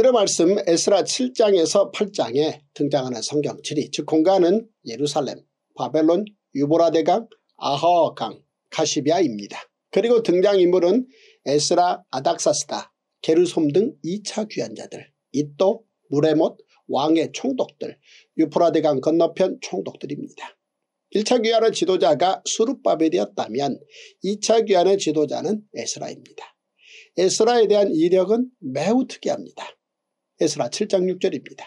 오늘의 말씀 에스라 7장에서 8장에 등장하는 성경지이즉 공간은 예루살렘, 바벨론, 유보라대강, 아하강, 카시비아입니다. 그리고 등장인물은 에스라, 아닥사스다, 게르솜 등 2차 귀환자들, 이또, 무레못, 왕의 총독들, 유포라대강 건너편 총독들입니다. 1차 귀환의 지도자가 수룹바벨이었다면 2차 귀환의 지도자는 에스라입니다. 에스라에 대한 이력은 매우 특이합니다. 에스라 7장 6절입니다.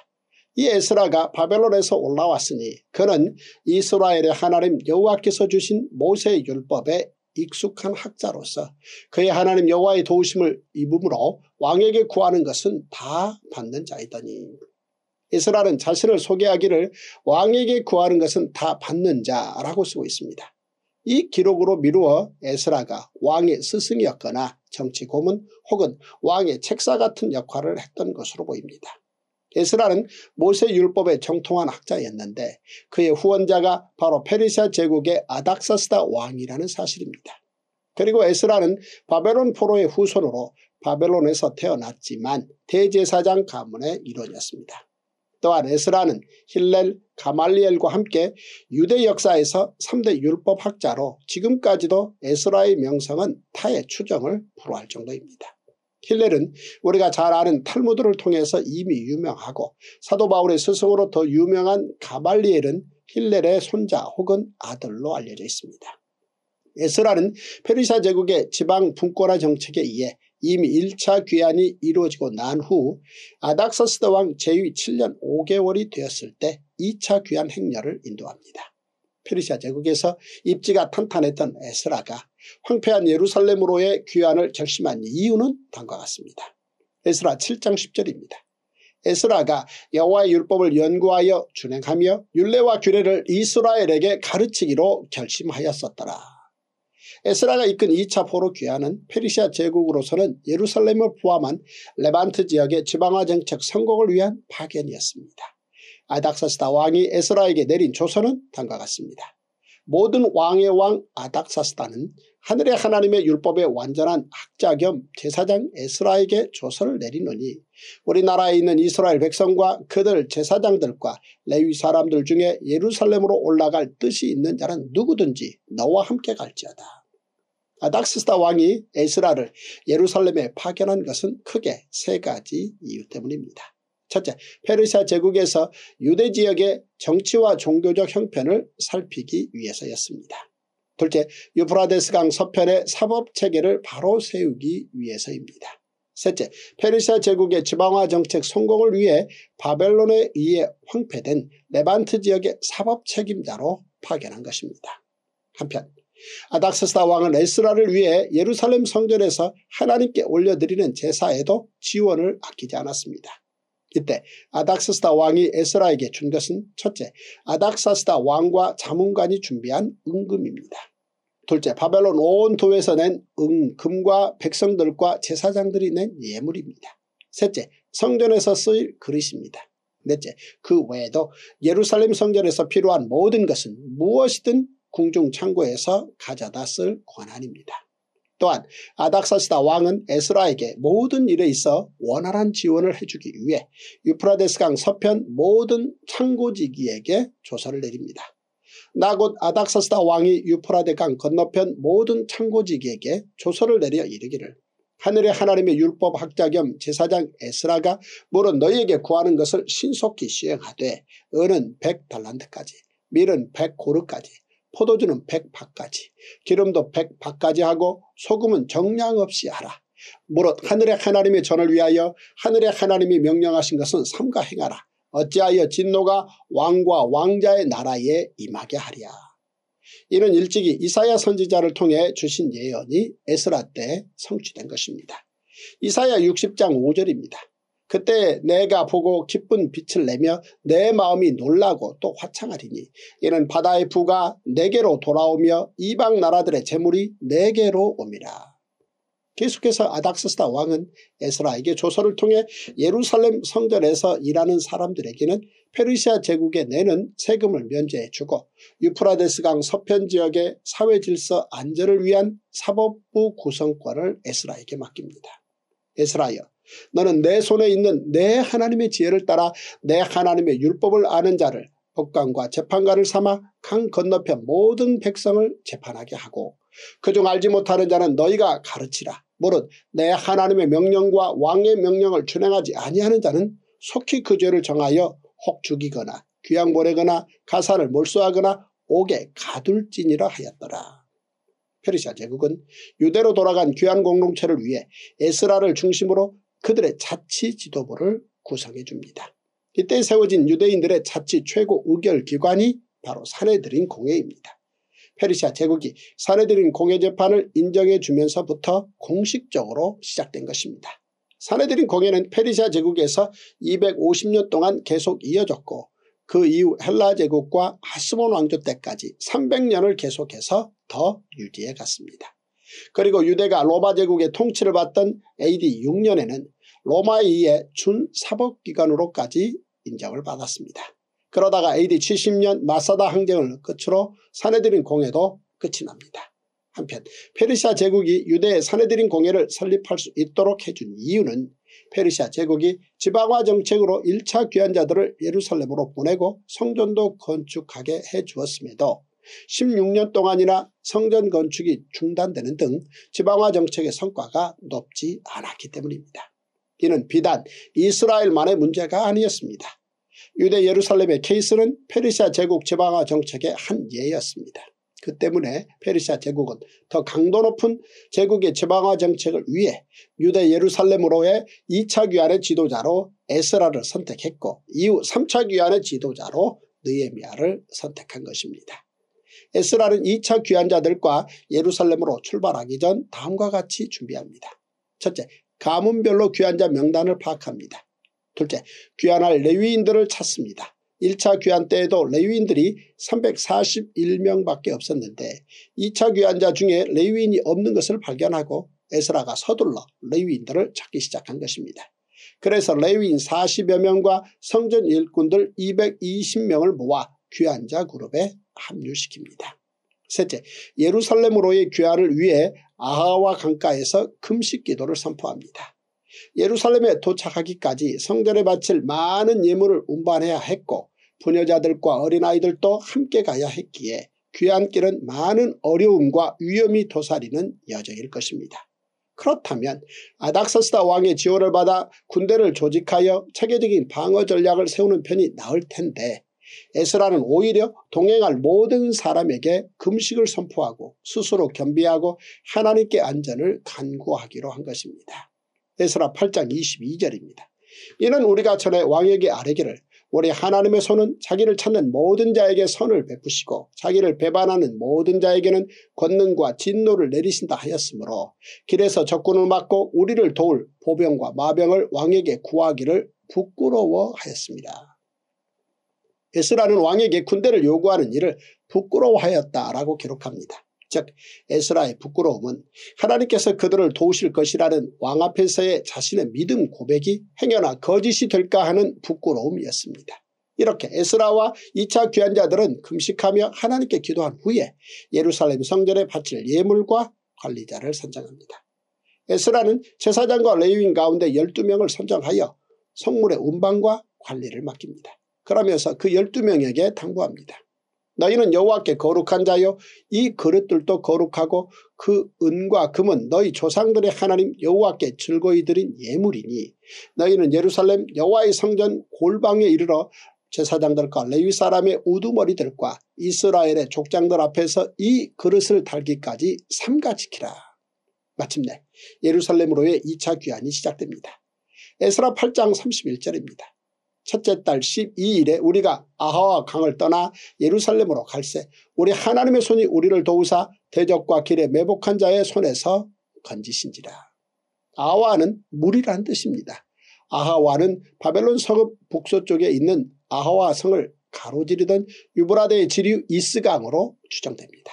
이 에스라가 바벨론에서 올라왔으니 그는 이스라엘의 하나님 여호와께서 주신 모세의 율법에 익숙한 학자로서 그의 하나님 여호와의 도우심을 입음으로 왕에게 구하는 것은 다 받는 자이더니 에스라는 자신을 소개하기를 왕에게 구하는 것은 다 받는 자라고 쓰고 있습니다. 이 기록으로 미루어 에스라가 왕의 스승이었거나 정치 고문 혹은 왕의 책사 같은 역할을 했던 것으로 보입니다. 에스라는 모세율법에 정통한 학자였는데 그의 후원자가 바로 페르시아 제국의 아닥사스다 왕이라는 사실입니다. 그리고 에스라는 바벨론 포로의 후손으로 바벨론에서 태어났지만 대제사장 가문의 일원이었습니다. 또한 에스라는 힐렐 가말리엘과 함께 유대 역사에서 3대 율법학자로 지금까지도 에스라의 명성은 타의 추정을 불허할 정도입니다. 힐렐은 우리가 잘 아는 탈무드를 통해서 이미 유명하고 사도 바울의 스승으로 더 유명한 가말리엘은 힐렐의 손자 혹은 아들로 알려져 있습니다. 에스라는 페르시아 제국의 지방 분권화 정책에 의해 이미 1차 귀환이 이루어지고 난 후 아닥서스드 왕 제위 7년 5개월이 되었을 때 2차 귀환 행렬을 인도합니다. 페르시아 제국에서 입지가 탄탄했던 에스라가 황폐한 예루살렘으로의 귀환을 결심한 이유는 다음과 같습니다. 에스라 7장 10절입니다. 에스라가 여호와의 율법을 연구하여 준행하며 율례와 규례를 이스라엘에게 가르치기로 결심하였었더라. 에스라가 이끈 2차 포로 귀환은 페르시아 제국으로서는 예루살렘을 포함한 레반트 지역의 지방화 정책 성공을 위한 파견이었습니다. 아닥사스다 왕이 에스라에게 내린 조서는 다음과 같습니다. 모든 왕의 왕 아닥사스다는 하늘의 하나님의 율법의 완전한 학자 겸 제사장 에스라에게 조서를 내리노니 우리나라에 있는 이스라엘 백성과 그들 제사장들과 레위 사람들 중에 예루살렘으로 올라갈 뜻이 있는 자는 누구든지 너와 함께 갈지어다. 아닥스스다 왕이 에스라를 예루살렘에 파견한 것은 크게 세 가지 이유 때문입니다. 첫째, 페르시아 제국에서 유대 지역의 정치와 종교적 형편을 살피기 위해서였습니다. 둘째, 유프라데스강 서편의 사법체계를 바로 세우기 위해서입니다. 셋째, 페르시아 제국의 지방화 정책 성공을 위해 바벨론에 의해 황폐된 레반트 지역의 사법 책임자로 파견한 것입니다. 한편 아닥세스다 왕은 에스라를 위해 예루살렘 성전에서 하나님께 올려드리는 제사에도 지원을 아끼지 않았습니다. 이때 아닥사스다 왕이 에스라에게 준 것은 첫째, 아닥사스다 왕과 자문관이 준비한 은금입니다. 둘째, 바벨론 온 도에서 낸 은금과 백성들과 제사장들이 낸 예물입니다. 셋째, 성전에서 쓰일 그릇입니다. 넷째, 그 외에도 예루살렘 성전에서 필요한 모든 것은 무엇이든 궁중 창고에서 가져다 쓸 권한입니다. 또한 아닥사스다 왕은 에스라에게 모든 일에 있어 원활한 지원을 해주기 위해 유프라데스강 서편 모든 창고지기에게 조서를 내립니다. 나곧 아닥사스다 왕이 유프라데강 건너편 모든 창고지기에게 조서를 내려 이르기를 하늘의 하나님의 율법 학자 겸 제사장 에스라가 물론 너희에게 구하는 것을 신속히 시행하되 은은 백달란트까지 밀은 백고르까지 포도주는 백바까지 기름도 백바까지 하고 소금은 정량 없이 하라. 무릇 하늘의 하나님이 전을 위하여 하늘의 하나님이 명령하신 것은 삼가 행하라. 어찌하여 진노가 왕과 왕자의 나라에 임하게 하랴. 이는 일찍이 이사야 선지자를 통해 주신 예언이 에스라 때 성취된 것입니다. 이사야 60장 5절입니다. 그때 내가 보고 기쁜 빛을 내며 내 마음이 놀라고 또 화창하리니 이는 바다의 부가 내게로 돌아오며 이방 나라들의 재물이 내게로 옵니다. 계속해서 아닥스스다 왕은 에스라에게 조서를 통해 예루살렘 성전에서 일하는 사람들에게는 페르시아 제국에 내는 세금을 면제해주고 유프라데스강 서편 지역의 사회질서 안전을 위한 사법부 구성권을 에스라에게 맡깁니다. 에스라여 너는 내 손에 있는 내 하나님의 지혜를 따라 내 하나님의 율법을 아는 자를 법관과 재판관을 삼아 강 건너편 모든 백성을 재판하게 하고 그 중 알지 못하는 자는 너희가 가르치라. 무릇 내 하나님의 명령과 왕의 명령을 준행하지 아니하는 자는 속히 그 죄를 정하여 혹 죽이거나 귀양 보내거나 가사를 몰수하거나 옥에 가둘지니라 하였더라. 페르시아 제국은 유대로 돌아간 귀한 공동체를 위해 에스라를 중심으로 그들의 자치 지도부를 구성해 줍니다. 이때 세워진 유대인들의 자치 최고 의결 기관이 바로 사내들인 공회입니다. 페르시아 제국이 사내들인 공회 재판을 인정해 주면서부터 공식적으로 시작된 것입니다. 사내들인 공회는 페르시아 제국에서 250년 동안 계속 이어졌고 그 이후 헬라 제국과 하스본 왕조 때까지 300년을 계속해서 더 유지해 갔습니다. 그리고 유대가 로마 제국의 통치를 받던 AD 6년에는 로마에 의해 준사법기관으로까지 인정을 받았습니다. 그러다가 AD 70년 마사다 항쟁을 끝으로 사내들인 공예도 끝이 납니다. 한편 페르시아 제국이 유대의 사내들인 공예를 설립할 수 있도록 해준 이유는 페르시아 제국이 지방화 정책으로 1차 귀환자들을 예루살렘으로 보내고 성전도 건축하게 해주었음에도 16년 동안이나 성전 건축이 중단되는 등 지방화 정책의 성과가 높지 않았기 때문입니다. 이는 비단 이스라엘만의 문제가 아니었습니다. 유대 예루살렘의 케이스는 페르시아 제국 지방화 정책의 한 예였습니다. 그 때문에 페르시아 제국은 더 강도 높은 제국의 지방화 정책을 위해 유대 예루살렘으로의 2차 귀환의 지도자로 에스라를 선택했고 이후 3차 귀환의 지도자로 느에미아를 선택한 것입니다. 에스라는 2차 귀환자들과 예루살렘으로 출발하기 전 다음과 같이 준비합니다. 첫째, 가문별로 귀환자 명단을 파악합니다. 둘째, 귀환할 레위인들을 찾습니다. 1차 귀환 때에도 레위인들이 341명밖에 없었는데 2차 귀환자 중에 레위인이 없는 것을 발견하고 에스라가 서둘러 레위인들을 찾기 시작한 것입니다. 그래서 레위인 40여 명과 성전 일꾼들 220명을 모아 귀환자 그룹에 합류시킵니다. 셋째, 예루살렘으로의 귀화를 위해 아하와 강가에서 금식 기도를 선포합니다. 예루살렘에 도착하기까지 성전에 바칠 많은 예물을 운반해야 했고 부녀자들과 어린아이들도 함께 가야 했기에 귀한길은 많은 어려움과 위험이 도사리는 여정일 것입니다. 그렇다면 아닥서스다 왕의 지원을 받아 군대를 조직하여 체계적인 방어 전략을 세우는 편이 나을 텐데 에스라는 오히려 동행할 모든 사람에게 금식을 선포하고 스스로 겸비하고 하나님께 안전을 간구하기로 한 것입니다. 에스라 8장 22절입니다. 이는 우리가 전에 왕에게 아뢰기를 우리 하나님의 손은 자기를 찾는 모든 자에게 선을 베푸시고 자기를 배반하는 모든 자에게는 권능과 진노를 내리신다 하였으므로 길에서 적군을 막고 우리를 도울 보병과 마병을 왕에게 구하기를 부끄러워하였습니다. 에스라는 왕에게 군대를 요구하는 일을 부끄러워하였다라고 기록합니다. 즉 에스라의 부끄러움은 하나님께서 그들을 도우실 것이라는 왕 앞에서의 자신의 믿음 고백이 행여나 거짓이 될까 하는 부끄러움이었습니다. 이렇게 에스라와 2차 귀환자들은 금식하며 하나님께 기도한 후에 예루살렘 성전에 바칠 예물과 관리자를 선정합니다. 에스라는 제사장과 레위인 가운데 12명을 선정하여 성물의 운반과 관리를 맡깁니다. 그러면서 그 열두 명에게 당부합니다. 너희는 여호와께 거룩한 자요 이 그릇들도 거룩하고 그 은과 금은 너희 조상들의 하나님 여호와께 즐거이 드린 예물이니 너희는 예루살렘 여호와의 성전 골방에 이르러 제사장들과 레위 사람의 우두머리들과 이스라엘의 족장들 앞에서 이 그릇을 달기까지 삼가 지키라. 마침내 예루살렘으로의 2차 귀환이 시작됩니다. 에스라 8장 31절입니다. 첫째 달 12일에 우리가 아하와 강을 떠나 예루살렘으로 갈세 우리 하나님의 손이 우리를 도우사 대적과 길에 매복한 자의 손에서 건지신지라. 아하와는 물이란 뜻입니다. 아하와는 바벨론 서급 북서쪽에 있는 아하와 성을 가로지르던 유브라데의 지류 이스강으로 추정됩니다.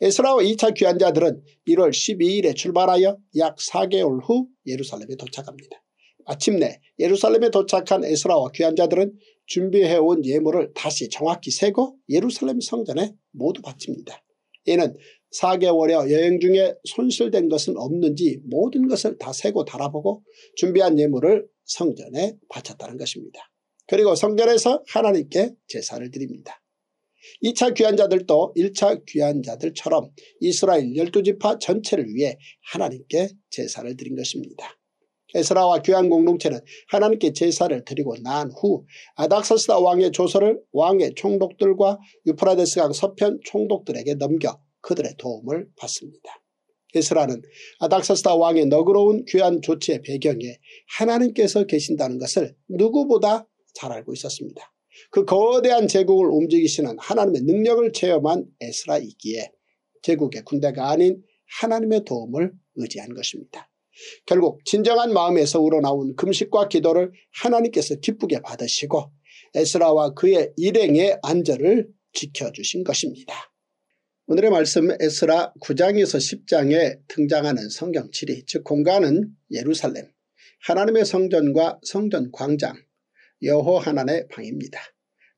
에스라와 2차 귀환자들은 1월 12일에 출발하여 약 4개월 후 예루살렘에 도착합니다. 아침내 예루살렘에 도착한 에스라와 귀환자들은 준비해온 예물을 다시 정확히 세고 예루살렘 성전에 모두 바칩니다. 이는 4개월여 여행 중에 손실된 것은 없는지 모든 것을 다 세고 달아보고 준비한 예물을 성전에 바쳤다는 것입니다. 그리고 성전에서 하나님께 제사를 드립니다. 2차 귀환자들도 1차 귀환자들처럼 이스라엘 12지파 전체를 위해 하나님께 제사를 드린 것입니다. 에스라와 교양 공동체는 하나님께 제사를 드리고 난 후아닥사스다 왕의 조서를 왕의 총독들과 유프라데스강 서편 총독들에게 넘겨 그들의 도움을 받습니다. 에스라는 아닥사스다 왕의 너그러운 귀한 조치의 배경에 하나님께서 계신다는 것을 누구보다 잘 알고 있었습니다. 그 거대한 제국을 움직이시는 하나님의 능력을 체험한 에스라이기에 제국의 군대가 아닌 하나님의 도움을 의지한 것입니다. 결국 진정한 마음에서 우러나온 금식과 기도를 하나님께서 기쁘게 받으시고 에스라와 그의 일행의 안전을 지켜주신 것입니다. 오늘의 말씀 에스라 9장에서 10장에 등장하는 성경 지리 즉 공간은 예루살렘 하나님의 성전과 성전 광장 여호하난의 방입니다.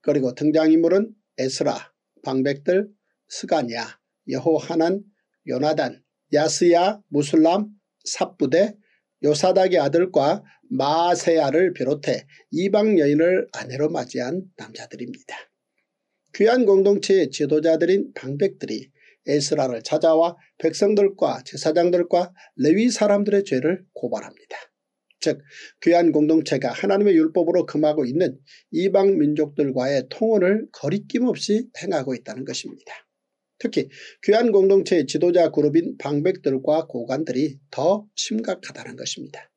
그리고 등장인물은 에스라, 방백들, 스가냐, 여호하난, 요나단, 야스야, 무슬람, 삽부대 요사닥의 아들과 마세아를 비롯해 이방 여인을 아내로 맞이한 남자들입니다. 귀한 공동체의 지도자들인 방백들이 에스라를 찾아와 백성들과 제사장들과 레위 사람들의 죄를 고발합니다. 즉 귀한 공동체가 하나님의 율법으로 금하고 있는 이방 민족들과의 통혼을 거리낌 없이 행하고 있다는 것입니다. 특히 귀한 공동체의 지도자 그룹인 방백들과 고관들이 더 심각하다는 것입니다.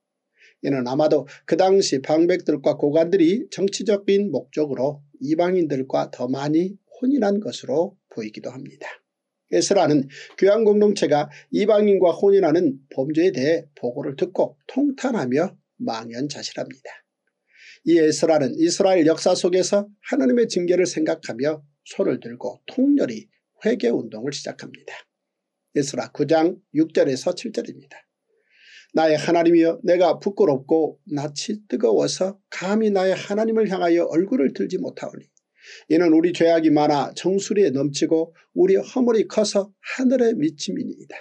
이는 아마도 그 당시 방백들과 고관들이 정치적인 목적으로 이방인들과 더 많이 혼인한 것으로 보이기도 합니다. 에스라는 교양 공동체가 이방인과 혼인하는 범죄에 대해 보고를 듣고 통탄하며 망연자실합니다. 이 에스라는 이스라엘 역사 속에서 하나님의 징계를 생각하며 손을 들고 통렬히 회개운동을 시작합니다. 예수라 9장 6절에서 7절입니다. 나의 하나님이여 내가 부끄럽고 낯이 뜨거워서 감히 나의 하나님을 향하여 얼굴을 들지 못하오니 이는 우리 죄악이 많아 정수리에 넘치고 우리 허물이 커서 하늘에 미침이니이다.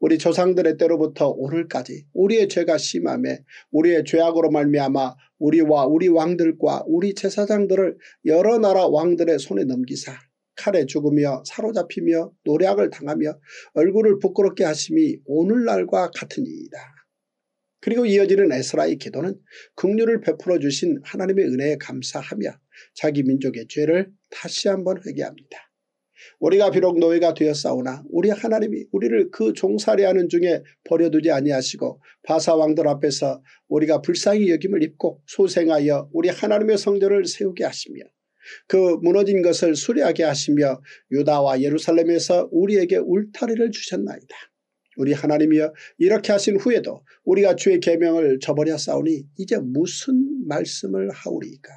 우리 조상들의 때로부터 오늘까지 우리의 죄가 심함에 우리의 죄악으로 말미암아 우리와 우리 왕들과 우리 제사장들을 여러 나라 왕들의 손에 넘기사 칼에 죽으며 사로잡히며 노략을 당하며 얼굴을 부끄럽게 하심이 오늘날과 같은니이다 그리고 이어지는 에스라의 기도는 긍휼을 베풀어 주신 하나님의 은혜에 감사하며 자기 민족의 죄를 다시 한번 회개합니다. 우리가 비록 노예가 되었사오나 우리 하나님이 우리를 그 종살이하는 중에 버려두지 아니하시고 바사왕들 앞에서 우리가 불쌍히 여김을 입고 소생하여 우리 하나님의 성전을 세우게 하시며 그 무너진 것을 수리하게 하시며 유다와 예루살렘에서 우리에게 울타리를 주셨나이다. 우리 하나님이여 이렇게 하신 후에도 우리가 주의 계명을 저버려 싸우니 이제 무슨 말씀을 하오리까.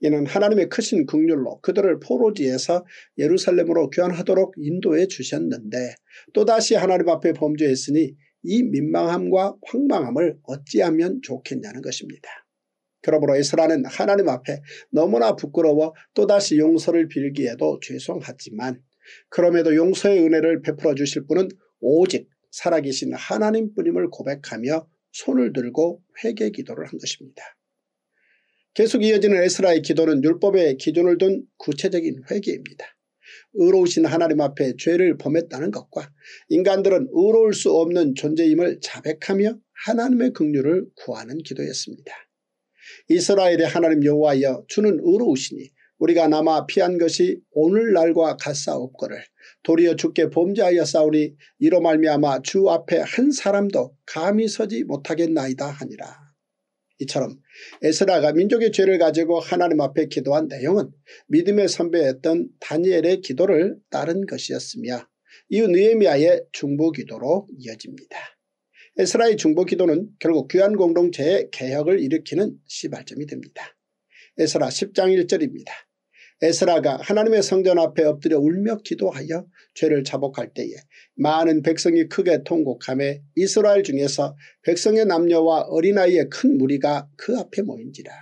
이는 하나님의 크신 극휼로 그들을 포로지에서 예루살렘으로 교환하도록 인도해 주셨는데 또다시 하나님 앞에 범죄했으니 이 민망함과 황망함을 어찌하면 좋겠냐는 것입니다. 그러므로 에스라는 하나님 앞에 너무나 부끄러워 또다시 용서를 빌기에도 죄송하지만 그럼에도 용서의 은혜를 베풀어 주실 분은 오직 살아계신 하나님뿐임을 고백하며 손을 들고 회개 기도를 한 것입니다. 계속 이어지는 에스라의 기도는 율법의 기준을 둔 구체적인 회개입니다. 의로우신 하나님 앞에 죄를 범했다는 것과 인간들은 의로울 수 없는 존재임을 자백하며 하나님의 극휼을 구하는 기도였습니다. 이스라엘의 하나님 여호와여 주는 의로우시니 우리가 남아 피한 것이 오늘날과 같사옵거를 도리어 주께 범죄하여 싸우니 이로 말미암아 주 앞에 한 사람도 감히 서지 못하겠나이다 하니라. 이처럼 에스라가 민족의 죄를 가지고 하나님 앞에 기도한 내용은 믿음의 선배였던 다니엘의 기도를 따른 것이었으며 이후 느헤미아의 중보기도로 이어집니다. 에스라의 중보 기도는 결국 귀한 공동체의 개혁을 일으키는 시발점이 됩니다. 에스라 10장 1절입니다. 에스라가 하나님의 성전 앞에 엎드려 울며 기도하여 죄를 자복할 때에 많은 백성이 크게 통곡함에 이스라엘 중에서 백성의 남녀와 어린아이의 큰 무리가 그 앞에 모인지라.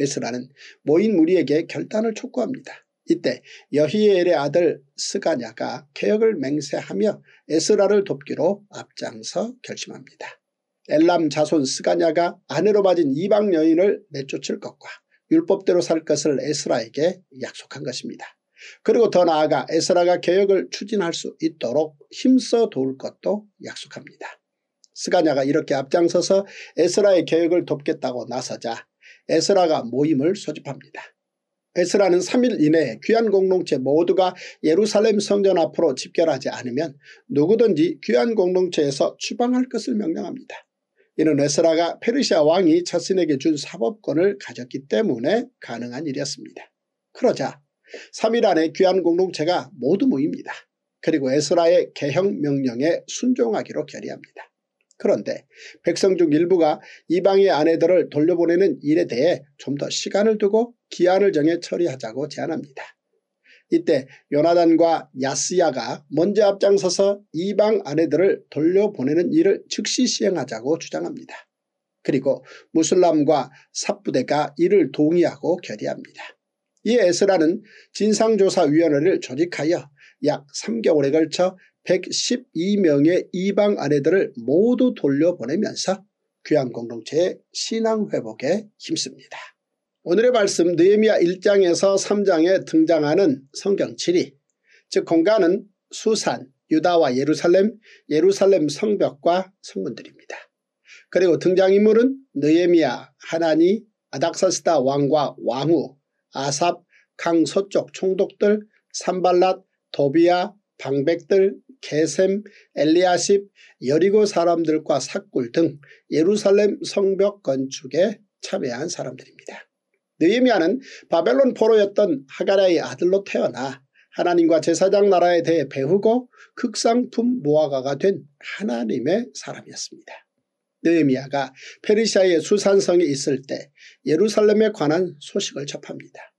에스라는 모인 무리에게 결단을 촉구합니다. 이때 여히엘의 아들 스가냐가 개혁을 맹세하며 에스라를 돕기로 앞장서 결심합니다. 엘람 자손 스가냐가 아내로 맞은 이방 여인을 내쫓을 것과 율법대로 살 것을 에스라에게 약속한 것입니다. 그리고 더 나아가 에스라가 개혁을 추진할 수 있도록 힘써 도울 것도 약속합니다. 스가냐가 이렇게 앞장서서 에스라의 개혁을 돕겠다고 나서자 에스라가 모임을 소집합니다. 에스라는 3일 이내에 귀한 공동체 모두가 예루살렘 성전 앞으로 집결하지 않으면 누구든지 귀한 공동체에서 추방할 것을 명령합니다. 이는 에스라가 페르시아 왕이 자신에게 준 사법권을 가졌기 때문에 가능한 일이었습니다. 그러자 3일 안에 귀한 공동체가 모두 모입니다. 그리고 에스라의 개혁 명령에 순종하기로 결의합니다. 그런데 백성 중 일부가 이방의 아내들을 돌려보내는 일에 대해 좀 더 시간을 두고 기한을 정해 처리하자고 제안합니다. 이때 요나단과 야스야가 먼저 앞장서서 이방 아내들을 돌려보내는 일을 즉시 시행하자고 주장합니다. 그리고 무슬람과 삽부대가 이를 동의하고 결의합니다. 이에 에스라는 진상조사위원회를 조직하여 약 3개월에 걸쳐 112명의 이방 아내들을 모두 돌려보내면서 귀한 공동체의 신앙 회복에 힘씁니다. 오늘의 말씀 느헤미야 1장에서 3장에 등장하는 성경 7이 즉 공간은 수산, 유다와 예루살렘, 예루살렘 성벽과 성문들입니다. 그리고 등장인물은 느헤미야, 하나니, 아닥사스다 왕과 왕후, 아삽, 강서쪽 총독들, 산발랏, 도비아, 방백들, 개셈 엘리아십, 여리고 사람들과 삭굴 등 예루살렘 성벽 건축에 참여한 사람들입니다. 느헤미야는 바벨론 포로였던 하가라의 아들로 태어나 하나님과 제사장 나라에 대해 배우고 극상품 모아가가 된 하나님의 사람이었습니다. 느헤미야가 페르시아의 수산성에 있을 때 예루살렘에 관한 소식을 접합니다.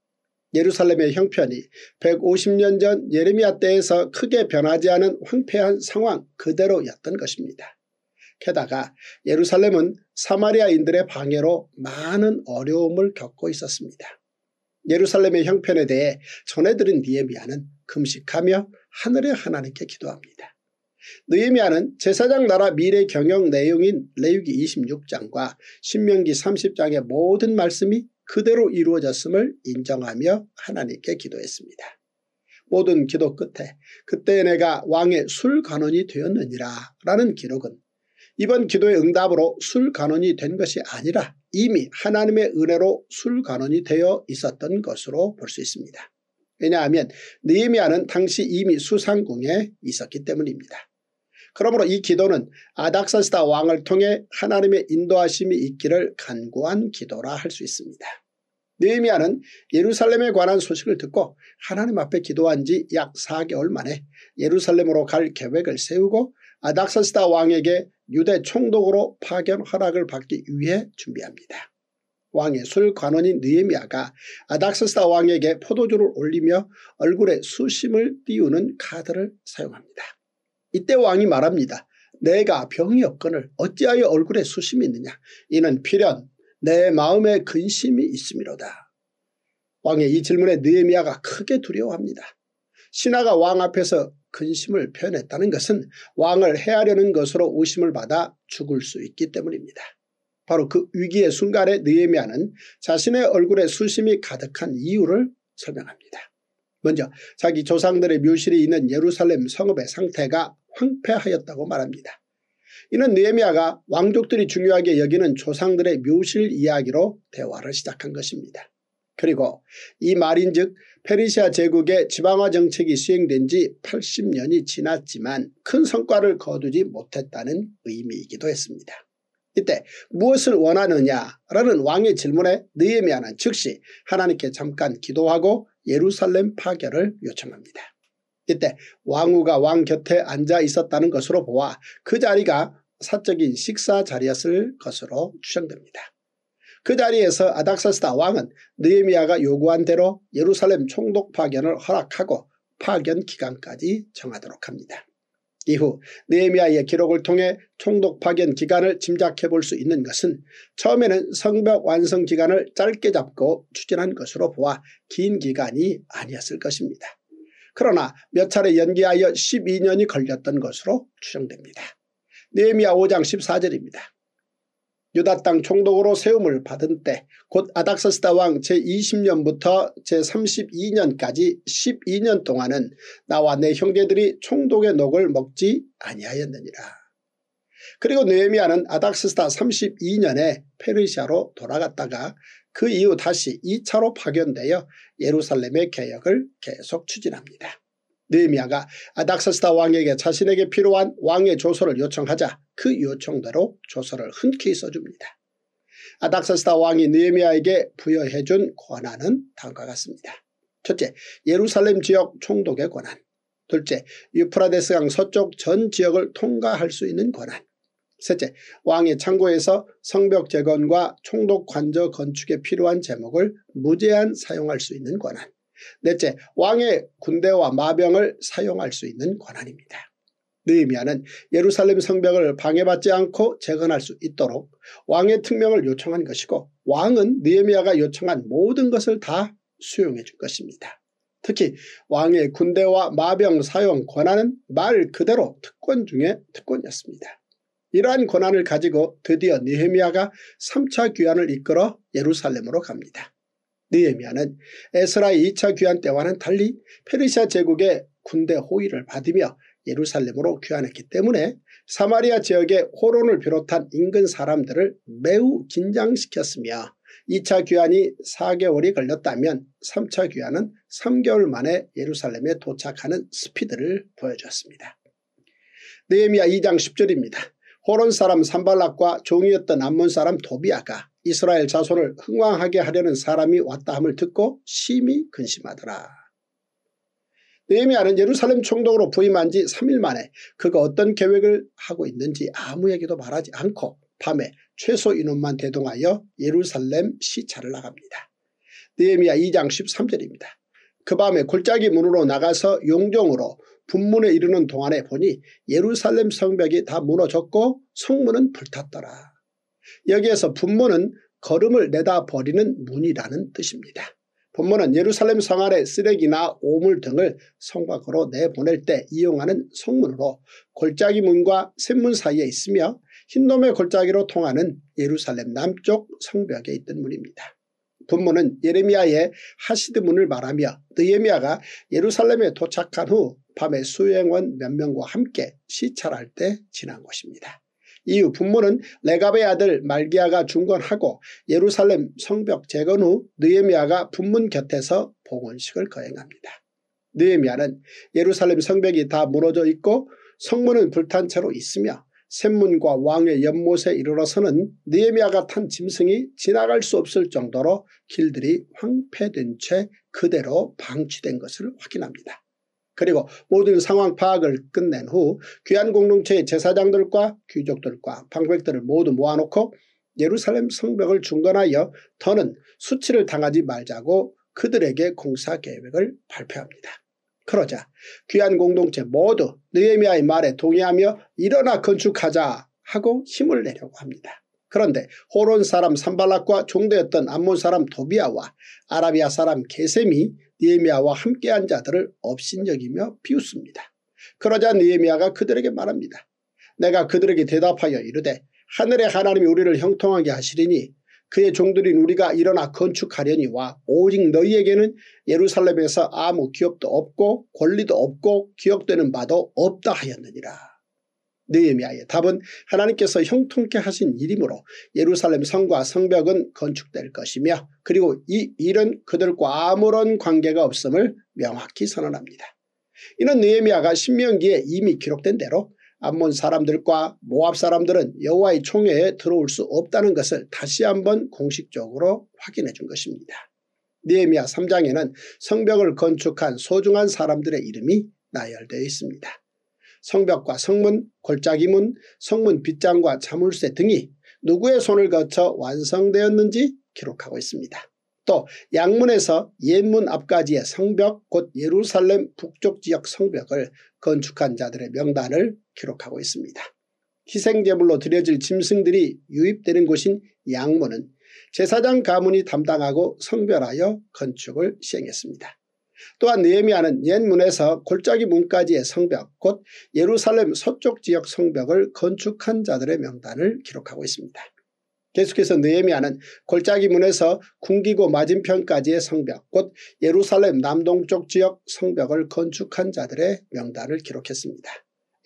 예루살렘의 형편이 150년 전 예레미야 때에서 크게 변하지 않은 황폐한 상황 그대로였던 것입니다. 게다가 예루살렘은 사마리아인들의 방해로 많은 어려움을 겪고 있었습니다. 예루살렘의 형편에 대해 전해드린 니에미아는 금식하며 하늘의 하나님께 기도합니다. 느헤미야는 제사장 나라 미래 경영 내용인 레위기 26장과 신명기 30장의 모든 말씀이 그대로 이루어졌음을 인정하며 하나님께 기도했습니다. 모든 기도 끝에 그때 내가 왕의 술간원이 되었느니라 라는 기록은 이번 기도의 응답으로 술간원이 된 것이 아니라 이미 하나님의 은혜로 술간원이 되어 있었던 것으로 볼 수 있습니다. 왜냐하면 느헤미야는 당시 이미 수상궁에 있었기 때문입니다. 그러므로 이 기도는 아닥사스다 왕을 통해 하나님의 인도하심이 있기를 간구한 기도라 할 수 있습니다. 느헤미야는 예루살렘에 관한 소식을 듣고 하나님 앞에 기도한 지 약 4개월 만에 예루살렘으로 갈 계획을 세우고 아닥사스다 왕에게 유대 총독으로 파견 허락을 받기 위해 준비합니다. 왕의 술 관원인 느에미아가 아닥사스다 왕에게 포도주를 올리며 얼굴에 수심을 띄우는 카드를 사용합니다. 이때 왕이 말합니다. 내가 병이 없거늘 어찌하여 얼굴에 수심이 있느냐 이는 필연 내 마음에 근심이 있음이로다. 왕의 이 질문에 느헤미아가 크게 두려워합니다. 신하가 왕 앞에서 근심을 표현했다는 것은 왕을 해하려는 것으로 의심을 받아 죽을 수 있기 때문입니다. 바로 그 위기의 순간에 느헤미아는 자신의 얼굴에 수심이 가득한 이유를 설명합니다. 먼저 자기 조상들의 묘실이 있는 예루살렘 성읍의 상태가 황폐하였다고 말합니다. 이는 느헤미야가 왕족들이 중요하게 여기는 조상들의 묘실 이야기로 대화를 시작한 것입니다. 그리고 이 말인즉 페르시아 제국의 지방화 정책이 수행된 지 80년이 지났지만 큰 성과를 거두지 못했다는 의미이기도 했습니다. 이때 무엇을 원하느냐라는 왕의 질문에 느헤미야는 즉시 하나님께 잠깐 기도하고 예루살렘 파괴를 요청합니다. 이때 왕후가 왕 곁에 앉아 있었다는 것으로 보아 그 자리가 사적인 식사 자리였을 것으로 추정됩니다. 그 자리에서 아닥사스다 왕은 느헤미아가 요구한 대로 예루살렘 총독 파견을 허락하고 파견 기간까지 정하도록 합니다. 이후 느헤미아의 기록을 통해 총독 파견 기간을 짐작해 볼 수 있는 것은 처음에는 성벽 완성 기간을 짧게 잡고 추진한 것으로 보아 긴 기간이 아니었을 것입니다. 그러나 몇 차례 연기하여 12년이 걸렸던 것으로 추정됩니다. 네미야 5장 14절입니다. 유다 땅 총독으로 세움을 받은 때 곧 아닥서스다 왕 제20년부터 제32년까지 12년 동안은 나와 내 형제들이 총독의 녹을 먹지 아니하였느니라. 그리고 느헤미야는 아닥스스타 32년에 페르시아로 돌아갔다가 그 이후 다시 2차로 파견되어 예루살렘의 개혁을 계속 추진합니다. 느헤미야가 아닥사스다 왕에게 자신에게 필요한 왕의 조서를 요청하자 그 요청대로 조서를 흔쾌히 써줍니다. 아닥사스다 왕이 느헤미야에게 부여해준 권한은 다음과 같습니다. 첫째, 예루살렘 지역 총독의 권한. 둘째, 유프라데스강 서쪽 전 지역을 통과할 수 있는 권한. 셋째, 왕의 창고에서 성벽 재건과 총독 관저 건축에 필요한 제목을 무제한 사용할 수 있는 권한. 넷째, 왕의 군대와 마병을 사용할 수 있는 권한입니다. 느이미아는 네 예루살렘 성벽을 방해받지 않고 재건할 수 있도록 왕의 특명을 요청한 것이고 왕은 느헤미아가 요청한 모든 것을 다 수용해 준 것입니다. 특히 왕의 군대와 마병 사용 권한은 말 그대로 특권 중의 특권이었습니다. 이러한 권한을 가지고 드디어 느헤미아가 3차 귀환을 이끌어 예루살렘으로 갑니다. 느헤미아는 에스라 2차 귀환 때와는 달리 페르시아 제국의 군대 호의를 받으며 예루살렘으로 귀환했기 때문에 사마리아 지역의 호론을 비롯한 인근 사람들을 매우 긴장시켰으며 2차 귀환이 4개월이 걸렸다면 3차 귀환은 3개월 만에 예루살렘에 도착하는 스피드를 보여줬습니다. 느헤미야 2장 10절입니다. 호론 사람 산발락과 종이었던 암몬 사람 도비아가 이스라엘 자손을 흥왕하게 하려는 사람이 왔다 함을 듣고 심히 근심하더라. 느헤미야는 예루살렘 총독으로 부임한 지 3일 만에 그가 어떤 계획을 하고 있는지 아무에게도 말하지 않고 밤에 최소 인원만 대동하여 예루살렘 시찰을 나갑니다. 느헤미야 2장 13절입니다. 그 밤에 골짜기 문으로 나가서 용종으로 분문에 이르는 동안에 보니 예루살렘 성벽이 다 무너졌고 성문은 불탔더라. 여기에서 분문은 걸음을 내다버리는 문이라는 뜻입니다. 본문은 예루살렘 성 안에 쓰레기나 오물 등을 성곽으로 내보낼 때 이용하는 성문으로 골짜기 문과 샘문 사이에 있으며 흰놈의 골짜기로 통하는 예루살렘 남쪽 성벽에 있던 문입니다. 분문은 예레미야의 하시드문을 말하며 느예미야가 예루살렘에 도착한 후 밤에 수행원 몇 명과 함께 시찰할 때 지난 것입니다. 이후 분문은 레갑의 아들 말기야가 중건하고 예루살렘 성벽 재건 후 느헤미야가 분문 곁에서 봉헌식을 거행합니다. 느헤미야는 예루살렘 성벽이 다 무너져 있고 성문은 불탄 채로 있으며 샘문과 왕의 연못에 이르러서는 느에미야가탄 짐승이 지나갈 수 없을 정도로 길들이 황폐된 채 그대로 방치된 것을 확인합니다. 그리고 모든 상황 파악을 끝낸 후 귀한 공동체의 제사장들과 귀족들과 방백들을 모두 모아놓고 예루살렘 성벽을 중건하여 더는 수치를 당하지 말자고 그들에게 공사 계획을 발표합니다. 그러자 귀한 공동체 모두 느헤미야의 말에 동의하며 일어나 건축하자 하고 힘을 내려고 합니다. 그런데 호론 사람 삼발락과 종대였던 암몬 사람 도비아와 아라비아 사람 게셈이 느헤미아와 함께한 자들을 업신여기며 비웃습니다. 그러자 느헤미아가 그들에게 말합니다. 내가 그들에게 대답하여 이르되 하늘의 하나님이 우리를 형통하게 하시리니 그의 종들인 우리가 일어나 건축하려니와 오직 너희에게는 예루살렘에서 아무 기업도 없고 권리도 없고 기억되는 바도 없다 하였느니라. 느헤미야의 답은 하나님께서 형통케 하신 일이므로 예루살렘 성과 성벽은 건축될 것이며 그리고 이 일은 그들과 아무런 관계가 없음을 명확히 선언합니다. 이는 느헤미야가 신명기에 이미 기록된 대로 암몬 사람들과 모압 사람들은 여호와의 총회에 들어올 수 없다는 것을 다시 한번 공식적으로 확인해 준 것입니다. 니에미아 3장에는 성벽을 건축한 소중한 사람들의 이름이 나열되어 있습니다. 성벽과 성문, 골짜기문, 성문 빗장과 자물쇠 등이 누구의 손을 거쳐 완성되었는지 기록하고 있습니다. 또 양문에서 옛문 앞까지의 성벽 곧 예루살렘 북쪽 지역 성벽을 건축한 자들의 명단을 기록하고 있습니다. 희생제물로 드려질 짐승들이 유입되는 곳인 양문은 제사장 가문이 담당하고 성별하여 건축을 시행했습니다. 또한 느헤미야는 옛문에서 골짜기 문까지의 성벽 곧 예루살렘 서쪽 지역 성벽을 건축한 자들의 명단을 기록하고 있습니다. 계속해서 느헤미야는 골짜기 문에서 군기고 맞은편까지의 성벽 곧 예루살렘 남동쪽 지역 성벽을 건축한 자들의 명단을 기록했습니다.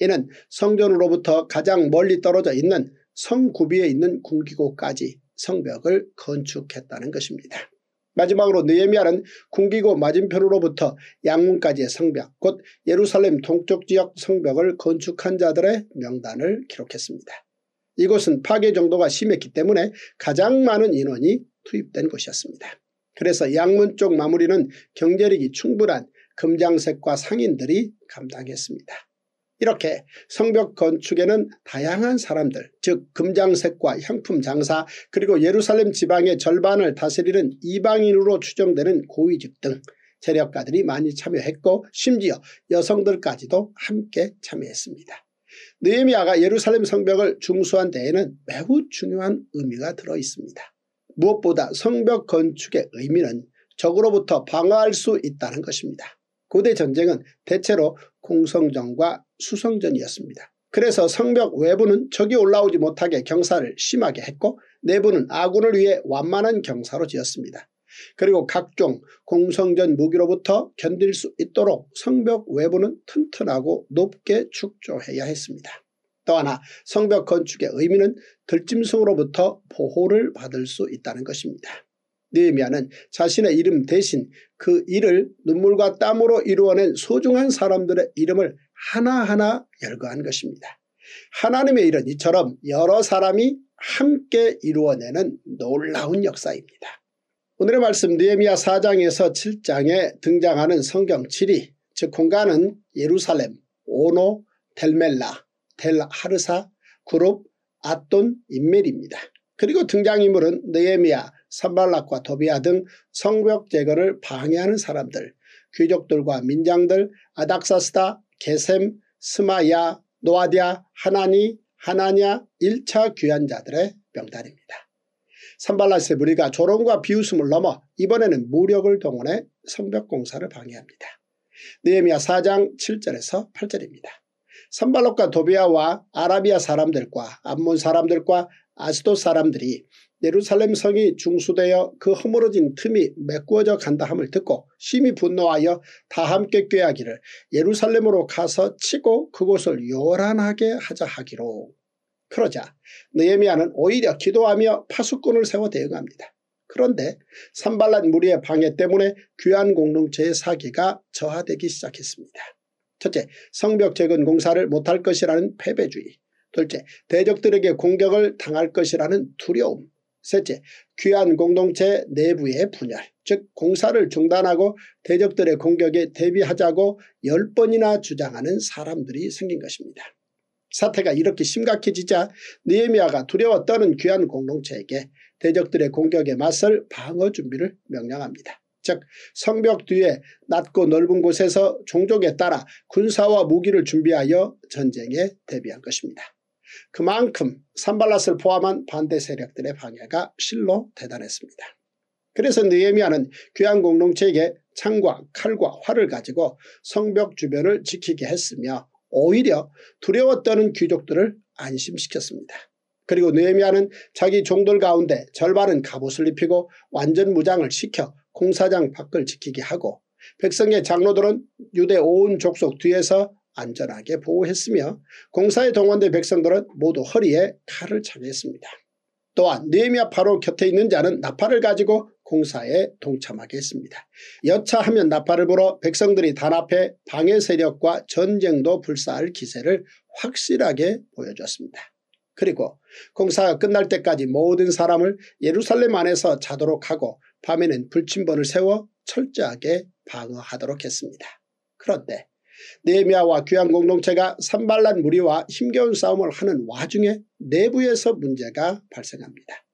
이는 성전으로부터 가장 멀리 떨어져 있는 성구비에 있는 군기고까지 성벽을 건축했다는 것입니다. 마지막으로 느헤미야는 군기고 맞은편으로부터 양문까지의 성벽 곧 예루살렘 동쪽 지역 성벽을 건축한 자들의 명단을 기록했습니다. 이곳은 파괴 정도가 심했기 때문에 가장 많은 인원이 투입된 곳이었습니다. 그래서 양문 쪽 마무리는 경제력이 충분한 금장색과 상인들이 감당했습니다. 이렇게 성벽 건축에는 다양한 사람들 즉 금장색과 향품 장사 그리고 예루살렘 지방의 절반을 다스리는 이방인으로 추정되는 고위직 등 재력가들이 많이 참여했고 심지어 여성들까지도 함께 참여했습니다. 느헤미야가 예루살렘 성벽을 중수한 데에는 매우 중요한 의미가 들어 있습니다. 무엇보다 성벽 건축의 의미는 적으로부터 방어할 수 있다는 것입니다. 고대 전쟁은 대체로 공성전과 수성전이었습니다. 그래서 성벽 외부는 적이 올라오지 못하게 경사를 심하게 했고 내부는 아군을 위해 완만한 경사로 지었습니다. 그리고 각종 공성전 무기로부터 견딜 수 있도록 성벽 외부는 튼튼하고 높게 축조해야 했습니다. 또 하나 성벽 건축의 의미는 들짐승으로부터 보호를 받을 수 있다는 것입니다. 느헤미야는 자신의 이름 대신 그 일을 눈물과 땀으로 이루어낸 소중한 사람들의 이름을 하나하나 열거한 것입니다. 하나님의 일은 이처럼 여러 사람이 함께 이루어내는 놀라운 역사입니다. 오늘의 말씀 느헤미야 4장에서 7장에 등장하는 성경 7위 즉 공간은 예루살렘, 오노, 델멜라, 델하르사, 그룹, 아돈, 인멜입니다. 그리고 등장인물은 느헤미야, 산발락과 도비아 등 성벽 제거를 방해하는 사람들, 귀족들과 민장들, 아닥사스다, 게셈, 스마야, 노아디아, 하나니, 하나냐 1차 귀환자들의 명단입니다. 산발라스 의 무리가 조롱과 비웃음을 넘어 이번에는 무력을 동원해 성벽공사를 방해합니다. 느헤미야 4장 7절에서 8절입니다. 산발롯과 도비아와 아라비아 사람들과 암몬 사람들과 아스도 사람들이 예루살렘 성이 중수되어 그 허물어진 틈이 메꾸어져 간다 함을 듣고 심히 분노하여 다 함께 꾀하기를 예루살렘으로 가서 치고 그곳을 요란하게 하자 하기로 그러자 느헤미야는 오히려 기도하며 파수꾼을 세워 대응합니다. 그런데 산발란 무리의 방해 때문에 귀한 공동체의 사기가 저하되기 시작했습니다. 첫째, 성벽 재건 공사를 못할 것이라는 패배주의. 둘째, 대적들에게 공격을 당할 것이라는 두려움. 셋째, 귀한 공동체 내부의 분열, 즉 공사를 중단하고 대적들의 공격에 대비하자고 10번이나 주장하는 사람들이 생긴 것입니다. 사태가 이렇게 심각해지자 느에미아가 두려워 떠는 귀한 공동체에게 대적들의 공격에 맞설 방어 준비를 명령합니다. 즉 성벽 뒤에 낮고 넓은 곳에서 종족에 따라 군사와 무기를 준비하여 전쟁에 대비한 것입니다. 그만큼 산발랏을 포함한 반대 세력들의 방해가 실로 대단했습니다. 그래서 느에미아는 귀한 공동체에게 창과 칼과 활을 가지고 성벽 주변을 지키게 했으며 오히려 두려웠다는 귀족들을 안심시켰습니다. 그리고 느헤미야는 자기 종들 가운데 절반은 갑옷을 입히고 완전 무장을 시켜 공사장 밖을 지키게 하고 백성의 장로들은 유대 온 족속 뒤에서 안전하게 보호했으며 공사에 동원된 백성들은 모두 허리에 칼을 차게 했습니다. 또한 느헤미야 바로 곁에 있는 자는 나팔을 가지고 공사에 동참하게 했습니다. 여차하면 나팔을 불어 백성들이 단합해 방해 세력과 전쟁도 불사할 기세를 확실하게 보여줬습니다. 그리고 공사가 끝날 때까지 모든 사람을 예루살렘 안에서 자도록 하고 밤에는 불침번을 세워 철저하게 방어하도록 했습니다. 그런데 네미아와 귀한 공동체가 산발란 무리와 힘겨운 싸움을 하는 와중에 내부에서 문제가 발생합니다.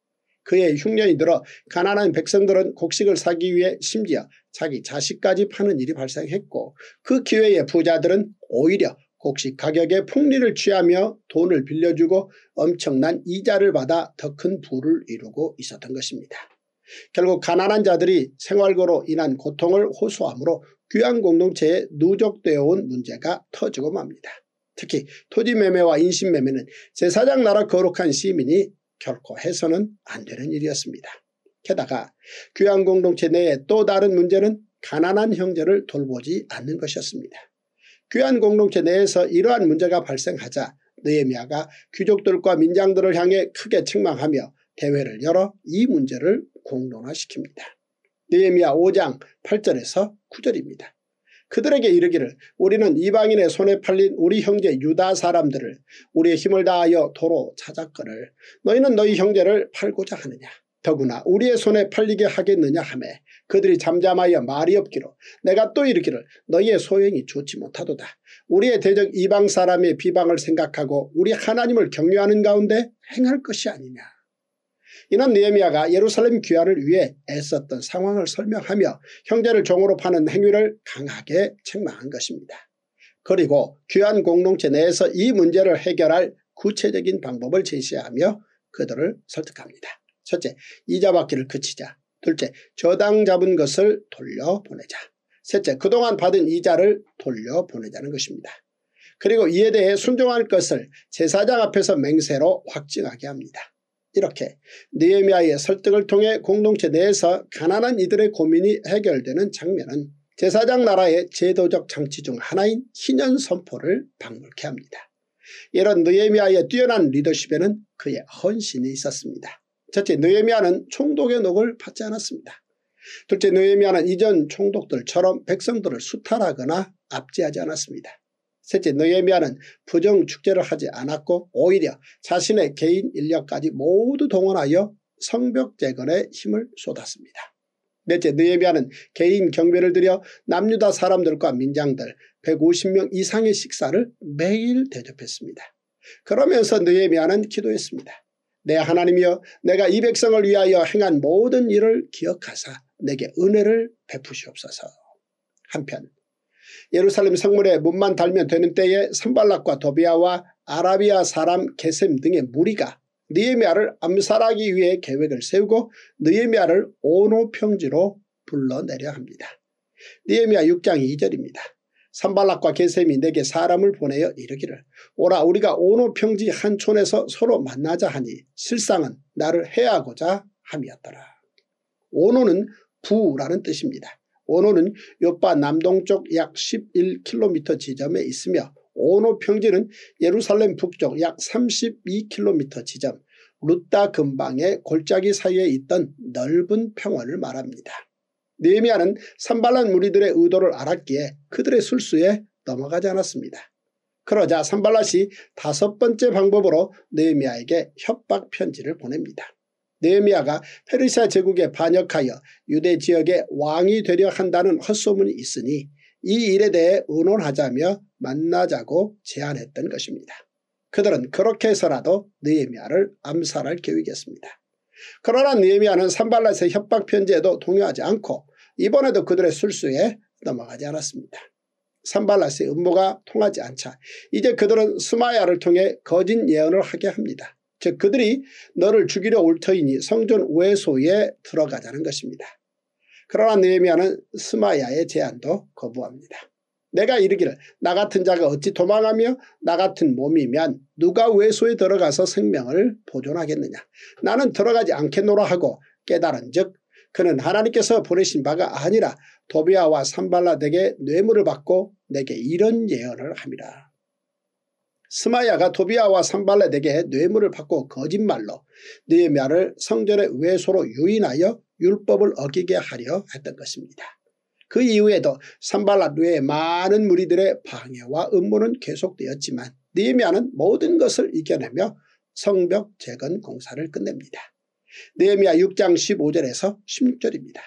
그의 흉년이 들어 가난한 백성들은 곡식을 사기 위해 심지어 자기 자식까지 파는 일이 발생했고 그 기회에 부자들은 오히려 곡식 가격에 폭리를 취하며 돈을 빌려주고 엄청난 이자를 받아 더 큰 부를 이루고 있었던 것입니다. 결국 가난한 자들이 생활고로 인한 고통을 호소함으로 귀한 공동체에 누적되어 온 문제가 터지고 맙니다. 특히 토지 매매와 인신 매매는 제사장 나라 거룩한 시민이 결코 해서는 안 되는 일이었습니다. 게다가 귀양 공동체 내에 또 다른 문제는 가난한 형제를 돌보지 않는 것이었습니다. 귀한 공동체 내에서 이러한 문제가 발생하자 느에미아가 귀족들과 민장들을 향해 크게 책망하며 대회를 열어 이 문제를 공론화시킵니다. 느에미아 5장 8절에서 9절입니다. 그들에게 이르기를 우리는 이방인의 손에 팔린 우리 형제 유다 사람들을 우리의 힘을 다하여 도로 찾았거늘 너희는 너희 형제를 팔고자 하느냐 더구나 우리의 손에 팔리게 하겠느냐 하매 그들이 잠잠하여 말이 없기로 내가 또 이르기를 너희의 소행이 좋지 못하도다. 우리의 대적 이방 사람의 비방을 생각하고 우리 하나님을 격려하는 가운데 행할 것이 아니냐. 이는 느헤미야가 예루살렘 귀환을 위해 애썼던 상황을 설명하며 형제를 종으로 파는 행위를 강하게 책망한 것입니다. 그리고 귀환 공동체 내에서 이 문제를 해결할 구체적인 방법을 제시하며 그들을 설득합니다. 첫째, 이자받기를 그치자. 둘째, 저당 잡은 것을 돌려보내자. 셋째, 그동안 받은 이자를 돌려보내자는 것입니다. 그리고 이에 대해 순종할 것을 제사장 앞에서 맹세로 확증하게 합니다. 이렇게 느에미야의 설득을 통해 공동체 내에서 가난한 이들의 고민이 해결되는 장면은 제사장 나라의 제도적 장치 중 하나인 신년 선포를 방불케 합니다. 이런 느에미야의 뛰어난 리더십에는 그의 헌신이 있었습니다. 첫째 느에미아는 총독의 녹을 받지 않았습니다. 둘째 느에미아는 이전 총독들처럼 백성들을 수탈하거나 압제하지 않았습니다. 셋째 느헤미야는 부정 축제를 하지 않았고 오히려 자신의 개인 인력까지 모두 동원하여 성벽 재건에 힘을 쏟았습니다. 넷째 느헤미야는 개인 경배를 드려 남유다 사람들과 민장들 150명 이상의 식사를 매일 대접했습니다. 그러면서 느헤미야는 기도했습니다. 내 하나님이여 내가 이 백성을 위하여 행한 모든 일을 기억하사 내게 은혜를 베푸시옵소서. 한편 예루살렘 성물에 문만 달면 되는 때에 산발락과 도비아와 아라비아 사람 개셈 등의 무리가 느에미아를 암살하기 위해 계획을 세우고 느에미아를 오노 평지로 불러내려 합니다. 느에미아 6장 2절입니다. 산발락과 개셈이 내게 사람을 보내어 이르기를 오라 우리가 오노 평지 한 촌에서 서로 만나자 하니 실상은 나를 해하고자 함이었더라. 오노는 부라는 뜻입니다. 원호는 요파 남동쪽 약 11km 지점에 있으며 원호 평지는 예루살렘 북쪽 약 32km 지점 루따 근방의 골짜기 사이에 있던 넓은 평원을 말합니다. 느헤미야는 산발란 무리들의 의도를 알았기에 그들의 술수에 넘어가지 않았습니다. 그러자 산발랏이 다섯 번째 방법으로 느헤미야에게 협박 편지를 보냅니다. 네헤미야가 페르시아 제국에 반역하여 유대 지역의 왕이 되려 한다는 헛소문이 있으니 이 일에 대해 의논하자며 만나자고 제안했던 것입니다. 그들은 그렇게 해서라도 느헤미야를 암살할 계획이었습니다. 그러나 느헤미야는 산발라스의 협박 편지에도 동요하지 않고 이번에도 그들의 술수에 넘어가지 않았습니다. 산발라스의 음모가 통하지 않자 이제 그들은 스마야를 통해 거짓 예언을 하게 합니다. 즉 그들이 너를 죽이려 올 터이니 성전 외소에 들어가자는 것입니다. 그러나 느헤미야는 스마야의 제안도 거부합니다. 내가 이르기를 나 같은 자가 어찌 도망하며 나 같은 몸이면 누가 외소에 들어가서 생명을 보존하겠느냐. 나는 들어가지 않겠노라 하고 깨달은 즉 그는 하나님께서 보내신 바가 아니라 도비아와 산발라에게 뇌물을 받고 내게 이런 예언을 함이라. 스마야가 도비아와 산발레에게 뇌물을 받고 거짓말로 느헤미야를 성전의 외소로 유인하여 율법을 어기게 하려 했던 것입니다. 그 이후에도 산발라 뇌의 많은 무리들의 방해와 음모는 계속되었지만 느헤미야는 모든 것을 이겨내며 성벽 재건 공사를 끝냅니다. 느헤미야 6장 15절에서 16절입니다.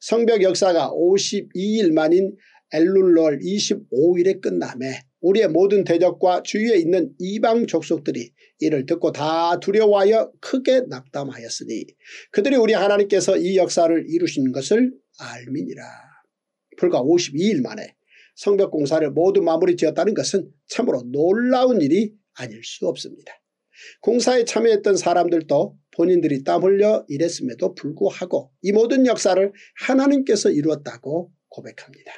성벽 역사가 52일 만인 엘룰롤 25일에 끝남에 우리의 모든 대적과 주위에 있는 이방 족속들이 이를 듣고 다 두려워하여 크게 낙담하였으니 그들이 우리 하나님께서 이 역사를 이루신 것을 알민이라 불과 52일 만에 성벽 공사를 모두 마무리 지었다는 것은 참으로 놀라운 일이 아닐 수 없습니다. 공사에 참여했던 사람들도 본인들이 땀 흘려 일했음에도 불구하고 이 모든 역사를 하나님께서 이루었다고 고백합니다.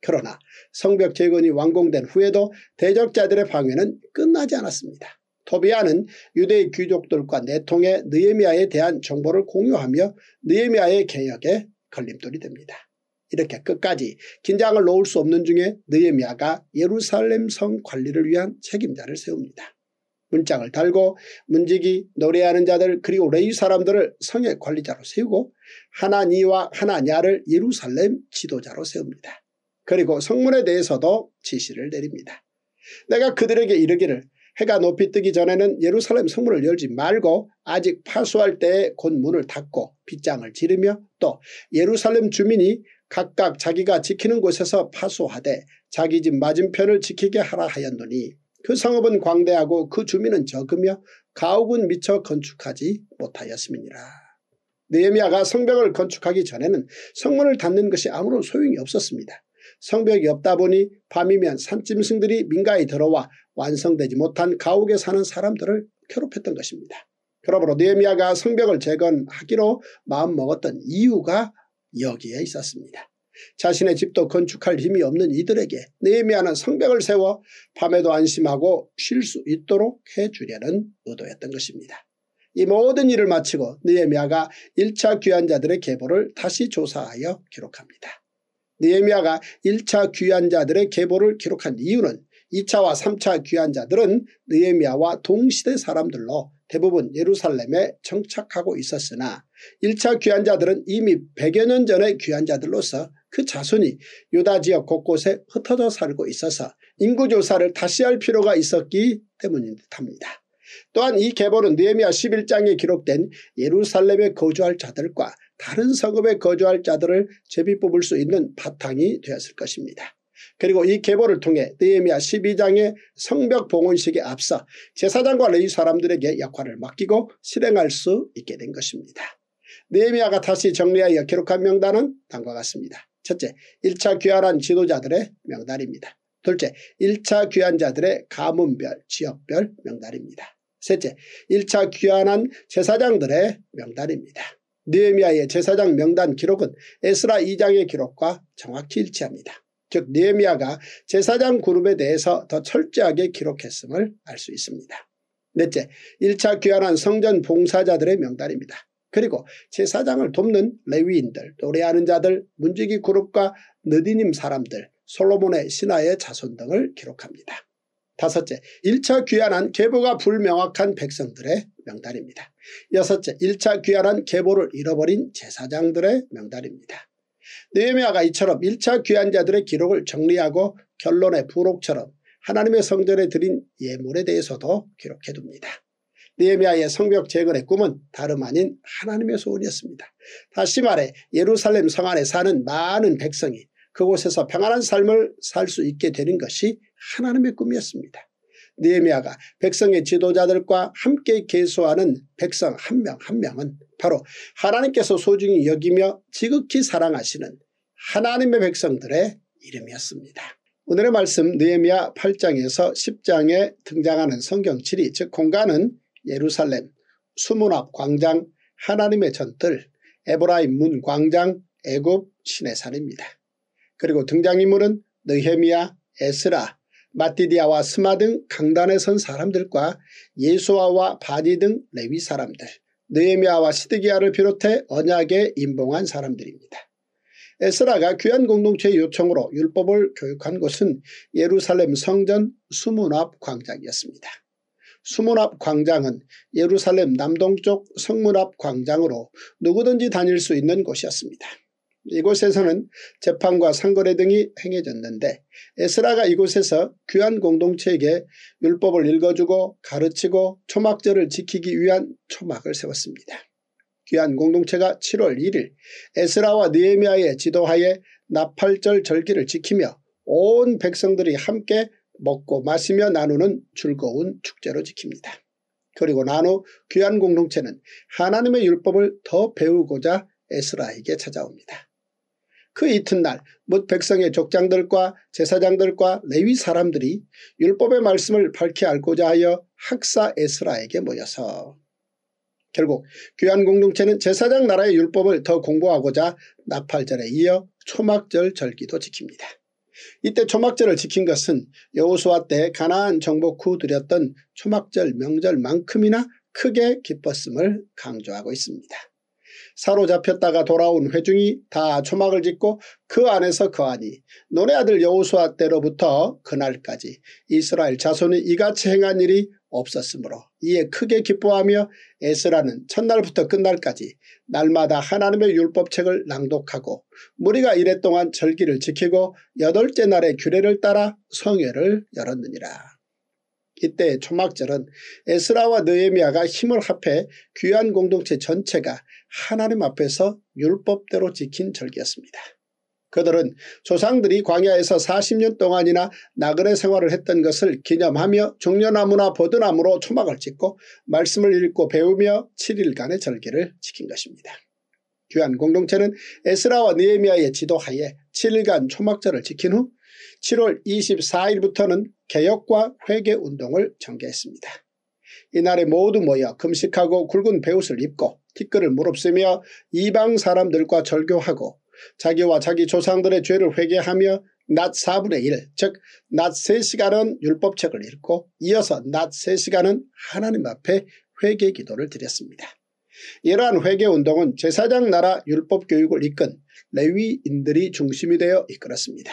그러나 성벽 재건이 완공된 후에도 대적자들의 방해는 끝나지 않았습니다. 토비아는 유대 귀족들과 내통해 느에미아에 대한 정보를 공유하며 느에미아의 개혁에 걸림돌이 됩니다. 이렇게 끝까지 긴장을 놓을 수 없는 중에 느에미아가 예루살렘 성 관리를 위한 책임자를 세웁니다. 문장을 달고 문지기 노래하는 자들 그리고 레이 사람들을 성의 관리자로 세우고 하나니와 하나냐를 예루살렘 지도자로 세웁니다. 그리고 성문에 대해서도 지시를 내립니다. 내가 그들에게 이르기를 해가 높이 뜨기 전에는 예루살렘 성문을 열지 말고 아직 파수할 때에 곧 문을 닫고 빗장을 지르며 또 예루살렘 주민이 각각 자기가 지키는 곳에서 파수하되 자기 집 맞은편을 지키게 하라 하였노니 그 성읍은 광대하고 그 주민은 적으며 가옥은 미처 건축하지 못하였음이니라. 느헤미야가 성벽을 건축하기 전에는 성문을 닫는 것이 아무런 소용이 없었습니다. 성벽이 없다 보니 밤이면 산짐승들이 민가에 들어와 완성되지 못한 가옥에 사는 사람들을 괴롭혔던 것입니다. 그러므로 느헤미야가 성벽을 재건하기로 마음먹었던 이유가 여기에 있었습니다. 자신의 집도 건축할 힘이 없는 이들에게 느헤미야는 성벽을 세워 밤에도 안심하고 쉴 수 있도록 해주려는 의도였던 것입니다. 이 모든 일을 마치고 느헤미야가 1차 귀환자들의 계보를 다시 조사하여 기록합니다. 느헤미야가 1차 귀환자들의 계보를 기록한 이유는 2차와 3차 귀환자들은 느헤미야와 동시대 사람들로 대부분 예루살렘에 정착하고 있었으나 1차 귀환자들은 이미 100여 년 전의 귀환자들로서 그 자손이 유다 지역 곳곳에 흩어져 살고 있어서 인구조사를 다시 할 필요가 있었기 때문인 듯합니다. 또한 이 계보는 느헤미야 11장에 기록된 예루살렘에 거주할 자들과 다른 성읍에 거주할 자들을 제비 뽑을 수 있는 바탕이 되었을 것입니다. 그리고 이 계보를 통해 느헤미야 12장의 성벽 봉헌식에 앞서 제사장과 레위 사람들에게 역할을 맡기고 실행할 수 있게 된 것입니다. 느헤미야가 다시 정리하여 기록한 명단은 다음과 같습니다. 첫째, 1차 귀환한 지도자들의 명단입니다. 둘째, 1차 귀환자들의 가문별, 지역별 명단입니다. 셋째, 1차 귀환한 제사장들의 명단입니다. 느헤미야의 제사장 명단 기록은 에스라 2장의 기록과 정확히 일치합니다. 즉 느헤미야가 제사장 그룹에 대해서 더 철저하게 기록했음을 알 수 있습니다. 넷째, 1차 귀환한 성전 봉사자들의 명단입니다. 그리고 제사장을 돕는 레위인들, 노래하는 자들, 문지기 그룹과 느디님 사람들, 솔로몬의 신하의 자손 등을 기록합니다. 다섯째 1차 귀환한 계보가 불명확한 백성들의 명단입니다. 여섯째 1차 귀환한 계보를 잃어버린 제사장들의 명단입니다. 느헤미야가 이처럼 1차 귀환자들의 기록을 정리하고 결론의 부록처럼 하나님의 성전에 드린 예물에 대해서도 기록해둡니다. 느헤미야의 성벽 재건의 꿈은 다름 아닌 하나님의 소원이었습니다. 다시 말해 예루살렘 성 안에 사는 많은 백성이 그곳에서 평안한 삶을 살 수 있게 되는 것이 하나님의 꿈이었습니다. 니에미아가 백성의 지도자들과 함께 계수하는 백성 한 명 한 명은 바로 하나님께서 소중히 여기며 지극히 사랑하시는 하나님의 백성들의 이름이었습니다. 오늘의 말씀 느헤미야 8장에서 10장에 등장하는 성경칠이 즉 공간은 예루살렘, 수문 앞 광장, 하나님의 전뜰, 에브라임 문 광장, 애굽 시내산입니다. 그리고 등장인물은 느헤미야, 에스라, 마티디아와 스마 등 강단에 선 사람들과 예수아와 바디 등 레위 사람들, 느에미아와 시드기아를 비롯해 언약에 임봉한 사람들입니다. 에스라가 귀한 공동체의 요청으로 율법을 교육한 곳은 예루살렘 성전 수문 앞 광장이었습니다. 수문 앞 광장은 예루살렘 남동쪽 성문 앞 광장으로 누구든지 다닐 수 있는 곳이었습니다. 이곳에서는 재판과 상거래 등이 행해졌는데 에스라가 이곳에서 귀한 공동체에게 율법을 읽어주고 가르치고 초막절을 지키기 위한 초막을 세웠습니다. 귀한 공동체가 7월 1일 에스라와 느헤미아의 지도하에 나팔절 절기를 지키며 온 백성들이 함께 먹고 마시며 나누는 즐거운 축제로 지킵니다. 그리고 난 후 귀한 공동체는 하나님의 율법을 더 배우고자 에스라에게 찾아옵니다. 그 이튿날 뭇 백성의 족장들과 제사장들과 레위 사람들이 율법의 말씀을 밝히 알고자 하여 학사 에스라에게 모여서 결국 귀한 공동체는 제사장 나라의 율법을 더 공부하고자 나팔절에 이어 초막절 절기도 지킵니다. 이때 초막절을 지킨 것은 여호수아 때 가나안 정복 후 드렸던 초막절 명절만큼이나 크게 기뻤음을 강조하고 있습니다. 사로잡혔다가 돌아온 회중이 다 초막을 짓고 그 안에서 거하니 노래 아들 여호수아 때로부터 그날까지 이스라엘 자손이 이같이 행한 일이 없었으므로 이에 크게 기뻐하며 에스라는 첫날부터 끝날까지 날마다 하나님의 율법책을 낭독하고 무리가 이랫동안 절기를 지키고 여덟째 날의 규례를 따라 성회를 열었느니라. 이때 초막절은 에스라와 느에미아가 힘을 합해 귀한 공동체 전체가 하나님 앞에서 율법대로 지킨 절기였습니다. 그들은 조상들이 광야에서 40년 동안이나 나그네 생활을 했던 것을 기념하며 종려나무나 버드나무로 초막을 짓고 말씀을 읽고 배우며 7일간의 절기를 지킨 것입니다. 귀한 공동체는 에스라와 느에미아의 지도하에 7일간 초막절을 지킨 후 7월 24일부터는 개혁과 회개 운동을 전개했습니다. 이날에 모두 모여 금식하고 굵은 배옷을 입고 티끌을 무릅쓰며 이방 사람들과 절교하고 자기와 자기 조상들의 죄를 회개하며 낮 4분의 1, 즉 낮 3시간은 율법책을 읽고 이어서 낮 3시간은 하나님 앞에 회개 기도를 드렸습니다. 이러한 회개운동은 제사장 나라 율법교육을 이끈 레위인들이 중심이 되어 이끌었습니다.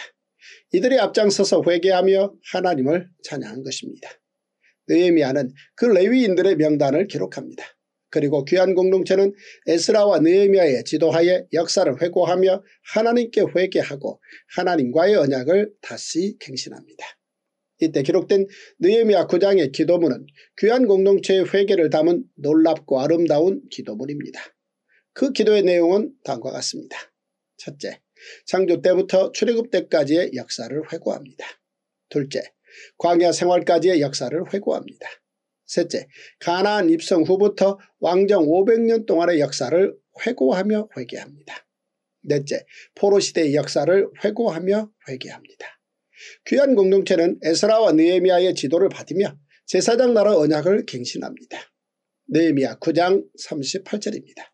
이들이 앞장서서 회개하며 하나님을 찬양한 것입니다. 느헤미아는그 레위인들의 명단을 기록합니다. 그리고 귀한 공동체는 에스라와 느헤미아의 지도하에 역사를 회고하며 하나님께 회개하고 하나님과의 언약을 다시 갱신합니다. 이때 기록된 느헤미아 9장의 기도문은 귀한 공동체의 회개를 담은 놀랍고 아름다운 기도문입니다. 그 기도의 내용은 다음과 같습니다. 첫째, 창조 때부터 출애굽 때까지의 역사를 회고합니다. 둘째, 광야 생활까지의 역사를 회고합니다. 셋째, 가나안 입성 후부터 왕정 500년 동안의 역사를 회고하며 회개합니다. 넷째, 포로시대의 역사를 회고하며 회개합니다. 귀한 공동체는 에스라와 느헤미아의 지도를 받으며 제사장 나라 언약을 갱신합니다. 느헤미아 9장 38절입니다.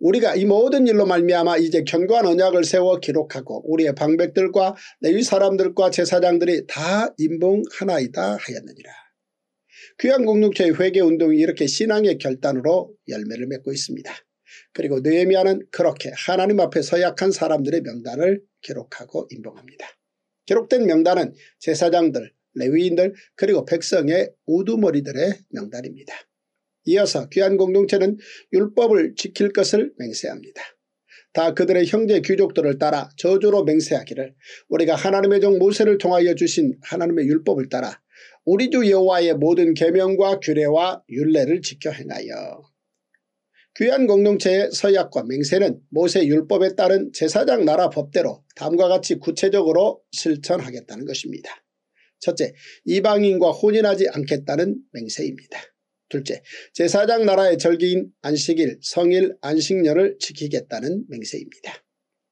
우리가 이 모든 일로 말미암아 이제 견고한 언약을 세워 기록하고 우리의 방백들과 레위 사람들과 제사장들이 다 인봉하나이다 하였느니라. 귀한 공동체의 회개운동이 이렇게 신앙의 결단으로 열매를 맺고 있습니다. 그리고 느헤미야는 그렇게 하나님 앞에 서약한 사람들의 명단을 기록하고 인봉합니다. 기록된 명단은 제사장들, 레위인들 그리고 백성의 우두머리들의 명단입니다. 이어서 귀한 공동체는 율법을 지킬 것을 맹세합니다. 다 그들의 형제 귀족들을 따라 저주로 맹세하기를 우리가 하나님의 종 모세를 통하여 주신 하나님의 율법을 따라 우리 주 여호와의 모든 계명과 규례와 윤례를 지켜 행하여 귀한 공동체의 서약과 맹세는 모세 율법에 따른 제사장 나라 법대로 다음과 같이 구체적으로 실천하겠다는 것입니다. 첫째, 이방인과 혼인하지 않겠다는 맹세입니다. 둘째, 제사장 나라의 절기인 안식일, 성일, 안식년을 지키겠다는 맹세입니다.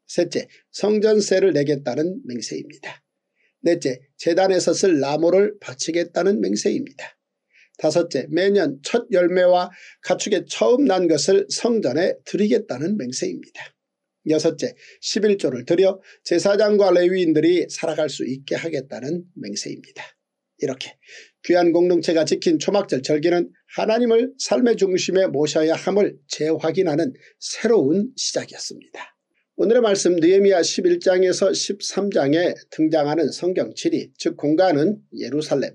셋째, 성전세를 내겠다는 맹세입니다. 넷째, 재단에서 쓸 나무를 바치겠다는 맹세입니다. 다섯째, 매년 첫 열매와 가축의 처음 난 것을 성전에 드리겠다는 맹세입니다. 여섯째, 11조를 들여 제사장과 레위인들이 살아갈 수 있게 하겠다는 맹세입니다. 이렇게 귀한 공동체가 지킨 초막절 절기는 하나님을 삶의 중심에 모셔야 함을 재확인하는 새로운 시작이었습니다. 오늘의 말씀 느헤미야 11장에서 13장에 등장하는 성경 지리 즉 공간은 예루살렘,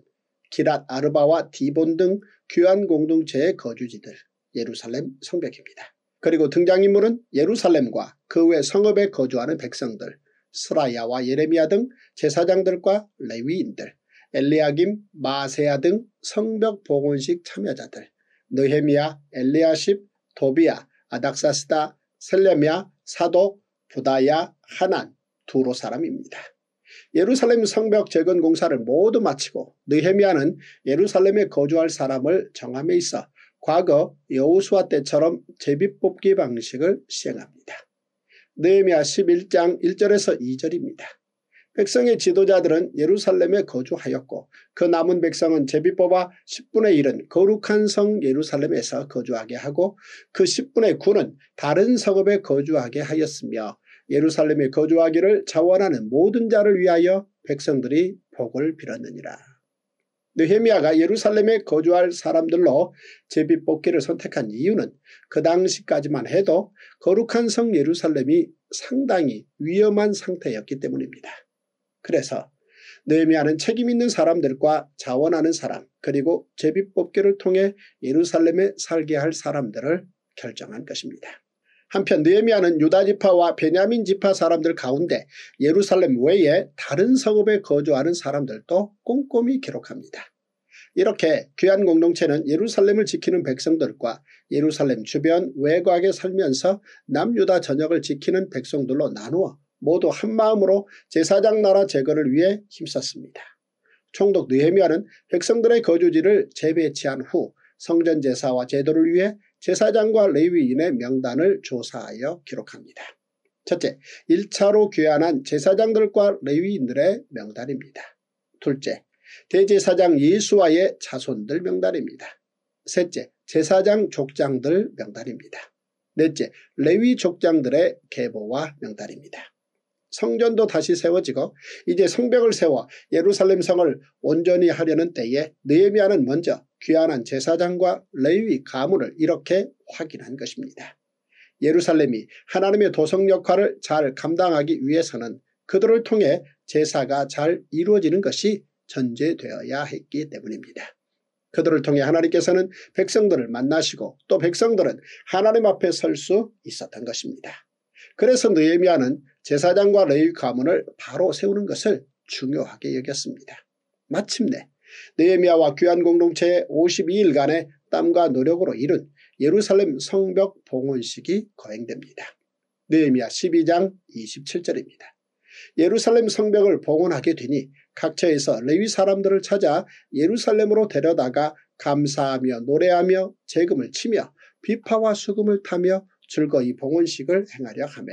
기랏 아르바와 디본 등 귀한 공동체의 거주지들 예루살렘 성벽입니다. 그리고 등장인물은 예루살렘과 그 외 성읍에 거주하는 백성들 스라야와 예레미야 등 제사장들과 레위인들 엘리야김, 마세야 등 성벽 복원식 참여자들, 느헤미야, 엘리야십, 도비야, 아닥사스다, 셀레미야, 사도, 부다야, 하난, 두로 사람입니다. 예루살렘 성벽 재건 공사를 모두 마치고 느헤미야는 예루살렘에 거주할 사람을 정함에 있어 과거 여우수아 때처럼 제비뽑기 방식을 시행합니다. 느헤미야 11장 1절에서 2절입니다. 백성의 지도자들은 예루살렘에 거주하였고 그 남은 백성은 제비 뽑아 10분의 1은 거룩한 성 예루살렘에서 거주하게 하고 그 10분의 9는 다른 성읍에 거주하게 하였으며 예루살렘에 거주하기를 자원하는 모든 자를 위하여 백성들이 복을 빌었느니라. 느헤미아가 예루살렘에 거주할 사람들로 제비 뽑기를 선택한 이유는 그 당시까지만 해도 거룩한 성 예루살렘이 상당히 위험한 상태였기 때문입니다. 그래서 느헤미야는 책임 있는 사람들과 자원하는 사람 그리고 제비뽑기를 통해 예루살렘에 살게 할 사람들을 결정한 것입니다. 한편 느헤미야는 유다 지파와 베냐민 지파 사람들 가운데 예루살렘 외에 다른 성읍에 거주하는 사람들도 꼼꼼히 기록합니다. 이렇게 귀한 공동체는 예루살렘을 지키는 백성들과 예루살렘 주변 외곽에 살면서 남유다 전역을 지키는 백성들로 나누어 모두 한마음으로 제사장 나라 제거를 위해 힘썼습니다. 총독 느헤미아는 백성들의 거주지를 재배치한 후 성전 제사와 제도를 위해 제사장과 레위인의 명단을 조사하여 기록합니다. 첫째, 1차로 귀환한 제사장들과 레위인들의 명단입니다. 둘째, 대제사장 예수와의 자손들 명단입니다. 셋째, 제사장 족장들 명단입니다. 넷째, 레위 족장들의 계보와 명단입니다. 성전도 다시 세워지고 이제 성벽을 세워 예루살렘 성을 온전히 하려는 때에 느헤미야는 먼저 귀환한 제사장과 레위 가문을 이렇게 확인한 것입니다. 예루살렘이 하나님의 도성 역할을 잘 감당하기 위해서는 그들을 통해 제사가 잘 이루어지는 것이 전제되어야 했기 때문입니다. 그들을 통해 하나님께서는 백성들을 만나시고 또 백성들은 하나님 앞에 설 수 있었던 것입니다. 그래서 느헤미야는 제사장과 레위 가문을 바로 세우는 것을 중요하게 여겼습니다. 마침내 느헤미야와 귀한 공동체의 52일간의 땀과 노력으로 이룬 예루살렘 성벽 봉헌식이 거행됩니다. 느헤미야 12장 27절입니다. 예루살렘 성벽을 봉헌하게 되니 각처에서 레위 사람들을 찾아 예루살렘으로 데려다가 감사하며 노래하며 재금을 치며 비파와 수금을 타며 즐거이 봉헌식을 행하려 하며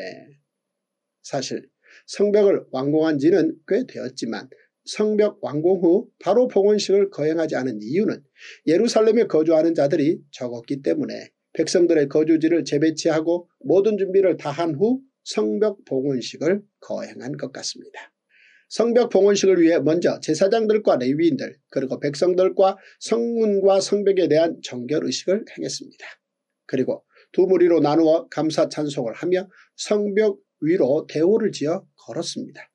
사실 성벽을 완공한 지는 꽤 되었지만 성벽 완공 후 바로 봉헌식을 거행하지 않은 이유는 예루살렘에 거주하는 자들이 적었기 때문에 백성들의 거주지를 재배치하고 모든 준비를 다 한 후 성벽 봉헌식을 거행한 것 같습니다. 성벽 봉헌식을 위해 먼저 제사장들과 레위인들 그리고 백성들과 성문과 성벽에 대한 정결의식을 행했습니다. 그리고 두 무리로 나누어 감사 찬송을 하며 성벽 위로 대오를 지어 걸었습니다.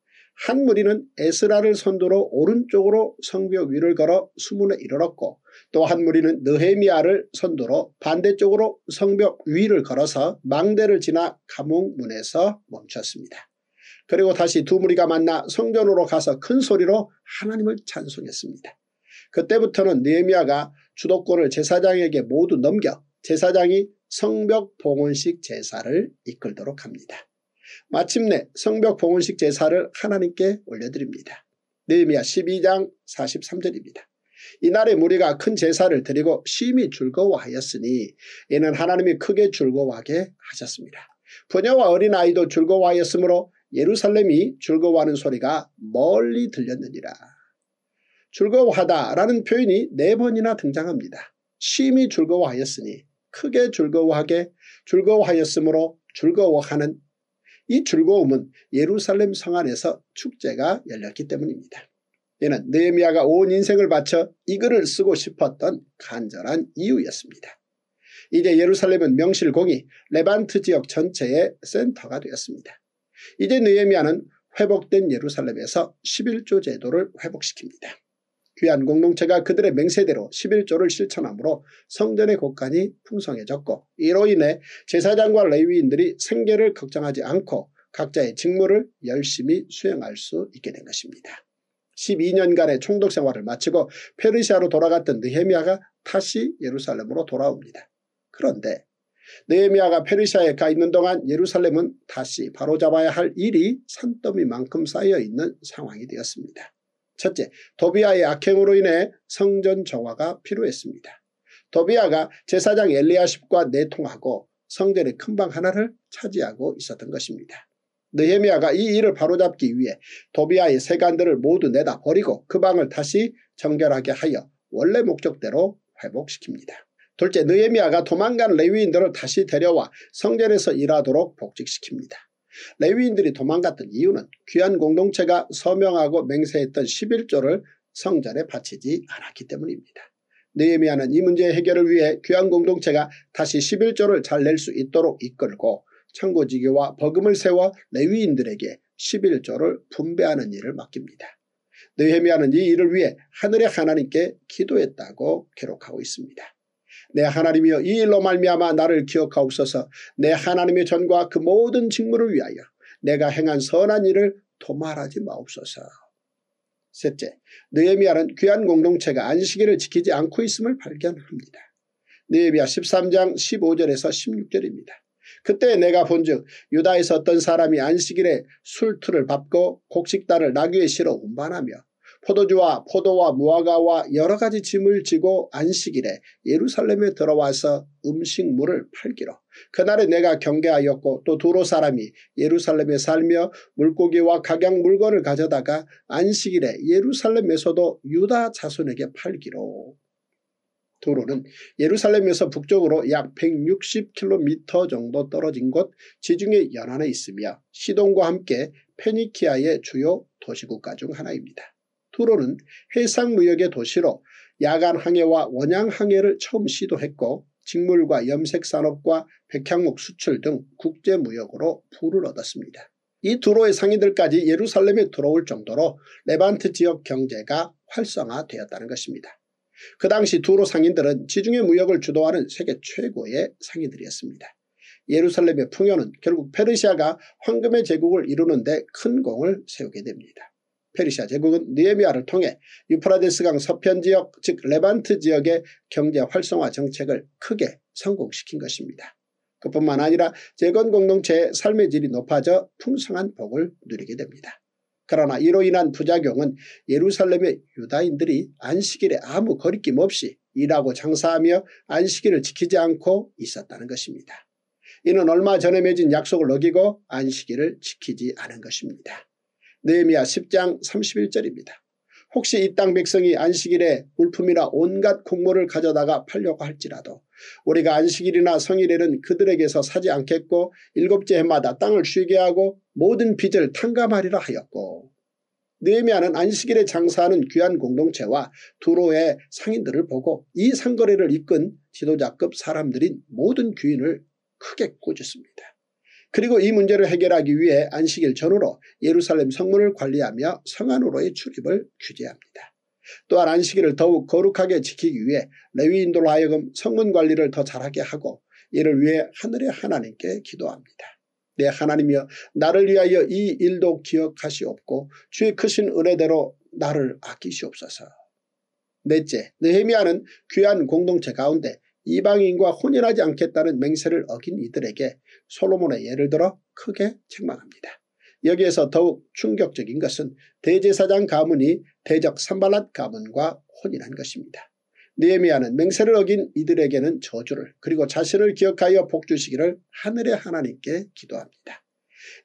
한 무리는 에스라를 선두로 오른쪽으로 성벽 위를 걸어 수문에 이르렀고 또 한 무리는 느헤미아를 선두로 반대쪽으로 성벽 위를 걸어서 망대를 지나 감옥문에서 멈췄습니다. 그리고 다시 두 무리가 만나 성전으로 가서 큰 소리로 하나님을 찬송했습니다. 그때부터는 느헤미아가 주도권을 제사장에게 모두 넘겨 제사장이 성벽 봉헌식 제사를 이끌도록 합니다. 마침내 성벽 봉헌식 제사를 하나님께 올려드립니다. 느헤미야 12장 43절입니다. 이날에 무리가 큰 제사를 드리고 심히 즐거워하였으니 이는 하나님이 크게 즐거워하게 하셨습니다. 부녀와 어린아이도 즐거워하였으므로 예루살렘이 즐거워하는 소리가 멀리 들렸느니라. 즐거워하다라는 표현이 네 번이나 등장합니다. 심히 즐거워하였으니 크게 즐거워하게 즐거워하였으므로 즐거워하는 이 즐거움은 예루살렘 성 안에서 축제가 열렸기 때문입니다. 이는 느헤미야가 온 인생을 바쳐 이 글을 쓰고 싶었던 간절한 이유였습니다. 이제 예루살렘은 명실공히 레반트 지역 전체의 센터가 되었습니다. 이제 느헤미야는 회복된 예루살렘에서 11조 제도를 회복시킵니다. 귀한 공동체가 그들의 맹세대로 11조를 실천하므로 성전의 곳간이 풍성해졌고 이로 인해 제사장과 레위인들이 생계를 걱정하지 않고 각자의 직무를 열심히 수행할 수 있게 된 것입니다. 12년간의 총독 생활을 마치고 페르시아로 돌아갔던 느헤미아가 다시 예루살렘으로 돌아옵니다. 그런데 느헤미아가 페르시아에 가 있는 동안 예루살렘은 다시 바로잡아야 할 일이 산더미만큼 쌓여있는 상황이 되었습니다. 첫째, 도비아의 악행으로 인해 성전 정화가 필요했습니다. 도비아가 제사장 엘리아십과 내통하고 성전의 큰 방 하나를 차지하고 있었던 것입니다. 느헤미아가이 일을 바로잡기 위해 도비아의 세관들을 모두 내다 버리고 그 방을 다시 정결하게 하여 원래 목적대로 회복시킵니다. 둘째, 느헤미아가 도망간 레위인들을 다시 데려와 성전에서 일하도록 복직시킵니다. 레위인들이 도망갔던 이유는 귀한 공동체가 서명하고 맹세했던 11조를 성전에 바치지 않았기 때문입니다. 느헤미야는 이 문제 의 해결을 위해 귀한 공동체가 다시 11조를 잘 낼 수 있도록 이끌고 창고지교와 버금을 세워 레위인들에게 11조를 분배하는 일을 맡깁니다. 느헤미야는 이 일을 위해 하늘의 하나님께 기도했다고 기록하고 있습니다. 내 하나님이여 이 일로 말미암아 나를 기억하옵소서 내 하나님의 전과 그 모든 직무를 위하여 내가 행한 선한 일을 도말하지 마옵소서. 셋째, 느에미아는 귀한 공동체가 안식일을 지키지 않고 있음을 발견합니다. 느헤미야 13장 15절에서 16절입니다. 그때 내가 본즉 유다에서 어떤 사람이 안식일에 술투를 밟고 곡식단을 나귀에 실어 운반하며 포도주와 포도와 무화과와 여러 가지 짐을 지고 안식일에 예루살렘에 들어와서 음식물을 팔기로 그날에 내가 경계하였고 또 두로 사람이 예루살렘에 살며 물고기와 각양 물건을 가져다가 안식일에 예루살렘에서도 유다 자손에게 팔기로 도로는 예루살렘에서 북쪽으로 약 160km 정도 떨어진 곳 지중해 연안에 있으며 시동과 함께 페니키아의 주요 도시국가 중 하나입니다. 두로는 해상무역의 도시로 야간항해와 원양항해를 처음 시도했고 직물과 염색산업과 백향목 수출 등 국제무역으로 부를 얻었습니다. 이 두로의 상인들까지 예루살렘에 들어올 정도로 레반트 지역 경제가 활성화되었다는 것입니다. 그 당시 두로 상인들은 지중해 무역을 주도하는 세계 최고의 상인들이었습니다. 예루살렘의 풍요는 결국 페르시아가 황금의 제국을 이루는 데 큰 공을 세우게 됩니다. 페르시아 제국은 느에미아를 통해 유프라데스강 서편 지역 즉 레반트 지역의 경제 활성화 정책을 크게 성공시킨 것입니다. 그뿐만 아니라 재건 공동체의 삶의 질이 높아져 풍성한 복을 누리게 됩니다. 그러나 이로 인한 부작용은 예루살렘의 유다인들이 안식일에 아무 거리낌 없이 일하고 장사하며 안식일을 지키지 않고 있었다는 것입니다. 이는 얼마 전에 맺은 약속을 어기고 안식일을 지키지 않은 것입니다. 느헤미야 10장 31절입니다. 혹시 이 땅 백성이 안식일에 물품이나 온갖 공모를 가져다가 팔려고 할지라도 우리가 안식일이나 성일에는 그들에게서 사지 않겠고 일곱째 해마다 땅을 쉬게 하고 모든 빚을 탕감하리라 하였고 느헤미야는 안식일에 장사하는 귀한 공동체와 두로의 상인들을 보고 이 상거래를 이끈 지도자급 사람들인 모든 귀인을 크게 꾸짖습니다. 그리고 이 문제를 해결하기 위해 안식일 전후로 예루살렘 성문을 관리하며 성 안으로의 출입을 규제합니다. 또한 안식일을 더욱 거룩하게 지키기 위해 레위인들로 하여금 성문 관리를 더 잘하게 하고 이를 위해 하늘의 하나님께 기도합니다. 내 네, 하나님이여 나를 위하여 이 일도 기억하시옵고 주의 크신 은혜대로 나를 아끼시옵소서. 넷째, 느헤미야는 귀한 공동체 가운데 이방인과 혼인하지 않겠다는 맹세를 어긴 이들에게 솔로몬의 예를 들어 크게 책망합니다. 여기에서 더욱 충격적인 것은 대제사장 가문이 대적 산발랏 가문과 혼인한 것입니다. 니에미야는 맹세를 어긴 이들에게는 저주를 그리고 자신을 기억하여 복주시기를 하늘의 하나님께 기도합니다.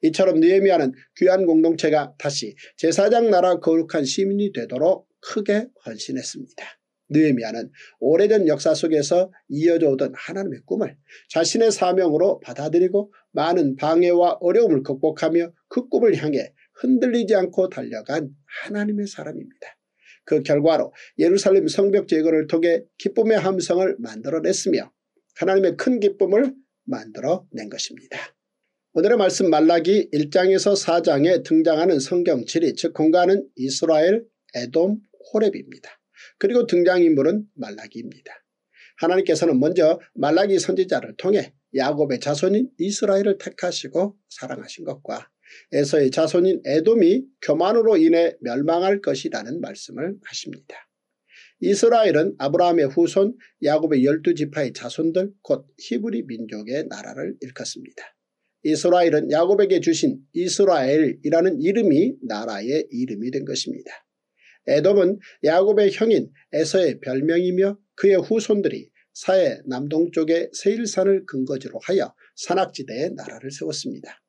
이처럼 니에미야는 귀한 공동체가 다시 제사장 나라 거룩한 시민이 되도록 크게 헌신했습니다. 느에미아는오래된 역사 속에서 이어져 오던 하나님의 꿈을 자신의 사명으로 받아들이고 많은 방해와 어려움을 극복하며 그 꿈을 향해 흔들리지 않고 달려간 하나님의 사람입니다. 그 결과로 예루살렘 성벽 제거를 통해 기쁨의 함성을 만들어냈으며 하나님의 큰 기쁨을 만들어낸 것입니다. 오늘의 말씀 말라기 1장에서 4장에 등장하는 성경칠이 즉 공간은 이스라엘, 에돔, 호렙입니다. 그리고 등장인물은 말라기입니다. 하나님께서는 먼저 말라기 선지자를 통해 야곱의 자손인 이스라엘을 택하시고 사랑하신 것과 에서의 자손인 에돔이 교만으로 인해 멸망할 것이라는 말씀을 하십니다. 이스라엘은 아브라함의 후손 야곱의 열두 지파의 자손들 곧 히브리 민족의 나라를 일컫습니다. 이스라엘은 야곱에게 주신 이스라엘이라는 이름이 나라의 이름이 된 것입니다. 에돔은 야곱의 형인 에서의 별명이며 그의 후손들이 사해 남동쪽의 세일산을 근거지로 하여 산악지대에 나라를 세웠습니다.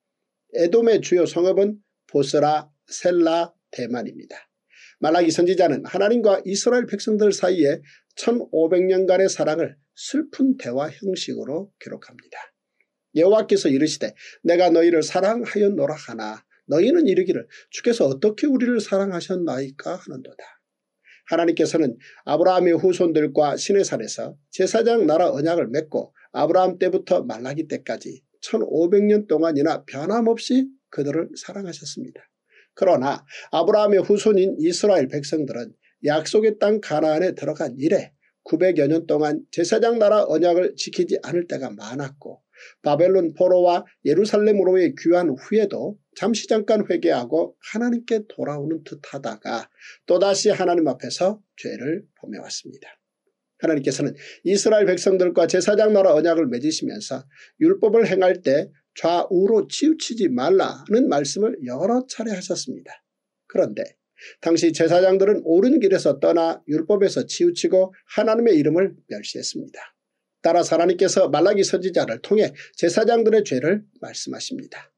에돔의 주요 성읍은 보스라, 셀라, 대만입니다. 말라기 선지자는 하나님과 이스라엘 백성들 사이에 1500년간의 사랑을 슬픈 대화 형식으로 기록합니다. 여호와께서 이르시되 내가 너희를 사랑하여노라 하나 너희는 이르기를 주께서 어떻게 우리를 사랑하셨나이까 하는도다. 하나님께서는 아브라함의 후손들과 시내산에서 제사장 나라 언약을 맺고 아브라함 때부터 말라기 때까지 1500년 동안이나 변함없이 그들을 사랑하셨습니다. 그러나 아브라함의 후손인 이스라엘 백성들은 약속의 땅 가나안에 들어간 이래 900여 년 동안 제사장 나라 언약을 지키지 않을 때가 많았고 바벨론 포로와 예루살렘으로의 귀환 후에도 잠시 잠깐 회개하고 하나님께 돌아오는 듯하다가 또다시 하나님 앞에서 죄를 범해왔습니다. 하나님께서는 이스라엘 백성들과 제사장 나라 언약을 맺으시면서 율법을 행할 때 좌우로 치우치지 말라는 말씀을 여러 차례 하셨습니다. 그런데 당시 제사장들은 옳은 길에서 떠나 율법에서 치우치고 하나님의 이름을 멸시했습니다. 따라 서 하나님께서 말라기 선지자를 통해 제사장들의 죄를 말씀하십니다.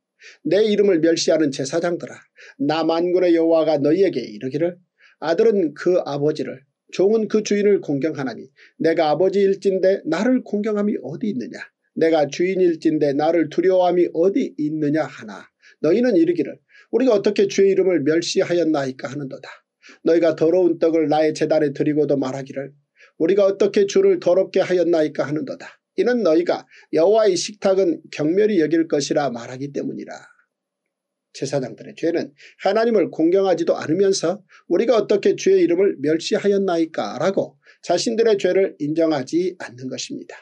내 이름을 멸시하는 제사장들아 나 만군의 여호와가 너희에게 이르기를 아들은 그 아버지를 종은 그 주인을 공경하나니 내가 아버지일진데 나를 공경함이 어디 있느냐 내가 주인일진데 나를 두려워함이 어디 있느냐 하나 너희는 이르기를 우리가 어떻게 주의 이름을 멸시하였나이까 하는도다. 너희가 더러운 떡을 나의 재단에 드리고도 말하기를 우리가 어떻게 주를 더럽게 하였나이까 하는도다. 이는 너희가 여호와의 식탁은 경멸이 여길 것이라 말하기 때문이라. 제사장들의 죄는 하나님을 공경하지도 않으면서 우리가 어떻게 주의 이름을 멸시하였나이까 라고 자신들의 죄를 인정하지 않는 것입니다.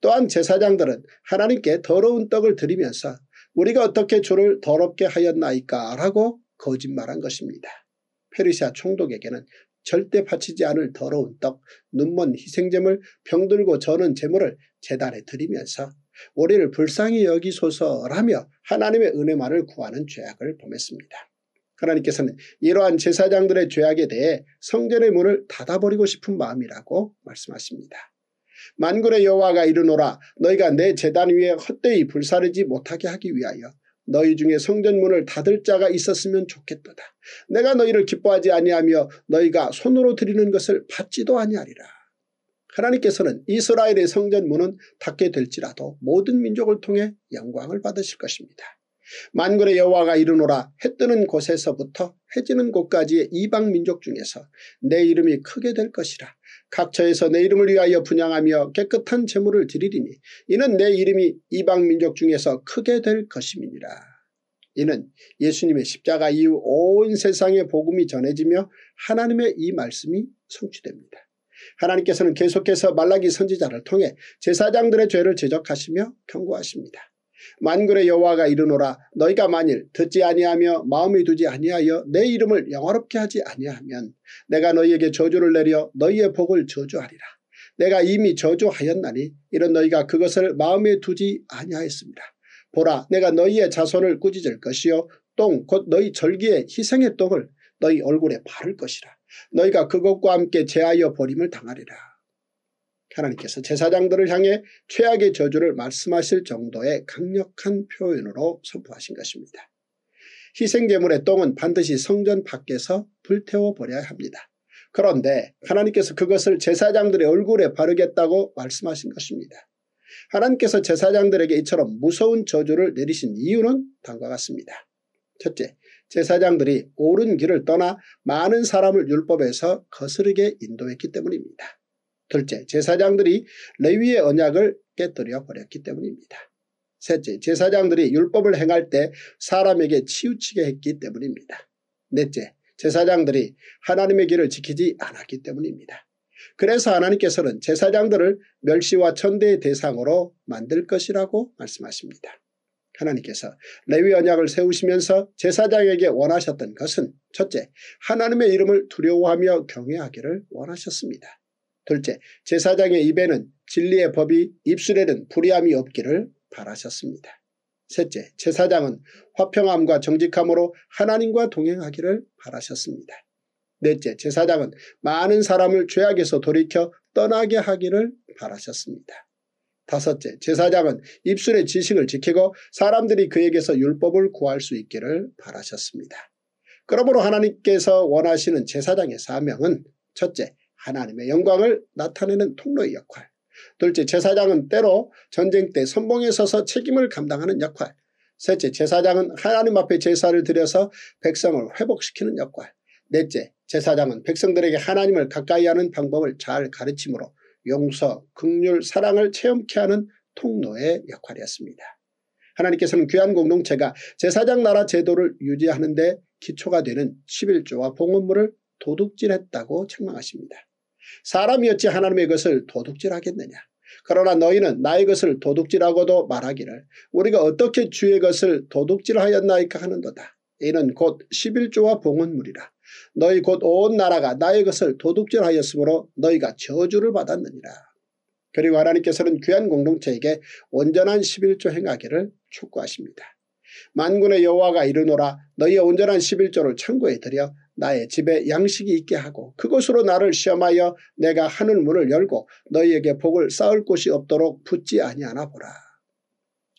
또한 제사장들은 하나님께 더러운 떡을 드리면서 우리가 어떻게 주를 더럽게 하였나이까 라고 거짓말한 것입니다. 페르시아 총독에게는 절대 바치지 않을 더러운 떡, 눈먼 희생제물, 병들고 저는 제물을 재단에 드리면서 우리를 불쌍히 여기소서라며 하나님의 은혜만을 구하는 죄악을 범했습니다. 하나님께서는 이러한 제사장들의 죄악에 대해 성전의 문을 닫아버리고 싶은 마음이라고 말씀하십니다. 만군의 여호와가 이르노라 너희가 내 재단 위에 헛되이 불사르지 못하게 하기 위하여 너희 중에 성전문을 닫을 자가 있었으면 좋겠도다. 내가 너희를 기뻐하지 아니하며 너희가 손으로 드리는 것을 받지도 아니하리라. 하나님께서는 이스라엘의 성전문은 닫게 될지라도 모든 민족을 통해 영광을 받으실 것입니다. 만군의 여호와가 이르노라 해 뜨는 곳에서부터 해지는 곳까지의 이방 민족 중에서 내 이름이 크게 될 것이라 각처에서 내 이름을 위하여 분양하며 깨끗한 재물을 드리리니 이는 내 이름이 이방 민족 중에서 크게 될 것임이니라. 이는 예수님의 십자가 이후 온 세상에 복음이 전해지며 하나님의 이 말씀이 성취됩니다. 하나님께서는 계속해서 말라기 선지자를 통해 제사장들의 죄를 제적하시며 경고하십니다. 만군의 여호와가 이르노라 너희가 만일 듣지 아니하며 마음이 두지 아니하여 내 이름을 영화롭게 하지 아니하면 내가 너희에게 저주를 내려 너희의 복을 저주하리라. 내가 이미 저주하였나니 이런 너희가 그것을 마음에 두지 아니하였습니다. 보라 내가 너희의 자손을 꾸짖을 것이요 똥 곧 너희 절기에 희생의 똥을 너희 얼굴에 바를 것이라. 너희가 그것과 함께 제하여 버림을 당하리라. 하나님께서 제사장들을 향해 최악의 저주를 말씀하실 정도의 강력한 표현으로 선포하신 것입니다. 희생제물의 똥은 반드시 성전 밖에서 불태워버려야 합니다. 그런데 하나님께서 그것을 제사장들의 얼굴에 바르겠다고 말씀하신 것입니다. 하나님께서 제사장들에게 이처럼 무서운 저주를 내리신 이유는 다음과 같습니다. 첫째, 제사장들이 옳은 길을 떠나 많은 사람을 율법에서 거스르게 인도했기 때문입니다. 둘째, 제사장들이 레위의 언약을 깨뜨려 버렸기 때문입니다. 셋째, 제사장들이 율법을 행할 때 사람에게 치우치게 했기 때문입니다. 넷째, 제사장들이 하나님의 길을 지키지 않았기 때문입니다. 그래서 하나님께서는 제사장들을 멸시와 천대의 대상으로 만들 것이라고 말씀하십니다. 하나님께서 레위 언약을 세우시면서 제사장에게 원하셨던 것은 첫째, 하나님의 이름을 두려워하며 경외하기를 원하셨습니다. 둘째, 제사장의 입에는 진리의 법이 입술에는 불의함이 없기를 바라셨습니다. 셋째, 제사장은 화평함과 정직함으로 하나님과 동행하기를 바라셨습니다. 넷째, 제사장은 많은 사람을 죄악에서 돌이켜 떠나게 하기를 바라셨습니다. 다섯째, 제사장은 입술의 지식을 지키고 사람들이 그에게서 율법을 구할 수 있기를 바라셨습니다. 그러므로 하나님께서 원하시는 제사장의 사명은 첫째, 하나님의 영광을 나타내는 통로의 역할 둘째 제사장은 때로 전쟁 때 선봉에 서서 책임을 감당하는 역할 셋째 제사장은 하나님 앞에 제사를 드려서 백성을 회복시키는 역할 넷째 제사장은 백성들에게 하나님을 가까이 하는 방법을 잘 가르침으로 용서, 극률, 사랑을 체험케 하는 통로의 역할이었습니다. 하나님께서는 귀한 공동체가 제사장 나라 제도를 유지하는 데 기초가 되는 11조와 봉헌물을 도둑질했다고 책망하십니다. 사람이 어찌 하나님의 것을 도둑질하겠느냐. 그러나 너희는 나의 것을 도둑질하고도 말하기를 우리가 어떻게 주의 것을 도둑질하였나이까 하는도다. 이는 곧 11조와 봉헌물이라. 너희 곧 온 나라가 나의 것을 도둑질하였으므로 너희가 저주를 받았느니라. 그리고 하나님께서는 귀한 공동체에게 온전한 11조 행하기를 촉구하십니다. 만군의 여호와가 이르노라 너희의 온전한 11조를 청구해드려 나의 집에 양식이 있게 하고 그곳으로 나를 시험하여 내가 하늘 문을 열고 너희에게 복을 쌓을 곳이 없도록 붙지 아니하나 보라.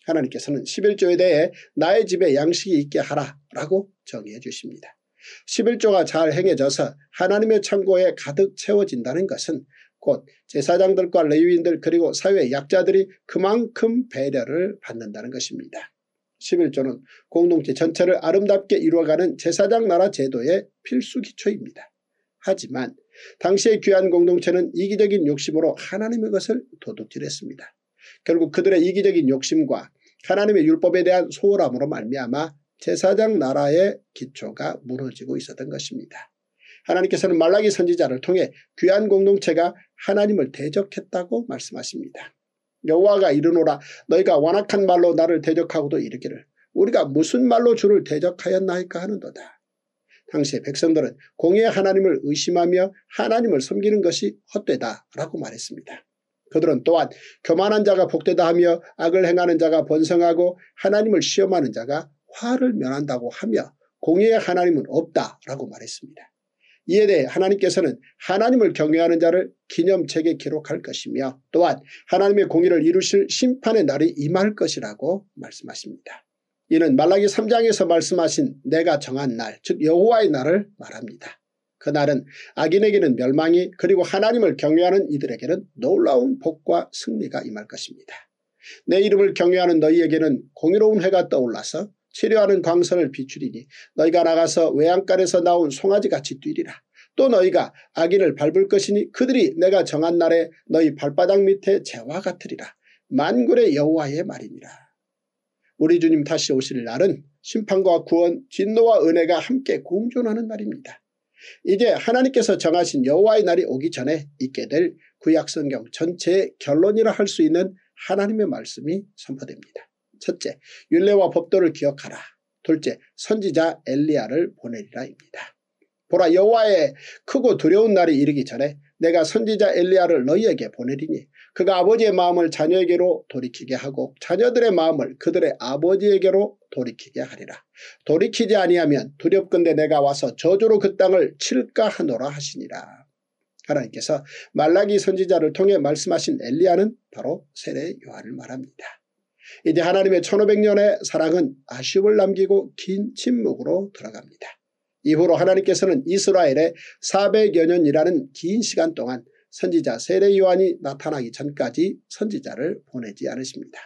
하나님께서는 11조에 대해 나의 집에 양식이 있게 하라 라고 정의해 주십니다. 11조가 잘 행해져서 하나님의 창고에 가득 채워진다는 것은 곧 제사장들과 레위인들 그리고 사회 약자들이 그만큼 배려를 받는다는 것입니다. 11조는 공동체 전체를 아름답게 이루어가는 제사장 나라 제도의 필수 기초입니다. 하지만 당시의 귀한 공동체는 이기적인 욕심으로 하나님의 것을 도둑질했습니다. 결국 그들의 이기적인 욕심과 하나님의 율법에 대한 소홀함으로 말미암아 제사장 나라의 기초가 무너지고 있었던 것입니다. 하나님께서는 말라기 선지자를 통해 귀한 공동체가 하나님을 대적했다고 말씀하십니다. 여호와가 이르노라 너희가 완악한 말로 나를 대적하고도 이르기를 우리가 무슨 말로 주를 대적하였나이까 하는도다. 당시의 백성들은 공의 하나님을 의심하며 하나님을 섬기는 것이 헛되다라고 말했습니다. 그들은 또한 교만한 자가 복되다 하며 악을 행하는 자가 번성하고 하나님을 시험하는 자가 화를 면한다고 하며 공의의 하나님은 없다라고 말했습니다. 이에 대해 하나님께서는 하나님을 경외하는 자를 기념책에 기록할 것이며 또한 하나님의 공의를 이루실 심판의 날이 임할 것이라고 말씀하십니다. 이는 말라기 3장에서 말씀하신 내가 정한 날즉 여호와의 날을 말합니다. 그날은 악인에게는 멸망이 그리고 하나님을 경외하는 이들에게는 놀라운 복과 승리가 임할 것입니다. 내 이름을 경외하는 너희에게는 공의로운 해가 떠올라서 치료하는 광선을 비추리니 너희가 나가서 외양간에서 나온 송아지같이 뛰리라. 또 너희가 아기를 밟을 것이니 그들이 내가 정한 날에 너희 발바닥 밑에 재와 같으리라. 만굴의 여호와의 말이니라. 우리 주님 다시 오실 날은 심판과 구원, 진노와 은혜가 함께 공존하는 날입니다. 이제 하나님께서 정하신 여호와의 날이 오기 전에 있게 될 구약성경 전체의 결론이라 할 수 있는 하나님의 말씀이 선포됩니다. 첫째, 율례와 법도를 기억하라. 둘째, 선지자 엘리야를 보내리라입니다. 보라 여호와의 크고 두려운 날이 이르기 전에 내가 선지자 엘리야를 너희에게 보내리니 그가 아버지의 마음을 자녀에게로 돌이키게 하고 자녀들의 마음을 그들의 아버지에게로 돌이키게 하리라. 돌이키지 아니하면 두렵건대 내가 와서 저주로 그 땅을 칠까 하노라 하시니라. 하나님께서 말라기 선지자를 통해 말씀하신 엘리야는 바로 세례 요한을 말합니다. 이제 하나님의 1500년의 사랑은 아쉬움을 남기고 긴 침묵으로 들어갑니다. 이후로 하나님께서는 이스라엘에 400여 년이라는 긴 시간 동안 선지자 세례 요한이 나타나기 전까지 선지자를 보내지 않으십니다.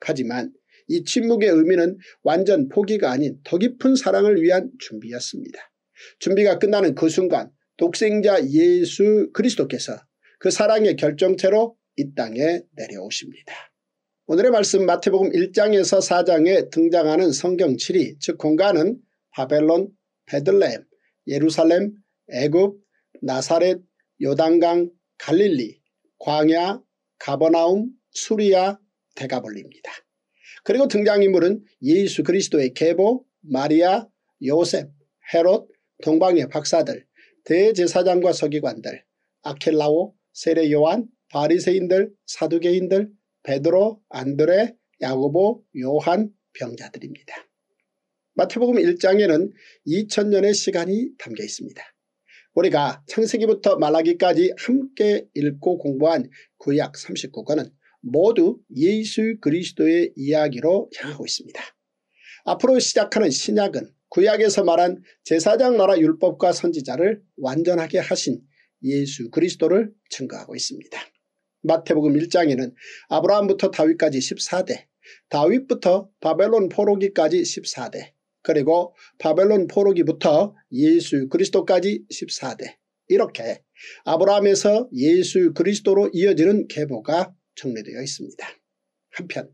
하지만 이 침묵의 의미는 완전 포기가 아닌 더 깊은 사랑을 위한 준비였습니다. 준비가 끝나는 그 순간 독생자 예수 그리스도께서 그 사랑의 결정체로 이 땅에 내려오십니다. 오늘의 말씀 마태복음 1장에서 4장에 등장하는 성경 7위즉 공간은 바벨론, 베들레헴, 예루살렘, 애굽, 나사렛, 요단강, 갈릴리, 광야, 가버나움, 수리아, 대가벌리입니다 그리고 등장인물은 예수 그리스도의 계보, 마리아, 요셉, 헤롯, 동방의 박사들, 대제사장과 서기관들, 아켈라오, 세례요한, 바리새인들, 사두개인들, 베드로, 안드레, 야고보, 요한 병자들입니다. 마태복음 1장에는 2000년의 시간이 담겨 있습니다. 우리가 창세기부터 말라기까지 함께 읽고 공부한 구약 39권은 모두 예수 그리스도의 이야기로 향하고 있습니다. 앞으로 시작하는 신약은 구약에서 말한 제사장 나라 율법과 선지자를 완전하게 하신 예수 그리스도를 증거하고 있습니다. 마태복음 1장에는 아브라함부터 다윗까지 14대, 다윗부터 바벨론 포로기까지 14대, 그리고 바벨론 포로기부터 예수 그리스도까지 14대 이렇게 아브라함에서 예수 그리스도로 이어지는 계보가 정리되어 있습니다. 한편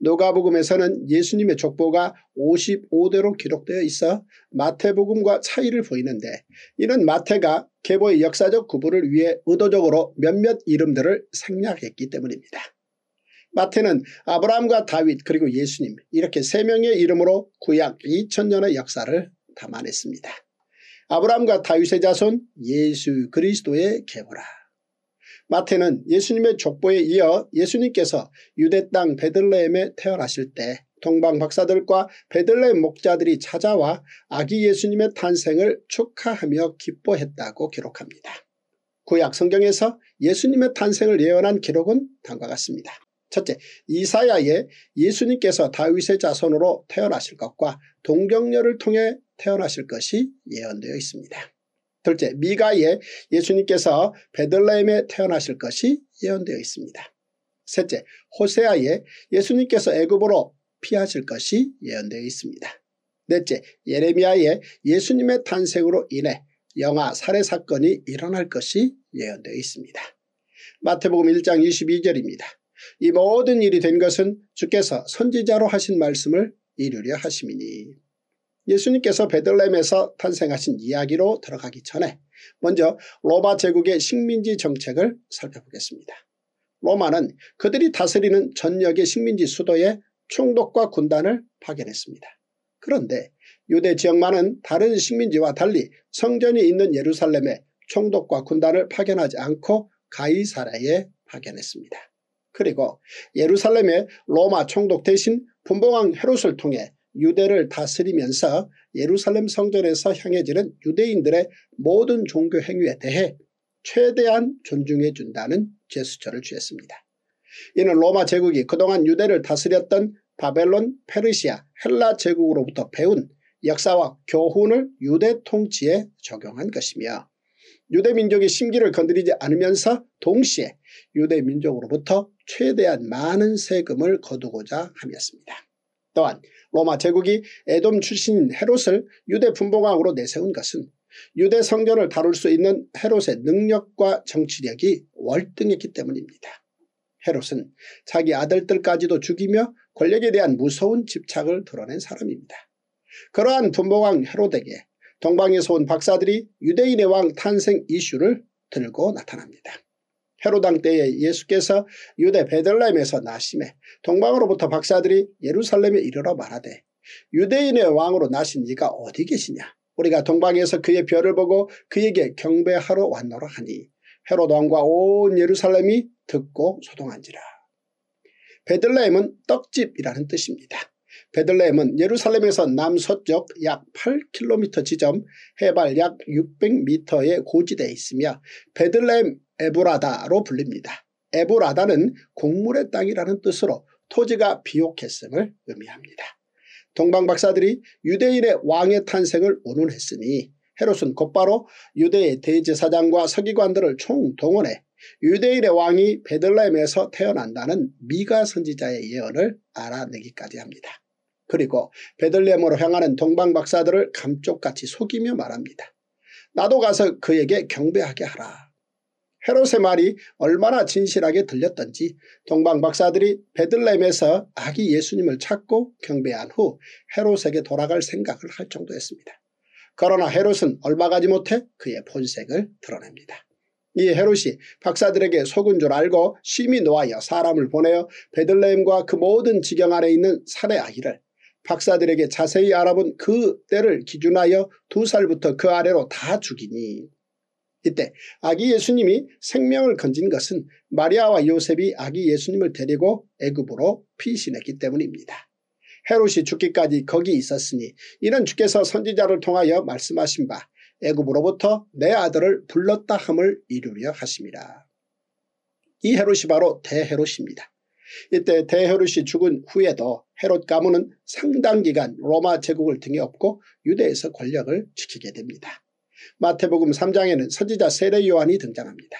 누가복음에서는 예수님의 족보가 55대로 기록되어 있어 마태복음과 차이를 보이는데 이는 마태가 계보의 역사적 구분을 위해 의도적으로 몇몇 이름들을 생략했기 때문입니다. 마태는 아브라함과 다윗 그리고 예수님 이렇게 세 명의 이름으로 구약 2000년의 역사를 담아냈습니다. 아브라함과 다윗의 자손 예수 그리스도의 계보라. 마태는 예수님의 족보에 이어 예수님께서 유대 땅 베들레헴에 태어나실 때 동방 박사들과 베들레헴 목자들이 찾아와 아기 예수님의 탄생을 축하하며 기뻐했다고 기록합니다. 구약 성경에서 예수님의 탄생을 예언한 기록은 다음과 같습니다. 첫째, 이사야에 예수님께서 다윗의 자손으로 태어나실 것과 동경녀를 통해 태어나실 것이 예언되어 있습니다. 둘째, 미가에 예수님께서 베들레헴에 태어나실 것이 예언되어 있습니다. 셋째, 호세아에 예수님께서 애굽으로 피하실 것이 예언되어 있습니다. 넷째, 예레미야에 예수님의 탄생으로 인해 영아 살해 사건이 일어날 것이 예언되어 있습니다. 마태복음 1장 22절입니다. 이 모든 일이 된 것은 주께서 선지자로 하신 말씀을 이루려 하심이니 예수님께서 베들렘에서 탄생하신 이야기로 들어가기 전에 먼저 로마 제국의 식민지 정책을 살펴보겠습니다. 로마는 그들이 다스리는 전역의 식민지 수도에 총독과 군단을 파견했습니다. 그런데 유대 지역만은 다른 식민지와 달리 성전이 있는 예루살렘에 총독과 군단을 파견하지 않고 가이사라에 파견했습니다. 그리고 예루살렘에 로마 총독 대신 분봉왕 헤롯을 통해 유대를 다스리면서 예루살렘 성전에서 향해지는 유대인들의 모든 종교 행위에 대해 최대한 존중해 준다는 제스처를 취했습니다. 이는 로마 제국이 그동안 유대를 다스렸던 바벨론, 페르시아, 헬라 제국으로부터 배운 역사와 교훈을 유대 통치에 적용한 것이며 유대 민족이 심기를 건드리지 않으면서 동시에 유대 민족으로부터 최대한 많은 세금을 거두고자 함이었습니다. 또한 로마 제국이 에돔 출신인 헤롯을 유대 분봉왕으로 내세운 것은 유대 성전을 다룰 수 있는 헤롯의 능력과 정치력이 월등했기 때문입니다. 헤롯은 자기 아들들까지도 죽이며 권력에 대한 무서운 집착을 드러낸 사람입니다. 그러한 분봉왕 헤롯에게 동방에서 온 박사들이 유대인의 왕 탄생 이슈를 들고 나타납니다. 헤로당 때에 예수께서 유대 베들레헴에서 나심에 동방으로부터 박사들이 예루살렘에 이르러 말하되 유대인의 왕으로 나신 이가 어디 계시냐 우리가 동방에서 그의 별을 보고 그에게 경배하러 왔노라 하니 헤롯 왕과 온 예루살렘이 듣고 소동한지라. 베들레헴은 떡집이라는 뜻입니다. 베들레헴은 예루살렘에서 남서쪽 약 8km 지점 해발 약 600m의 고지대에 있으며 베들레헴 에브라다로 불립니다. 에브라다는 곡물의 땅이라는 뜻으로 토지가 비옥했음을 의미합니다. 동방 박사들이 유대인의 왕의 탄생을 운운했으니 헤롯은 곧바로 유대의 대제사장과 서기관들을 총동원해 유대인의 왕이 베들레헴에서 태어난다는 미가 선지자의 예언을 알아내기까지 합니다. 그리고 베들레헴으로 향하는 동방 박사들을 감쪽같이 속이며 말합니다. 나도 가서 그에게 경배하게 하라. 헤롯의 말이 얼마나 진실하게 들렸던지 동방 박사들이 베들렘에서 아기 예수님을 찾고 경배한 후 헤롯에게 돌아갈 생각을 할 정도였습니다. 그러나 헤롯은 얼마 가지 못해 그의 본색을 드러냅니다. 이 헤롯이 박사들에게 속은 줄 알고 심히 노하여 사람을 보내어 베들레헴과 그 모든 지경 안에 있는 산의 아기를 박사들에게 자세히 알아본 그 때를 기준하여 두 살부터 그 아래로 다 죽이니 이때 아기 예수님이 생명을 건진 것은 마리아와 요셉이 아기 예수님을 데리고 애굽으로 피신했기 때문입니다. 헤롯이 죽기까지 거기 있었으니 이는 주께서 선지자를 통하여 말씀하신 바 애굽으로부터 내 아들을 불렀다 함을 이루려 하십니다이 헤롯이 바로 대헤롯입니다. 이때 대헤롯이 죽은 후에도 헤롯 가문은 상당 기간 로마 제국을 등에 업고 유대에서 권력을 지키게 됩니다. 마태복음 3장에는 선지자 세례 요한이 등장합니다.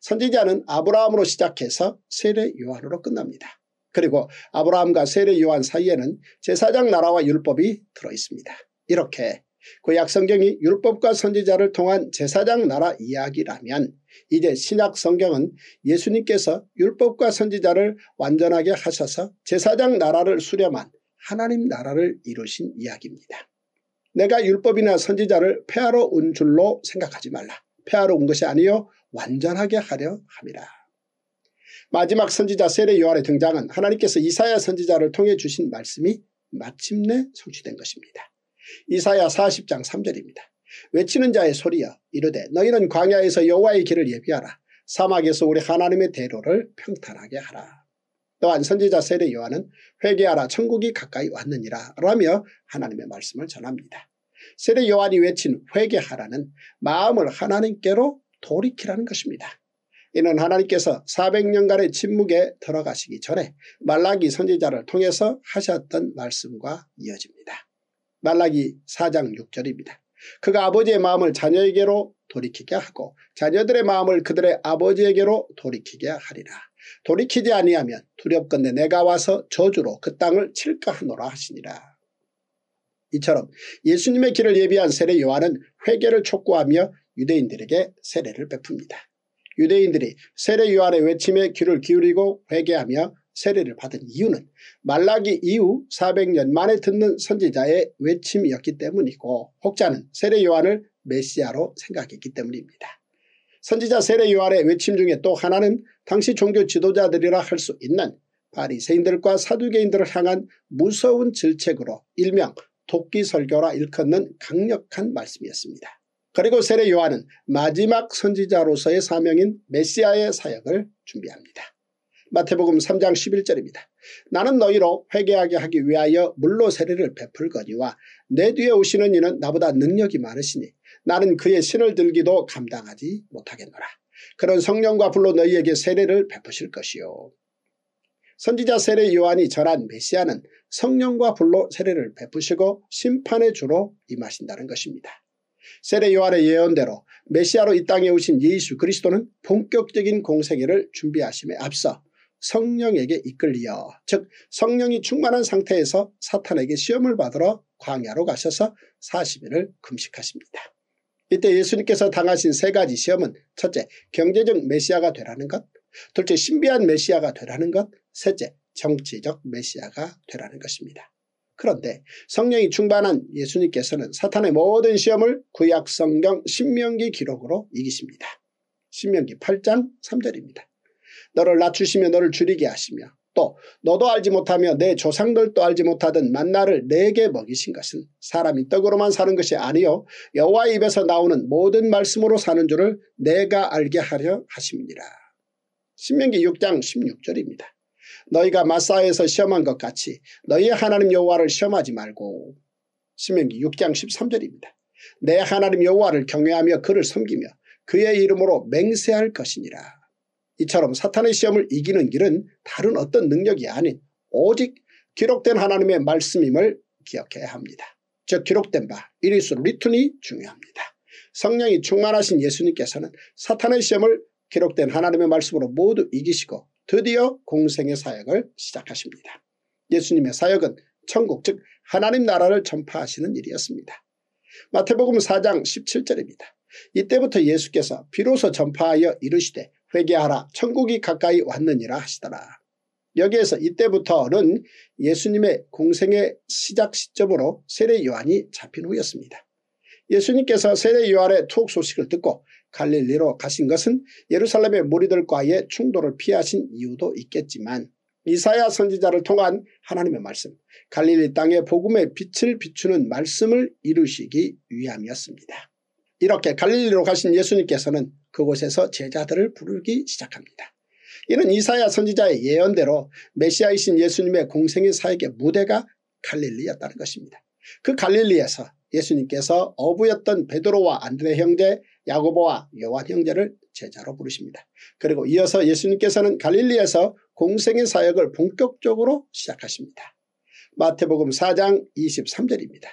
선지자는 아브라함으로 시작해서 세례 요한으로 끝납니다. 그리고 아브라함과 세례 요한 사이에는 제사장 나라와 율법이 들어있습니다. 이렇게 구약 성경이 율법과 선지자를 통한 제사장 나라 이야기라면 이제 신약 성경은 예수님께서 율법과 선지자를 완전하게 하셔서 제사장 나라를 수렴한 하나님 나라를 이루신 이야기입니다. 내가 율법이나 선지자를 폐하러 온 줄로 생각하지 말라. 폐하러 온 것이 아니요 완전하게 하려 함이라. 마지막 선지자 세례 요한의 등장은 하나님께서 이사야 선지자를 통해 주신 말씀이 마침내 성취된 것입니다. 이사야 40장 3절입니다. 외치는 자의 소리여 이르되 너희는 광야에서 여호와의 길을 예비하라. 사막에서 우리 하나님의 대로를 평탄하게 하라. 또한 선지자 세례 요한은 회개하라 천국이 가까이 왔느니라 라며 하나님의 말씀을 전합니다. 세례 요한이 외친 회개하라는 마음을 하나님께로 돌이키라는 것입니다. 이는 하나님께서 400년간의 침묵에 들어가시기 전에 말라기 선지자를 통해서 하셨던 말씀과 이어집니다. 말라기 4장 6절입니다. 그가 아버지의 마음을 자녀에게로 돌이키게 하고 자녀들의 마음을 그들의 아버지에게로 돌이키게 하리라. 돌이키지 아니하면 두렵건대 내가 와서 저주로 그 땅을 칠까 하노라 하시니라. 이처럼 예수님의 길을 예비한 세례 요한은 회개를 촉구하며 유대인들에게 세례를 베풉니다. 유대인들이 세례 요한의 외침에 귀를 기울이고 회개하며 세례를 받은 이유는 말라기 이후 400년 만에 듣는 선지자의 외침이었기 때문이고 혹자는 세례 요한을 메시아로 생각했기 때문입니다. 선지자 세례 요한의 외침 중에 또 하나는 당시 종교 지도자들이라 할 수 있는 바리새인들과 사두개인들을 향한 무서운 질책으로 일명 도끼설교라 일컫는 강력한 말씀이었습니다. 그리고 세례 요한은 마지막 선지자로서의 사명인 메시아의 사역을 준비합니다. 마태복음 3장 11절입니다. 나는 너희로 회개하게 하기 위하여 물로 세례를 베풀거니와 내 뒤에 오시는 이는 나보다 능력이 많으시니 나는 그의 신을 들기도 감당하지 못하겠노라. 그런 성령과 불로 너희에게 세례를 베푸실 것이요. 선지자 세례 요한이 전한 메시아는 성령과 불로 세례를 베푸시고 심판의 주로 임하신다는 것입니다. 세례 요한의 예언대로 메시아로 이 땅에 오신 예수 그리스도는 본격적인 공세계를 준비하심에 앞서 성령에게 이끌리어 즉 성령이 충만한 상태에서 사탄에게 시험을 받으러 광야로 가셔서 40일을 금식하십니다. 이때 예수님께서 당하신 세 가지 시험은 첫째 경제적 메시아가 되라는 것, 둘째 신비한 메시아가 되라는 것, 셋째 정치적 메시아가 되라는 것입니다. 그런데 성령이 충만한 예수님께서는 사탄의 모든 시험을 구약 성경 신명기 기록으로 이기십니다. 신명기 8장 3절입니다. 너를 낮추시며 너를 줄이게 하시며 또 너도 알지 못하며 내 조상들도 알지 못하던 만나를 내게 먹이신 것은 사람이 떡으로만 사는 것이 아니요 여호와의 입에서 나오는 모든 말씀으로 사는 줄을 내가 알게 하려 하십니다. 신명기 6장 16절입니다. 너희가 마사에서 시험한 것 같이 너희의 하나님 여호와를 시험하지 말고 신명기 6장 13절입니다. 내 하나님 여호와를 경외하며 그를 섬기며 그의 이름으로 맹세할 것이니라. 이처럼 사탄의 시험을 이기는 길은 다른 어떤 능력이 아닌 오직 기록된 하나님의 말씀임을 기억해야 합니다. 즉 기록된 바 이리수 리툰이 중요합니다. 성령이 충만하신 예수님께서는 사탄의 시험을 기록된 하나님의 말씀으로 모두 이기시고 드디어 공생의 사역을 시작하십니다. 예수님의 사역은 천국 즉 하나님 나라를 전파하시는 일이었습니다. 마태복음 4장 17절입니다. 이때부터 예수께서 비로소 전파하여 이르시되 회개하라 천국이 가까이 왔느니라 하시더라. 여기에서 이때부터는 예수님의 공생의 시작 시점으로 세례 요한이 잡힌 후였습니다. 예수님께서 세례 요한의 투옥 소식을 듣고 갈릴리로 가신 것은 예루살렘의 무리들과의 충돌을 피하신 이유도 있겠지만 이사야 선지자를 통한 하나님의 말씀, 갈릴리 땅의 복음의 빛을 비추는 말씀을 이루시기 위함이었습니다. 이렇게 갈릴리로 가신 예수님께서는 그곳에서 제자들을 부르기 시작합니다. 이는 이사야 선지자의 예언대로 메시아이신 예수님의 공생의 사역의 무대가 갈릴리였다는 것입니다. 그 갈릴리에서 예수님께서 어부였던 베드로와 안드레 형제 야고보와 요한 형제를 제자로 부르십니다. 그리고 이어서 예수님께서는 갈릴리에서 공생의 사역을 본격적으로 시작하십니다. 마태복음 4장 23절입니다.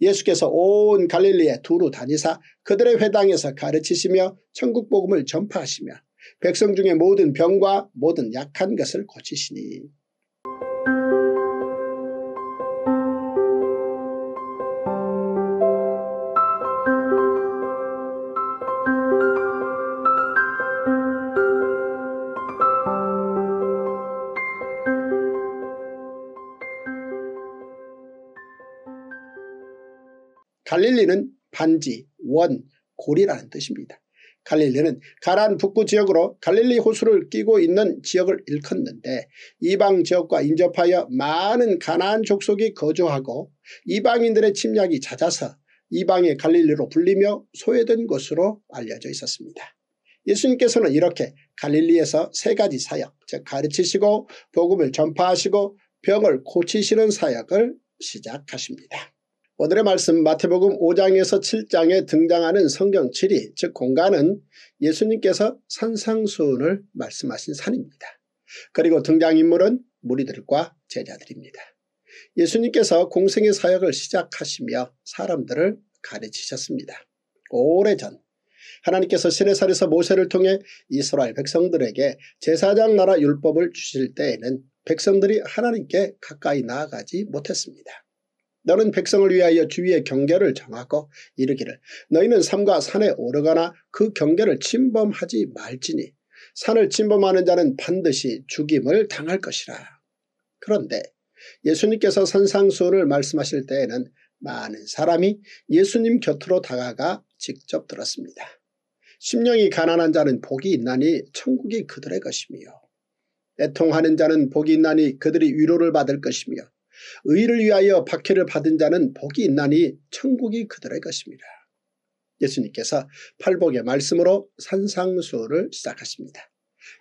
예수께서 온 갈릴리에 두루 다니사 그들의 회당에서 가르치시며 천국복음을 전파하시며 백성 중의 모든 병과 모든 약한 것을 고치시니 갈릴리는 반지, 원, 고리라는 뜻입니다. 갈릴리는 가라안 북부 지역으로 갈릴리 호수를 끼고 있는 지역을 일컫는데 이방 지역과 인접하여 많은 가나안 족속이 거주하고 이방인들의 침략이 잦아서 이방의 갈릴리로 불리며 소외된 것으로 알려져 있었습니다. 예수님께서는 이렇게 갈릴리에서 세 가지 사역, 즉 가르치시고 복음을 전파하시고 병을 고치시는 사역을 시작하십니다. 오늘의 말씀 마태복음 5장에서 7장에 등장하는 성경 7위 즉 공간은 예수님께서 산상수훈을 말씀하신 산입니다. 그리고 등장인물은 무리들과 제자들입니다. 예수님께서 공생의 사역을 시작하시며 사람들을 가르치셨습니다. 오래전 하나님께서 시내살에서 모세를 통해 이스라엘 백성들에게 제사장 나라 율법을 주실 때에는 백성들이 하나님께 가까이 나아가지 못했습니다. 너는 백성을 위하여 주위의 경계를 정하고 이르기를 너희는 삼과 산에 오르거나 그 경계를 침범하지 말지니 산을 침범하는 자는 반드시 죽임을 당할 것이라. 그런데 예수님께서 산상수훈을 말씀하실 때에는 많은 사람이 예수님 곁으로 다가가 직접 들었습니다. 심령이 가난한 자는 복이 있나니 천국이 그들의 것이며 애통하는 자는 복이 있나니 그들이 위로를 받을 것이며 의를 위하여 박해를 받은 자는 복이 있나니 천국이 그들의 것입니다. 예수님께서 팔복의 말씀으로 산상수를 시작하십니다.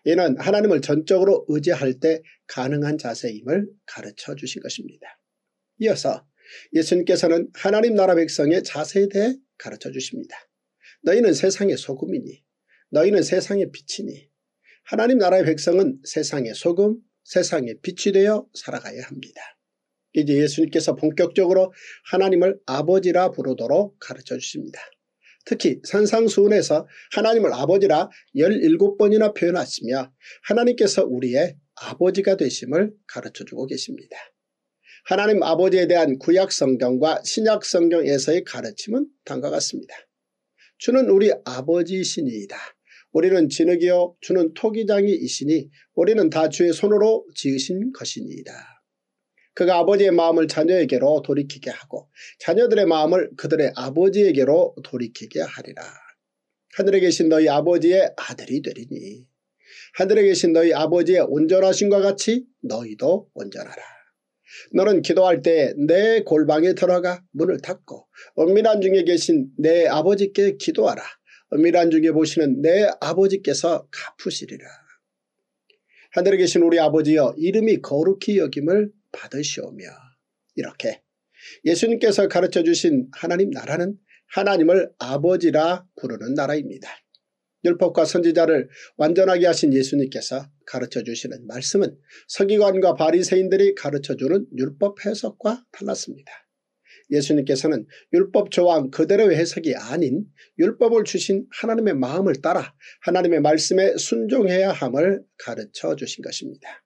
이는 하나님을 전적으로 의지할 때 가능한 자세임을 가르쳐 주신 것입니다. 이어서 예수님께서는 하나님 나라 백성의 자세에 대해 가르쳐 주십니다. 너희는 세상의 소금이니 너희는 세상의 빛이니 하나님 나라의 백성은 세상의 소금 세상의 빛이 되어 살아가야 합니다. 이제 예수님께서 본격적으로 하나님을 아버지라 부르도록 가르쳐 주십니다. 특히 산상수훈에서 하나님을 아버지라 17번이나 표현하시며 하나님께서 우리의 아버지가 되심을 가르쳐주고 계십니다. 하나님 아버지에 대한 구약성경과 신약성경에서의 가르침은 다음과 같습니다. 주는 우리 아버지이시니이다. 우리는 진흙이요 주는 토기장이이시니 우리는 다 주의 손으로 지으신 것이니이다. 그가 아버지의 마음을 자녀에게로 돌이키게 하고 자녀들의 마음을 그들의 아버지에게로 돌이키게 하리라. 하늘에 계신 너희 아버지의 아들이 되리니 하늘에 계신 너희 아버지의 온전하신과 같이 너희도 온전하라. 너는 기도할 때 내 골방에 들어가 문을 닫고 은밀한 중에 계신 내 아버지께 기도하라. 은밀한 중에 보시는 내 아버지께서 갚으시리라. 하늘에 계신 우리 아버지여 이름이 거룩히 여김을 받으시오며 이렇게 예수님께서 가르쳐 주신 하나님 나라는 하나님을 아버지라 부르는 나라입니다. 율법과 선지자를 완전하게 하신 예수님께서 가르쳐 주시는 말씀은 서기관과 바리새인들이 가르쳐 주는 율법 해석과 달랐습니다. 예수님께서는 율법 조항 그대로의 해석이 아닌 율법을 주신 하나님의 마음을 따라 하나님의 말씀에 순종해야 함을 가르쳐 주신 것입니다.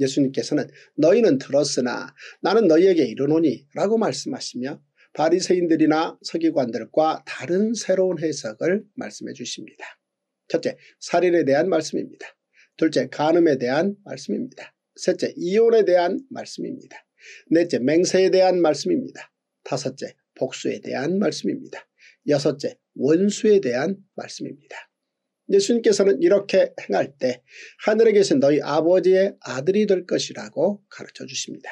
예수님께서는 너희는 들었으나 나는 너희에게 이르노니 라고 말씀하시며 바리새인들이나 서기관들과 다른 새로운 해석을 말씀해 주십니다. 첫째, 살인에 대한 말씀입니다. 둘째, 간음에 대한 말씀입니다. 셋째, 이혼에 대한 말씀입니다. 넷째, 맹세에 대한 말씀입니다. 다섯째, 복수에 대한 말씀입니다. 여섯째, 원수에 대한 말씀입니다. 예수님께서는 이렇게 행할 때 하늘에 계신 너희 아버지의 아들이 될 것이라고 가르쳐 주십니다.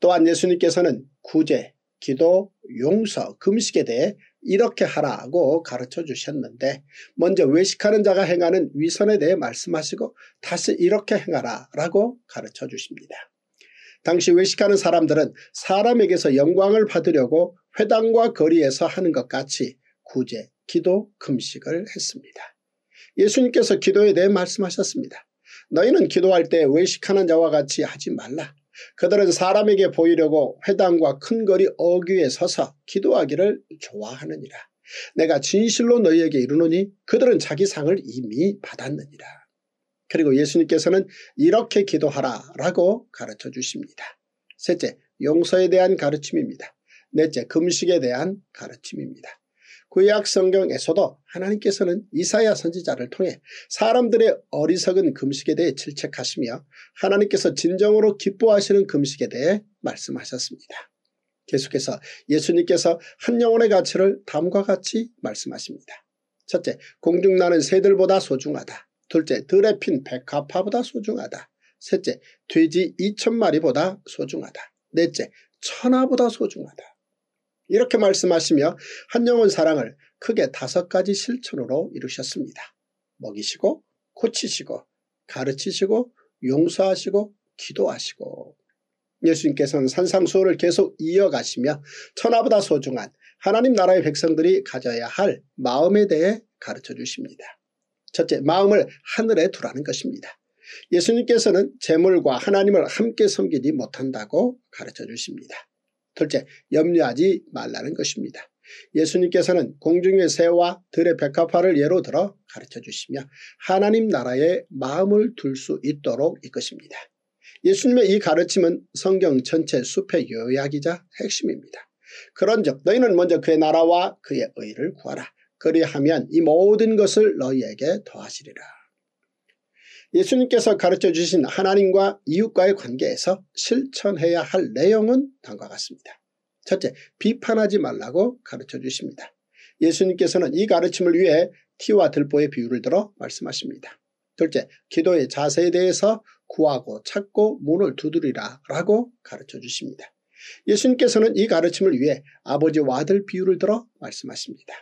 또한 예수님께서는 구제, 기도, 용서, 금식에 대해 이렇게 하라고 가르쳐 주셨는데 먼저 외식하는 자가 행하는 위선에 대해 말씀하시고 다시 이렇게 행하라라고 가르쳐 주십니다. 당시 외식하는 사람들은 사람에게서 영광을 받으려고 회당과 거리에서 하는 것 같이 구제, 기도, 금식을 했습니다. 예수님께서 기도에 대해 말씀하셨습니다. 너희는 기도할 때 외식하는 자와 같이 하지 말라. 그들은 사람에게 보이려고 회당과 큰 거리 어귀에 서서 기도하기를 좋아하느니라. 내가 진실로 너희에게 이르노니 그들은 자기 상을 이미 받았느니라. 그리고 예수님께서는 이렇게 기도하라 라고 가르쳐 주십니다. 셋째, 용서에 대한 가르침입니다. 넷째, 금식에 대한 가르침입니다. 구약 성경에서도 하나님께서는 이사야 선지자를 통해 사람들의 어리석은 금식에 대해 질책하시며 하나님께서 진정으로 기뻐하시는 금식에 대해 말씀하셨습니다. 계속해서 예수님께서 한 영혼의 가치를 다음과 같이 말씀하십니다. 첫째, 공중나는 새들보다 소중하다. 둘째, 들에 핀 백합화보다 소중하다. 셋째, 돼지 2천마리보다 소중하다. 넷째, 천하보다 소중하다. 이렇게 말씀하시며 한영훈 사랑을 크게 다섯 가지 실천으로 이루셨습니다. 먹이시고 고치시고 가르치시고 용서하시고 기도하시고 예수님께서는 산상수호를 계속 이어가시며 천하보다 소중한 하나님 나라의 백성들이 가져야 할 마음에 대해 가르쳐 주십니다. 첫째, 마음을 하늘에 두라는 것입니다. 예수님께서는 재물과 하나님을 함께 섬기지 못한다고 가르쳐 주십니다. 둘째, 염려하지 말라는 것입니다. 예수님께서는 공중의 새와 들의 백합화를 예로 들어 가르쳐 주시며 하나님 나라에 마음을 둘 수 있도록 이것입니다. 예수님의 이 가르침은 성경 전체 숲의 요약이자 핵심입니다. 그런즉 너희는 먼저 그의 나라와 그의 의를 구하라. 그리하면 이 모든 것을 너희에게 더하시리라. 예수님께서 가르쳐 주신 하나님과 이웃과의 관계에서 실천해야 할 내용은 다음과 같습니다. 첫째, 비판하지 말라고 가르쳐 주십니다. 예수님께서는 이 가르침을 위해 티와 들보의 비유를 들어 말씀하십니다. 둘째, 기도의 자세에 대해서 구하고 찾고 문을 두드리라 라고 가르쳐 주십니다. 예수님께서는 이 가르침을 위해 아버지와 아들 비유를 들어 말씀하십니다.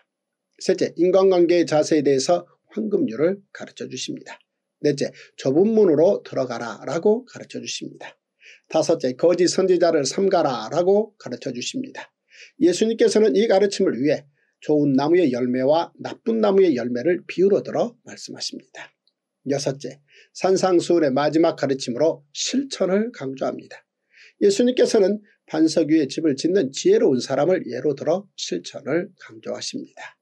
셋째, 인간관계의 자세에 대해서 황금률을 가르쳐 주십니다. 넷째, 좁은 문으로 들어가라 라고 가르쳐 주십니다. 다섯째, 거짓 선지자를 삼가라 라고 가르쳐 주십니다. 예수님께서는 이 가르침을 위해 좋은 나무의 열매와 나쁜 나무의 열매를 비유로 들어 말씀하십니다. 여섯째, 산상수훈의 마지막 가르침으로 실천을 강조합니다. 예수님께서는 반석 위에 집을 짓는 지혜로운 사람을 예로 들어 실천을 강조하십니다.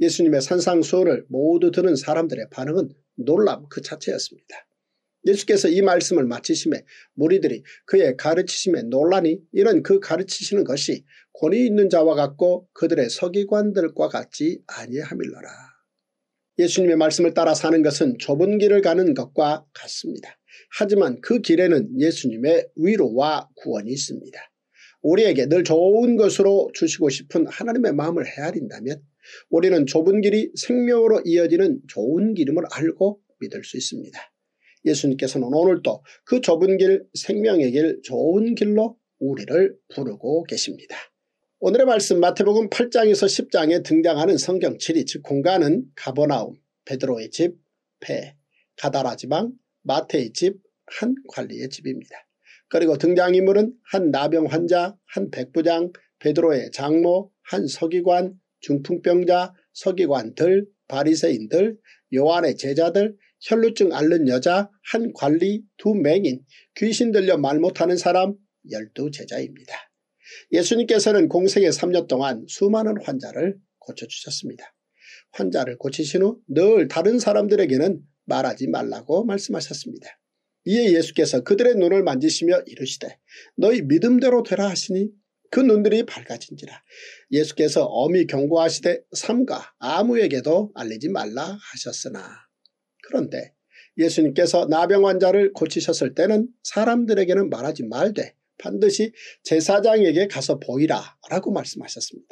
예수님의 산상수훈을 모두 들는 사람들의 반응은 놀람 그 자체였습니다. 예수께서 이 말씀을 마치심에 무리들이 그의 가르치심에 논란이 이런 그 가르치시는 것이 권위 있는 자와 같고 그들의 서기관들과 같지 아니하밀러라. 예수님의 말씀을 따라 사는 것은 좁은 길을 가는 것과 같습니다. 하지만 그 길에는 예수님의 위로와 구원이 있습니다. 우리에게 늘 좋은 것으로 주시고 싶은 하나님의 마음을 헤아린다면 우리는 좁은 길이 생명으로 이어지는 좋은 길임을 알고 믿을 수 있습니다. 예수님께서는 오늘도 그 좁은 길 생명의 길 좋은 길로 우리를 부르고 계십니다. 오늘의 말씀 마태복음 8장에서 10장에 등장하는 성경 7리즉 공간은 가버나움, 베드로의 집, 폐, 가다라 지방, 마태의 집, 한 관리의 집입니다. 그리고 등장인물은 한 나병 환자, 한 백부장, 베드로의 장모, 한 서기관, 중풍병자, 서기관들, 바리새인들, 요한의 제자들, 혈루증 앓는 여자, 한 관리, 두 맹인, 귀신 들려 말 못하는 사람 열두 제자입니다. 예수님께서는 공생의 3년 동안 수많은 환자를 고쳐주셨습니다. 환자를 고치신 후 늘 다른 사람들에게는 말하지 말라고 말씀하셨습니다. 이에 예수께서 그들의 눈을 만지시며 이르시되 너희 믿음대로 되라 하시니 그 눈들이 밝아진지라 예수께서 어미 경고하시되 삼가 아무에게도 알리지 말라 하셨으나 그런데 예수님께서 나병 환자를 고치셨을 때는 사람들에게는 말하지 말되 반드시 제사장에게 가서 보이라 라고 말씀하셨습니다.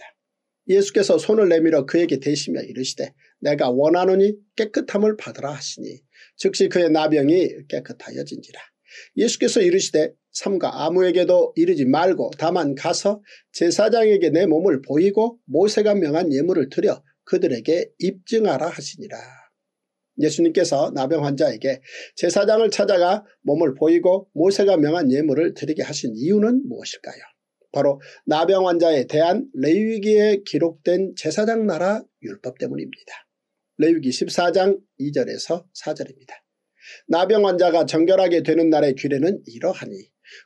예수께서 손을 내밀어 그에게 대시며 이르시되 내가 원하노니 깨끗함을 받으라 하시니 즉시 그의 나병이 깨끗하여진지라 예수께서 이르시되 삼가 아무에게도 이르지 말고 다만 가서 제사장에게 내 몸을 보이고 모세가 명한 예물을 드려 그들에게 입증하라 하시니라. 예수님께서 나병 환자에게 제사장을 찾아가 몸을 보이고 모세가 명한 예물을 드리게 하신 이유는 무엇일까요? 바로 나병 환자에 대한 레위기에 기록된 제사장 나라 율법 때문입니다. 레위기 14장 2절에서 4절입니다. 나병 환자가 정결하게 되는 날의 규례는 이러하니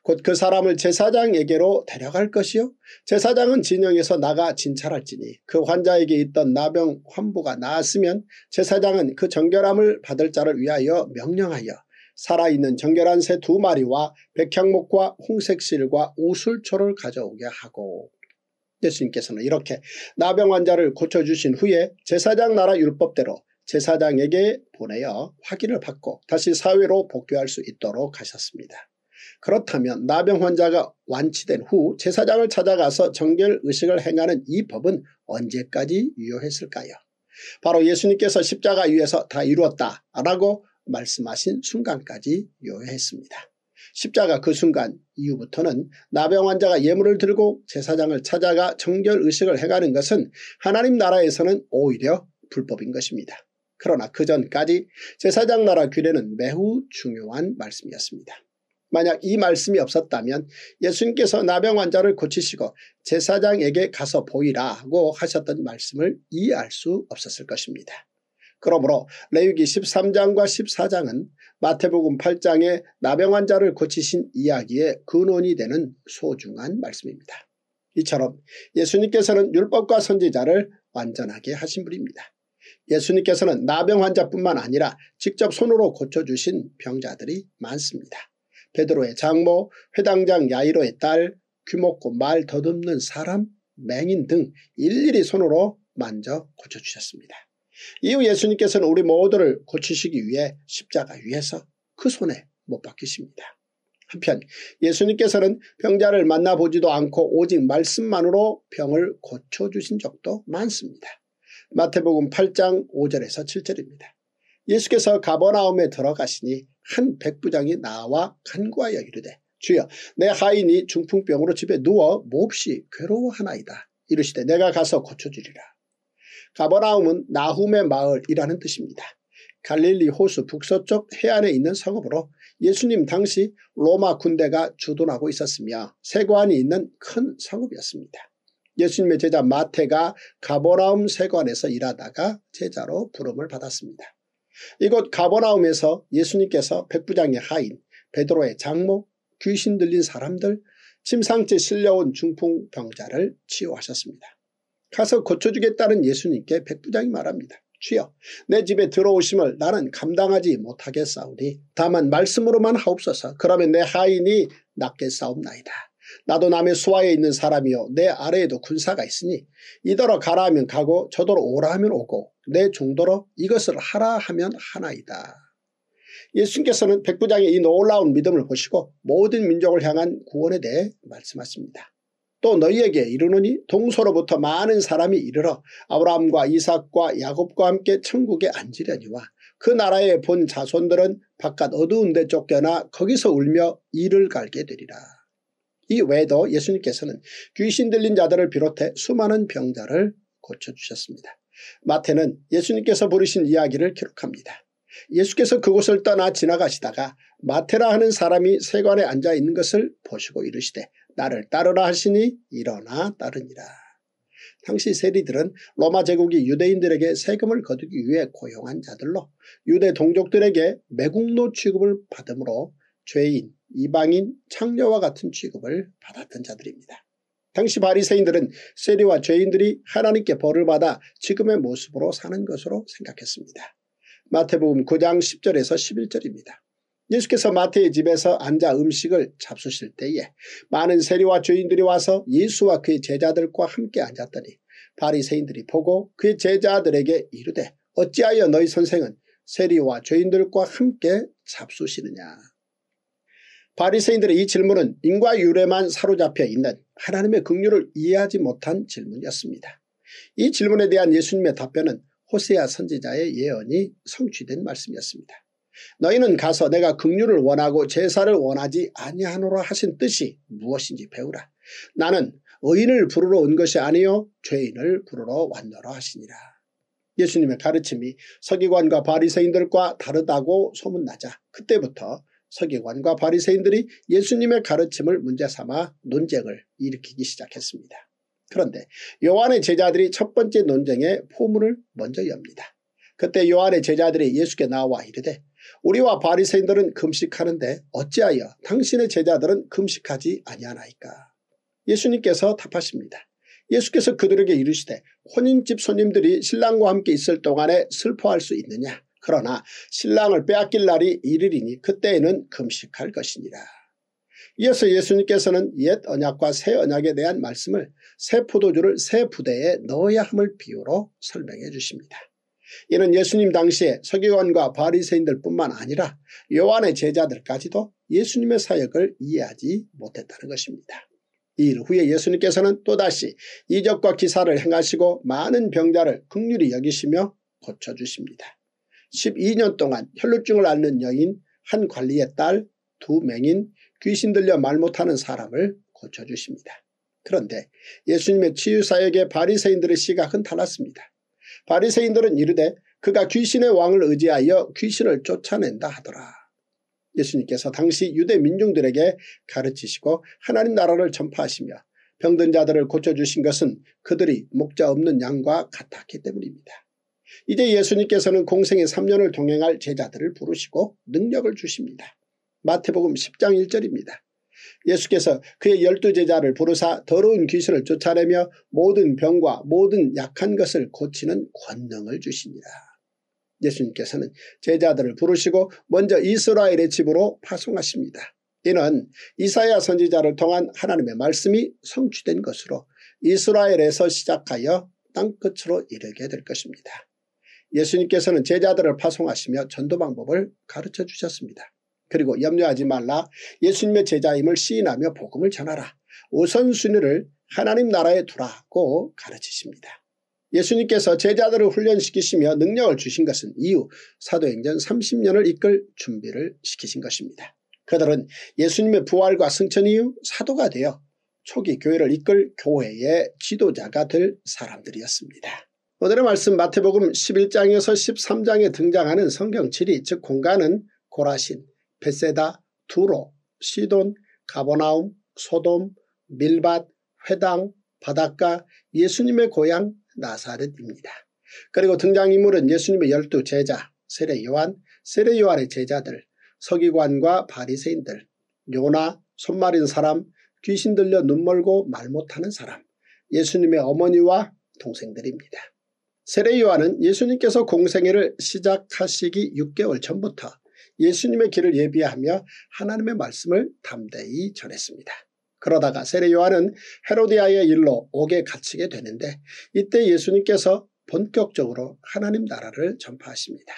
곧그 사람을 제사장에게로 데려갈 것이요 제사장은 진영에서 나가 진찰할지니 그 환자에게 있던 나병 환부가 나았으면 제사장은 그 정결함을 받을 자를 위하여 명령하여 살아있는 정결한 새 두 마리와 백향목과 홍색실과 우술초를 가져오게 하고 예수님께서는 이렇게 나병 환자를 고쳐주신 후에 제사장 나라 율법대로 제사장에게 보내어 확인을 받고 다시 사회로 복귀할 수 있도록 하셨습니다. 그렇다면 나병 환자가 완치된 후 제사장을 찾아가서 정결의식을 행하는 이 법은 언제까지 유효했을까요? 바로 예수님께서 십자가 위에서 다 이루었다 라고 말씀하신 순간까지 유효했습니다. 십자가 그 순간 이후부터는 나병 환자가 예물을 들고 제사장을 찾아가 정결의식을 행하는 것은 하나님 나라에서는 오히려 불법인 것입니다. 그러나 그 전까지 제사장 나라 규례는 매우 중요한 말씀이었습니다. 만약 이 말씀이 없었다면 예수님께서 나병 환자를 고치시고 제사장에게 가서 보이라고 하셨던 말씀을 이해할 수 없었을 것입니다. 그러므로 레위기 13장과 14장은 마태복음 8장에 나병 환자를 고치신 이야기의 근원이 되는 소중한 말씀입니다. 이처럼 예수님께서는 율법과 선지자를 완전하게 하신 분입니다. 예수님께서는 나병 환자뿐만 아니라 직접 손으로 고쳐주신 병자들이 많습니다. 베드로의 장모, 회당장 야이로의 딸, 귀먹고 말 더듬는 사람, 맹인 등 일일이 손으로 만져 고쳐주셨습니다. 이후 예수님께서는 우리 모두를 고치시기 위해 십자가 위에서 그 손에 못 박히십니다. 한편 예수님께서는 병자를 만나보지도 않고 오직 말씀만으로 병을 고쳐주신 적도 많습니다. 마태복음 8장 5절에서 7절입니다. 예수께서 가버나움에 들어가시니 한 백부장이 나와 간과하여 이르되 주여 내 하인이 중풍병으로 집에 누워 몹시 괴로워하나이다. 이르시되 내가 가서 고쳐주리라. 가버나움은 나훔의 마을이라는 뜻입니다. 갈릴리 호수 북서쪽 해안에 있는 성읍으로 예수님 당시 로마 군대가 주둔하고 있었으며 세관이 있는 큰 성읍이었습니다. 예수님의 제자 마태가 가버라움 세관에서 일하다가 제자로 부름을 받았습니다. 이곳 가버나움에서 예수님께서 백부장의 하인, 베드로의 장모, 귀신 들린 사람들, 침상째 실려온 중풍병자를 치유하셨습니다. 가서 고쳐주겠다는 예수님께 백부장이 말합니다. 주여 내 집에 들어오심을 나는 감당하지 못하겠사오니 다만 말씀으로만 하옵소서 그러면 내 하인이 낫겠사옵나이다. 나도 남의 수하에 있는 사람이요 내 아래에도 군사가 있으니 이더러 가라 하면 가고 저더러 오라 하면 오고 내 중도로 이것을 하라 하면 하나이다. 예수님께서는 백부장의 이 놀라운 믿음을 보시고 모든 민족을 향한 구원에 대해 말씀하십니다. 또 너희에게 이르노니 동서로부터 많은 사람이 이르러 아브라함과 이삭과 야곱과 함께 천국에 앉으려니와 그 나라에 본 자손들은 바깥 어두운 데 쫓겨나 거기서 울며 이를 갈게 되리라. 이 외에도 예수님께서는 귀신 들린 자들을 비롯해 수많은 병자를 고쳐주셨습니다. 마태는 예수님께서 부르신 이야기를 기록합니다. 예수께서 그곳을 떠나 지나가시다가 마태라 하는 사람이 세관에 앉아 있는 것을 보시고 이르시되 나를 따르라 하시니 일어나 따르니라. 당시 세리들은 로마 제국이 유대인들에게 세금을 거두기 위해 고용한 자들로 유대 동족들에게 매국노 취급을 받으므로 죄인, 이방인 창녀와 같은 취급을 받았던 자들입니다. 당시 바리새인들은 세리와 죄인들이 하나님께 벌을 받아 지금의 모습으로 사는 것으로 생각했습니다. 마태복음 9장 10절에서 11절입니다. 예수께서 마태의 집에서 앉아 음식을 잡수실 때에 많은 세리와 죄인들이 와서 예수와 그의 제자들과 함께 앉았더니 바리새인들이 보고 그의 제자들에게 이르되 어찌하여 너희 선생은 세리와 죄인들과 함께 잡수시느냐 바리새인들의 이 질문은 인과유래만 사로잡혀 있는 하나님의 긍휼을 이해하지 못한 질문이었습니다. 이 질문에 대한 예수님의 답변은 호세아 선지자의 예언이 성취된 말씀이었습니다. 너희는 가서 내가 긍휼을 원하고 제사를 원하지 아니하노라 하신 뜻이 무엇인지 배우라. 나는 의인을 부르러 온 것이 아니요 죄인을 부르러 왔노라 하시니라. 예수님의 가르침이 서기관과 바리새인들과 다르다고 소문나자 그때부터 서기관과 바리새인들이 예수님의 가르침을 문제삼아 논쟁을 일으키기 시작했습니다. 그런데 요한의 제자들이 첫 번째 논쟁의 포문을 먼저 엽니다. 그때 요한의 제자들이 예수께 나와 이르되 우리와 바리새인들은 금식하는데 어찌하여 당신의 제자들은 금식하지 아니하나이까. 예수님께서 답하십니다. 예수께서 그들에게 이르시되 혼인집 손님들이 신랑과 함께 있을 동안에 슬퍼할 수 있느냐 그러나 신랑을 빼앗길 날이 이르리니 그때에는 금식할 것이니라. 이어서 예수님께서는 옛 언약과 새 언약에 대한 말씀을 새 포도주를 새 부대에 넣어야 함을 비유로 설명해 주십니다. 이는 예수님 당시에 서기관과 바리새인들 뿐만 아니라 요한의 제자들까지도 예수님의 사역을 이해하지 못했다는 것입니다. 이 일 후에 예수님께서는 또다시 이적과 기사를 행하시고 많은 병자를 극률히 여기시며 고쳐주십니다. 12년 동안 혈루증을 앓는 여인 한 관리의 딸두 맹인 귀신 들려 말 못하는 사람을 고쳐주십니다. 그런데 예수님의 치유사역에 바리새인들의 시각은 달랐습니다. 바리새인들은 이르되 그가 귀신의 왕을 의지하여 귀신을 쫓아낸다 하더라. 예수님께서 당시 유대 민중들에게 가르치시고 하나님 나라를 전파하시며 병든 자들을 고쳐주신 것은 그들이 목자 없는 양과 같았기 때문입니다. 이제 예수님께서는 공생의 3년을 동행할 제자들을 부르시고 능력을 주십니다. 마태복음 10장 1절입니다. 예수께서 그의 열두 제자를 부르사 더러운 귀신을 쫓아내며 모든 병과 모든 약한 것을 고치는 권능을 주십니다. 예수님께서는 제자들을 부르시고 먼저 이스라엘의 집으로 파송하십니다. 이는 이사야 선지자를 통한 하나님의 말씀이 성취된 것으로 이스라엘에서 시작하여 땅끝으로 이르게 될 것입니다. 예수님께서는 제자들을 파송하시며 전도 방법을 가르쳐 주셨습니다. 그리고 염려하지 말라 예수님의 제자임을 시인하며 복음을 전하라 우선순위를 하나님 나라에 두라고 가르치십니다. 예수님께서 제자들을 훈련시키시며 능력을 주신 것은 이후 사도행전 30년을 이끌 준비를 시키신 것입니다. 그들은 예수님의 부활과 승천 이후 사도가 되어 초기 교회를 이끌 교회의 지도자가 될 사람들이었습니다. 오늘의 말씀 마태복음 11장에서 13장에 등장하는 성경 7이 즉 공간은 고라신, 베세다, 두로, 시돈, 가보나움 소돔, 밀밭, 회당, 바닷가, 예수님의 고향 나사렛입니다. 그리고 등장인물은 예수님의 열두 제자, 세례 요한, 세례 요한의 제자들, 서기관과 바리새인들, 요나, 손마린 사람, 귀신 들려 눈멀고 말 못하는 사람, 예수님의 어머니와 동생들입니다. 세례 요한은 예수님께서 공생애를 시작하시기 6개월 전부터 예수님의 길을 예비하며 하나님의 말씀을 담대히 전했습니다. 그러다가 세례 요한은 헤로디아의 일로 옥에 갇히게 되는데 이때 예수님께서 본격적으로 하나님 나라를 전파하십니다.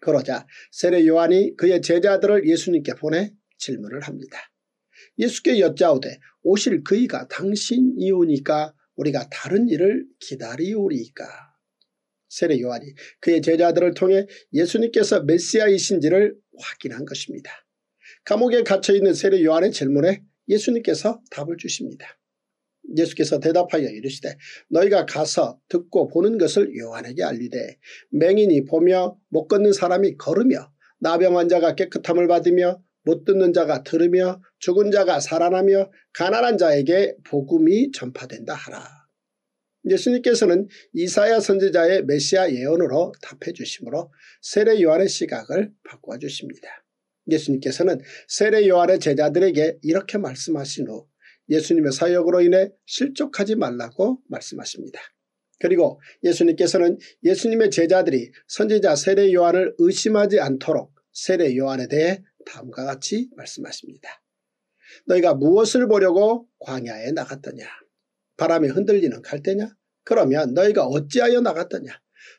그러자 세례 요한이 그의 제자들을 예수님께 보내 질문을 합니다. 예수께 여짜오되 오실 그이가 당신이오니까 우리가 다른 일을 기다리오리까 세례 요한이 그의 제자들을 통해 예수님께서 메시아이신지를 확인한 것입니다. 감옥에 갇혀있는 세례 요한의 질문에 예수님께서 답을 주십니다. 예수께서 대답하여 이르시되 너희가 가서 듣고 보는 것을 요한에게 알리되 맹인이 보며 못 걷는 사람이 걸으며 나병 환자가 깨끗함을 받으며 못 듣는 자가 들으며 죽은 자가 살아나며 가난한 자에게 복음이 전파된다 하라. 예수님께서는 이사야 선지자의 메시아 예언으로 답해 주심으로 세례 요한의 시각을 바꿔 주십니다. 예수님께서는 세례 요한의 제자들에게 이렇게 말씀하신 후 예수님의 사역으로 인해 실족하지 말라고 말씀하십니다. 그리고 예수님께서는 예수님의 제자들이 선지자 세례 요한을 의심하지 않도록 세례 요한에 대해 다음과 같이 말씀하십니다. 너희가 무엇을 보려고 광야에 나갔더냐 바람이 흔들리는 갈대냐? 그러면 너희가 어찌하여 나갔더냐?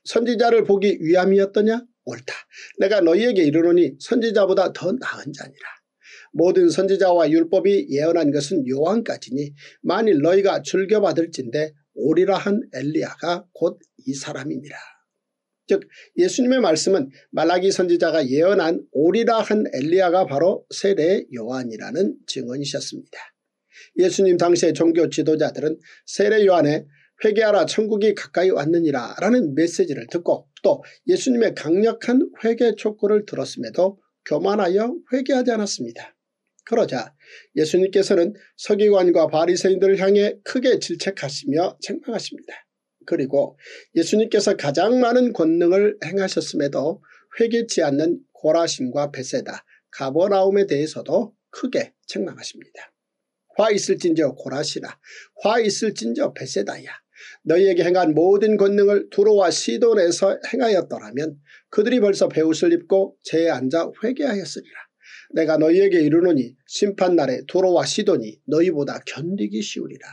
선지자를 보기 위함이었더냐? 옳다. 내가 너희에게 이르노니 선지자보다 더 나은 자니라. 모든 선지자와 율법이 예언한 것은 요한까지니 만일 너희가 즐겨받을진데 오리라 한 엘리야가 곧 이 사람이니라. 즉 예수님의 말씀은 말라기 선지자가 예언한 오리라 한 엘리야가 바로 세례 요한이라는 증언이셨습니다. 예수님 당시의 종교 지도자들은 세례 요한의 회개하라 천국이 가까이 왔느니라 라는 메시지를 듣고 또 예수님의 강력한 회개 촉구를 들었음에도 교만하여 회개하지 않았습니다. 그러자 예수님께서는 서기관과 바리새인들을 향해 크게 질책하시며 책망하십니다. 그리고 예수님께서 가장 많은 권능을 행하셨음에도 회개치 않는 고라심과 베세다 가버나움에 대해서도 크게 책망하십니다. 화 있을진저 고라시라 화 있을진저 베세다야 너희에게 행한 모든 권능을 두로와 시돈에서 행하였더라면 그들이 벌써 배옷을 입고 재에 앉아 회개하였으리라. 내가 너희에게 이르노니 심판날에 두로와 시돈이 너희보다 견디기 쉬우리라.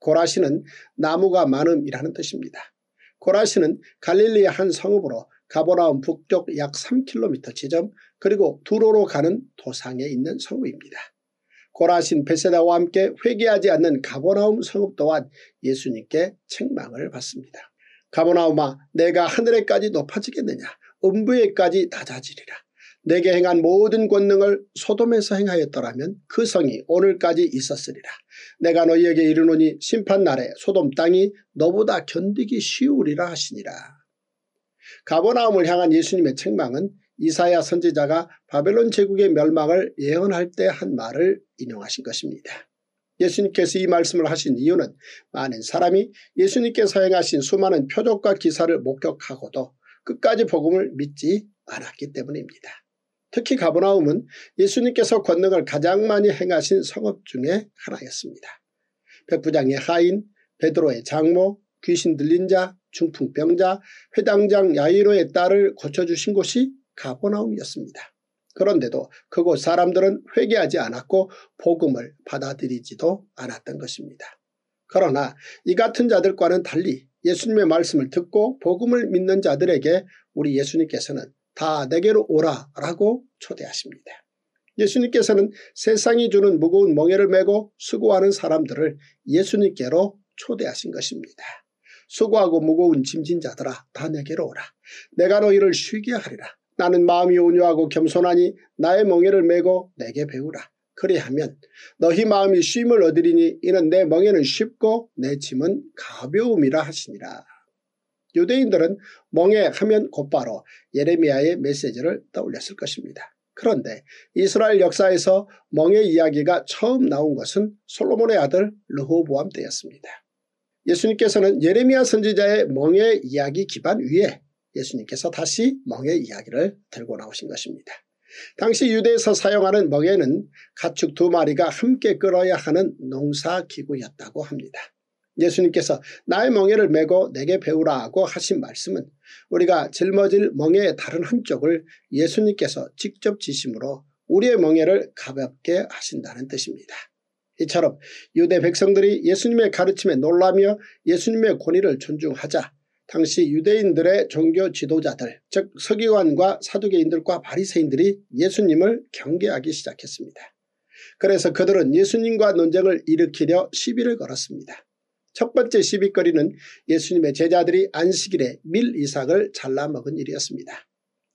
고라시는 나무가 많음이라는 뜻입니다. 고라시는 갈릴리의 한 성읍으로 가보라움 북쪽 약 3km 지점 그리고 두로로 가는 도상에 있는 성읍입니다. 고라신 베세다와 함께 회개하지 않는 가버나움 성읍 또한 예수님께 책망을 받습니다. 가버나움아 내가 하늘에까지 높아지겠느냐 음부에까지 낮아지리라. 내게 행한 모든 권능을 소돔에서 행하였더라면 그 성이 오늘까지 있었으리라. 내가 너희에게 이르노니 심판날에 소돔 땅이 너보다 견디기 쉬우리라 하시니라. 가버나움을 향한 예수님의 책망은 이사야 선지자가 바벨론 제국의 멸망을 예언할 때 한 말을 인용하신 것입니다. 예수님께서 이 말씀을 하신 이유는 많은 사람이 예수님께서 행하신 수많은 표적과 기사를 목격하고도 끝까지 복음을 믿지 않았기 때문입니다. 특히 가버나움은 예수님께서 권능을 가장 많이 행하신 성읍 중에 하나였습니다. 백부장의 하인, 베드로의 장모, 귀신 들린 자, 중풍병자, 회당장 야이로의 딸을 고쳐주신 곳이 가보나움이었습니다 그런데도 그곳 사람들은 회개하지 않았고 복음을 받아들이지도 않았던 것입니다. 그러나 이 같은 자들과는 달리 예수님의 말씀을 듣고 복음을 믿는 자들에게 우리 예수님께서는 다 내게로 오라라고 초대하십니다. 예수님께서는 세상이 주는 무거운 멍에를 메고 수고하는 사람들을 예수님께로 초대하신 것입니다. 수고하고 무거운 짐진 자들아 다 내게로 오라. 내가 너희를 쉬게 하리라. 나는 마음이 온유하고 겸손하니 나의 멍에를 메고 내게 배우라. 그리하면 너희 마음이 쉼을 얻으리니 이는 내 멍에는 쉽고 내 짐은 가벼움이라 하시니라. 유대인들은 멍에 하면 곧바로 예레미야의 메시지를 떠올렸을 것입니다. 그런데 이스라엘 역사에서 멍의 이야기가 처음 나온 것은 솔로몬의 아들 르호보암 때였습니다. 예수님께서는 예레미야 선지자의 멍의 이야기 기반 위에 예수님께서 다시 멍의 이야기를 들고 나오신 것입니다. 당시 유대에서 사용하는 멍에는 가축 두 마리가 함께 끌어야 하는 농사기구였다고 합니다. 예수님께서 나의 멍에를 메고 내게 배우라 고 하신 말씀은 우리가 짊어질 멍에의 다른 한쪽을 예수님께서 직접 지심으로 우리의 멍에를 가볍게 하신다는 뜻입니다. 이처럼 유대 백성들이 예수님의 가르침에 놀라며 예수님의 권위를 존중하자 당시 유대인들의 종교 지도자들 즉 서기관과 사두개인들과 바리새인들이 예수님을 경계하기 시작했습니다. 그래서 그들은 예수님과 논쟁을 일으키려 시비를 걸었습니다. 첫 번째 시비거리는 예수님의 제자들이 안식일에 밀이삭을 잘라먹은 일이었습니다.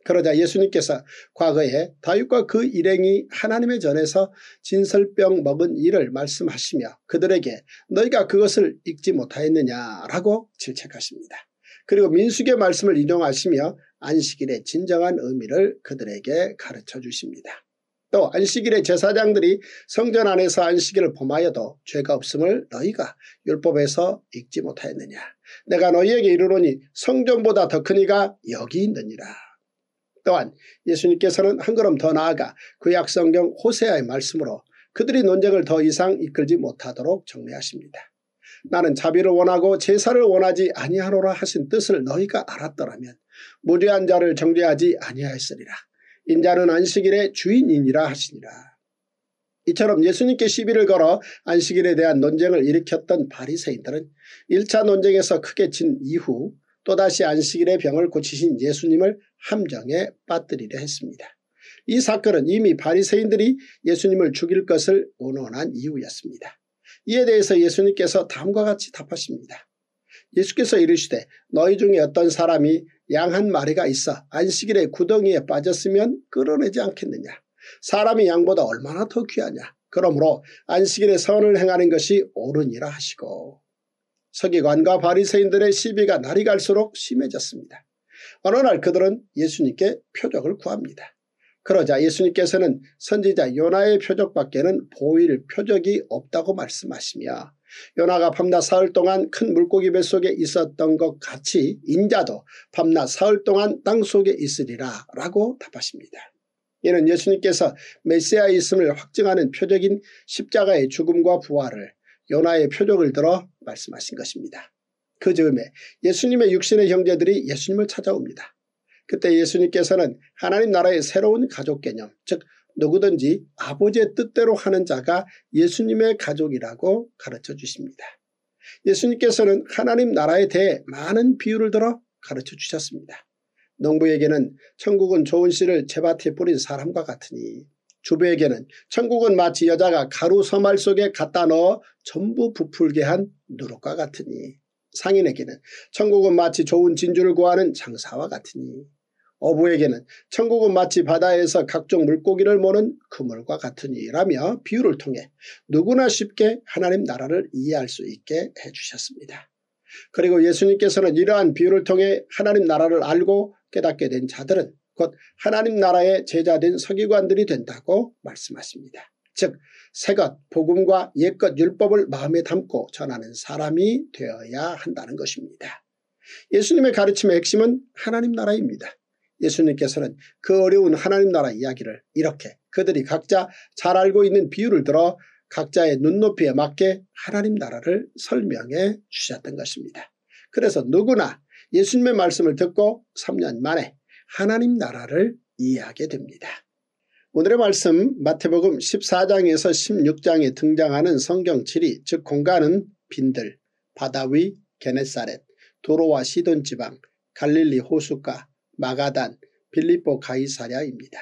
그러자 예수님께서 과거에 다윗과 그 일행이 하나님의 전에서 진설병 먹은 일을 말씀하시며 그들에게 너희가 그것을 읽지 못하였느냐라고 질책하십니다. 그리고 민숙의 말씀을 인용하시며 안식일의 진정한 의미를 그들에게 가르쳐 주십니다. 또 안식일의 제사장들이 성전 안에서 안식일을 범하여도 죄가 없음을 너희가 율법에서 읽지 못하였느냐. 내가 너희에게 이르노니 성전보다 더 큰 이가 여기 있느니라. 또한 예수님께서는 한 걸음 더 나아가 그 약성경 호세아의 말씀으로 그들이 논쟁을 더 이상 이끌지 못하도록 정리하십니다. 나는 자비를 원하고 제사를 원하지 아니하노라 하신 뜻을 너희가 알았더라면 무죄한 자를 정죄하지 아니하였으리라. 인자는 안식일의 주인이니라 하시니라. 이처럼 예수님께 시비를 걸어 안식일에 대한 논쟁을 일으켰던 바리새인들은 1차 논쟁에서 크게 진 이후 또다시 안식일의 병을 고치신 예수님을 함정에 빠뜨리려 했습니다. 이 사건은 이미 바리새인들이 예수님을 죽일 것을 의논한 이유였습니다. 이에 대해서 예수님께서 다음과 같이 답하십니다. 예수께서 이르시되 너희 중에 어떤 사람이 양 한 마리가 있어 안식일에 구덩이에 빠졌으면 끌어내지 않겠느냐. 사람이 양보다 얼마나 더 귀하냐. 그러므로 안식일에 선을 행하는 것이 옳으니라 하시고 서기관과 바리새인들의 시비가 날이 갈수록 심해졌습니다. 어느 날 그들은 예수님께 표적을 구합니다. 그러자 예수님께서는 선지자 요나의 표적밖에는 보일 표적이 없다고 말씀하시며 요나가 밤낮 사흘 동안 큰 물고기 뱃속에 있었던 것 같이 인자도 밤낮 사흘 동안 땅속에 있으리라 라고 답하십니다. 이는 예수님께서 메시아이심을 확증하는 표적인 십자가의 죽음과 부활을 요나의 표적을 들어 말씀하신 것입니다. 그 즈음에 예수님의 육신의 형제들이 예수님을 찾아옵니다. 그때 예수님께서는 하나님 나라의 새로운 가족 개념 즉 누구든지 아버지의 뜻대로 하는 자가 예수님의 가족이라고 가르쳐 주십니다. 예수님께서는 하나님 나라에 대해 많은 비유를 들어 가르쳐 주셨습니다. 농부에게는 천국은 좋은 씨를 제밭에 뿌린 사람과 같으니 주부에게는 천국은 마치 여자가 가루 서말 속에 갖다 넣어 전부 부풀게 한 누룩과 같으니 상인에게는 천국은 마치 좋은 진주를 구하는 장사와 같으니 어부에게는 천국은 마치 바다에서 각종 물고기를 모는 그물과 같은니라며 비유를 통해 누구나 쉽게 하나님 나라를 이해할 수 있게 해주셨습니다. 그리고 예수님께서는 이러한 비유를 통해 하나님 나라를 알고 깨닫게 된 자들은 곧 하나님 나라의 제자된 서기관들이 된다고 말씀하십니다. 즉 새것 복음과 옛것 율법을 마음에 담고 전하는 사람이 되어야 한다는 것입니다. 예수님의 가르침의 핵심은 하나님 나라입니다. 예수님께서는 그 어려운 하나님 나라 이야기를 이렇게 그들이 각자 잘 알고 있는 비유를 들어 각자의 눈높이에 맞게 하나님 나라를 설명해 주셨던 것입니다. 그래서 누구나 예수님의 말씀을 듣고 3년 만에 하나님 나라를 이해하게 됩니다. 오늘의 말씀 마태복음 14장에서 16장에 등장하는 성경 지리 즉 공간은 빈들, 바다 위, 게네사렛, 도로와 시돈 지방, 갈릴리 호수가, 마가단, 빌리보 가이사랴입니다.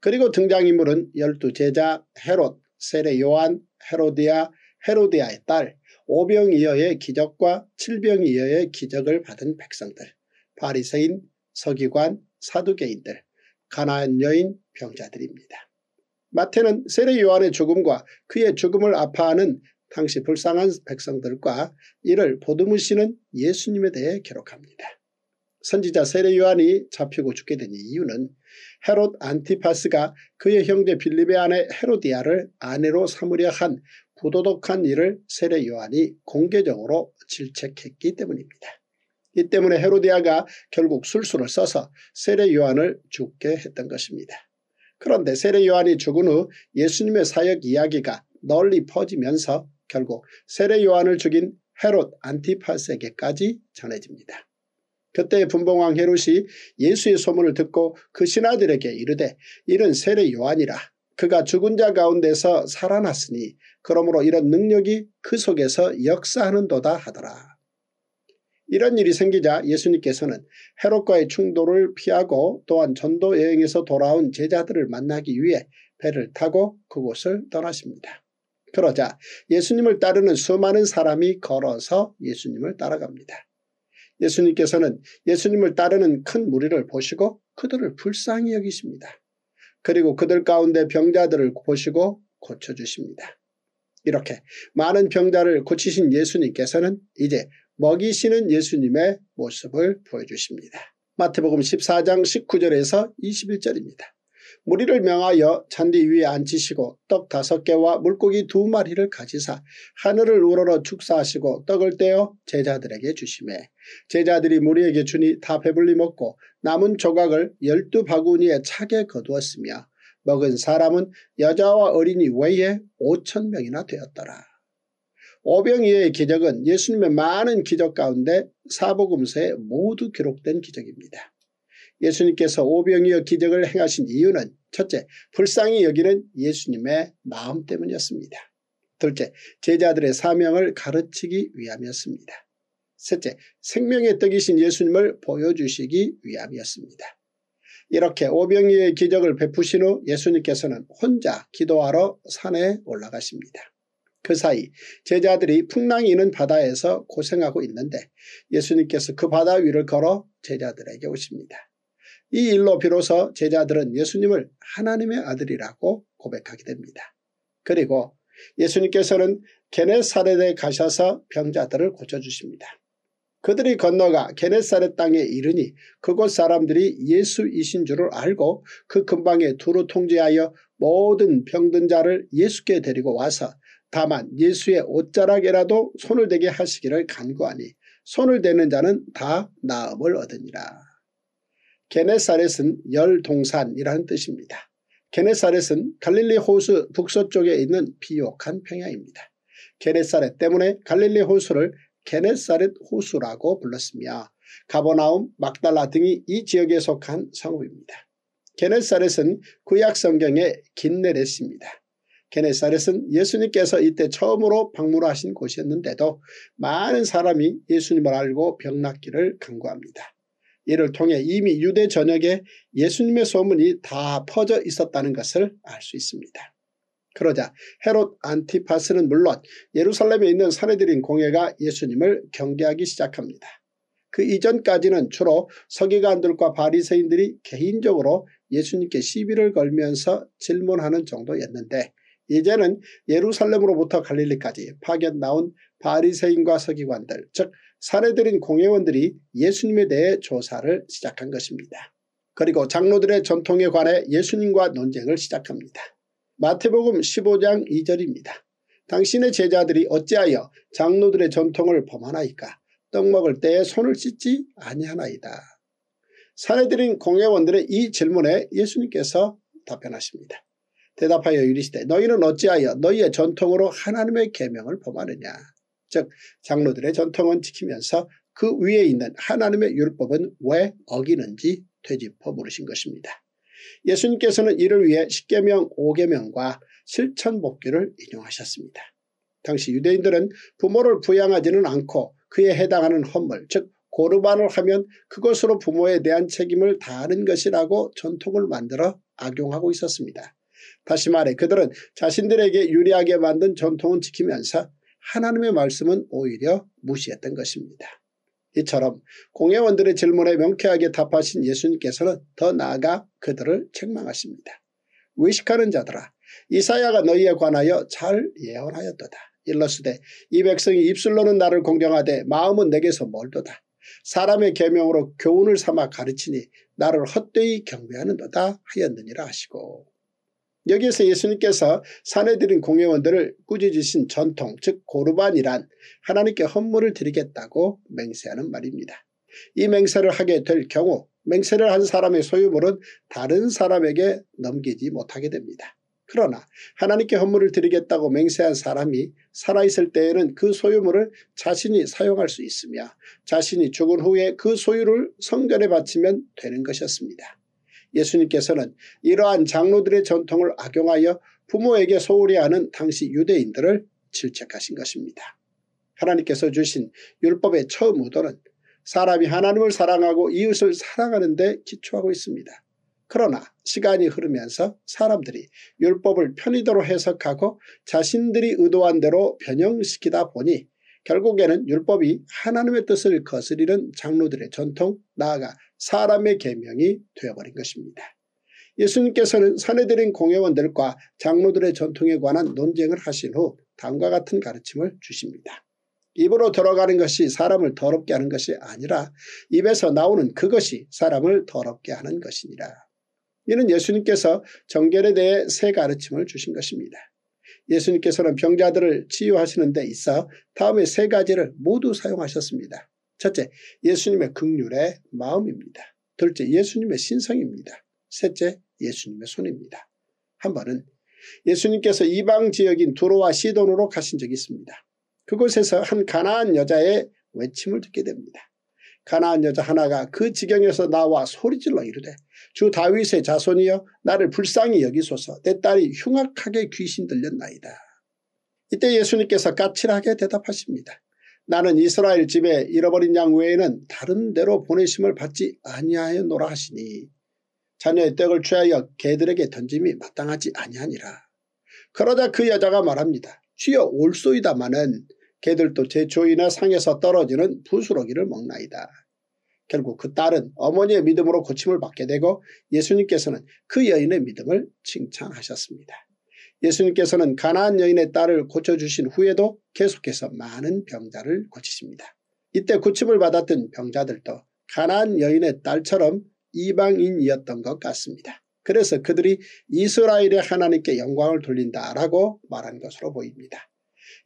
그리고 등장인물은 열두 제자 헤롯, 세례 요한, 헤로디아, 헤로디아의 딸, 오병이어의 기적과 칠병이어의 기적을 받은 백성들, 바리새인, 서기관, 사두개인들, 가나안 여인, 병자들입니다. 마태는 세례 요한의 죽음과 그의 죽음을 아파하는 당시 불쌍한 백성들과 이를 보듬으시는 예수님에 대해 기록합니다. 선지자 세례 요한이 잡히고 죽게 된 이유는 헤롯 안티파스가 그의 형제 빌립의 아내 헤로디아를 아내로 삼으려 한 부도덕한 일을 세례 요한이 공개적으로 질책했기 때문입니다. 이 때문에 헤로디아가 결국 술수를 써서 세례 요한을 죽게 했던 것입니다. 그런데 세례 요한이 죽은 후 예수님의 사역 이야기가 널리 퍼지면서 결국 세례 요한을 죽인 헤롯 안티파스에게까지 전해집니다. 그때 분봉왕 헤롯이 예수의 소문을 듣고 그 신하들에게 이르되 이는 세례 요한이라 그가 죽은 자 가운데서 살아났으니 그러므로 이런 능력이 그 속에서 역사하는도다 하더라. 이런 일이 생기자 예수님께서는 헤롯과의 충돌을 피하고 또한 전도 여행에서 돌아온 제자들을 만나기 위해 배를 타고 그곳을 떠나십니다. 그러자 예수님을 따르는 수많은 사람이 걸어서 예수님을 따라갑니다. 예수님께서는 예수님을 따르는 큰 무리를 보시고 그들을 불쌍히 여기십니다. 그리고 그들 가운데 병자들을 보시고 고쳐주십니다. 이렇게 많은 병자를 고치신 예수님께서는 이제 먹이시는 예수님의 모습을 보여주십니다. 마태복음 14장 19절에서 21절입니다. 무리를 명하여 잔디 위에 앉히시고 떡 다섯 개와 물고기 두 마리를 가지사 하늘을 우러러 축사하시고 떡을 떼어 제자들에게 주심에 제자들이 무리에게 주니 다 배불리 먹고 남은 조각을 열두 바구니에 차게 거두었으며 먹은 사람은 여자와 어린이 외에 오천 명이나 되었더라. 오병이의 기적은 예수님의 많은 기적 가운데 사복음서에 모두 기록된 기적입니다. 예수님께서 오병이어 기적을 행하신 이유는 첫째 불쌍히 여기는 예수님의 마음 때문이었습니다. 둘째 제자들의 사명을 가르치기 위함이었습니다. 셋째 생명의 떡이신 예수님을 보여주시기 위함이었습니다. 이렇게 오병이의 기적을 베푸신 후 예수님께서는 혼자 기도하러 산에 올라가십니다. 그 사이 제자들이 풍랑이 있는 바다에서 고생하고 있는데 예수님께서 그 바다 위를 걸어 제자들에게 오십니다. 이 일로 비로소 제자들은 예수님을 하나님의 아들이라고 고백하게 됩니다. 그리고 예수님께서는 게네사렛에 가셔서 병자들을 고쳐주십니다. 그들이 건너가 게네사렛 땅에 이르니 그곳 사람들이 예수이신 줄을 알고 그 근방에 두루 통제하여 모든 병든 자를 예수께 데리고 와서 다만 예수의 옷자락에라도 손을 대게 하시기를 간구하니 손을 대는 자는 다 나음을 얻으니라. 게네사렛은 열동산이라는 뜻입니다. 게네사렛은 갈릴리 호수 북서쪽에 있는 비옥한 평야입니다. 게네사렛 때문에 갈릴리 호수를 게네사렛 호수라고 불렀으며 가보나움 막달라 등이 이 지역에 속한 성읍입니다. 게네사렛은 구약 성경의 긴네렛입니다. 게네사렛은 예수님께서 이때 처음으로 방문하신 곳이었는데도 많은 사람이 예수님을 알고 병낫기를 강구합니다. 이를 통해 이미 유대 전역에 예수님의 소문이 다 퍼져 있었다는 것을 알 수 있습니다. 그러자 헤롯 안티파스는 물론 예루살렘에 있는 사내들인 공예가 예수님을 경계하기 시작합니다. 그 이전까지는 주로 서기관들과 바리새인들이 개인적으로 예수님께 시비를 걸면서 질문하는 정도였는데 이제는 예루살렘으로부터 갈릴리까지 파견 나온 바리새인과 서기관들 즉 사해들린 공회원들이 예수님에 대해 조사를 시작한 것입니다. 그리고 장로들의 전통에 관해 예수님과 논쟁을 시작합니다. 마태복음 15장 2절입니다. 당신의 제자들이 어찌하여 장로들의 전통을 범하나이까 떡 먹을 때에 손을 씻지 아니하나이다. 사해들린 공회원들의 이 질문에 예수님께서 답변하십니다. 대답하여 이르시되 너희는 어찌하여 너희의 전통으로 하나님의 계명을 범하느냐. 즉 장로들의 전통은 지키면서 그 위에 있는 하나님의 율법은 왜 어기는지 되짚어 물으신 것입니다. 예수님께서는 이를 위해 1 0계명 5계명과 실천복귀를 인용하셨습니다. 당시 유대인들은 부모를 부양하지는 않고 그에 해당하는 헌물 즉 고르반을 하면 그것으로 부모에 대한 책임을 다하는 것이라고 전통을 만들어 악용하고 있었습니다. 다시 말해 그들은 자신들에게 유리하게 만든 전통은 지키면서 하나님의 말씀은 오히려 무시했던 것입니다. 이처럼 공회원들의 질문에 명쾌하게 답하신 예수님께서는 더 나아가 그들을 책망하십니다. 의식하는 자들아 이사야가 너희에 관하여 잘 예언하였도다. 일러스되 이 백성이 입술로는 나를 공경하되 마음은 내게서 멀도다. 사람의 계명으로 교훈을 삼아 가르치니 나를 헛되이 경배하는도다 하였느니라 하시고 여기에서 예수님께서 사내들인 공회원들을 꾸짖으신 전통 즉 고르반이란 하나님께 헌물을 드리겠다고 맹세하는 말입니다. 이 맹세를 하게 될 경우 맹세를 한 사람의 소유물은 다른 사람에게 넘기지 못하게 됩니다. 그러나 하나님께 헌물을 드리겠다고 맹세한 사람이 살아있을 때에는 그 소유물을 자신이 사용할 수 있으며 자신이 죽은 후에 그 소유를 성전에 바치면 되는 것이었습니다. 예수님께서는 이러한 장로들의 전통을 악용하여 부모에게 소홀히 하는 당시 유대인들을 질책하신 것입니다. 하나님께서 주신 율법의 처음 의도는 사람이 하나님을 사랑하고 이웃을 사랑하는 데 기초하고 있습니다. 그러나 시간이 흐르면서 사람들이 율법을 편의대로 해석하고 자신들이 의도한 대로 변형시키다 보니 결국에는 율법이 하나님의 뜻을 거스리는 장로들의 전통, 나아가 사람의 계명이 되어버린 것입니다. 예수님께서는 사내들인 공회원들과 장로들의 전통에 관한 논쟁을 하신 후 다음과 같은 가르침을 주십니다. 입으로 들어가는 것이 사람을 더럽게 하는 것이 아니라 입에서 나오는 그것이 사람을 더럽게 하는 것이니라. 이는 예수님께서 정결에 대해 새 가르침을 주신 것입니다. 예수님께서는 병자들을 치유하시는 데 있어 다음에 세 가지를 모두 사용하셨습니다. 첫째, 예수님의 극률의 마음입니다. 둘째, 예수님의 신성입니다. 셋째, 예수님의 손입니다. 한 번은 예수님께서 이방 지역인 두로와 시돈으로 가신 적이 있습니다. 그곳에서 한가나한 여자의 외침을 듣게 됩니다. 가나한 여자 하나가 그 지경에서 나와 소리질러 이르되 주 다윗의 자손이여 나를 불쌍히 여기소서 내 딸이 흉악하게 귀신 들렸나이다. 이때 예수님께서 까칠하게 대답하십니다. 나는 이스라엘 집에 잃어버린 양 외에는 다른 데로 보내심을 받지 아니하여 노라 하시니 자녀의 떡을 취하여 개들에게 던짐이 마땅하지 아니하니라. 그러자 그 여자가 말합니다. 주여 올소이다마는 개들도 제 조이나 상에서 떨어지는 부스러기를 먹나이다. 결국 그 딸은 어머니의 믿음으로 고침을 받게 되고 예수님께서는 그 여인의 믿음을 칭찬하셨습니다. 예수님께서는 가나안 여인의 딸을 고쳐주신 후에도 계속해서 많은 병자를 고치십니다. 이때 고침을 받았던 병자들도 가나안 여인의 딸처럼 이방인이었던 것 같습니다. 그래서 그들이 이스라엘의 하나님께 영광을 돌린다라고 말한 것으로 보입니다.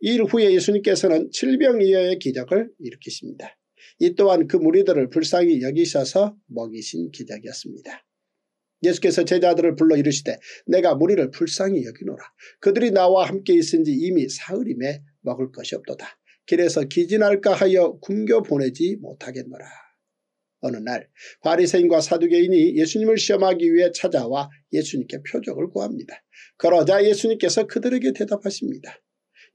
이 일 후에 예수님께서는 칠병이어의 기적을 일으키십니다. 이 또한 그 무리들을 불쌍히 여기셔서 먹이신 기적이었습니다. 예수께서 제자들을 불러 이르시되 내가 무리를 불쌍히 여기노라. 그들이 나와 함께 있은 지 이미 사흘임에 먹을 것이 없도다. 길에서 기진할까 하여 굶겨 보내지 못하겠노라. 어느 날 바리새인과 사두개인이 예수님을 시험하기 위해 찾아와 예수님께 표적을 구합니다. 그러자 예수님께서 그들에게 대답하십니다.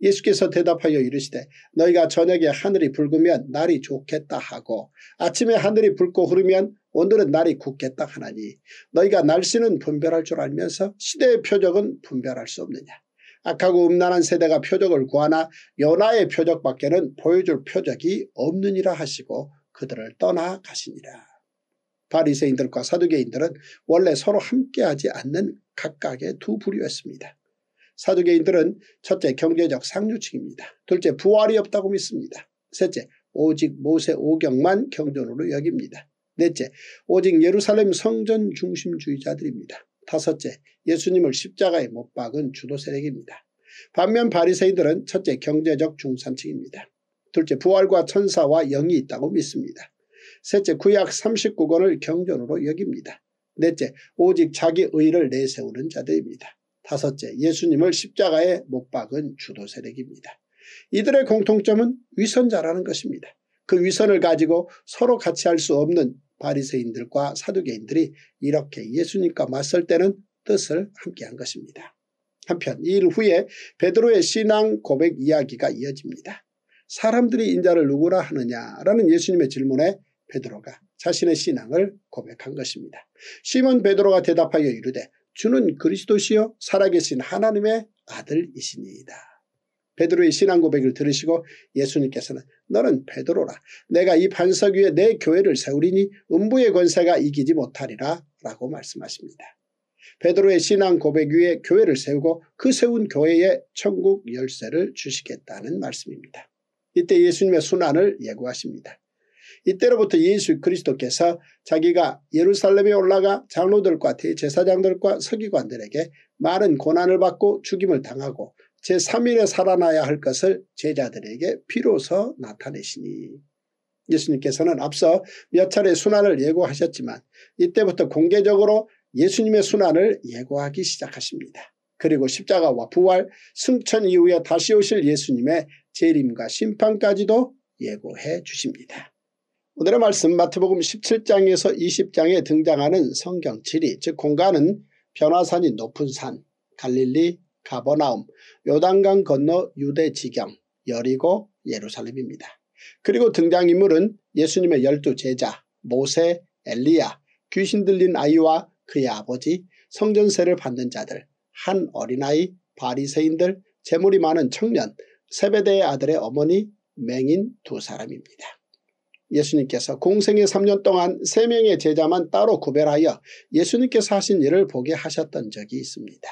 예수께서 대답하여 이르시되 너희가 저녁에 하늘이 붉으면 날이 좋겠다 하고 아침에 하늘이 붉고 흐르면 오늘은 날이 굳겠다 하나니 너희가 날씨는 분별할 줄 알면서 시대의 표적은 분별할 수 없느냐. 악하고 음란한 세대가 표적을 구하나 연하의 표적밖에는 보여줄 표적이 없느니라 하시고 그들을 떠나가시니라. 바리새인들과 사두개인들은 원래 서로 함께하지 않는 각각의 두 부류였습니다. 사두개인들은 첫째 경제적 상류층입니다. 둘째 부활이 없다고 믿습니다. 셋째 오직 모세 오경만 경전으로 여깁니다. 넷째, 오직 예루살렘 성전 중심주의자들입니다. 다섯째, 예수님을 십자가에 못 박은 주도 세력입니다. 반면 바리새인들은 첫째 경제적 중산층입니다. 둘째 부활과 천사와 영이 있다고 믿습니다. 셋째 구약 39권을 경전으로 여깁니다. 넷째 오직 자기 의를 내세우는 자들입니다. 다섯째 예수님을 십자가에 못 박은 주도 세력입니다. 이들의 공통점은 위선자라는 것입니다. 그 위선을 가지고 서로 같이 할 수 없는 바리새인들과 사두개인들이 이렇게 예수님과 맞설 때는 뜻을 함께한 것입니다. 한편 이 일 후에 베드로의 신앙 고백 이야기가 이어집니다. 사람들이 인자를 누구라 하느냐라는 예수님의 질문에 베드로가 자신의 신앙을 고백한 것입니다. 시몬 베드로가 대답하여 이르되 주는 그리스도시요 살아계신 하나님의 아들이시니이다. 베드로의 신앙 고백을 들으시고 예수님께서는 너는 베드로라 내가 이 반석 위에 내 교회를 세우리니 음부의 권세가 이기지 못하리라 라고 말씀하십니다. 베드로의 신앙 고백 위에 교회를 세우고 그 세운 교회에 천국 열쇠를 주시겠다는 말씀입니다. 이때 예수님의 순환을 예고하십니다. 이때로부터 예수 그리스도께서 자기가 예루살렘에 올라가 장로들과 대제사장들과 서기관들에게 많은 고난을 받고 죽임을 당하고 제3일에 살아나야 할 것을 제자들에게 비로소 나타내시니 예수님께서는 앞서 몇 차례 순환을 예고하셨지만 이때부터 공개적으로 예수님의 순환을 예고하기 시작하십니다. 그리고 십자가와 부활, 승천 이후에 다시 오실 예수님의 재림과 심판까지도 예고해 주십니다. 오늘의 말씀 마태복음 17장에서 20장에 등장하는 성경칠이 즉 공간은 변화산이 높은 산, 갈릴리 가버나움, 요단강 건너 유대 지경, 여리고 예루살렘입니다. 그리고 등장인물은 예수님의 열두 제자, 모세, 엘리야, 귀신 들린 아이와 그의 아버지, 성전세를 받는 자들, 한 어린아이, 바리새인들, 재물이 많은 청년, 세베대의 아들의 어머니, 맹인 두 사람입니다. 예수님께서 공생의 3년 동안 3명의 제자만 따로 구별하여 예수님께서 하신 일을 보게 하셨던 적이 있습니다.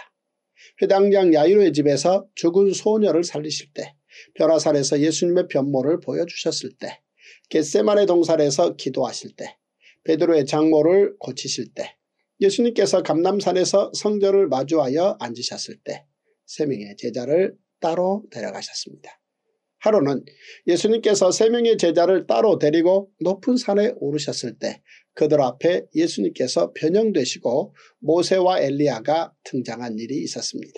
회당장 야이로의 집에서 죽은 소녀를 살리실 때 벼라산에서 예수님의 변모를 보여주셨을 때겟세마네 동산에서 기도하실 때 베드로의 장모를 고치실 때 예수님께서 감남산에서 성전을 마주하여 앉으셨을 때세 명의 제자를 따로 데려가셨습니다. 하루는 예수님께서 세 명의 제자를 따로 데리고 높은 산에 오르셨을 때 그들 앞에 예수님께서 변형되시고 모세와 엘리야가 등장한 일이 있었습니다.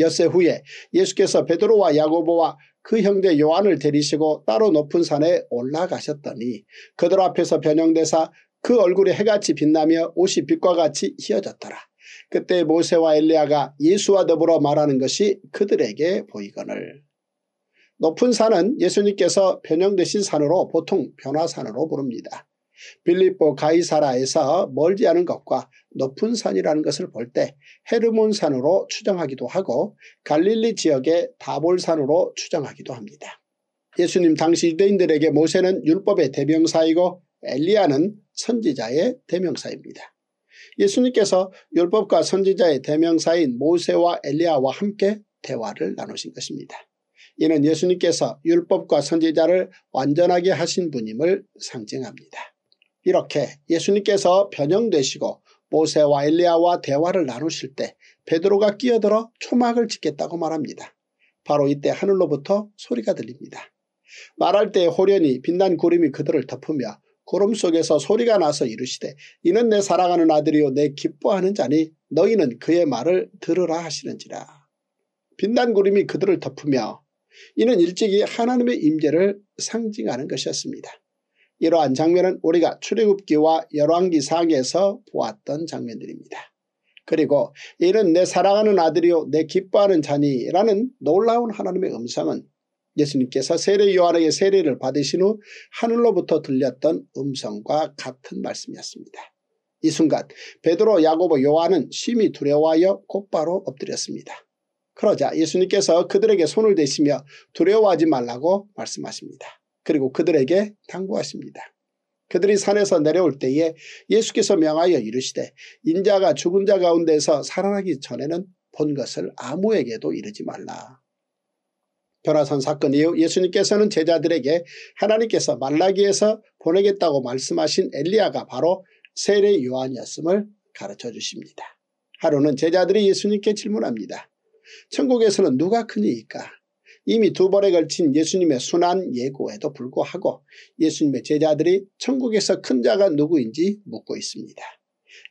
엿새 후에 예수께서 베드로와 야고보와 그 형제 요한을 데리시고 따로 높은 산에 올라가셨더니 그들 앞에서 변형되사 그 얼굴이 해같이 빛나며 옷이 빛과 같이 휘어졌더라. 그때 모세와 엘리야가 예수와 더불어 말하는 것이 그들에게 보이거늘 높은 산은 예수님께서 변형되신 산으로 보통 변화산으로 부릅니다. 빌리보 가이사라에서 멀지 않은 것과 높은 산이라는 것을 볼 때 헤르몬산으로 추정하기도 하고 갈릴리 지역의 다볼산으로 추정하기도 합니다. 예수님 당시 유대인들에게 모세는 율법의 대명사이고 엘리야는 선지자의 대명사입니다. 예수님께서 율법과 선지자의 대명사인 모세와 엘리야와 함께 대화를 나누신 것입니다. 이는 예수님께서 율법과 선지자를 완전하게 하신 분임을 상징합니다. 이렇게 예수님께서 변형되시고 모세와 엘리야와 대화를 나누실 때 베드로가 끼어들어 초막을 짓겠다고 말합니다. 바로 이때 하늘로부터 소리가 들립니다. 말할 때 호련히 빛난 구름이 그들을 덮으며 구름 속에서 소리가 나서 이르시되 이는 내 사랑하는 아들이요 내 기뻐하는 자니 너희는 그의 말을 들으라 하시는지라. 빛난 구름이 그들을 덮으며 이는 일찍이 하나님의 임재를 상징하는 것이었습니다. 이러한 장면은 우리가 출애굽기와 열왕기 상에서 보았던 장면들입니다. 그리고 이는 내 사랑하는 아들이요 내 기뻐하는 자니라는 놀라운 하나님의 음성은 예수님께서 세례 요한에게 세례를 받으신 후 하늘로부터 들렸던 음성과 같은 말씀이었습니다. 이 순간 베드로 야고보 요한은 심히 두려워하여 곧바로 엎드렸습니다. 그러자 예수님께서 그들에게 손을 대시며 두려워하지 말라고 말씀하십니다. 그리고 그들에게 당부하십니다. 그들이 산에서 내려올 때에 예수께서 명하여 이르시되 인자가 죽은 자 가운데서 살아나기 전에는 본 것을 아무에게도 이르지 말라. 변화산 사건 이후 예수님께서는 제자들에게 하나님께서 말라기에서 보내겠다고 말씀하신 엘리야가 바로 세례 요한이었음을 가르쳐 주십니다. 하루는 제자들이 예수님께 질문합니다. 천국에서는 누가 크니이까 이미 두 번에 걸친 예수님의 순환 예고에도 불구하고 예수님의 제자들이 천국에서 큰 자가 누구인지 묻고 있습니다.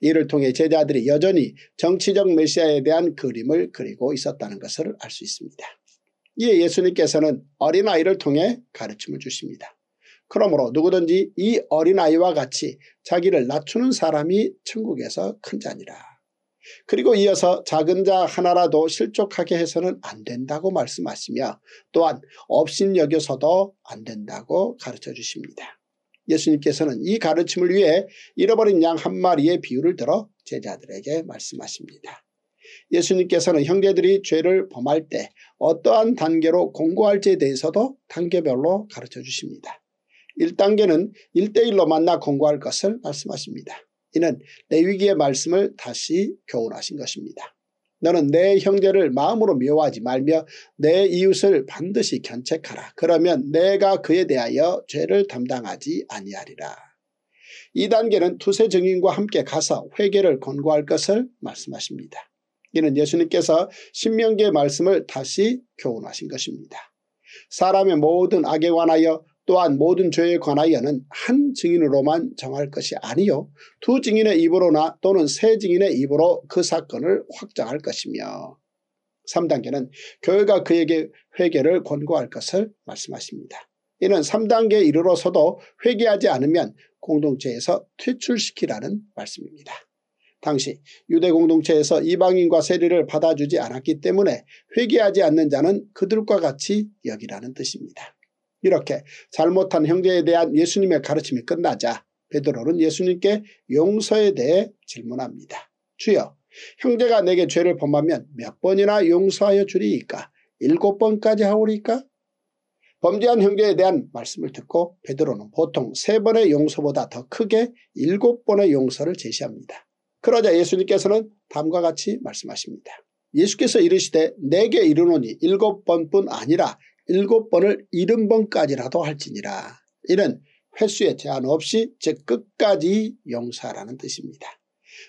이를 통해 제자들이 여전히 정치적 메시아에 대한 그림을 그리고 있었다는 것을 알 수 있습니다. 이에 예수님께서는 어린아이를 통해 가르침을 주십니다. 그러므로 누구든지 이 어린아이와 같이 자기를 낮추는 사람이 천국에서 큰 자니라. 그리고 이어서 작은 자 하나라도 실족하게 해서는 안 된다고 말씀하시며 또한 업신여겨서도 안 된다고 가르쳐 주십니다. 예수님께서는 이 가르침을 위해 잃어버린 양 한 마리의 비유를 들어 제자들에게 말씀하십니다. 예수님께서는 형제들이 죄를 범할 때 어떠한 단계로 공고할지에 대해서도 단계별로 가르쳐 주십니다. 1단계는 1대1로 만나 공고할 것을 말씀하십니다. 이는 레위기의 말씀을 다시 교훈하신 것입니다. 너는 내 형제를 마음으로 미워하지 말며 내 이웃을 반드시 견책하라. 그러면 내가 그에 대하여 죄를 담당하지 아니하리라. 이 단계는 투세 증인과 함께 가서 회개를 권고할 것을 말씀하십니다. 이는 예수님께서 신명기의 말씀을 다시 교훈하신 것입니다. 사람의 모든 악에 관하여 또한 모든 죄에 관하여는 한 증인으로만 정할 것이 아니요 두 증인의 입으로나 또는 세 증인의 입으로 그 사건을 확정할 것이며 3단계는 교회가 그에게 회개를 권고할 것을 말씀하십니다. 이는 3단계에 이르러서도 회개하지 않으면 공동체에서 퇴출시키라는 말씀입니다. 당시 유대 공동체에서 이방인과 세리를 받아주지 않았기 때문에 회개하지 않는 자는 그들과 같이 여기라는 뜻입니다. 이렇게 잘못한 형제에 대한 예수님의 가르침이 끝나자 베드로는 예수님께 용서에 대해 질문합니다. 주여 형제가 내게 죄를 범하면 몇 번이나 용서하여 주리이까 일곱 번까지 하오리까 범죄한 형제에 대한 말씀을 듣고 베드로는 보통 세 번의 용서보다 더 크게 일곱 번의 용서를 제시합니다. 그러자 예수님께서는 다음과 같이 말씀하십니다. 예수께서 이르시되 내게 이르노니 일곱 번뿐 아니라 일곱 번을 일흔 번까지라도 할지니라. 이는 횟수에 제한 없이 즉 끝까지 용서하라는 뜻입니다.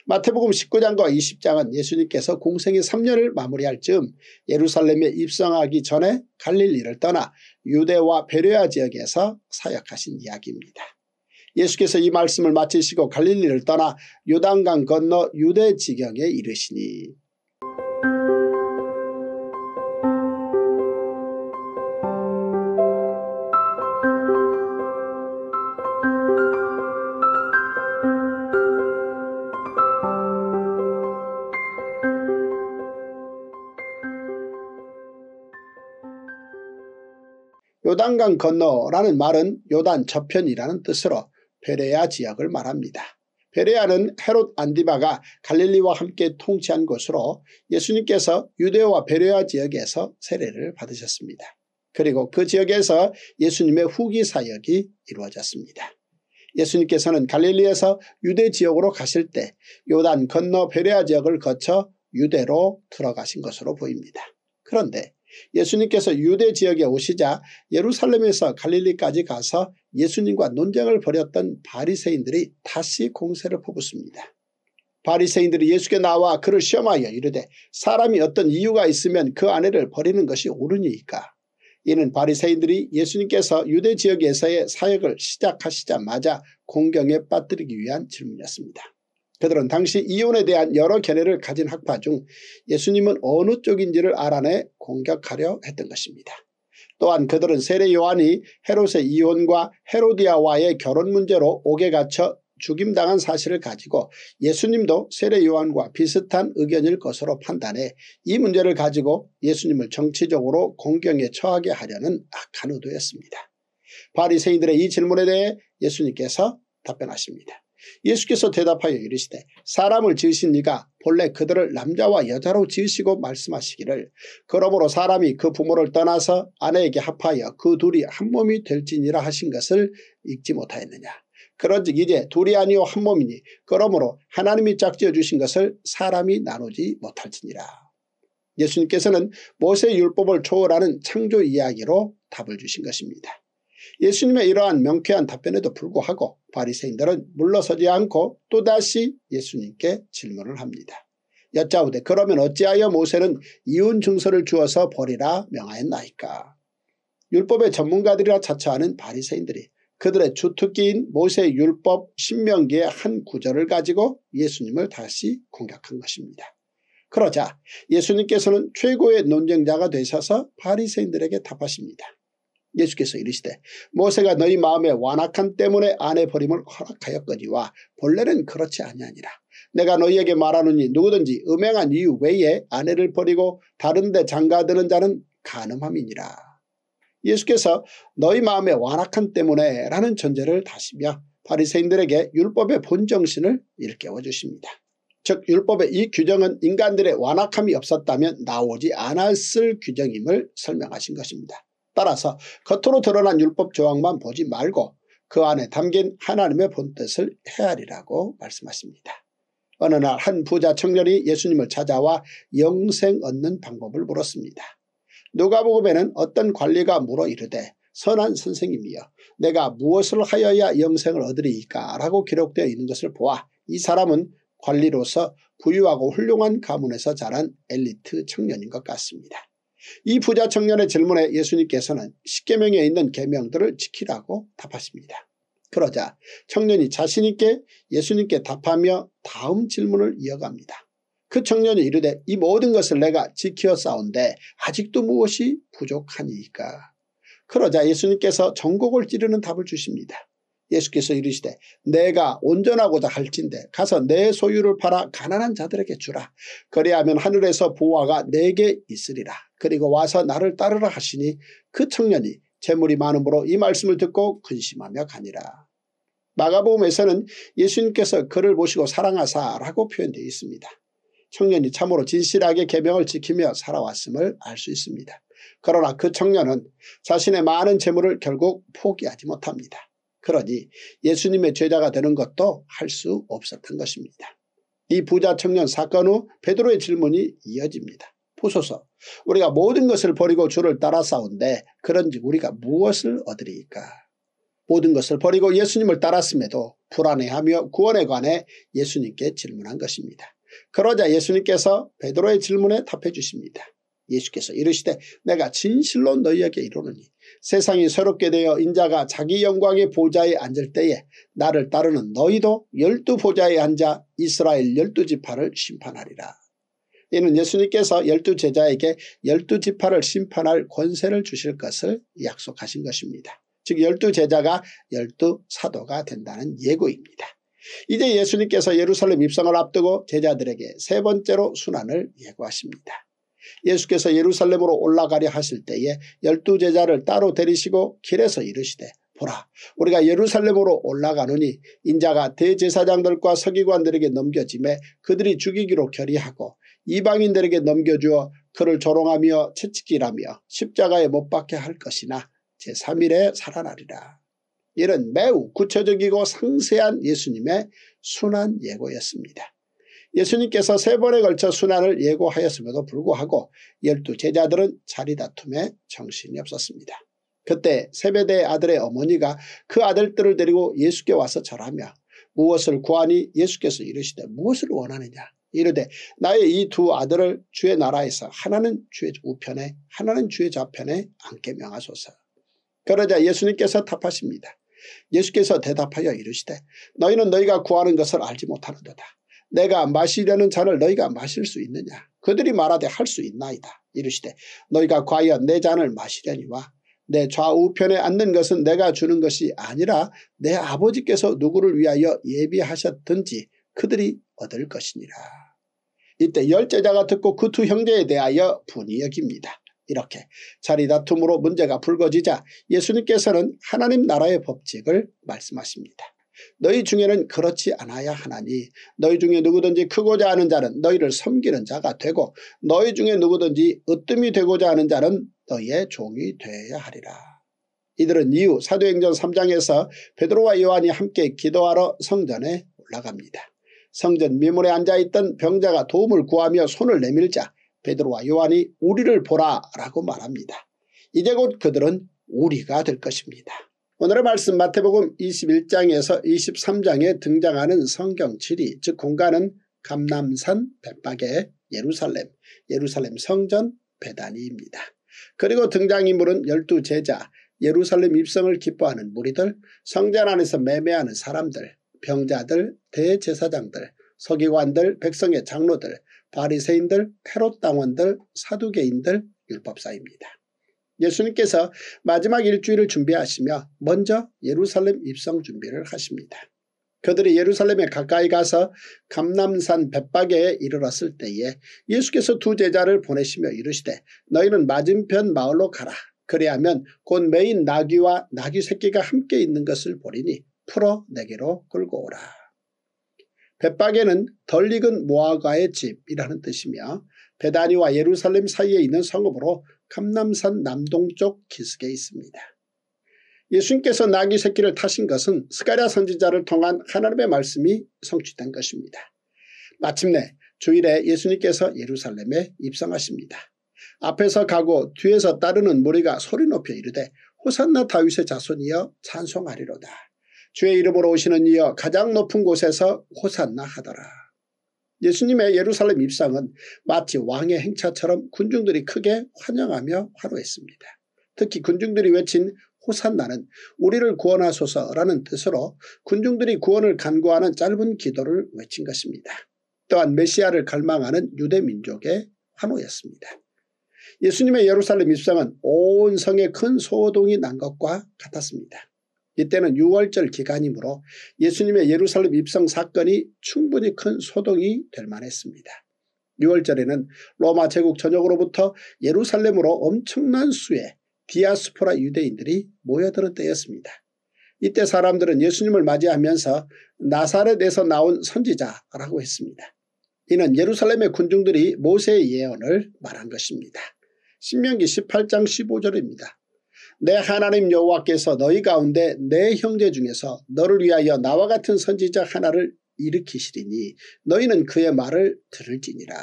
마태복음 19장과 20장은 예수님께서 공생의 3년을 마무리할 즈음 예루살렘에 입성하기 전에 갈릴리를 떠나 유대와 베레아 지역에서 사역하신 이야기입니다. 예수께서 이 말씀을 마치시고 갈릴리를 떠나 요단강 건너 유대 지경에 이르시니 요단강 건너라는 말은 요단 저편이라는 뜻으로 베레아 지역을 말합니다. 베레아는 헤롯 안디바가 갈릴리와 함께 통치한 곳으로 예수님께서 유대와 베레아 지역에서 세례를 받으셨습니다. 그리고 그 지역에서 예수님의 후기 사역이 이루어졌습니다. 예수님께서는 갈릴리에서 유대 지역으로 가실 때 요단 건너 베레아 지역을 거쳐 유대로 들어가신 것으로 보입니다. 그런데 예수님께서 유대 지역에 오시자 예루살렘에서 갈릴리까지 가서 예수님과 논쟁을 벌였던 바리새인들이 다시 공세를 퍼붓습니다. 바리새인들이 예수께 나와 그를 시험하여 이르되 사람이 어떤 이유가 있으면 그 아내를 버리는 것이 옳으니까. 이는 바리새인들이 예수님께서 유대 지역에서의 사역을 시작하시자마자 공경에 빠뜨리기 위한 질문이었습니다. 그들은 당시 이혼에 대한 여러 견해를 가진 학파 중 예수님은 어느 쪽인지를 알아내 공격하려 했던 것입니다. 또한 그들은 세례 요한이 헤롯의 이혼과 헤로디아와의 결혼 문제로 옥에 갇혀 죽임당한 사실을 가지고 예수님도 세례 요한과 비슷한 의견일 것으로 판단해 이 문제를 가지고 예수님을 정치적으로 공경에 처하게 하려는 악한 의도였습니다. 바리새인들의 이 질문에 대해 예수님께서 답변하십니다. 예수께서 대답하여 이르시되 사람을 지으신 이가 본래 그들을 남자와 여자로 지으시고 말씀하시기를 그러므로 사람이 그 부모를 떠나서 아내에게 합하여 그 둘이 한 몸이 될지니라 하신 것을 읽지 못하였느냐. 그런즉 이제 둘이 아니요 한 몸이니 그러므로 하나님이 짝지어 주신 것을 사람이 나누지 못할지니라. 예수님께서는 모세 율법을 초월하는 창조 이야기로 답을 주신 것입니다. 예수님의 이러한 명쾌한 답변에도 불구하고 바리새인들은 물러서지 않고 또다시 예수님께 질문을 합니다. 여짜오되 그러면 어찌하여 모세는 이혼 증서를 주어서 버리라 명하였나이까. 율법의 전문가들이라 자처하는 바리새인들이 그들의 주특기인 모세 율법 신명기의 한 구절을 가지고 예수님을 다시 공격한 것입니다. 그러자 예수님께서는 최고의 논쟁자가 되셔서 바리새인들에게 답하십니다. 예수께서 이르시되 모세가 너희 마음에 완악함 때문에 아내 버림을 허락하였거니와 본래는 그렇지 아니하니라. 내가 너희에게 말하느니 누구든지 음행한 이유 외에 아내를 버리고 다른 데 장가드는 자는 가늠함이니라. 예수께서 너희 마음에 완악함 때문에 라는 전제를 다시며 바리새인들에게 율법의 본정신을 일깨워 주십니다. 즉 율법의 이 규정은 인간들의 완악함이 없었다면 나오지 않았을 규정임을 설명하신 것입니다. 따라서 겉으로 드러난 율법 조항만 보지 말고 그 안에 담긴 하나님의 본뜻을 헤아리라고 말씀하십니다. 어느 날 한 부자 청년이 예수님을 찾아와 영생 얻는 방법을 물었습니다. 누가복음에는 어떤 관리가 물어 이르되 선한 선생님이여 내가 무엇을 하여야 영생을 얻으리이까 라고 기록되어 있는 것을 보아 이 사람은 관리로서 부유하고 훌륭한 가문에서 자란 엘리트 청년인 것 같습니다. 이 부자 청년의 질문에 예수님께서는 십계명에 있는 계명들을 지키라고 답하십니다. 그러자 청년이 자신있게 예수님께 답하며 다음 질문을 이어갑니다. 그 청년이 이르되 이 모든 것을 내가 지켜 싸운데 아직도 무엇이 부족하니까. 그러자 예수님께서 전곡을 찌르는 답을 주십니다. 예수께서 이르시되 내가 온전하고자 할진대 가서 내 소유를 팔아 가난한 자들에게 주라. 그리하면 하늘에서 보화가 내게 있으리라. 그리고 와서 나를 따르라 하시니 그 청년이 재물이 많음으로 이 말씀을 듣고 근심하며 가니라. 마가복음에서는 예수님께서 그를 보시고 사랑하사라고 표현되어 있습니다. 청년이 참으로 진실하게 계명을 지키며 살아왔음을 알 수 있습니다. 그러나 그 청년은 자신의 많은 재물을 결국 포기하지 못합니다. 그러니 예수님의 제자가 되는 것도 할 수 없었던 것입니다. 이 부자 청년 사건 후 베드로의 질문이 이어집니다. 부소서 우리가 모든 것을 버리고 주를 따라 싸운데 그런지 우리가 무엇을 얻으리까 모든 것을 버리고 예수님을 따랐음에도 불안해하며 구원에 관해 예수님께 질문한 것입니다. 그러자 예수님께서 베드로의 질문에 답해 주십니다. 예수께서 이르시되 내가 진실로 너희에게 이르노니 세상이 새롭게 되어 인자가 자기 영광의 보좌에 앉을 때에 나를 따르는 너희도 열두 보좌에 앉아 이스라엘 열두 지파를 심판하리라. 이는 예수님께서 열두 제자에게 열두 지파를 심판할 권세를 주실 것을 약속하신 것입니다. 즉 열두 제자가 열두 사도가 된다는 예고입니다. 이제 예수님께서 예루살렘 입성을 앞두고 제자들에게 세 번째로 순환을 예고하십니다. 예수께서 예루살렘으로 올라가려 하실 때에 열두 제자를 따로 데리시고 길에서 이르시되 보라 우리가 예루살렘으로 올라가느니 인자가 대제사장들과 서기관들에게 넘겨짐에 그들이 죽이기로 결의하고 이방인들에게 넘겨주어 그를 조롱하며 채찍질하며 십자가에 못 박게 할 것이나 제3일에 살아나리라. 이는 매우 구체적이고 상세한 예수님의 순환 예고였습니다. 예수님께서 세 번에 걸쳐 순환을 예고하였음에도 불구하고 열두 제자들은 자리다툼에 정신이 없었습니다. 그때 세베대의 아들의 어머니가 그 아들들을 데리고 예수께 와서 절하며 무엇을 구하니 예수께서 이르시되 무엇을 원하느냐 이르되 나의 이 두 아들을 주의 나라에서 하나는 주의 우편에 하나는 주의 좌편에 앉게 명하소서. 그러자 예수님께서 답하십니다. 예수께서 대답하여 이르시되 너희는 너희가 구하는 것을 알지 못하는도다. 내가 마시려는 잔을 너희가 마실 수 있느냐. 그들이 말하되 할 수 있나이다. 이르시되 너희가 과연 내 잔을 마시려니와 내 좌우편에 앉는 것은 내가 주는 것이 아니라 내 아버지께서 누구를 위하여 예비하셨든지 그들이 얻을 것이니라. 이때 열제자가 듣고 그 두 형제에 대하여 분이 여깁니다. 이렇게 자리 다툼으로 문제가 불거지자 예수님께서는 하나님 나라의 법칙을 말씀하십니다. 너희 중에는 그렇지 않아야 하나니 너희 중에 누구든지 크고자 하는 자는 너희를 섬기는 자가 되고 너희 중에 누구든지 으뜸이 되고자 하는 자는 너희의 종이 되어야 하리라. 이들은 이후 사도행전 3장에서 베드로와 요한이 함께 기도하러 성전에 올라갑니다. 성전 미물에 앉아있던 병자가 도움을 구하며 손을 내밀자 베드로와 요한이 우리를 보라 라고 말합니다. 이제 곧 그들은 우리가 될 것입니다. 오늘의 말씀 마태복음 21장에서 23장에 등장하는 성경 지리 즉 공간은 감남산 백박의 예루살렘, 예루살렘 성전 배단이입니다 그리고 등장인물은 열두 제자, 예루살렘 입성을 기뻐하는 무리들, 성전 안에서 매매하는 사람들, 병자들, 대제사장들, 서기관들, 백성의 장로들, 바리새인들, 페롯 당원들, 사두개인들, 율법사입니다. 예수님께서 마지막 일주일을 준비하시며 먼저 예루살렘 입성 준비를 하십니다. 그들이 예루살렘에 가까이 가서 감남산 벳바게에 이르렀을 때에 예수께서 두 제자를 보내시며 이르시되 너희는 맞은편 마을로 가라. 그리하면 곧 메인 나귀와 나귀 새끼가 함께 있는 것을 보리니 풀어 내게로 끌고 오라. 벳박에는 덜 익은 모아가의 집이라는 뜻이며 베다니와 예루살렘 사이에 있는 성읍으로 감남산 남동쪽 기슭에 있습니다. 예수님께서 나귀 새끼를 타신 것은 스가랴 선지자를 통한 하나님의 말씀이 성취된 것입니다. 마침내 주일에 예수님께서 예루살렘에 입성하십니다. 앞에서 가고 뒤에서 따르는 무리가 소리 높여 이르되 호산나 다윗의 자손이여 찬송하리로다. 주의 이름으로 오시는 이어 가장 높은 곳에서 호산나 하더라. 예수님의 예루살렘 입상은 마치 왕의 행차처럼 군중들이 크게 환영하며 화로했습니다. 특히 군중들이 외친 호산나는 우리를 구원하소서라는 뜻으로 군중들이 구원을 간구하는 짧은 기도를 외친 것입니다. 또한 메시아를 갈망하는 유대민족의 환호였습니다. 예수님의 예루살렘 입상은 온 성에 큰 소동이 난 것과 같았습니다. 이때는 6월절 기간이므로 예수님의 예루살렘 입성 사건이 충분히 큰 소동이 될 만했습니다. 6월절에는 로마 제국 전역으로부터 예루살렘으로 엄청난 수의 디아스포라 유대인들이 모여들었 때였습니다. 이때 사람들은 예수님을 맞이하면서 나사렛에서 나온 선지자라고 했습니다. 이는 예루살렘의 군중들이 모세의 예언을 말한 것입니다. 신명기 18장 15절입니다. 내 하나님 여호와께서 너희 가운데 내 형제 중에서 너를 위하여 나와 같은 선지자 하나를 일으키시리니 너희는 그의 말을 들을지니라.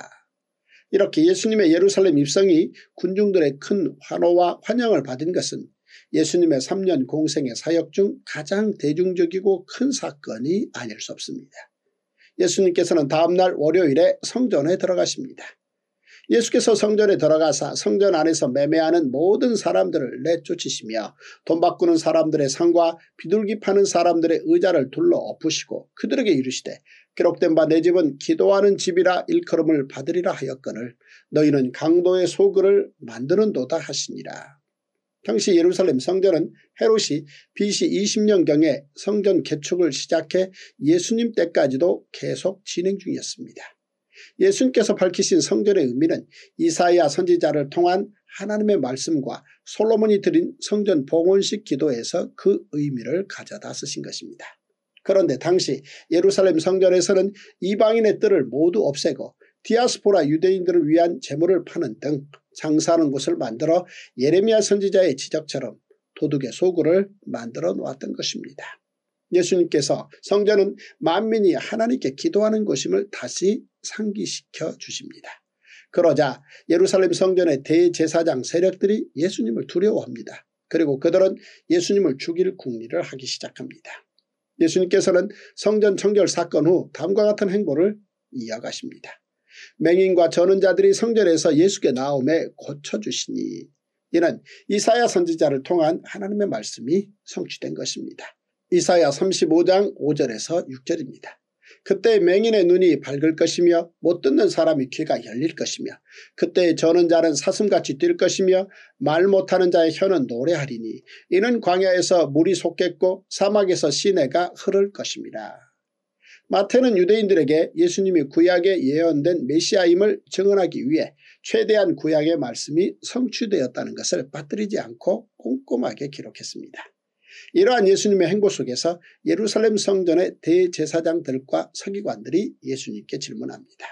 이렇게 예수님의 예루살렘 입성이 군중들의 큰 환호와 환영을 받은 것은 예수님의 3년 공생의 사역 중 가장 대중적이고 큰 사건이 아닐 수 없습니다. 예수님께서는 다음날 월요일에 성전에 들어가십니다. 예수께서 성전에 들어가사 성전 안에서 매매하는 모든 사람들을 내쫓으시며 돈 바꾸는 사람들의 상과 비둘기 파는 사람들의 의자를 둘러 엎으시고 그들에게 이르시되 기록된 바 내 집은 기도하는 집이라 일컬음을 받으리라 하였거늘 너희는 강도의 소굴을 만드는 도다 하시니라. 당시 예루살렘 성전은 헤롯이 BC 20년경에 성전 개축을 시작해 예수님 때까지도 계속 진행 중이었습니다. 예수님께서 밝히신 성전의 의미는 이사야 선지자를 통한 하나님의 말씀과 솔로몬이 드린 성전 봉헌식 기도에서 그 의미를 가져다 쓰신 것입니다. 그런데 당시 예루살렘 성전에서는 이방인의 뜰을 모두 없애고 디아스포라 유대인들을 위한 재물을 파는 등 장사하는 곳을 만들어 예레미야 선지자의 지적처럼 도둑의 소굴을 만들어 놓았던 것입니다. 예수님께서 성전은 만민이 하나님께 기도하는 것임을 다시 상기시켜 주십니다. 그러자 예루살렘 성전의 대제사장 세력들이 예수님을 두려워합니다. 그리고 그들은 예수님을 죽일 궁리를 하기 시작합니다. 예수님께서는 성전 청결 사건 후 다음과 같은 행보를 이어가십니다. 맹인과 전은자들이 성전에서 예수께 나옴에 고쳐주시니 이는 이사야 선지자를 통한 하나님의 말씀이 성취된 것입니다. 이사야 35장 5절에서 6절입니다. 그때 맹인의 눈이 밝을 것이며 못 듣는 사람이 귀가 열릴 것이며 그때 저는 자는 사슴같이 뛸 것이며 말 못하는 자의 혀는 노래하리니 이는 광야에서 물이 솟겠고 사막에서 시내가 흐를 것입니다. 마태는 유대인들에게 예수님이 구약에 예언된 메시아임을 증언하기 위해 최대한 구약의 말씀이 성취되었다는 것을 빠뜨리지 않고 꼼꼼하게 기록했습니다. 이러한 예수님의 행보 속에서 예루살렘 성전의 대제사장들과 서기관들이 예수님께 질문합니다.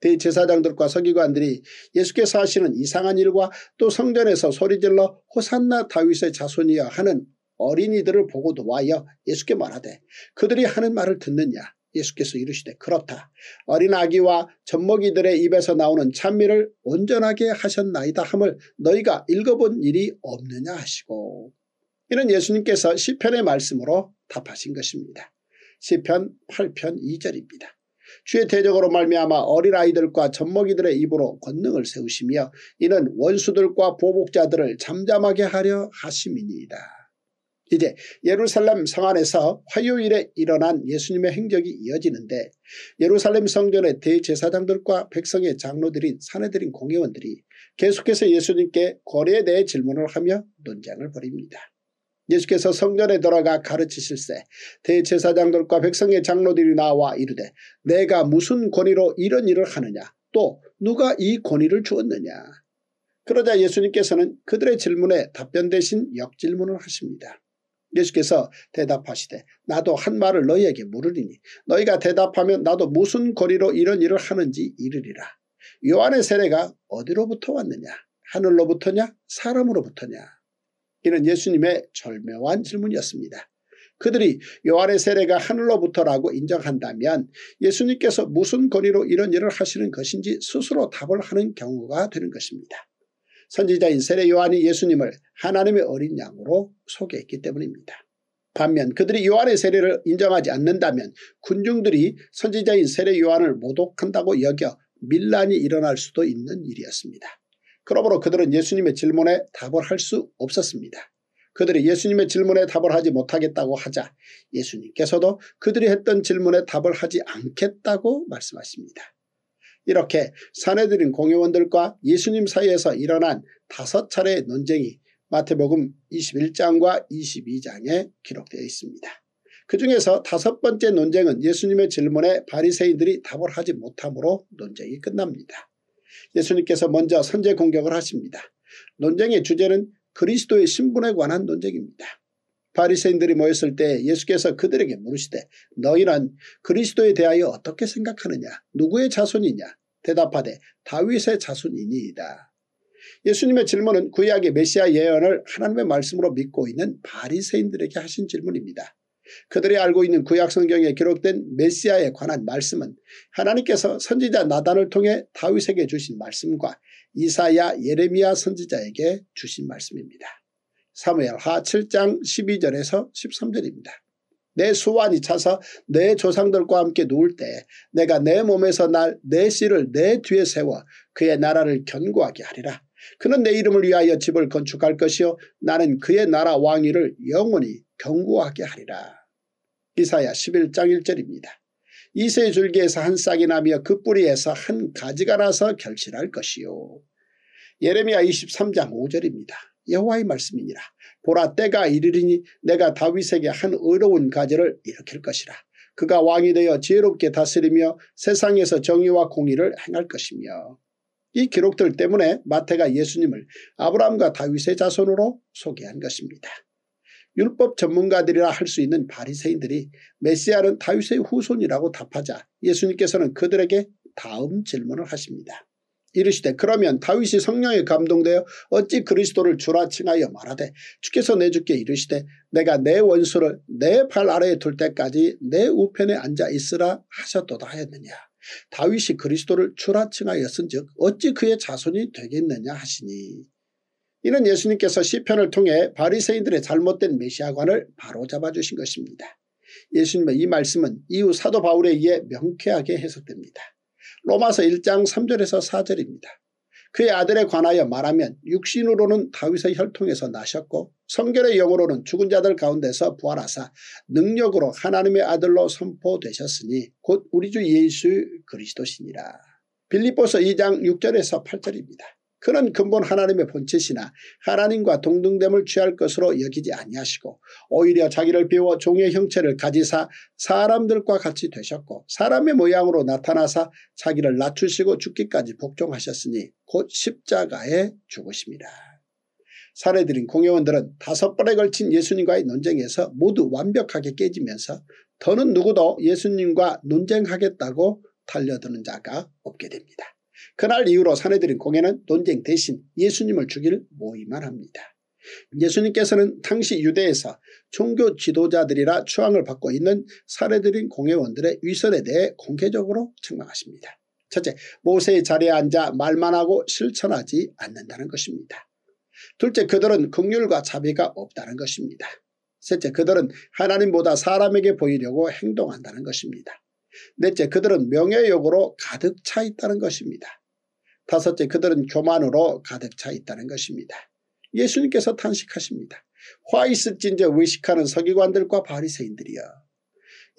대제사장들과 서기관들이 예수께서 하시는 이상한 일과 또 성전에서 소리질러 호산나 다윗의 자손이여 하는 어린이들을 보고 도와여 예수께 말하되 그들이 하는 말을 듣느냐 예수께서 이르시되 그렇다 어린 아기와 젖먹이들의 입에서 나오는 찬미를 온전하게 하셨나이다 함을 너희가 읽어본 일이 없느냐 하시고 이는 예수님께서 시편의 말씀으로 답하신 것입니다. 시편 8편 2절입니다. 주의 대적으로 말미암아 어린아이들과 젖먹이들의 입으로 권능을 세우시며 이는 원수들과 보복자들을 잠잠하게 하려 하심이니이다. 이제 예루살렘 성 안에서 화요일에 일어난 예수님의 행적이 이어지는데 예루살렘 성전의 대제사장들과 백성의 장로들인 사내들인 공회원들이 계속해서 예수님께 거래에 대해 질문을 하며 논쟁을 벌입니다. 예수께서 성전에 돌아가 가르치실세 대제사장들과 백성의 장로들이 나와 이르되 내가 무슨 권위로 이런 일을 하느냐 또 누가 이 권위를 주었느냐 그러자 예수님께서는 그들의 질문에 답변 대신 역질문을 하십니다. 예수께서 대답하시되 나도 한 말을 너희에게 물으리니 너희가 대답하면 나도 무슨 권위로 이런 일을 하는지 이르리라. 요한의 세례가 어디로부터 왔느냐 하늘로부터냐 사람으로부터냐 이는 예수님의 절묘한 질문이었습니다. 그들이 요한의 세례가 하늘로부터라고 인정한다면 예수님께서 무슨 권위로 이런 일을 하시는 것인지 스스로 답을 하는 경우가 되는 것입니다. 선지자인 세례 요한이 예수님을 하나님의 어린 양으로 소개했기 때문입니다. 반면 그들이 요한의 세례를 인정하지 않는다면 군중들이 선지자인 세례 요한을 모독한다고 여겨 밀란이 일어날 수도 있는 일이었습니다. 그러므로 그들은 예수님의 질문에 답을 할 수 없었습니다. 그들이 예수님의 질문에 답을 하지 못하겠다고 하자 예수님께서도 그들이 했던 질문에 답을 하지 않겠다고 말씀하십니다. 이렇게 사내들인 공회원들과 예수님 사이에서 일어난 다섯 차례의 논쟁이 마태복음 21장과 22장에 기록되어 있습니다. 그 중에서 다섯 번째 논쟁은 예수님의 질문에 바리새인들이 답을 하지 못함으로 논쟁이 끝납니다. 예수님께서 먼저 선제 공격을 하십니다. 논쟁의 주제는 그리스도의 신분에 관한 논쟁입니다. 바리새인들이 모였을 때 예수께서 그들에게 물으시되 너희란 그리스도에 대하여 어떻게 생각하느냐 누구의 자손이냐 대답하되 다윗의 자손이니이다. 예수님의 질문은 구약의 메시아 예언을 하나님의 말씀으로 믿고 있는 바리새인들에게 하신 질문입니다. 그들이 알고 있는 구약성경에 기록된 메시아에 관한 말씀은 하나님께서 선지자 나단을 통해 다윗에게 주신 말씀과 이사야 예레미야 선지자에게 주신 말씀입니다. 사무엘하 7장 12절에서 13절입니다. 내 수완이 차서 내 조상들과 함께 누울 때 내가 내 몸에서 날 내 씨를 내 뒤에 세워 그의 나라를 견고하게 하리라. 그는 내 이름을 위하여 집을 건축할 것이요 나는 그의 나라 왕위를 영원히 견고하게 하리라. 이사야 11장 1절입니다. 이세 줄기에서 한 싹이 나며 그 뿌리에서 한 가지가 나서 결실할 것이요. 예레미야 23장 5절입니다. 여호와의 말씀이니라. 보라 때가 이르리니 내가 다윗에게 한 어려운 가지를 일으킬 것이라. 그가 왕이 되어 지혜롭게 다스리며 세상에서 정의와 공의를 행할 것이며 이 기록들 때문에 마태가 예수님을 아브라함과 다윗의 자손으로 소개한 것입니다. 율법 전문가들이라 할 수 있는 바리새인들이 메시아는 다윗의 후손이라고 답하자 예수님께서는 그들에게 다음 질문을 하십니다. 이르시되 그러면 다윗이 성령에 감동되어 어찌 그리스도를 주라 칭하여 말하되 주께서 내 주께 이르시되 내가 내 원수를 내 발 아래에 둘 때까지 내 우편에 앉아 있으라 하셨도다 하였느냐 다윗이 그리스도를 주라 칭하였은즉 어찌 그의 자손이 되겠느냐 하시니 이는 예수님께서 시편을 통해 바리새인들의 잘못된 메시아관을 바로잡아 주신 것입니다. 예수님의 이 말씀은 이후 사도 바울에 의해 명쾌하게 해석됩니다. 로마서 1장 3절에서 4절입니다. 그의 아들에 관하여 말하면 육신으로는 다윗의 혈통에서 나셨고 성결의 영으로는 죽은 자들 가운데서 부활하사 능력으로 하나님의 아들로 선포되셨으니 곧 우리 주 예수 그리스도시니라. 빌리보서 2장 6절에서 8절입니다. 그는 근본 하나님의 본체시나 하나님과 동등됨을 취할 것으로 여기지 아니하시고 오히려 자기를 비워 종의 형체를 가지사 사람들과 같이 되셨고 사람의 모양으로 나타나사 자기를 낮추시고 죽기까지 복종하셨으니 곧 십자가에 죽으십니다. 사례들인 공회원들은 다섯 번에 걸친 예수님과의 논쟁에서 모두 완벽하게 깨지면서 더는 누구도 예수님과 논쟁하겠다고 달려드는 자가 없게 됩니다. 그날 이후로 사내들인 공회는 논쟁 대신 예수님을 죽일 모임을 합니다. 예수님께서는 당시 유대에서 종교 지도자들이라 추앙을 받고 있는 사례들인 공회원들의 위선에 대해 공개적으로 책망하십니다. 첫째, 모세의 자리에 앉아 말만 하고 실천하지 않는다는 것입니다. 둘째, 그들은 극률과 자비가 없다는 것입니다. 셋째, 그들은 하나님보다 사람에게 보이려고 행동한다는 것입니다. 넷째, 그들은 명예욕으로 가득 차 있다는 것입니다. 다섯째, 그들은 교만으로 가득 차 있다는 것입니다. 예수님께서 탄식하십니다. 화이스진저 의식하는 서기관들과 바리새인들이여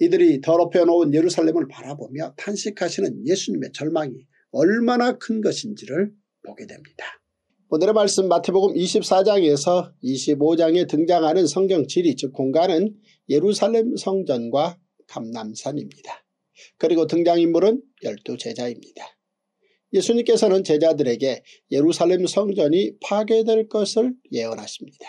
이들이 더럽혀 놓은 예루살렘을 바라보며 탄식하시는 예수님의 절망이 얼마나 큰 것인지를 보게 됩니다. 오늘의 말씀 마태복음 24장에서 25장에 등장하는 성경 지리 즉 공간은 예루살렘 성전과 감남산입니다. 그리고 등장인물은 열두 제자입니다. 예수님께서는 제자들에게 예루살렘 성전이 파괴될 것을 예언하십니다.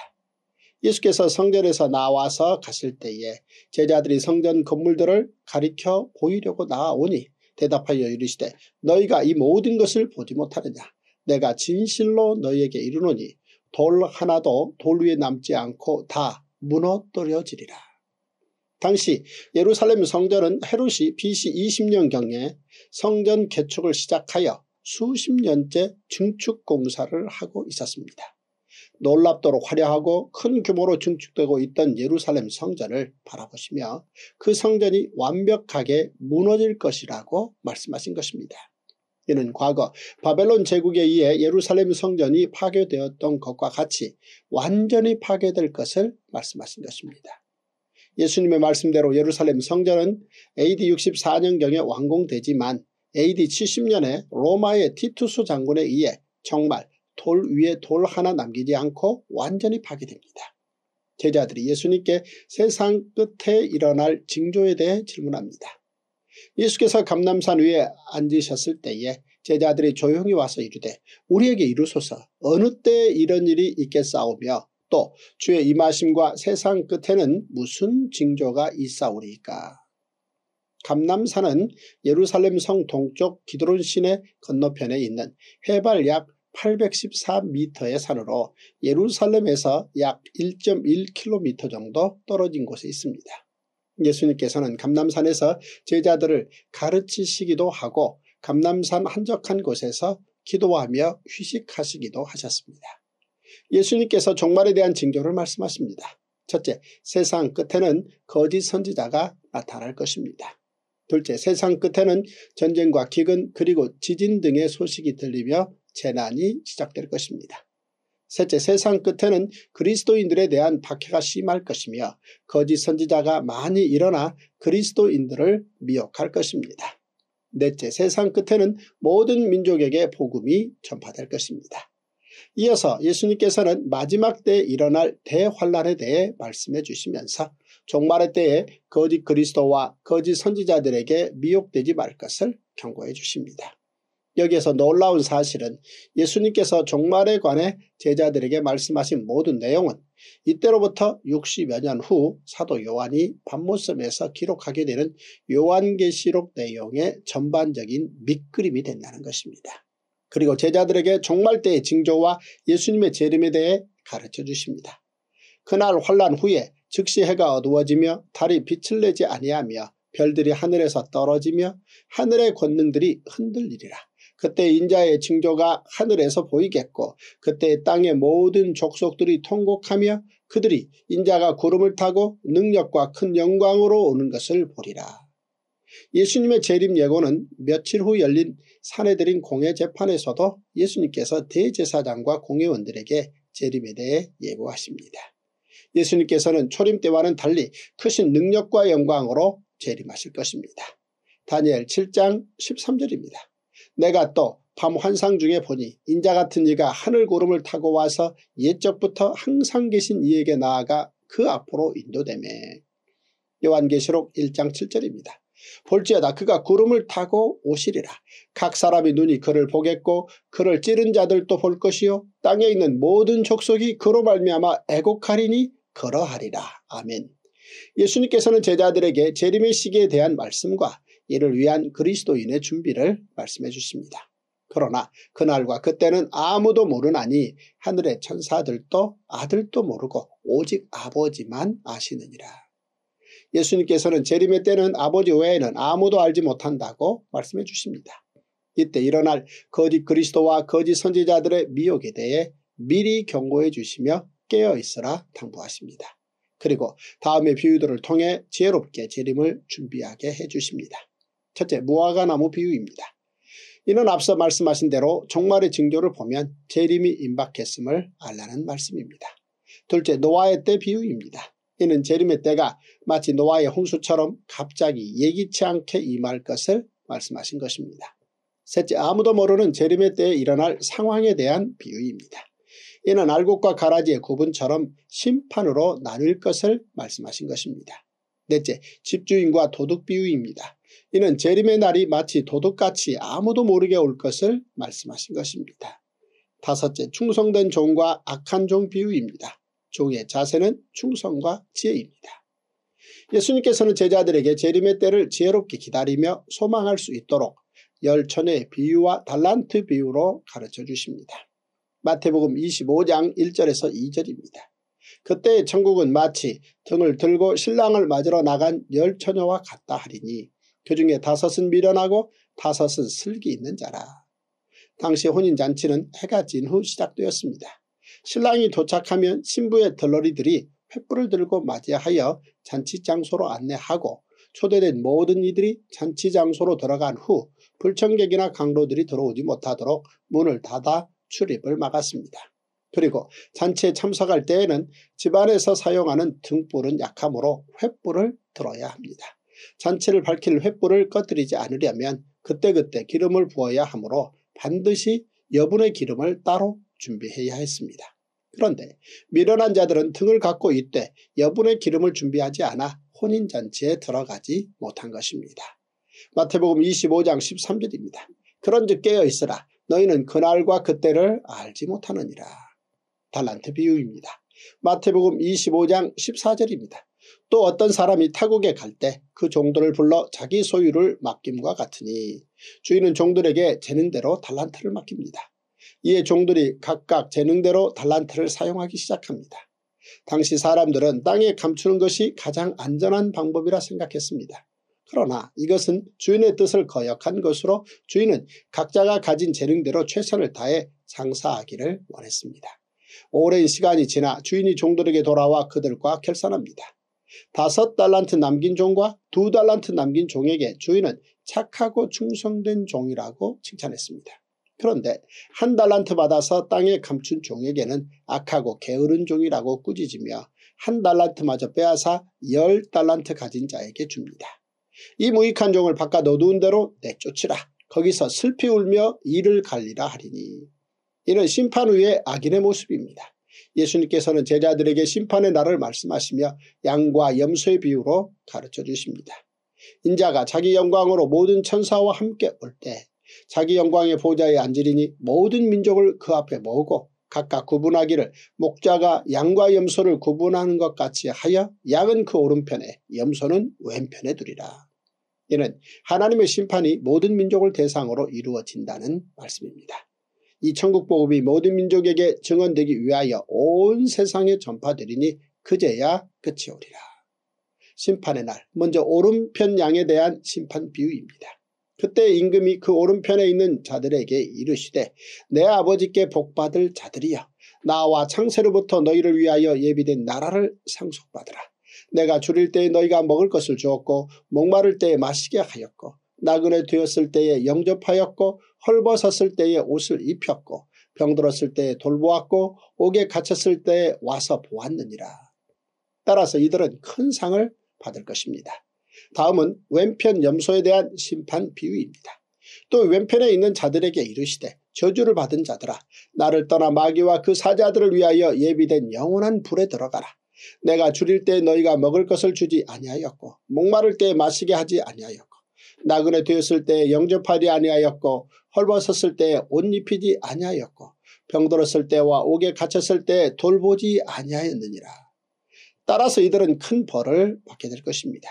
예수께서 성전에서 나와서 가실 때에 제자들이 성전 건물들을 가리켜 보이려고 나오니 아 대답하여 이르시되 너희가 이 모든 것을 보지 못하느냐 내가 진실로 너희에게 이르노니 돌 하나도 돌 위에 남지 않고 다 무너뜨려지리라. 당시 예루살렘 성전은 헤롯이 BC 20년경에 성전 개축을 시작하여 수십 년째 증축공사를 하고 있었습니다. 놀랍도록 화려하고 큰 규모로 증축되고 있던 예루살렘 성전을 바라보시며 그 성전이 완벽하게 무너질 것이라고 말씀하신 것입니다. 이는 과거 바벨론 제국에 의해 예루살렘 성전이 파괴되었던 것과 같이 완전히 파괴될 것을 말씀하신 것입니다. 예수님의 말씀대로 예루살렘 성전은 AD 64년경에 완공되지만 AD 70년에 로마의 티투스 장군에 의해 정말 돌 위에 돌 하나 남기지 않고 완전히 파괴됩니다. 제자들이 예수님께 세상 끝에 일어날 징조에 대해 질문합니다. 예수께서 감남산 위에 앉으셨을 때에 제자들이 조용히 와서 이르되 우리에게 이루소서 어느 때 이런 일이 있겠사오며 또 주의 임하심과 세상 끝에는 무슨 징조가 있사오리까. 감남산은 예루살렘 성 동쪽 기드론 시내 건너편에 있는 해발 약 814m의 산으로 예루살렘에서 약 1.1km 정도 떨어진 곳에 있습니다. 예수님께서는 감남산에서 제자들을 가르치시기도 하고 감남산 한적한 곳에서 기도하며 휴식하시기도 하셨습니다. 예수님께서 종말에 대한 징조를 말씀하십니다. 첫째, 세상 끝에는 거짓 선지자가 나타날 것입니다. 둘째, 세상 끝에는 전쟁과 기근 그리고 지진 등의 소식이 들리며 재난이 시작될 것입니다. 셋째, 세상 끝에는 그리스도인들에 대한 박해가 심할 것이며 거짓 선지자가 많이 일어나 그리스도인들을 미혹할 것입니다. 넷째, 세상 끝에는 모든 민족에게 복음이 전파될 것입니다. 이어서 예수님께서는 마지막 때에 일어날 대환란에 대해 말씀해 주시면서 종말의 때에 거짓 그리스도와 거짓 선지자들에게 미혹되지 말 것을 경고해 주십니다. 여기에서 놀라운 사실은 예수님께서 종말에 관해 제자들에게 말씀하신 모든 내용은 이때로부터 60여 년 후 사도 요한이 밤모섬에서 기록하게 되는 요한계시록 내용의 전반적인 밑그림이 된다는 것입니다. 그리고 제자들에게 종말때의 징조와 예수님의 재림에 대해 가르쳐 주십니다. 그날 환란 후에 즉시 해가 어두워지며 달이 빛을 내지 아니하며 별들이 하늘에서 떨어지며 하늘의 권능들이 흔들리리라. 그때 인자의 징조가 하늘에서 보이겠고 그때 땅의 모든 족속들이 통곡하며 그들이 인자가 구름을 타고 능력과 큰 영광으로 오는 것을 보리라. 예수님의 재림 예고는 며칠 후 열린 사내들인 공회 재판에서도 예수님께서 대제사장과 공회원들에게 재림에 대해 예고하십니다. 예수님께서는 초림 때와는 달리 크신 능력과 영광으로 재림하실 것입니다. 다니엘 7장 13절입니다. 내가 또 밤 환상 중에 보니 인자 같은 이가 하늘 구름을 타고 와서 옛적부터 항상 계신 이에게 나아가 그 앞으로 인도되매 요한계시록 1장 7절입니다. 볼지어다 그가 구름을 타고 오시리라. 각 사람이 눈이 그를 보겠고 그를 찌른 자들도 볼 것이요 땅에 있는 모든 족속이 그로 말미암아 애곡하리니 그러하리라. 아멘. 예수님께서는 제자들에게 재림의 시기에 대한 말씀과 이를 위한 그리스도인의 준비를 말씀해 주십니다. 그러나 그날과 그때는 아무도 모르나니 하늘의 천사들도 아들도 모르고 오직 아버지만 아시느니라. 예수님께서는 재림의 때는 아버지 외에는 아무도 알지 못한다고 말씀해 주십니다. 이때 일어날 거짓 그리스도와 거짓 선지자들의 미혹에 대해 미리 경고해 주시며 깨어있으라 당부하십니다. 그리고 다음의 비유들을 통해 지혜롭게 재림을 준비하게 해주십니다. 첫째, 무화과나무 비유입니다. 이는 앞서 말씀하신 대로 종말의 징조를 보면 재림이 임박했음을 알라는 말씀입니다. 둘째, 노아의 때 비유입니다. 이는 재림의 때가 마치 노아의 홍수처럼 갑자기 예기치 않게 임할 것을 말씀하신 것입니다. 셋째, 아무도 모르는 재림의 때에 일어날 상황에 대한 비유입니다. 이는 알곡과 가라지의 구분처럼 심판으로 나눌 것을 말씀하신 것입니다. 넷째, 집주인과 도둑 비유입니다. 이는 재림의 날이 마치 도둑같이 아무도 모르게 올 것을 말씀하신 것입니다. 다섯째, 충성된 종과 악한 종 비유입니다. 종의 자세는 충성과 지혜입니다. 예수님께서는 제자들에게 재림의 때를 지혜롭게 기다리며 소망할 수 있도록 열천의 비유와 달란트 비유로 가르쳐 주십니다. 마태복음 25장 1절에서 2절입니다. 그때 천국은 마치 등을 들고 신랑을 맞으러 나간 열 처녀와 같다 하리니 그 중에 다섯은 미련하고 다섯은 슬기 있는 자라. 당시 혼인잔치는 해가 진 후 시작되었습니다. 신랑이 도착하면 신부의 들러리들이 횃불을 들고 맞이하여 잔치 장소로 안내하고 초대된 모든 이들이 잔치 장소로 들어간 후 불청객이나 강도들이 들어오지 못하도록 문을 닫아 출입을 막았습니다. 그리고 잔치에 참석할 때에는 집안에서 사용하는 등불은 약하므로 횃불을 들어야 합니다. 잔치를 밝힐 횃불을 꺼뜨리지 않으려면 그때그때 기름을 부어야 하므로 반드시 여분의 기름을 따로 준비해야 했습니다. 그런데 미련한 자들은 등을 갖고 있되 여분의 기름을 준비하지 않아 혼인잔치에 들어가지 못한 것입니다. 마태복음 25장 13절입니다. 그런 즉 깨어있으라 너희는 그날과 그때를 알지 못하느니라. 달란트 비유입니다. 마태복음 25장 14절입니다. 또 어떤 사람이 타국에 갈 때 그 종들을 불러 자기 소유를 맡김과 같으니 주인은 종들에게 재는 대로 달란트를 맡깁니다. 이에 종들이 각각 재능대로 달란트를 사용하기 시작합니다. 당시 사람들은 땅에 감추는 것이 가장 안전한 방법이라 생각했습니다. 그러나 이것은 주인의 뜻을 거역한 것으로 주인은 각자가 가진 재능대로 최선을 다해 장사하기를 원했습니다. 오랜 시간이 지나 주인이 종들에게 돌아와 그들과 결산합니다. 다섯 달란트 남긴 종과 두 달란트 남긴 종에게 주인은 착하고 충성된 종이라고 칭찬했습니다. 그런데 한 달란트 받아서 땅에 감춘 종에게는 악하고 게으른 종이라고 꾸짖으며 한 달란트마저 빼앗아 열 달란트 가진 자에게 줍니다. 이 무익한 종을 바깥 어두운 대로 내쫓으라. 거기서 슬피 울며 이를 갈리라 하리니. 이는 심판 후의 악인의 모습입니다. 예수님께서는 제자들에게 심판의 날을 말씀하시며 양과 염소의 비유로 가르쳐 주십니다. 인자가 자기 영광으로 모든 천사와 함께 올때 자기 영광의 보좌에 앉으리니 모든 민족을 그 앞에 모으고 각각 구분하기를 목자가 양과 염소를 구분하는 것 같이 하여 양은 그 오른편에 염소는 왼편에 두리라. 이는 하나님의 심판이 모든 민족을 대상으로 이루어진다는 말씀입니다. 이 천국 복음이 모든 민족에게 증언되기 위하여 온 세상에 전파되리니 그제야 끝이 오리라. 심판의 날 먼저 오른편 양에 대한 심판 비유입니다. 그때 임금이 그 오른편에 있는 자들에게 이르시되 내 아버지께 복받을 자들이여 나와 창세로부터 너희를 위하여 예비된 나라를 상속받으라. 내가 줄일 때에 너희가 먹을 것을 주었고 목마를 때에 마시게 하였고 나그네 되었을 때에 영접하였고 헐벗었을 때에 옷을 입혔고 병들었을 때에 돌보았고 옥에 갇혔을 때에 와서 보았느니라. 따라서 이들은 큰 상을 받을 것입니다. 다음은 왼편 염소에 대한 심판 비유입니다. 또 왼편에 있는 자들에게 이르시되 저주를 받은 자들아 나를 떠나 마귀와 그 사자들을 위하여 예비된 영원한 불에 들어가라. 내가 줄일 때 너희가 먹을 것을 주지 아니하였고 목마를 때 마시게 하지 아니하였고 나그네 되었을 때 영접하지 아니하였고 헐벗었을 때 옷 입히지 아니하였고 병들었을 때와 옥에 갇혔을 때 돌보지 아니하였느니라. 따라서 이들은 큰 벌을 받게 될 것입니다.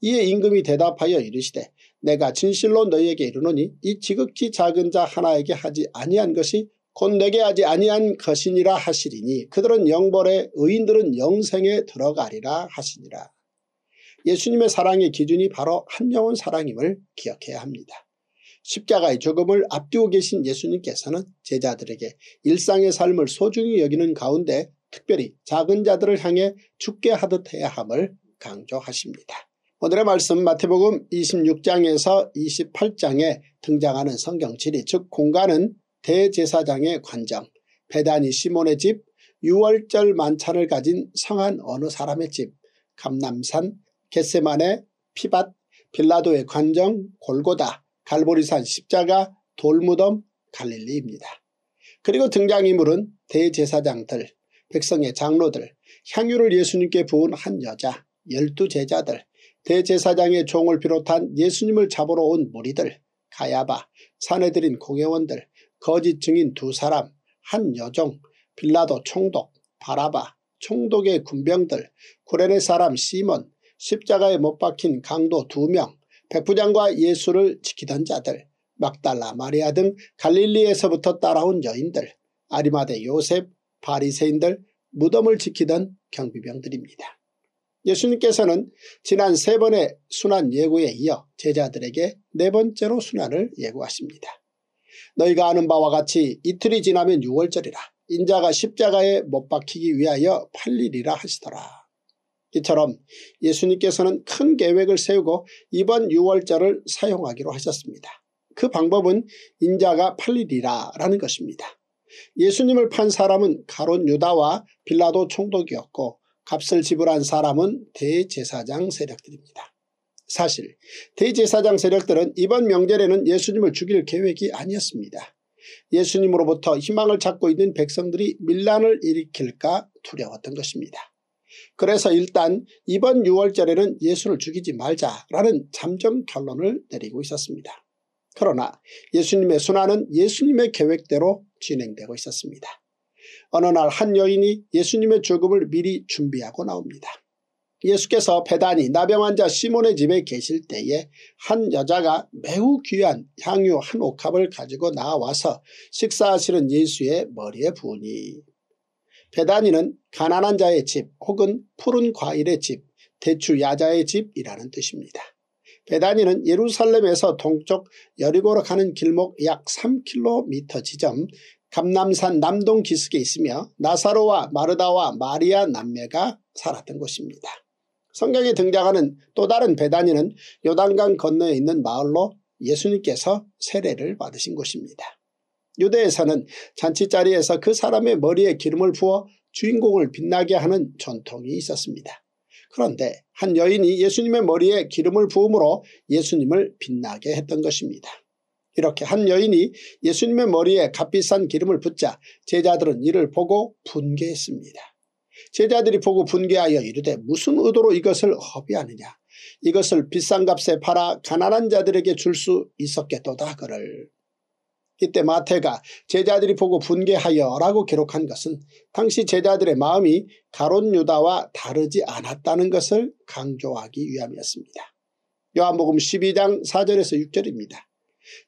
이에 임금이 대답하여 이르시되 내가 진실로 너희에게 이르노니 이 지극히 작은 자 하나에게 하지 아니한 것이 곧 내게 하지 아니한 것이니라 하시리니 그들은 영벌에 의인들은 영생에 들어가리라 하시니라. 예수님의 사랑의 기준이 바로 한 영혼 사랑임을 기억해야 합니다. 십자가의 죽음을 앞두고 계신 예수님께서는 제자들에게 일상의 삶을 소중히 여기는 가운데 특별히 작은 자들을 향해 죽게 하듯 해야 함을 강조하십니다. 오늘의 말씀 마태복음 26장에서 28장에 등장하는 성경치리 즉 공간은 대제사장의 관장, 배단이 시몬의 집, 6월절 만찬을 가진 성한 어느 사람의 집, 감남산, 겟세만의 피밭, 빌라도의 관정, 골고다, 갈보리산 십자가, 돌무덤, 갈릴리입니다. 그리고 등장인물은 대제사장들, 백성의 장로들, 향유를 예수님께 부은 한 여자, 열두 제자들, 대제사장의 종을 비롯한 예수님을 잡으러 온 무리들, 가야바, 사내들인 공회원들, 거짓 증인 두 사람, 한 여종, 빌라도 총독, 바라바, 총독의 군병들, 구레네 사람 시몬, 십자가에 못 박힌 강도 두명 백부장과 예수를 지키던 자들, 막달라 마리아 등 갈릴리에서부터 따라온 여인들, 아리마대 요셉, 바리새인들, 무덤을 지키던 경비병들입니다. 예수님께서는 지난 세 번의 순환 예고에 이어 제자들에게 네 번째로 순환을 예고하십니다. 너희가 아는 바와 같이 이틀이 지나면 6월절이라 인자가 십자가에 못 박히기 위하여 팔리리라 하시더라. 이처럼 예수님께서는 큰 계획을 세우고 이번 6월절을 사용하기로 하셨습니다. 그 방법은 인자가 팔리리라 라는 것입니다. 예수님을 판 사람은 가론 유다와 빌라도 총독이었고 값을 지불한 사람은 대제사장 세력들입니다. 사실 대제사장 세력들은 이번 명절에는 예수님을 죽일 계획이 아니었습니다. 예수님으로부터 희망을 찾고 있는 백성들이 밀란을 일으킬까 두려웠던 것입니다. 그래서 일단 이번 6월절에는 예수를 죽이지 말자라는 잠정 결론을 내리고 있었습니다. 그러나 예수님의 순환은 예수님의 계획대로 진행되고 있었습니다. 어느 날 한 여인이 예수님의 죽음을 미리 준비하고 나옵니다. 예수께서 배단이 나병 환자 시몬의 집에 계실 때에 한 여자가 매우 귀한 향유 한 옥합을 가지고 나와서 식사하시는 예수의 머리에 부으니 배단이는 가난한 자의 집 혹은 푸른 과일의 집, 대추 야자의 집이라는 뜻입니다. 베다니는 예루살렘에서 동쪽 여리고로 가는 길목 약 3km 지점 감남산 남동 기슭에 있으며 나사로와 마르다와 마리아 남매가 살았던 곳입니다. 성경에 등장하는 또 다른 베다니는 요단강 건너에 있는 마을로 예수님께서 세례를 받으신 곳입니다. 유대에서는 잔치자리에서 그 사람의 머리에 기름을 부어 주인공을 빛나게 하는 전통이 있었습니다. 그런데 한 여인이 예수님의 머리에 기름을 부음으로 예수님을 빛나게 했던 것입니다. 이렇게 한 여인이 예수님의 머리에 값비싼 기름을 붓자 제자들은 이를 보고 분개했습니다. 제자들이 보고 분개하여 이르되 무슨 의도로 이것을 허비하느냐 이것을 비싼 값에 팔아 가난한 자들에게 줄 수 있었겠도다 그를. 이때 마태가 제자들이 보고 분개하여 라고 기록한 것은 당시 제자들의 마음이 가론 유다와 다르지 않았다는 것을 강조하기 위함이었습니다. 요한복음 12장 4절에서 6절입니다.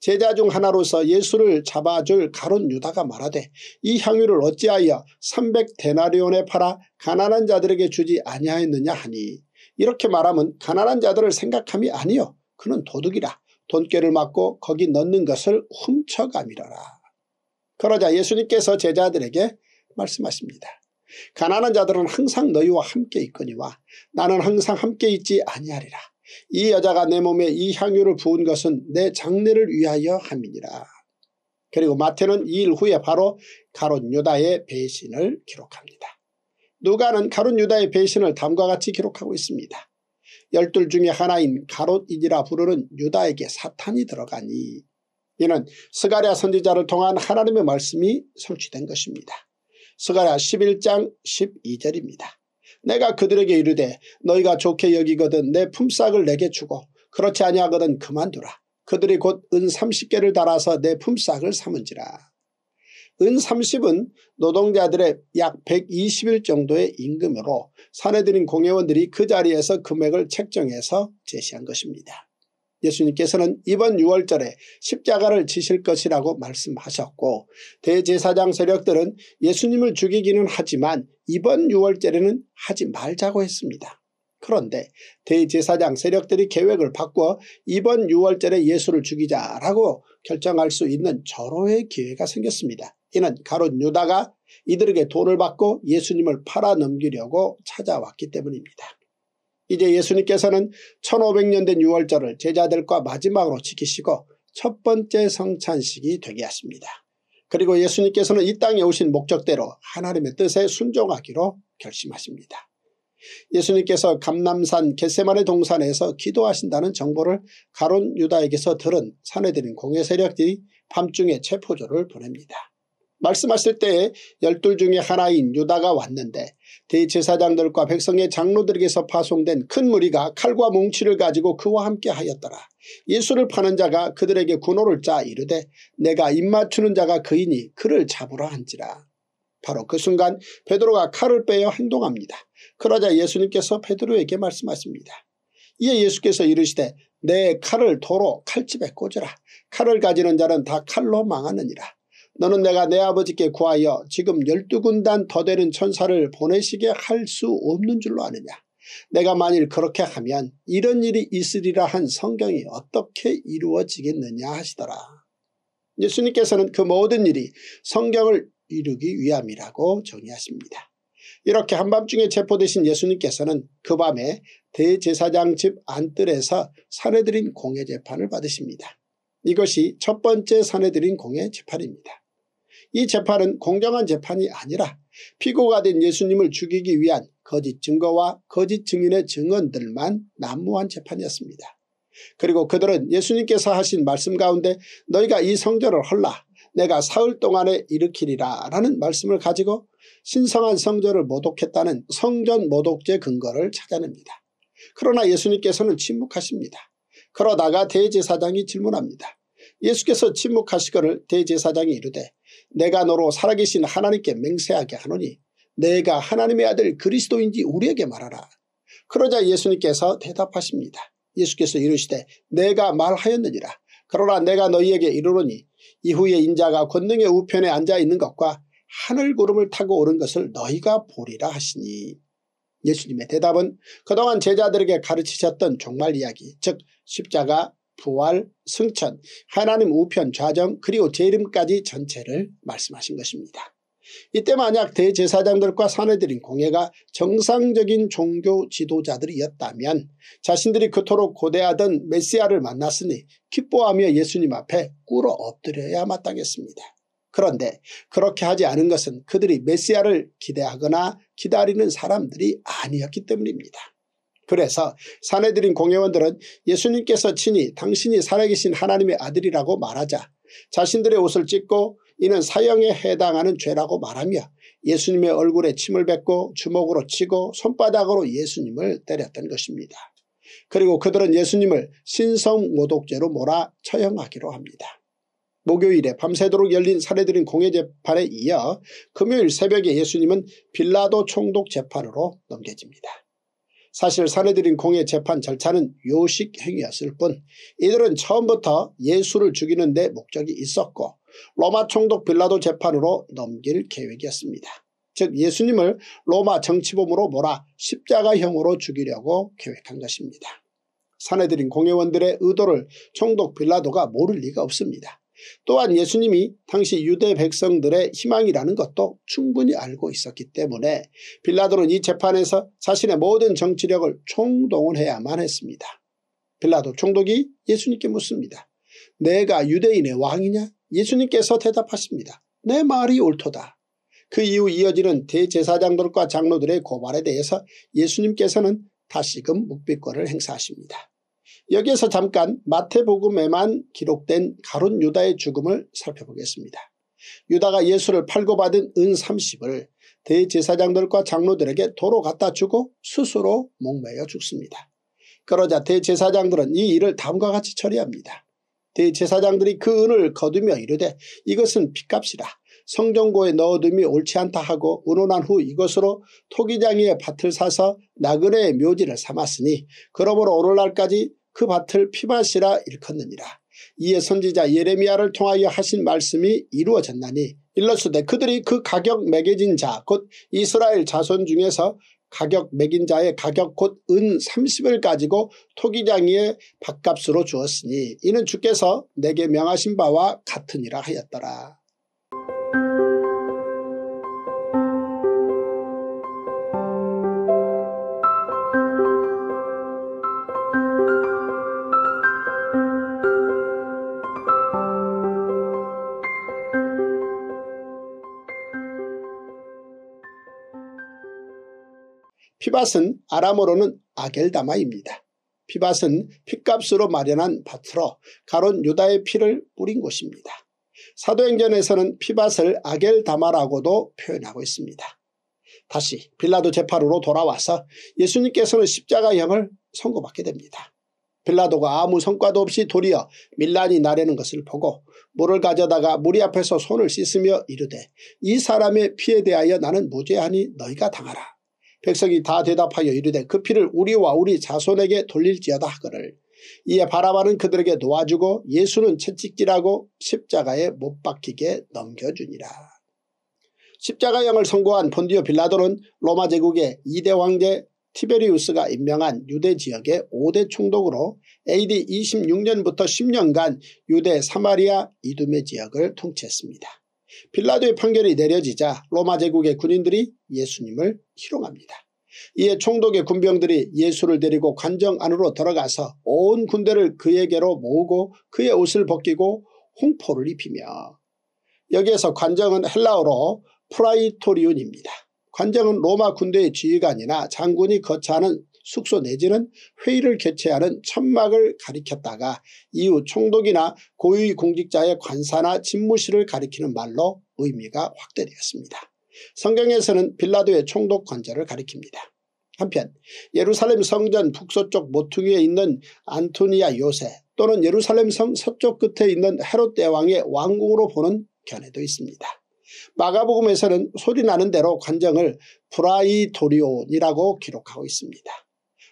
제자 중 하나로서 예수를 잡아줄 가론 유다가 말하되 이 향유를 어찌하여 300데나리온에 팔아 가난한 자들에게 주지 아니하였느냐 하니 이렇게 말하면 가난한 자들을 생각함이 아니요 그는 도둑이라 돈깨를 맞고 거기 넣는 것을 훔쳐가미러라. 그러자 예수님께서 제자들에게 말씀하십니다. 가난한 자들은 항상 너희와 함께 있거니와 나는 항상 함께 있지 아니하리라. 이 여자가 내 몸에 이 향유를 부은 것은 내 장례를 위하여 함이니라. 그리고 마태는 이 일 후에 바로 가롯 유다의 배신을 기록합니다. 누가는 가롯 유다의 배신을 다음과 같이 기록하고 있습니다. 열둘 중에 하나인 가롯이라 니 부르는 유다에게 사탄이 들어가니 이는 스가랴 선지자를 통한 하나님의 말씀이 성취된 것입니다. 스가랴 11장 12절입니다. 내가 그들에게 이르되 너희가 좋게 여기거든 내 품삯을 내게 주고 그렇지 아니하거든 그만두라. 그들이 곧 은 30개를 달아서 내 품삯을 삼은지라. 은 30은 노동자들의 약 120일 정도의 임금으로 사내들인 공예원들이그 자리에서 금액을 책정해서 제시한 것입니다. 예수님께서는 이번 6월절에 십자가를 지실 것이라고 말씀하셨고 대제사장 세력들은 예수님을 죽이기는 하지만 이번 6월절에는 하지 말자고 했습니다. 그런데 대제사장 세력들이 계획을 바꿔 이번 6월절에 예수를 죽이자라고 결정할 수 있는 절호의 기회가 생겼습니다. 이는 가롯 유다가 이들에게 돈을 받고 예수님을 팔아넘기려고 찾아왔기 때문입니다. 이제 예수님께서는 1500년 된 6월절을 제자들과 마지막으로 지키시고 첫 번째 성찬식이 되게 하십니다. 그리고 예수님께서는 이 땅에 오신 목적대로 하나님의 뜻에 순종하기로 결심하십니다. 예수님께서 감남산 겟세마의 동산에서 기도하신다는 정보를 가론 유다에게서 들은 사내들인 공예 세력들이 밤중에 체포조를 보냅니다. 말씀하실 때에 열둘 중에 하나인 유다가 왔는데 대제사장들과 백성의 장로들에게서 파송된 큰 무리가 칼과 뭉치를 가지고 그와 함께 하였더라. 예수를 파는 자가 그들에게 군호를 짜 이르되 내가 입맞추는 자가 그이니 그를 잡으라 한지라. 바로 그 순간 베드로가 칼을 빼어 행동합니다. 그러자 예수님께서 베드로에게 말씀하십니다. 이에 예수께서 이르시되 내 칼을 도로 칼집에 꽂으라. 칼을 가지는 자는 다 칼로 망하느니라. 너는 내가 내 아버지께 구하여 지금 열두 군단 더 되는 천사를 보내시게 할 수 없는 줄로 아느냐. 내가 만일 그렇게 하면 이런 일이 있으리라 한 성경이 어떻게 이루어지겠느냐 하시더라. 예수님께서는 그 모든 일이 성경을 이루기 위함이라고 정의하십니다. 이렇게 한밤중에 체포되신 예수님께서는 그 밤에 대제사장 집 안뜰에서 사내들인 공예 재판을 받으십니다. 이것이 첫 번째 사내들인 공예 재판입니다. 이 재판은 공정한 재판이 아니라 피고가 된 예수님을 죽이기 위한 거짓 증거와 거짓 증인의 증언들만 난무한 재판이었습니다. 그리고 그들은 예수님께서 하신 말씀 가운데 너희가 이 성전을 헐라 내가 사흘 동안에 일으키리라 라는 말씀을 가지고 신성한 성전을 모독했다는 성전 모독죄 근거를 찾아냅니다. 그러나 예수님께서는 침묵하십니다. 그러다가 대제사장이 질문합니다. 예수께서 침묵하시거를 대제사장이 이르되 내가 너로 살아계신 하나님께 맹세하게 하노니 내가 하나님의 아들 그리스도인지 우리에게 말하라. 그러자 예수님께서 대답하십니다. 예수께서 이르시되 내가 말하였느니라. 그러나 내가 너희에게 이르노니 이후에 인자가 권능의 우편에 앉아있는 것과 하늘구름을 타고 오른 것을 너희가 보리라 하시니 예수님의 대답은 그동안 제자들에게 가르치셨던 종말 이야기 즉 십자가 부활, 승천, 하나님 우편, 좌정 그리고 재림까지 전체를 말씀하신 것입니다. 이때 만약 대제사장들과 사내들인 공예가 정상적인 종교 지도자들이었다면 자신들이 그토록 고대하던 메시아를 만났으니 기뻐하며 예수님 앞에 꿇어 엎드려야 마땅했습니다. 그런데 그렇게 하지 않은 것은 그들이 메시아를 기대하거나 기다리는 사람들이 아니었기 때문입니다. 그래서 사내들인 공예원들은 예수님께서 친히 당신이 살아계신 하나님의 아들이라고 말하자 자신들의 옷을 찢고 이는 사형에 해당하는 죄라고 말하며 예수님의 얼굴에 침을 뱉고 주먹으로 치고 손바닥으로 예수님을 때렸던 것입니다. 그리고 그들은 예수님을 신성모독죄로 몰아 처형하기로 합니다. 목요일에 밤새도록 열린 사례드린공예재판에 이어 금요일 새벽에 예수님은 빌라도 총독 재판으로 넘겨집니다. 사실 사해드린 공의 재판 절차는 요식 행위였을 뿐 이들은 처음부터 예수를 죽이는 데 목적이 있었고 로마 총독 빌라도 재판으로 넘길 계획이었습니다. 즉 예수님을 로마 정치범으로 몰아 십자가형으로 죽이려고 계획한 것입니다. 사해드린 공회원들의 의도를 총독 빌라도가 모를 리가 없습니다. 또한 예수님이 당시 유대 백성들의 희망이라는 것도 충분히 알고 있었기 때문에 빌라도는 이 재판에서 자신의 모든 정치력을 총동원해야만 했습니다. 빌라도 총독이 예수님께 묻습니다. 내가 유대인의 왕이냐? 예수님께서 대답하십니다. 내 말이 옳도다. 그 이후 이어지는 대제사장들과 장로들의 고발에 대해서 예수님께서는 다시금 묵비권을 행사하십니다. 여기에서 잠깐 마태복음에만 기록된 가룟 유다의 죽음을 살펴보겠습니다. 유다가 예수를 팔고 받은 은 30을 대제사장들과 장로들에게 도로 갖다 주고 스스로 목매여 죽습니다. 그러자 대제사장들은 이 일을 다음과 같이 처리합니다. 대제사장들이 그 은을 거두며 이르되 이것은 빚값이라 성전고에 넣어둠이 옳지 않다 하고 의논한 후 이것으로 토기장이의 밭을 사서 나그네의 묘지를 삼았으니 그러므로 오늘날까지 그 밭을 피밭이라 일컫느니라. 이에 선지자 예레미야를 통하여 하신 말씀이 이루어졌나니 일러수되 그들이 그 가격 매겨진 자 곧 이스라엘 자손 중에서 가격 매긴 자의 가격 곧 은 30을 가지고 토기장이의 밥값으로 주었으니 이는 주께서 내게 명하신 바와 같으니라 하였더라. 피밭은 아람어로는 아겔다마입니다. 피밭은 핏값으로 마련한 밭으로 가론 유다의 피를 뿌린 곳입니다. 사도행전에서는 피밭을 아겔다마라고도 표현하고 있습니다. 다시 빌라도 재판으로 돌아와서 예수님께서는 십자가형을 선고받게 됩니다. 빌라도가 아무 성과도 없이 도리어 밀란이 나려는 것을 보고 물을 가져다가 물이 앞에서 손을 씻으며 이르되 이 사람의 피에 대하여 나는 무죄하니 너희가 당하라 백성이 다 대답하여 이르되 그 피를 우리와 우리 자손에게 돌릴지어다 하거늘 이에 바라바는 그들에게 놓아주고 예수는 채찍질하고 십자가에 못 박히게 넘겨주니라. 십자가형을 선고한 본디오 빌라도는 로마 제국의 2대 황제 티베리우스가 임명한 유대 지역의 5대 총독으로 AD 26년부터 10년간 유대 사마리아 이두메 지역을 통치했습니다. 빌라도의 판결이 내려지자 로마 제국의 군인들이 예수님을 희롱합니다. 이에 총독의 군병들이 예수를 데리고 관정 안으로 들어가서 온 군대를 그에게로 모으고 그의 옷을 벗기고 홍포를 입히며 여기에서 관정은 헬라어로 프라이토리온입니다. 관정은 로마 군대의 지휘관이나 장군이 거처하는 숙소 내지는 회의를 개최하는 천막을 가리켰다가 이후 총독이나 고위공직자의 관사나 집무실을 가리키는 말로 의미가 확대되었습니다. 성경에서는 빌라도의 총독 관절을 가리킵니다. 한편 예루살렘 성전 북서쪽 모퉁이에 있는 안토니아 요새 또는 예루살렘 성 서쪽 끝에 있는 헤롯 대왕의 왕궁으로 보는 견해도 있습니다. 마가복음에서는 소리나는 대로 관정을 브라이토리온이라고 기록하고 있습니다.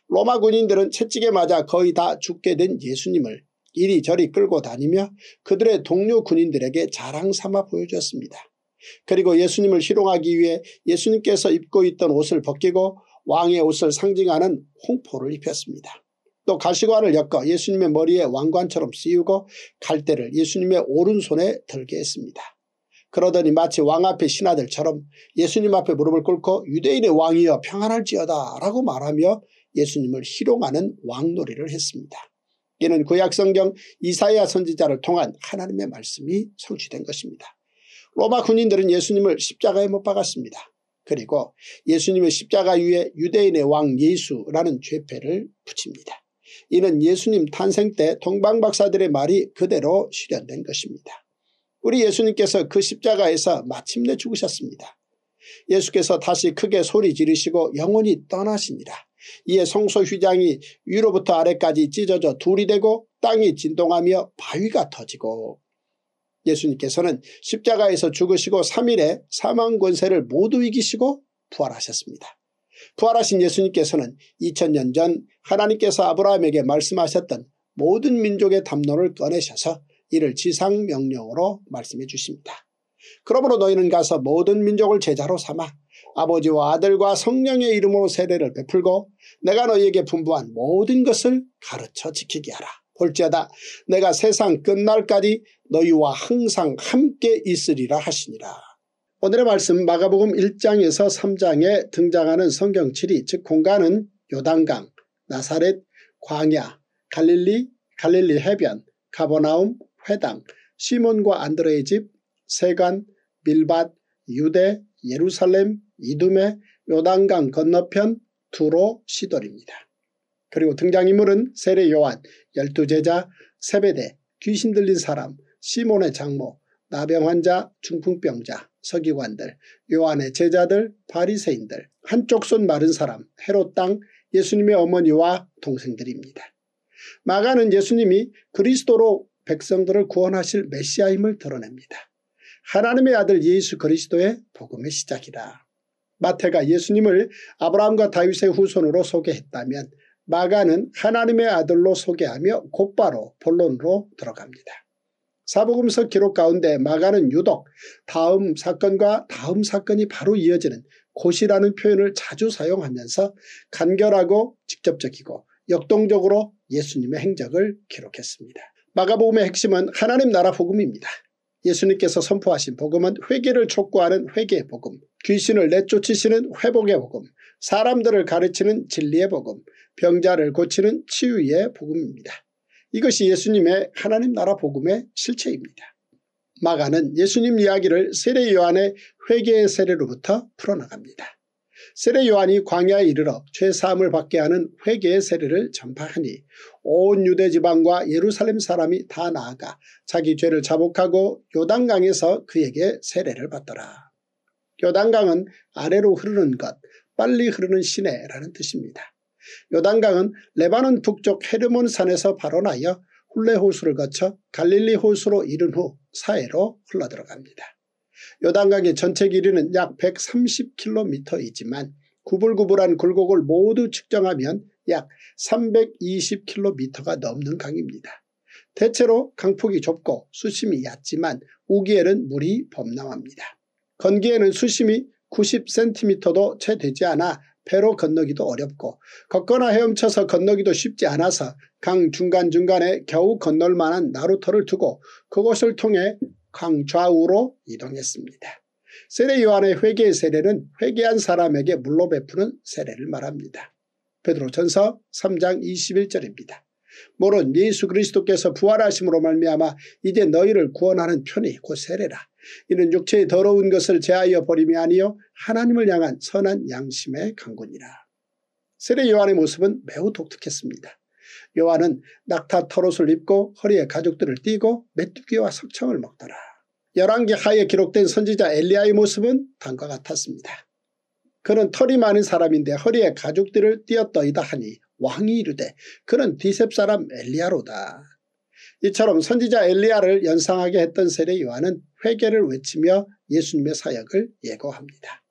로마 군인들은 채찍에 맞아 거의 다 죽게 된 예수님을 이리저리 끌고 다니며 그들의 동료 군인들에게 자랑삼아 보여줬습니다 그리고 예수님을 희롱하기 위해 예수님께서 입고 있던 옷을 벗기고 왕의 옷을 상징하는 홍포를 입혔습니다. 또 가시관을 엮어 예수님의 머리에 왕관처럼 씌우고 갈대를 예수님의 오른손에 들게 했습니다. 그러더니 마치 왕 앞의 신하들처럼 예수님 앞에 무릎을 꿇고 유대인의 왕이여 평안할지어다 라고 말하며 예수님을 희롱하는 왕놀이를 했습니다. 이는 구약성경 이사야 선지자를 통한 하나님의 말씀이 성취된 것입니다. 로마 군인들은 예수님을 십자가에 못 박았습니다. 그리고 예수님의 십자가 위에 유대인의 왕 예수라는 죄패를 붙입니다. 이는 예수님 탄생 때 동방박사들의 말이 그대로 실현된 것입니다. 우리 예수님께서 그 십자가에서 마침내 죽으셨습니다. 예수께서 다시 크게 소리 지르시고 영원히 떠나십니다 이에 성소 휘장이 위로부터 아래까지 찢어져 둘이 되고 땅이 진동하며 바위가 터지고 예수님께서는 십자가에서 죽으시고 3일에 사망 권세를 모두 이기시고 부활하셨습니다. 부활하신 예수님께서는 2000년 전 하나님께서 아브라함에게 말씀하셨던 모든 민족의 담론을 꺼내셔서 이를 지상명령으로 말씀해 주십니다. 그러므로 너희는 가서 모든 민족을 제자로 삼아 아버지와 아들과 성령의 이름으로 세례를 베풀고 내가 너희에게 분부한 모든 것을 가르쳐 지키게 하라. 볼지어다 내가 세상 끝날까지 너희와 항상 함께 있으리라 하시니라. 오늘의 말씀 마가복음 1장에서 3장에 등장하는 성경칠이 즉 공간은 요단강, 나사렛, 광야, 갈릴리, 갈릴리 해변, 가버나움, 회당, 시몬과 안드레의 집, 세관, 밀밭, 유대, 예루살렘, 이듬해 요단강 건너편 두로 시돌입니다. 그리고 등장인물은 세례 요한, 열두 제자, 세배대, 귀신 들린 사람, 시몬의 장모, 나병 환자, 중풍병자, 서기관들, 요한의 제자들, 바리새인들, 한쪽 손 마른 사람, 헤롯 땅, 예수님의 어머니와 동생들입니다. 마가는 예수님이 그리스도로 백성들을 구원하실 메시아임을 드러냅니다. 하나님의 아들 예수 그리스도의 복음의 시작이다. 마태가 예수님을 아브라함과 다윗의 후손으로 소개했다면 마가는 하나님의 아들로 소개하며 곧바로 본론으로 들어갑니다. 사복음서 기록 가운데 마가는 유독 다음 사건과 다음 사건이 바로 이어지는 곳이라는 표현을 자주 사용하면서 간결하고 직접적이고 역동적으로 예수님의 행적을 기록했습니다. 마가복음의 핵심은 하나님 나라 복음입니다. 예수님께서 선포하신 복음은 회개를 촉구하는 회개의 복음, 귀신을 내쫓으시는 회복의 복음, 사람들을 가르치는 진리의 복음, 병자를 고치는 치유의 복음입니다. 이것이 예수님의 하나님 나라 복음의 실체입니다. 마가는 예수님 이야기를 세례 요한의 회개의 세례로부터 풀어나갑니다. 세례 요한이 광야에 이르러 죄사함을 받게 하는 회개의 세례를 전파하니 온 유대 지방과 예루살렘 사람이 다 나아가 자기 죄를 자복하고 요단강에서 그에게 세례를 받더라. 요단강은 아래로 흐르는 것, 빨리 흐르는 시내라는 뜻입니다. 요단강은 레바논 북쪽 헤르몬 산에서 발원하여 훌레 호수를 거쳐 갈릴리 호수로 이른 후 사해로 흘러들어갑니다. 요단강의 전체 길이는 약 130km이지만 구불구불한 굴곡을 모두 측정하면 약 320km가 넘는 강입니다. 대체로 강폭이 좁고 수심이 얕지만 우기에는 물이 범람합니다. 건기에는 수심이 90cm도 채 되지 않아 배로 건너기도 어렵고 걷거나 헤엄쳐서 건너기도 쉽지 않아서 강 중간중간에 겨우 건널 만한 나루터를 두고 그곳을 통해 강 좌우로 이동했습니다. 세례 요한의 회개의 세례는 회개한 사람에게 물로 베푸는 세례를 말합니다. 베드로전서 3장 21절입니다. 모론 예수 그리스도께서 부활하심으로 말미암아 이제 너희를 구원하는 편이 곧 세례라. 이는 육체의 더러운 것을 제하여 버림이 아니요 하나님을 향한 선한 양심의 강군이라. 세례 요한의 모습은 매우 독특했습니다. 요한은 낙타 털옷을 입고 허리에 가죽들을 띠고 메뚜기와 석청을 먹더라. 열왕기 하에 기록된 선지자 엘리야의 모습은 다음과 같았습니다. 그는 털이 많은 사람인데 허리에 가죽들을 띠었더이다 하니 왕이 이르되 그는 디셉 사람 엘리야로다. 이처럼 선지자 엘리야를 연상하게 했던 세례 요한은 회개를 외치며 예수님의 사역을 예고합니다.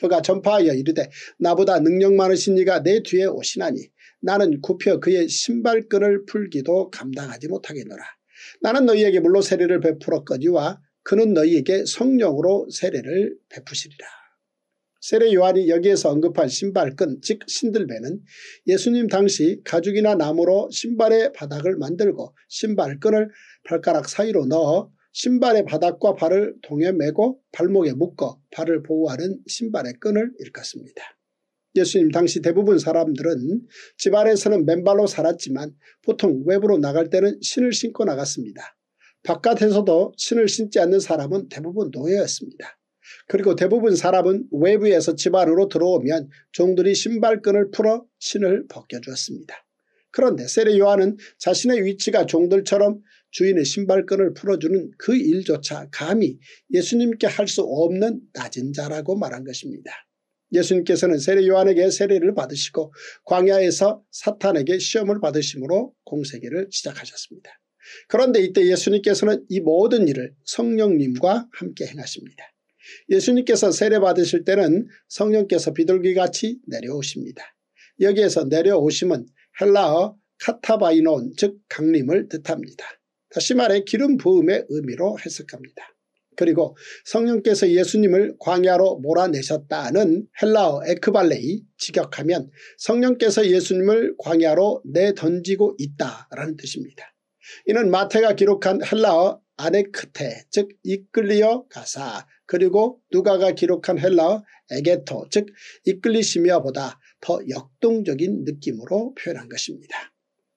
그가 전파하여 이르되 나보다 능력 많으신 이가 내 뒤에 오시나니 나는 굽혀 그의 신발끈을 풀기도 감당하지 못하겠노라. 나는 너희에게 물로 세례를 베풀었거니와 그는 너희에게 성령으로 세례를 베푸시리라. 세례 요한이 여기에서 언급한 신발끈 즉 신들배는 예수님 당시 가죽이나 나무로 신발의 바닥을 만들고 신발끈을 발가락 사이로 넣어 신발의 바닥과 발을 동에 메고 발목에 묶어 발을 보호하는 신발의 끈을 일컫습니다. 예수님 당시 대부분 사람들은 집 안에서는 맨발로 살았지만 보통 외부로 나갈 때는 신을 신고 나갔습니다. 바깥에서도 신을 신지 않는 사람은 대부분 노예였습니다. 그리고 대부분 사람은 외부에서 집 안으로 들어오면 종들이 신발끈을 풀어 신을 벗겨주었습니다. 그런데 세례 요한은 자신의 위치가 종들처럼 주인의 신발끈을 풀어주는 그 일조차 감히 예수님께 할 수 없는 낮은 자라고 말한 것입니다. 예수님께서는 세례 요한에게 세례를 받으시고 광야에서 사탄에게 시험을 받으심으로 공세계를 시작하셨습니다. 그런데 이때 예수님께서는 이 모든 일을 성령님과 함께 행하십니다. 예수님께서 세례받으실 때는 성령께서 비둘기같이 내려오십니다. 여기에서 내려오심은 헬라어 카타바이논 즉 강림을 뜻합니다. 다시 말해 기름 부음의 의미로 해석합니다. 그리고 성령께서 예수님을 광야로 몰아내셨다는 헬라어 에크발레이 직역하면 성령께서 예수님을 광야로 내던지고 있다라는 뜻입니다. 이는 마태가 기록한 헬라어 아네크테 즉 이끌리어 가사 그리고 누가가 기록한 헬라어 에게토 즉이끌리시며보다더 역동적인 느낌으로 표현한 것입니다.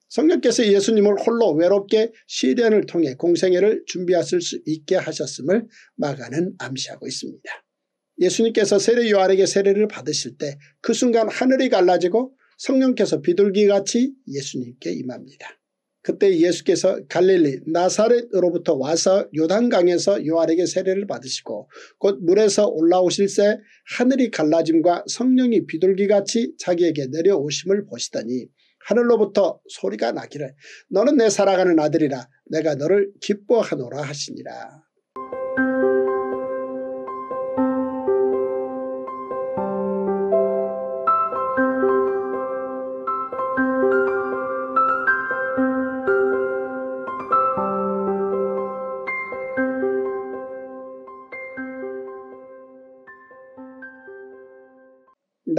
성령께서 예수님을 홀로 외롭게 시련을 통해 공생애를 준비하실 수 있게 하셨음을 마가는 암시하고 있습니다. 예수님께서 세례 요한에게 세례를 받으실 때 그 순간 하늘이 갈라지고 성령께서 비둘기같이 예수님께 임합니다. 그때 예수께서 갈릴리 나사렛으로부터 와서 요단강에서 요한에게 세례를 받으시고 곧 물에서 올라오실 새 하늘이 갈라짐과 성령이 비둘기같이 자기에게 내려오심을 보시더니 하늘로부터 소리가 나기를 너는 내 사랑하는 아들이라 내가 너를 기뻐하노라 하시니라.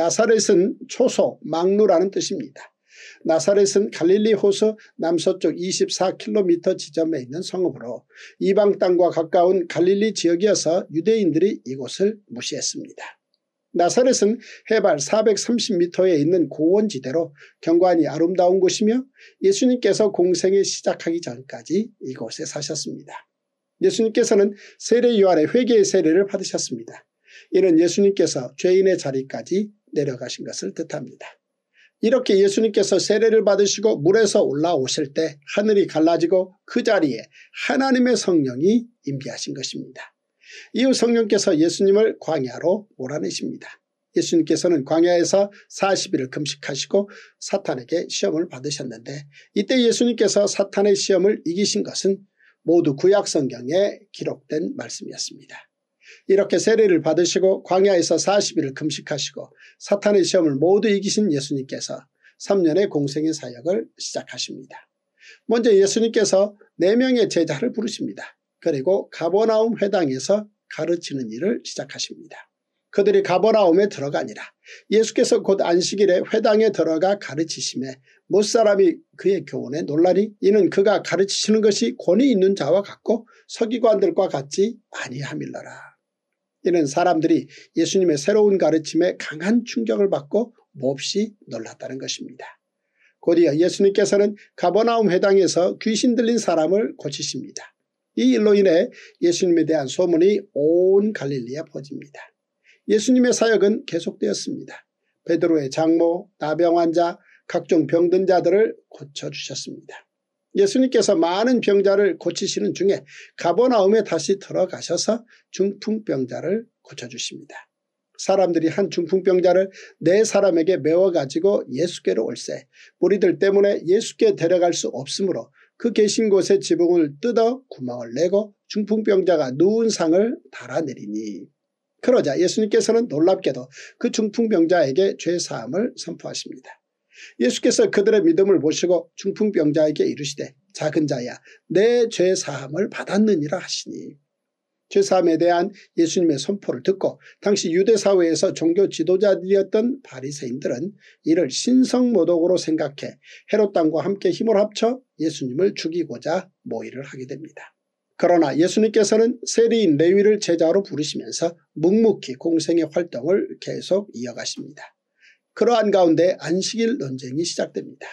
나사렛은 초소, 망루라는 뜻입니다. 나사렛은 갈릴리 호수 남서쪽 24km 지점에 있는 성읍으로 이방 땅과 가까운 갈릴리 지역이어서 유대인들이 이곳을 무시했습니다. 나사렛은 해발 430m에 있는 고원지대로 경관이 아름다운 곳이며 예수님께서 공생에 시작하기 전까지 이곳에 사셨습니다. 예수님께서는 세례 요한의 회개의 세례를 받으셨습니다. 이는 예수님께서 죄인의 자리까지 내려가신 것을 뜻합니다. 이렇게 예수님께서 세례를 받으시고 물에서 올라오실 때 하늘이 갈라지고 그 자리에 하나님의 성령이 임재하신 것입니다. 이후 성령께서 예수님을 광야로 몰아내십니다. 예수님께서는 광야에서 40일을 금식하시고 사탄에게 시험을 받으셨는데 이때 예수님께서 사탄의 시험을 이기신 것은 모두 구약성경에 기록된 말씀이었습니다. 이렇게 세례를 받으시고 광야에서 40일을 금식하시고 사탄의 시험을 모두 이기신 예수님께서 3년의 공생의 사역을 시작하십니다. 먼저 예수님께서 4명의 제자를 부르십니다. 그리고 가버나움 회당에서 가르치는 일을 시작하십니다. 그들이 가버나움에 들어가니라. 예수께서 곧 안식일에 회당에 들어가 가르치심에 못사람이 그의 교훈에 논란이 이는 그가 가르치시는 것이 권위 있는 자와 같고 서기관들과 같지 아니함일러라. 뛰는 사람들이 예수님의 새로운 가르침에 강한 충격을 받고 몹시 놀랐다는 것입니다. 곧이어 예수님께서는 가버나움 회당에서 귀신 들린 사람을 고치십니다. 이 일로 인해 예수님에 대한 소문이 온 갈릴리에 퍼집니다. 예수님의 사역은 계속되었습니다. 베드로의 장모, 나병 환자, 각종 병든 자들을 고쳐주셨습니다. 예수님께서 많은 병자를 고치시는 중에 가버나움에 다시 들어가셔서 중풍병자를 고쳐주십니다. 사람들이 한 중풍병자를 네 사람에게 메워가지고 예수께로 올세 무리들 때문에 예수께 데려갈 수 없으므로 그 계신 곳에 지붕을 뜯어 구멍을 내고 중풍병자가 누운 상을 달아내리니 그러자 예수님께서는 놀랍게도 그 중풍병자에게 죄사함을 선포하십니다. 예수께서 그들의 믿음을 보시고 중풍병자에게 이르시되 작은 자야 내 죄 사함을 받았느니라 하시니 죄사함에 대한 예수님의 선포를 듣고 당시 유대사회에서 종교 지도자들이었던 바리새인들은 이를 신성모독으로 생각해 헤롯당과 함께 힘을 합쳐 예수님을 죽이고자 모의를 하게 됩니다. 그러나 예수님께서는 세리인 레위를 제자로 부르시면서 묵묵히 공생의 활동을 계속 이어가십니다. 그러한 가운데 안식일 논쟁이 시작됩니다.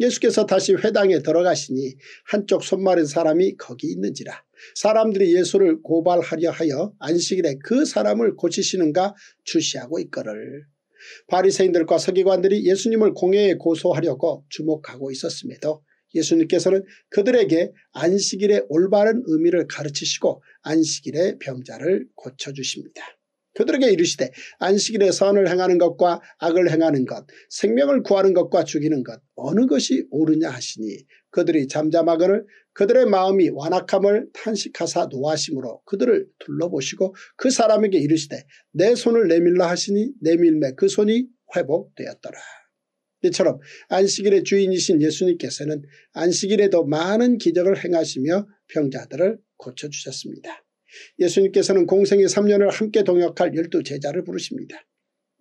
예수께서 다시 회당에 들어가시니 한쪽 손마른 사람이 거기 있는지라 사람들이 예수를 고발하려 하여 안식일에 그 사람을 고치시는가 주시하고 있거늘 바리새인들과 서기관들이 예수님을 공회에 고소하려고 주목하고 있었음에도 예수님께서는 그들에게 안식일의 올바른 의미를 가르치시고 안식일의 병자를 고쳐주십니다. 그들에게 이르시되 안식일에 선을 행하는 것과 악을 행하는 것 생명을 구하는 것과 죽이는 것 어느 것이 옳으냐 하시니 그들이 잠잠하거늘 그들의 마음이 완악함을 탄식하사 노하심으로 그들을 둘러보시고 그 사람에게 이르시되 내 손을 내밀라 하시니 내밀매 그 손이 회복되었더라. 이처럼 안식일의 주인이신 예수님께서는 안식일에도 많은 기적을 행하시며 병자들을 고쳐주셨습니다. 예수님께서는 공생의 3년을 함께 동역할 열두 제자를 부르십니다.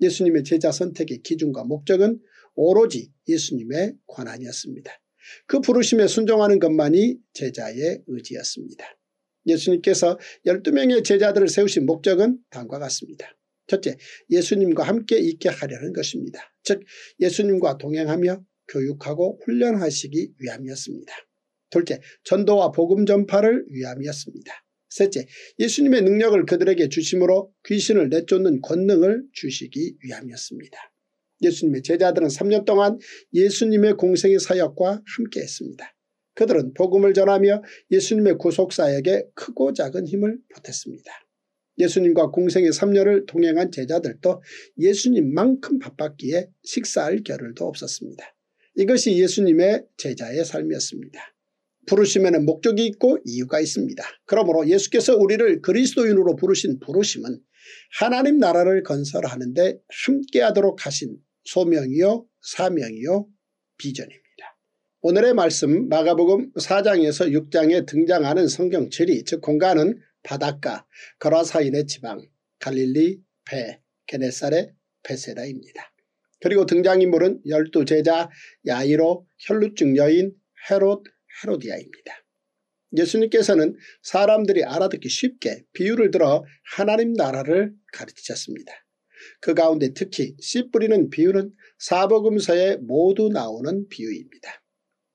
예수님의 제자 선택의 기준과 목적은 오로지 예수님의 권한이었습니다. 그 부르심에 순종하는 것만이 제자의 의지였습니다. 예수님께서 12명의 제자들을 세우신 목적은 다음과 같습니다. 첫째, 예수님과 함께 있게 하려는 것입니다. 즉 예수님과 동행하며 교육하고 훈련하시기 위함이었습니다. 둘째, 전도와 복음 전파를 위함이었습니다. 셋째, 예수님의 능력을 그들에게 주심으로 귀신을 내쫓는 권능을 주시기 위함이었습니다. 예수님의 제자들은 3년 동안 예수님의 공생의 사역과 함께했습니다. 그들은 복음을 전하며 예수님의 구속사역에 크고 작은 힘을 보탰습니다. 예수님과 공생의 3년을 동행한 제자들도 예수님만큼 바빴기에 식사할 겨를도 없었습니다. 이것이 예수님의 제자의 삶이었습니다. 부르심에는 목적이 있고 이유가 있습니다. 그러므로 예수께서 우리를 그리스도인으로 부르신 부르심은 하나님 나라를 건설하는 데 함께하도록 하신 소명이요 사명이요 비전입니다. 오늘의 말씀 마가복음 4장에서 6장에 등장하는 성경칠이 즉 공간은 바닷가, 거라사인의 지방, 갈릴리, 배, 게네살의 베세다입니다. 그리고 등장인물은 열두 제자, 야이로, 혈루증 여인, 헤롯, 헤로디아입니다. 예수님께서는 사람들이 알아듣기 쉽게 비유를 들어 하나님 나라를 가르치셨습니다. 그 가운데 특히 씨 뿌리는 비유는 사복음서에 모두 나오는 비유입니다.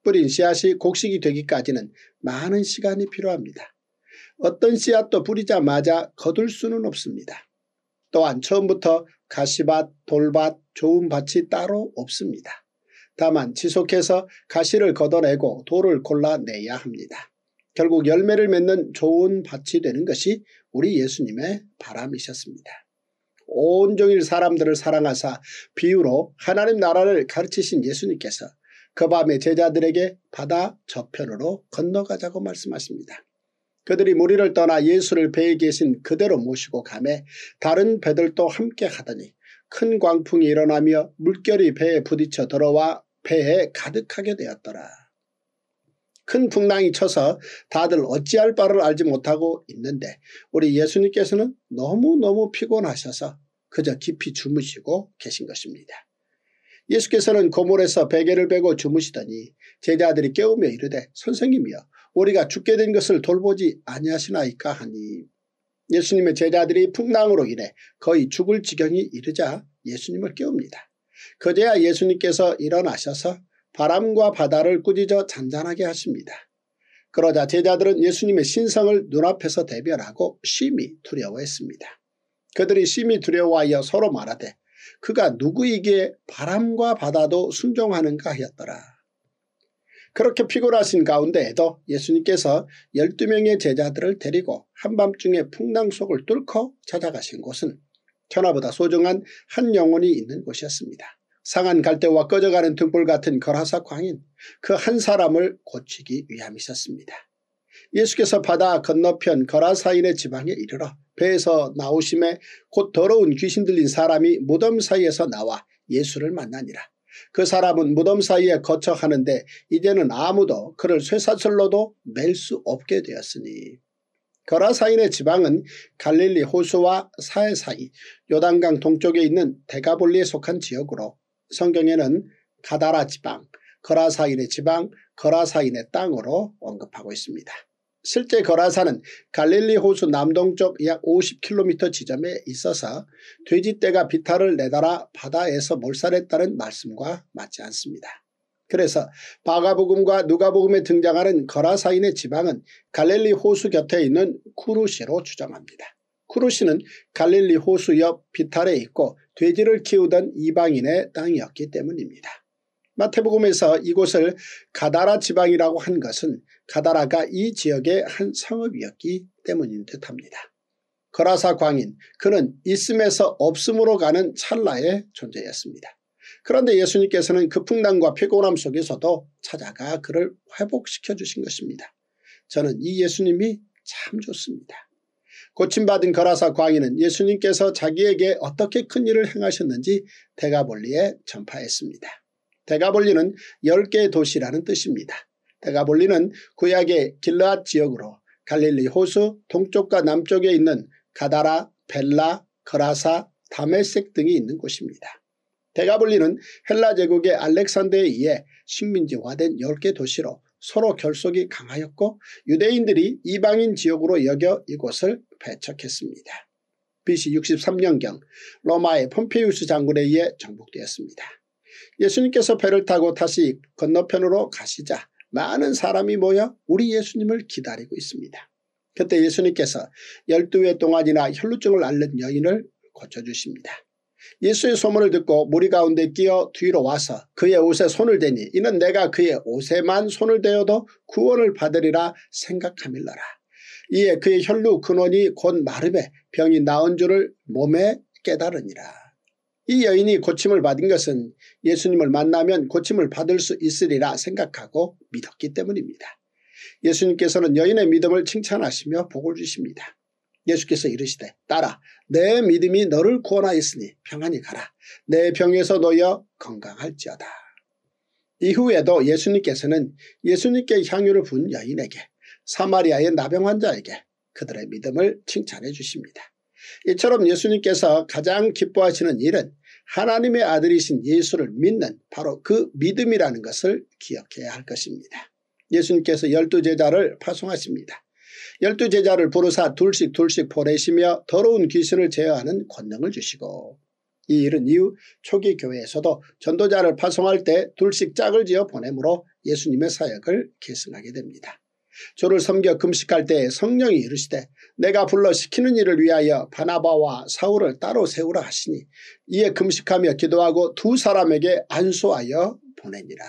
뿌린 씨앗이 곡식이 되기까지는 많은 시간이 필요합니다. 어떤 씨앗도 뿌리자마자 거둘 수는 없습니다. 또한 처음부터 가시밭, 돌밭, 좋은 밭이 따로 없습니다. 다만 지속해서 가시를 걷어내고 돌을 골라내야 합니다. 결국 열매를 맺는 좋은 밭이 되는 것이 우리 예수님의 바람이셨습니다. 온종일 사람들을 사랑하사 비유로 하나님 나라를 가르치신 예수님께서 그 밤에 제자들에게 바다 저편으로 건너가자고 말씀하십니다. 그들이 무리를 떠나 예수를 배에 계신 그대로 모시고 가매 다른 배들도 함께 하더니 큰 광풍이 일어나며 물결이 배에 부딪혀 들어와 배에 가득하게 되었더라. 큰 풍랑이 쳐서 다들 어찌할 바를 알지 못하고 있는데 우리 예수님께서는 너무너무 피곤하셔서 그저 깊이 주무시고 계신 것입니다. 예수께서는 고물에서 베개를 베고 주무시더니 제자들이 깨우며 이르되 선생님이여 우리가 죽게 된 것을 돌보지 아니하시나이까 하니 예수님의 제자들이 풍랑으로 인해 거의 죽을 지경이 이르자 예수님을 깨웁니다. 그제야 예수님께서 일어나셔서 바람과 바다를 꾸짖어 잔잔하게 하십니다. 그러자 제자들은 예수님의 신성을 눈앞에서 대변하고 심히 두려워했습니다. 그들이 심히 두려워하여 서로 말하되 그가 누구이기에 바람과 바다도 순종하는가 하였더라. 그렇게 피곤하신 가운데에도 예수님께서 12명의 제자들을 데리고 한밤중에 풍랑 속을 뚫고 찾아가신 곳은 천하보다 소중한 한 영혼이 있는 곳이었습니다. 상한 갈대와 꺼져가는 등불 같은 거라사광인 그 한 사람을 고치기 위함이셨습니다. 예수께서 바다 건너편 거라사인의 지방에 이르러 배에서 나오심에 곧 더러운 귀신 들린 사람이 무덤 사이에서 나와 예수를 만나니라. 그 사람은 무덤 사이에 거처하는데 이제는 아무도 그를 쇠사슬로도 맬 수 없게 되었으니 거라사인의 지방은 갈릴리 호수와 사해 사이 요단강 동쪽에 있는 대가볼리에 속한 지역으로 성경에는 가다라 지방, 거라사인의 지방, 거라사인의 땅으로 언급하고 있습니다. 실제 거라사는 갈릴리 호수 남동쪽 약 50km 지점에 있어서 돼지떼가 비탈을 내달아 바다에서 몰살했다는 말씀과 맞지 않습니다. 그래서 바가복음과 누가복음에 등장하는 거라사인의 지방은 갈릴리 호수 곁에 있는 쿠루시로 추정합니다. 쿠루시는 갈릴리 호수 옆 비탈에 있고 돼지를 키우던 이방인의 땅이었기 때문입니다. 마태복음에서 이곳을 가다라 지방이라고 한 것은 가다라가 이 지역의 한 성읍이었기 때문인 듯합니다. 거라사 광인 그는 있음에서 없음으로 가는 찰나의존재였습니다 그런데 예수님께서는 그 풍랑과 피곤함 속에서도 찾아가 그를 회복시켜 주신 것입니다. 저는 이 예수님이 참 좋습니다. 고침받은 거라사 광인은 예수님께서 자기에게 어떻게 큰 일을 행하셨는지 대가볼리에 전파했습니다. 대가볼리는 열개의 도시라는 뜻입니다. 대가볼리는 구약의 길라앗 지역으로 갈릴리 호수 동쪽과 남쪽에 있는 가다라, 벨라, 거라사, 다메섹 등이 있는 곳입니다. 대가볼리는 헬라 제국의 알렉산더에 의해 식민지화된 10개 도시로 서로 결속이 강하였고 유대인들이 이방인 지역으로 여겨 이곳을 배척했습니다. BC 63년경 로마의 폼페이우스 장군에 의해 정복되었습니다. 예수님께서 배를 타고 다시 건너편으로 가시자 많은 사람이 모여 우리 예수님을 기다리고 있습니다. 그때 예수님께서 12회 동안이나 혈루증을 앓는 여인을 고쳐주십니다. 예수의 소문을 듣고 무리 가운데 끼어 뒤로 와서 그의 옷에 손을 대니 이는 내가 그의 옷에만 손을 대어도 구원을 받으리라 생각하밀러라. 이에 그의 혈루 근원이 곧 마름에 병이 나은 줄을 몸에 깨달으니라. 이 여인이 고침을 받은 것은 예수님을 만나면 고침을 받을 수 있으리라 생각하고 믿었기 때문입니다. 예수님께서는 여인의 믿음을 칭찬하시며 복을 주십니다. 예수께서 이르시되 따라 내 믿음이 너를 구원하였으니 평안히 가라. 내 병에서 놓여 건강할지어다. 이후에도 예수님께서는 예수님께 향유를 분 여인에게 사마리아의 나병 환자에게 그들의 믿음을 칭찬해 주십니다. 이처럼 예수님께서 가장 기뻐하시는 일은 하나님의 아들이신 예수를 믿는 바로 그 믿음이라는 것을 기억해야 할 것입니다. 예수님께서 열두 제자를 파송하십니다. 열두 제자를 부르사 둘씩 둘씩 보내시며 더러운 귀신을 제어하는 권능을 주시고 이 일은 이후 초기 교회에서도 전도자를 파송할 때 둘씩 짝을 지어 보내므로 예수님의 사역을 계승하게 됩니다. 주를 섬겨 금식할 때 성령이 이르시되 내가 불러 시키는 일을 위하여 바나바와 사울을 따로 세우라 하시니 이에 금식하며 기도하고 두 사람에게 안수하여 보내니라.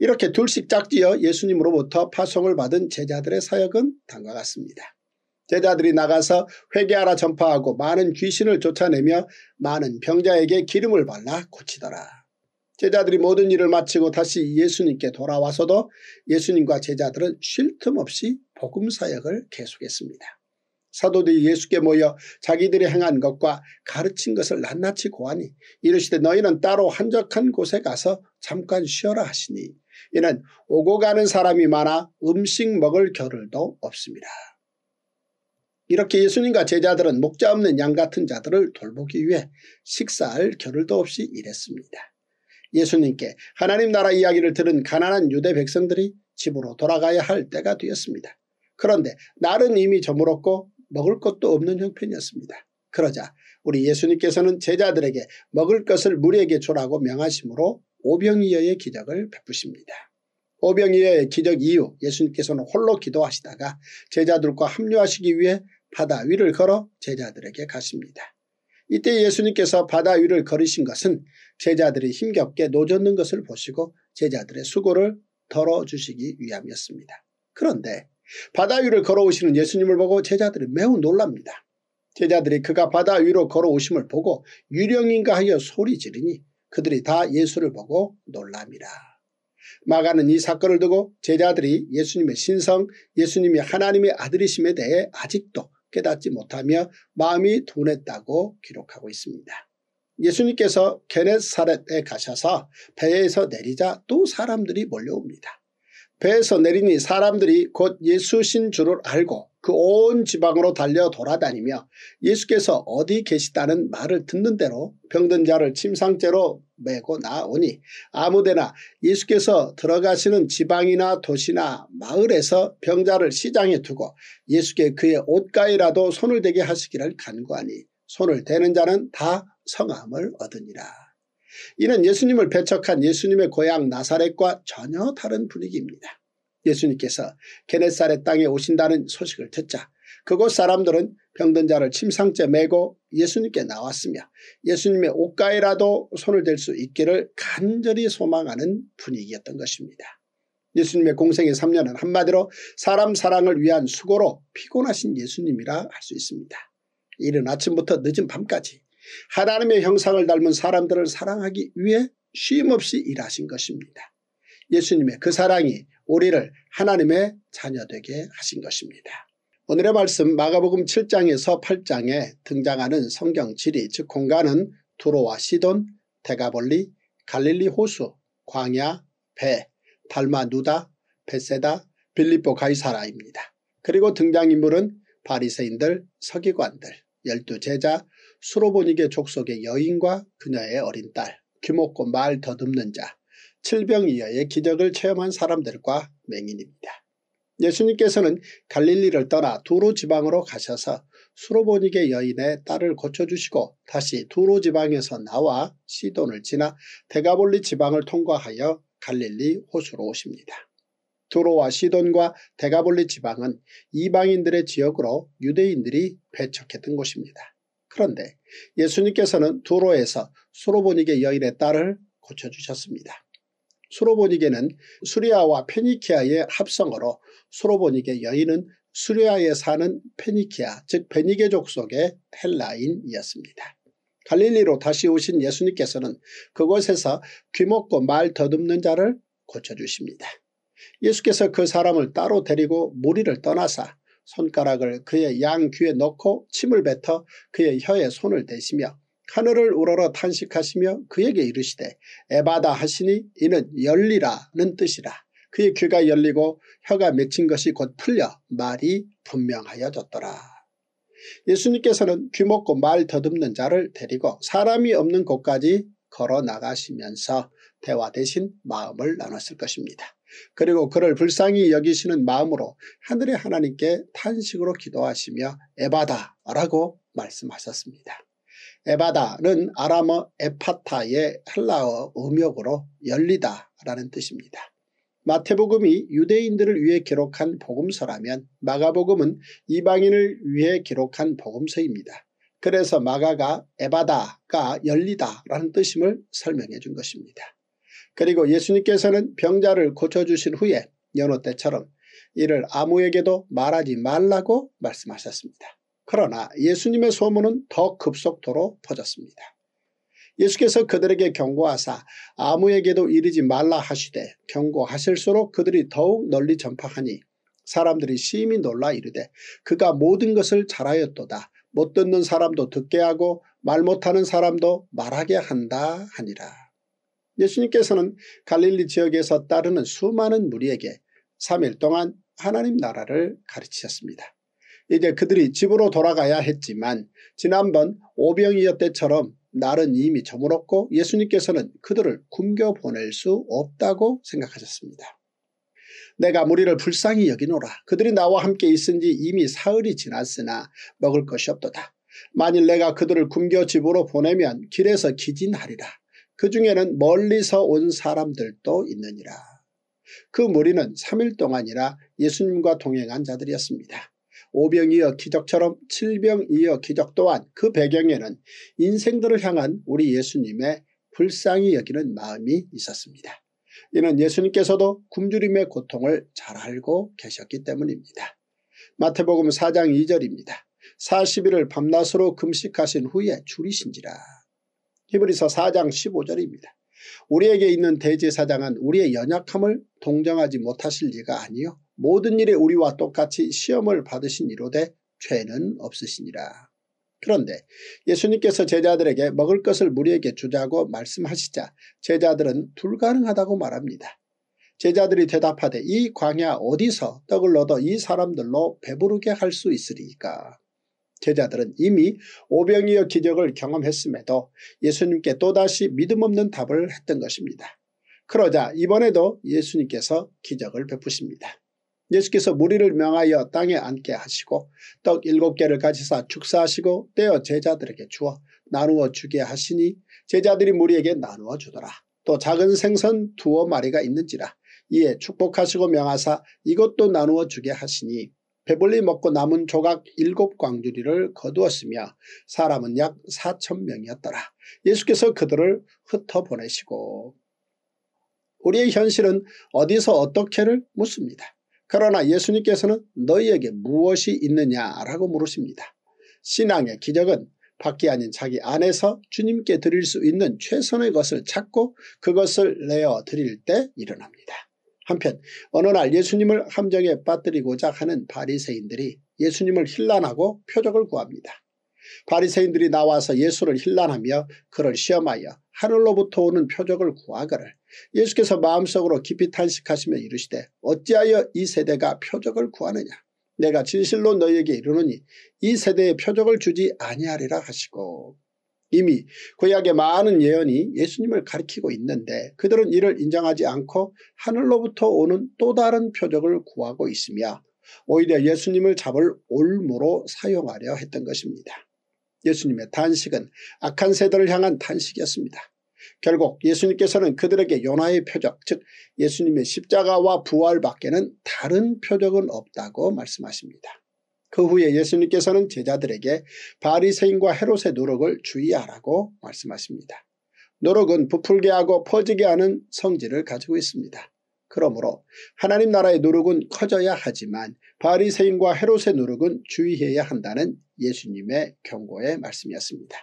이렇게 둘씩 짝지어 예수님으로부터 파송을 받은 제자들의 사역은 다음과 같습니다. 제자들이 나가서 회개하라 전파하고 많은 귀신을 쫓아내며 많은 병자에게 기름을 발라 고치더라. 제자들이 모든 일을 마치고 다시 예수님께 돌아와서도 예수님과 제자들은 쉴 틈 없이 복음 사역을 계속했습니다. 사도들이 예수께 모여 자기들이 행한 것과 가르친 것을 낱낱이 고하니 이르시되 너희는 따로 한적한 곳에 가서 잠깐 쉬어라 하시니 이는 오고 가는 사람이 많아 음식 먹을 겨를도 없습니다. 이렇게 예수님과 제자들은 목자 없는 양 같은 자들을 돌보기 위해 식사할 겨를도 없이 일했습니다. 예수님께 하나님 나라 이야기를 들은 가난한 유대 백성들이 집으로 돌아가야 할 때가 되었습니다. 그런데 날은 이미 저물었고 먹을 것도 없는 형편이었습니다. 그러자 우리 예수님께서는 제자들에게 먹을 것을 무리에게 주라고 명하심으로 오병이어의 기적을 베푸십니다. 오병이어의 기적 이후 예수님께서는 홀로 기도하시다가 제자들과 합류하시기 위해 바다 위를 걸어 제자들에게 가십니다. 이때 예수님께서 바다 위를 걸으신 것은 제자들이 힘겹게 노젓는 것을 보시고 제자들의 수고를 덜어주시기 위함이었습니다. 그런데 바다 위를 걸어오시는 예수님을 보고 제자들이 매우 놀랍니다. 제자들이 그가 바다 위로 걸어오심을 보고 유령인가 하여 소리 지르니 그들이 다 예수를 보고 놀랍니다. 마가는 이 사건을 두고 제자들이 예수님의 신성, 예수님이 하나님의 아들이심에 대해 아직도 깨닫지 못하며 마음이 둔했다고 기록하고 있습니다. 예수님께서 게넷사렛에 가셔서 배에서 내리자 또 사람들이 몰려옵니다. 배에서 내리니 사람들이 곧 예수신 줄을 알고 그 온 지방으로 달려 돌아다니며 예수께서 어디 계시다는 말을 듣는 대로 병든 자를 침상째로 메고 나오니 아무데나 예수께서 들어가시는 지방이나 도시나 마을에서 병자를 시장에 두고 예수께 그의 옷가이라도 손을 대게 하시기를 간구하니 손을 대는 자는 다 성함을 얻으니라. 이는 예수님을 배척한 예수님의 고향 나사렛과 전혀 다른 분위기입니다. 예수님께서 게네사렛 땅에 오신다는 소식을 듣자 그곳 사람들은 병든 자를 침상째 메고 예수님께 나왔으며 예수님의 옷가에라도 손을 댈 수 있기를 간절히 소망하는 분위기였던 것입니다. 예수님의 공생의 3년은 한마디로 사람 사랑을 위한 수고로 피곤하신 예수님이라 할 수 있습니다. 이른 아침부터 늦은 밤까지 하나님의 형상을 닮은 사람들을 사랑하기 위해 쉼없이 일하신 것입니다. 예수님의 그 사랑이 우리를 하나님의 자녀되게 하신 것입니다. 오늘의 말씀 마가복음 7장에서 8장에 등장하는 성경 지리 즉 공간은 두로와 시돈, 대가벌리 갈릴리 호수, 광야, 배, 달마 누다, 베세다, 빌리보 가이사라입니다. 그리고 등장인물은 바리새인들, 서기관들, 열두 제자, 수로보닉의 족속의 여인과 그녀의 어린 딸, 귀먹고 말 더듬는 자, 칠병이어의 기적을 체험한 사람들과 맹인입니다. 예수님께서는 갈릴리를 떠나 두로 지방으로 가셔서 수로보닉의 여인의 딸을 고쳐주시고 다시 두로 지방에서 나와 시돈을 지나 대가볼리 지방을 통과하여 갈릴리 호수로 오십니다. 두로와 시돈과 대가볼리 지방은 이방인들의 지역으로 유대인들이 배척했던 곳입니다. 그런데 예수님께서는 두로에서 수로보닉의 여인의 딸을 고쳐주셨습니다. 수로보닉에는 수리아와 페니키아의 합성어로 수로보닉의 여인은 수리아에 사는 페니키아 즉 베니게족 속의 헬라인이었습니다. 갈릴리로 다시 오신 예수님께서는 그곳에서 귀먹고 말 더듬는 자를 고쳐주십니다. 예수께서 그 사람을 따로 데리고 무리를 떠나사 손가락을 그의 양 귀에 넣고 침을 뱉어 그의 혀에 손을 대시며 하늘을 우러러 탄식하시며 그에게 이르시되 에바다 하시니 이는 열리라는 뜻이라. 그의 귀가 열리고 혀가 맺힌 것이 곧 풀려 말이 분명하여졌더라. 예수님께서는 귀먹고 말 더듬는 자를 데리고 사람이 없는 곳까지 걸어 나가시면서 대화 대신 마음을 나눴을 것입니다. 그리고 그를 불쌍히 여기시는 마음으로 하늘의 하나님께 탄식으로 기도하시며 에바다라고 말씀하셨습니다. 에바다는 아람어 에파타의 헬라어 음역으로 열리다라는 뜻입니다. 마태복음이 유대인들을 위해 기록한 복음서라면 마가복음은 이방인을 위해 기록한 복음서입니다. 그래서 마가가 에바다가 열리다라는 뜻임을 설명해 준 것입니다. 그리고 예수님께서는 병자를 고쳐주신 후에 연호 때처럼 이를 아무에게도 말하지 말라고 말씀하셨습니다. 그러나 예수님의 소문은 더 급속도로 퍼졌습니다. 예수께서 그들에게 경고하사 아무에게도 이르지 말라 하시되 경고하실수록 그들이 더욱 널리 전파하니 사람들이 심히 놀라 이르되 그가 모든 것을 잘하였도다. 못 듣는 사람도 듣게 하고 말 못하는 사람도 말하게 한다 하니라. 예수님께서는 갈릴리 지역에서 따르는 수많은 무리에게 3일 동안 하나님 나라를 가르치셨습니다. 이제 그들이 집으로 돌아가야 했지만 지난번 오병이어 때처럼 날은 이미 저물었고 예수님께서는 그들을 굶겨 보낼 수 없다고 생각하셨습니다. 내가 무리를 불쌍히 여기노라. 그들이 나와 함께 있은 지 이미 사흘이 지났으나 먹을 것이 없도다. 만일 내가 그들을 굶겨 집으로 보내면 길에서 기진하리라. 그 중에는 멀리서 온 사람들도 있느니라. 그 무리는 3일 동안이나 예수님과 동행한 자들이었습니다. 오병이어 기적처럼 칠병이어 기적 또한 그 배경에는 인생들을 향한 우리 예수님의 불쌍히 여기는 마음이 있었습니다. 이는 예수님께서도 굶주림의 고통을 잘 알고 계셨기 때문입니다. 마태복음 4장 2절입니다. 40일을 밤낮으로 금식하신 후에 줄이신지라 히브리서 4장 15절입니다. 우리에게 있는 대제사장은 우리의 연약함을 동정하지 못하실 리가 아니요 모든 일에 우리와 똑같이 시험을 받으신 이로되 죄는 없으시니라. 그런데 예수님께서 제자들에게 먹을 것을 무리에게 주자고 말씀하시자 제자들은 불가능하다고 말합니다. 제자들이 대답하되 이 광야 어디서 떡을 얻어 이 사람들로 배부르게 할 수 있으리까. 제자들은 이미 오병이어 기적을 경험했음에도 예수님께 또다시 믿음 없는 답을 했던 것입니다. 그러자 이번에도 예수님께서 기적을 베푸십니다. 예수께서 무리를 명하여 땅에 앉게 하시고 떡 일곱 개를 가지사 축사하시고 떼어 제자들에게 주어 나누어 주게 하시니 제자들이 무리에게 나누어 주더라. 또 작은 생선 두어 마리가 있는지라 이에 축복하시고 명하사 이것도 나누어 주게 하시니 배불리 먹고 남은 조각 일곱 광주리를 거두었으며 사람은 약4천 명이었더라. 예수께서 그들을 흩어보내시고 우리의 현실은 어디서 어떻게를 묻습니다. 그러나 예수님께서는 너희에게 무엇이 있느냐라고 물으십니다. 신앙의 기적은 밖이 아닌 자기 안에서 주님께 드릴 수 있는 최선의 것을 찾고 그것을 내어 드릴 때 일어납니다. 한편 어느 날 예수님을 함정에 빠뜨리고자 하는 바리새인들이 예수님을 힐난하고 표적을 구합니다. 바리새인들이 나와서 예수를 힐난하며 그를 시험하여 하늘로부터 오는 표적을 구하거를 예수께서 마음속으로 깊이 탄식하시며 이르시되 어찌하여 이 세대가 표적을 구하느냐 내가 진실로 너희에게 이르노니 이 세대에 표적을 주지 아니하리라 하시고 이미 구약의 많은 예언이 예수님을 가리키고 있는데 그들은 이를 인정하지 않고 하늘로부터 오는 또 다른 표적을 구하고 있으며 오히려 예수님을 잡을 올무로 사용하려 했던 것입니다. 예수님의 단식은 악한 세대를 향한 단식이었습니다. 결국 예수님께서는 그들에게 요나의 표적 즉 예수님의 십자가와 부활 밖에는 다른 표적은 없다고 말씀하십니다. 그 후에 예수님께서는 제자들에게 바리새인과 헤롯의 노력을 주의하라고 말씀하십니다. 노력은 부풀게 하고 퍼지게 하는 성질을 가지고 있습니다. 그러므로 하나님 나라의 노력은 커져야 하지만 바리새인과 헤롯의 노력은 주의해야 한다는 예수님의 경고의 말씀이었습니다.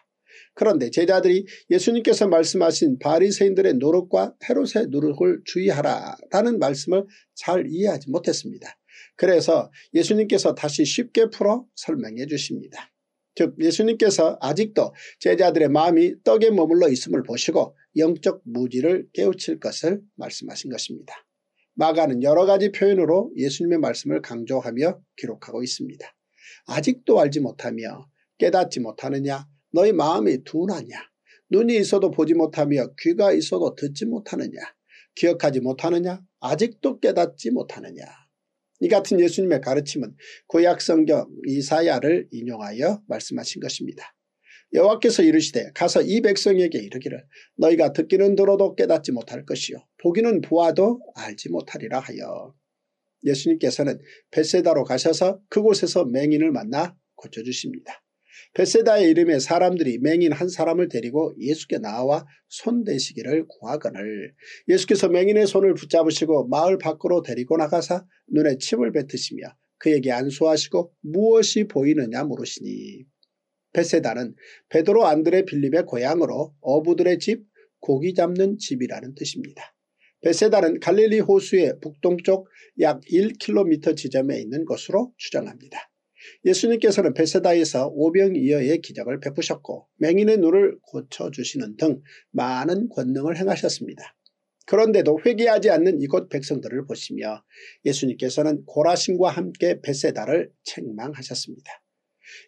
그런데 제자들이 예수님께서 말씀하신 바리새인들의 노력과 헤롯의 노력을 주의하라라는 말씀을 잘 이해하지 못했습니다. 그래서 예수님께서 다시 쉽게 풀어 설명해 주십니다. 즉 예수님께서 아직도 제자들의 마음이 떡에 머물러 있음을 보시고 영적 무지를 깨우칠 것을 말씀하신 것입니다. 마가는 여러 가지 표현으로 예수님의 말씀을 강조하며 기록하고 있습니다. 아직도 알지 못하며 깨닫지 못하느냐 너희 마음이 둔하냐 눈이 있어도 보지 못하며 귀가 있어도 듣지 못하느냐 기억하지 못하느냐 아직도 깨닫지 못하느냐 이 같은 예수님의 가르침은 구약성경 이사야를 인용하여 말씀하신 것입니다. 여호와께서 이르시되 가서 이 백성에게 이르기를 너희가 듣기는 들어도 깨닫지 못할 것이요 보기는 보아도 알지 못하리라 하여 예수님께서는 베세다로 가셔서 그곳에서 맹인을 만나 고쳐주십니다. 베세다의 이름에 사람들이 맹인 한 사람을 데리고 예수께 나와 손대시기를 구하거늘 예수께서 맹인의 손을 붙잡으시고 마을 밖으로 데리고 나가사 눈에 침을 뱉으시며 그에게 안수하시고 무엇이 보이느냐 물으시니 베세다는 베드로 안드레 빌립의 고향으로 어부들의 집 고기 잡는 집이라는 뜻입니다. 베세다는 갈릴리 호수의 북동쪽 약 1km 지점에 있는 것으로 추정합니다. 예수님께서는 베세다에서 오병이어의 기적을 베푸셨고 맹인의 눈을 고쳐주시는 등 많은 권능을 행하셨습니다. 그런데도 회개하지 않는 이곳 백성들을 보시며 예수님께서는 고라신과 함께 베세다를 책망하셨습니다.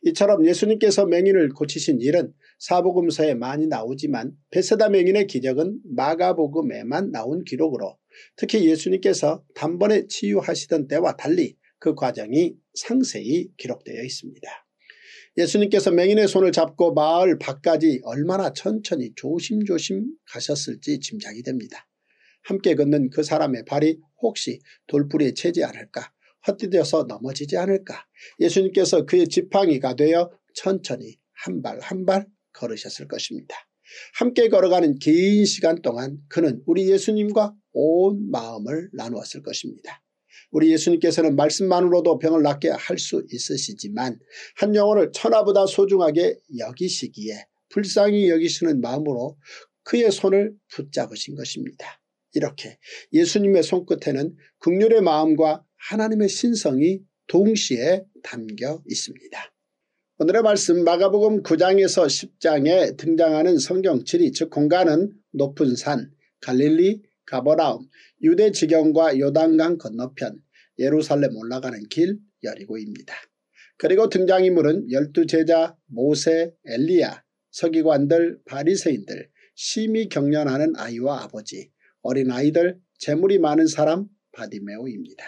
이처럼 예수님께서 맹인을 고치신 일은 사복음서에 많이 나오지만 베세다 맹인의 기적은 마가복음에만 나온 기록으로 특히 예수님께서 단번에 치유하시던 때와 달리 그 과정이 상세히 기록되어 있습니다. 예수님께서 맹인의 손을 잡고 마을 밖까지 얼마나 천천히 조심조심 가셨을지 짐작이 됩니다. 함께 걷는 그 사람의 발이 혹시 돌부리에 채지 않을까 헛디뎌서 넘어지지 않을까 예수님께서 그의 지팡이가 되어 천천히 한 발 한 발 걸으셨을 것입니다. 함께 걸어가는 긴 시간 동안 그는 우리 예수님과 온 마음을 나누었을 것입니다. 우리 예수님께서는 말씀만으로도 병을 낫게 할 수 있으시지만 한 영혼을 천하보다 소중하게 여기시기에 불쌍히 여기시는 마음으로 그의 손을 붙잡으신 것입니다. 이렇게 예수님의 손끝에는 극률의 마음과 하나님의 신성이 동시에 담겨 있습니다. 오늘의 말씀 마가복음 9장에서 10장에 등장하는 성경칠리즉 공간은 높은 산, 갈릴리, 가버라움, 유대 지경과 요단강 건너편, 예루살렘 올라가는 길 여리고입니다. 그리고 등장인물은 열두 제자, 모세, 엘리야, 서기관들, 바리새인들, 심히 경련하는 아이와 아버지, 어린아이들, 재물이 많은 사람 바디메오입니다.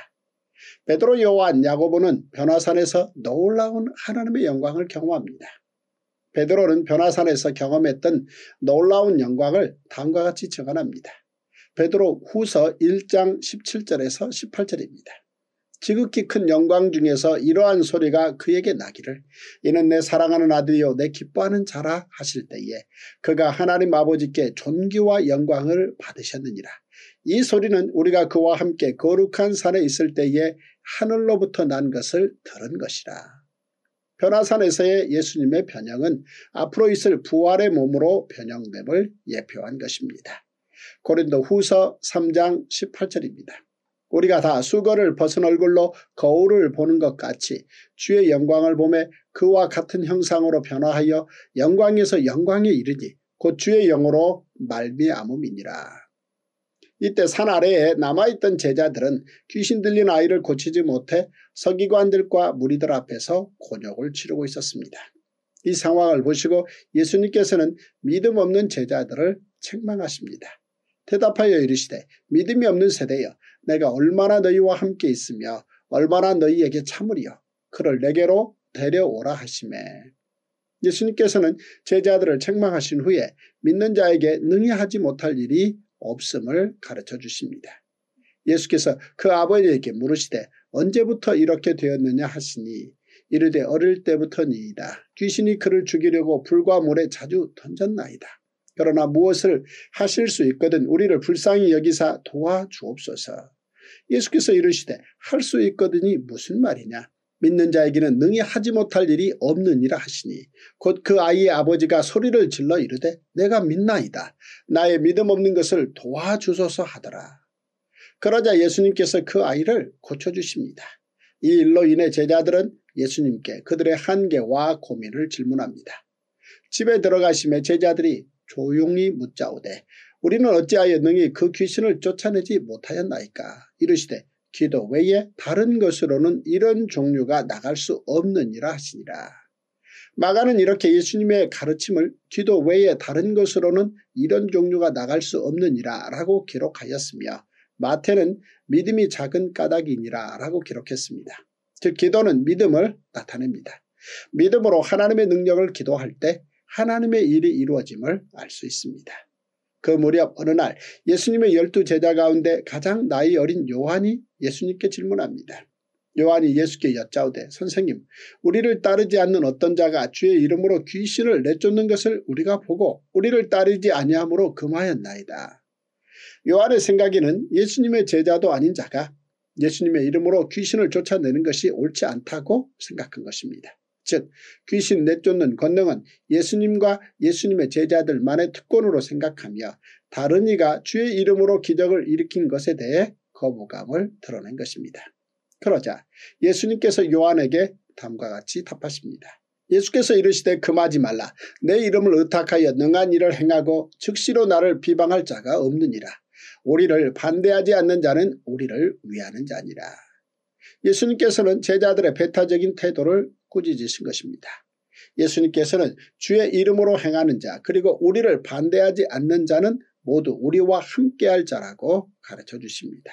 베드로 요한 야고보는 변화산에서 놀라운 하나님의 영광을 경험합니다. 베드로는 변화산에서 경험했던 놀라운 영광을 다음과 같이 증언합니다. 베드로 후서 1장 17절에서 18절입니다. 지극히 큰 영광 중에서 이러한 소리가 그에게 나기를 이는 내 사랑하는 아들이요 내 기뻐하는 자라 하실 때에 그가 하나님 아버지께 존귀와 영광을 받으셨느니라. 이 소리는 우리가 그와 함께 거룩한 산에 있을 때에 하늘로부터 난 것을 들은 것이라. 변화산에서의 예수님의 변형은 앞으로 있을 부활의 몸으로 변형됨을 예표한 것입니다. 고린도 후서 3장 18절입니다. 우리가 다 수거를 벗은 얼굴로 거울을 보는 것 같이 주의 영광을 보매 그와 같은 형상으로 변화하여 영광에서 영광에 이르니 곧 주의 영으로 말미암음이니라. 이때 산 아래에 남아있던 제자들은 귀신 들린 아이를 고치지 못해 서기관들과 무리들 앞에서 곤욕을 치르고 있었습니다. 이 상황을 보시고 예수님께서는 믿음 없는 제자들을 책망하십니다. 대답하여 이르시되 믿음이 없는 세대여 내가 얼마나 너희와 함께 있으며 얼마나 너희에게 참으리요 그를 내게로 데려오라 하시매 예수님께서는 제자들을 책망하신 후에 믿는 자에게 능히 하지 못할 일이 없음을 가르쳐 주십니다. 예수께서 그 아버지에게 물으시되 언제부터 이렇게 되었느냐 하시니 이르되 어릴 때부터니이다. 귀신이 그를 죽이려고 불과 물에 자주 던졌나이다. 그러나 무엇을 하실 수 있거든 우리를 불쌍히 여기사 도와주옵소서. 예수께서 이르시되 할 수 있거든이 무슨 말이냐. 믿는 자에게는 능히 하지 못할 일이 없느니라 하시니 곧 그 아이의 아버지가 소리를 질러 이르되 내가 믿나이다. 나의 믿음 없는 것을 도와주소서 하더라. 그러자 예수님께서 그 아이를 고쳐주십니다. 이 일로 인해 제자들은 예수님께 그들의 한계와 고민을 질문합니다. 집에 들어가심에 제자들이 조용히 묻자오되 우리는 어찌하여 능히 그 귀신을 쫓아내지 못하였나이까 이르시되 기도 외에 다른 것으로는 이런 종류가 나갈 수 없느니라 하시니라. 마가는 이렇게 예수님의 가르침을 기도 외에 다른 것으로는 이런 종류가 나갈 수 없느니라 라고 기록하였으며 마태는 믿음이 작은 까닭이니라 라고 기록했습니다. 즉 기도는 믿음을 나타냅니다. 믿음으로 하나님의 능력을 기도할 때 하나님의 일이 이루어짐을 알 수 있습니다. 그 무렵 어느 날 예수님의 열두 제자 가운데 가장 나이 어린 요한이 예수님께 질문합니다. 요한이 예수께 여짜오되 선생님 우리를 따르지 않는 어떤 자가 주의 이름으로 귀신을 내쫓는 것을 우리가 보고 우리를 따르지 아니함으로 금하였나이다. 요한의 생각에는 예수님의 제자도 아닌 자가 예수님의 이름으로 귀신을 쫓아내는 것이 옳지 않다고 생각한 것입니다. 즉 귀신 내쫓는 권능은 예수님과 예수님의 제자들만의 특권으로 생각하며 다른 이가 주의 이름으로 기적을 일으킨 것에 대해 거부감을 드러낸 것입니다. 그러자 예수님께서 요한에게 다음과 같이 답하십니다. 예수께서 이르시되 금하지 말라 내 이름을 의탁하여 능한 일을 행하고 즉시로 나를 비방할 자가 없느니라 우리를 반대하지 않는 자는 우리를 위하는 자니라. 예수님께서는 제자들의 배타적인 태도를 꾸짖으신 것입니다. 예수님께서는 주의 이름으로 행하는 자 그리고 우리를 반대하지 않는 자는 모두 우리와 함께할 자라고 가르쳐 주십니다.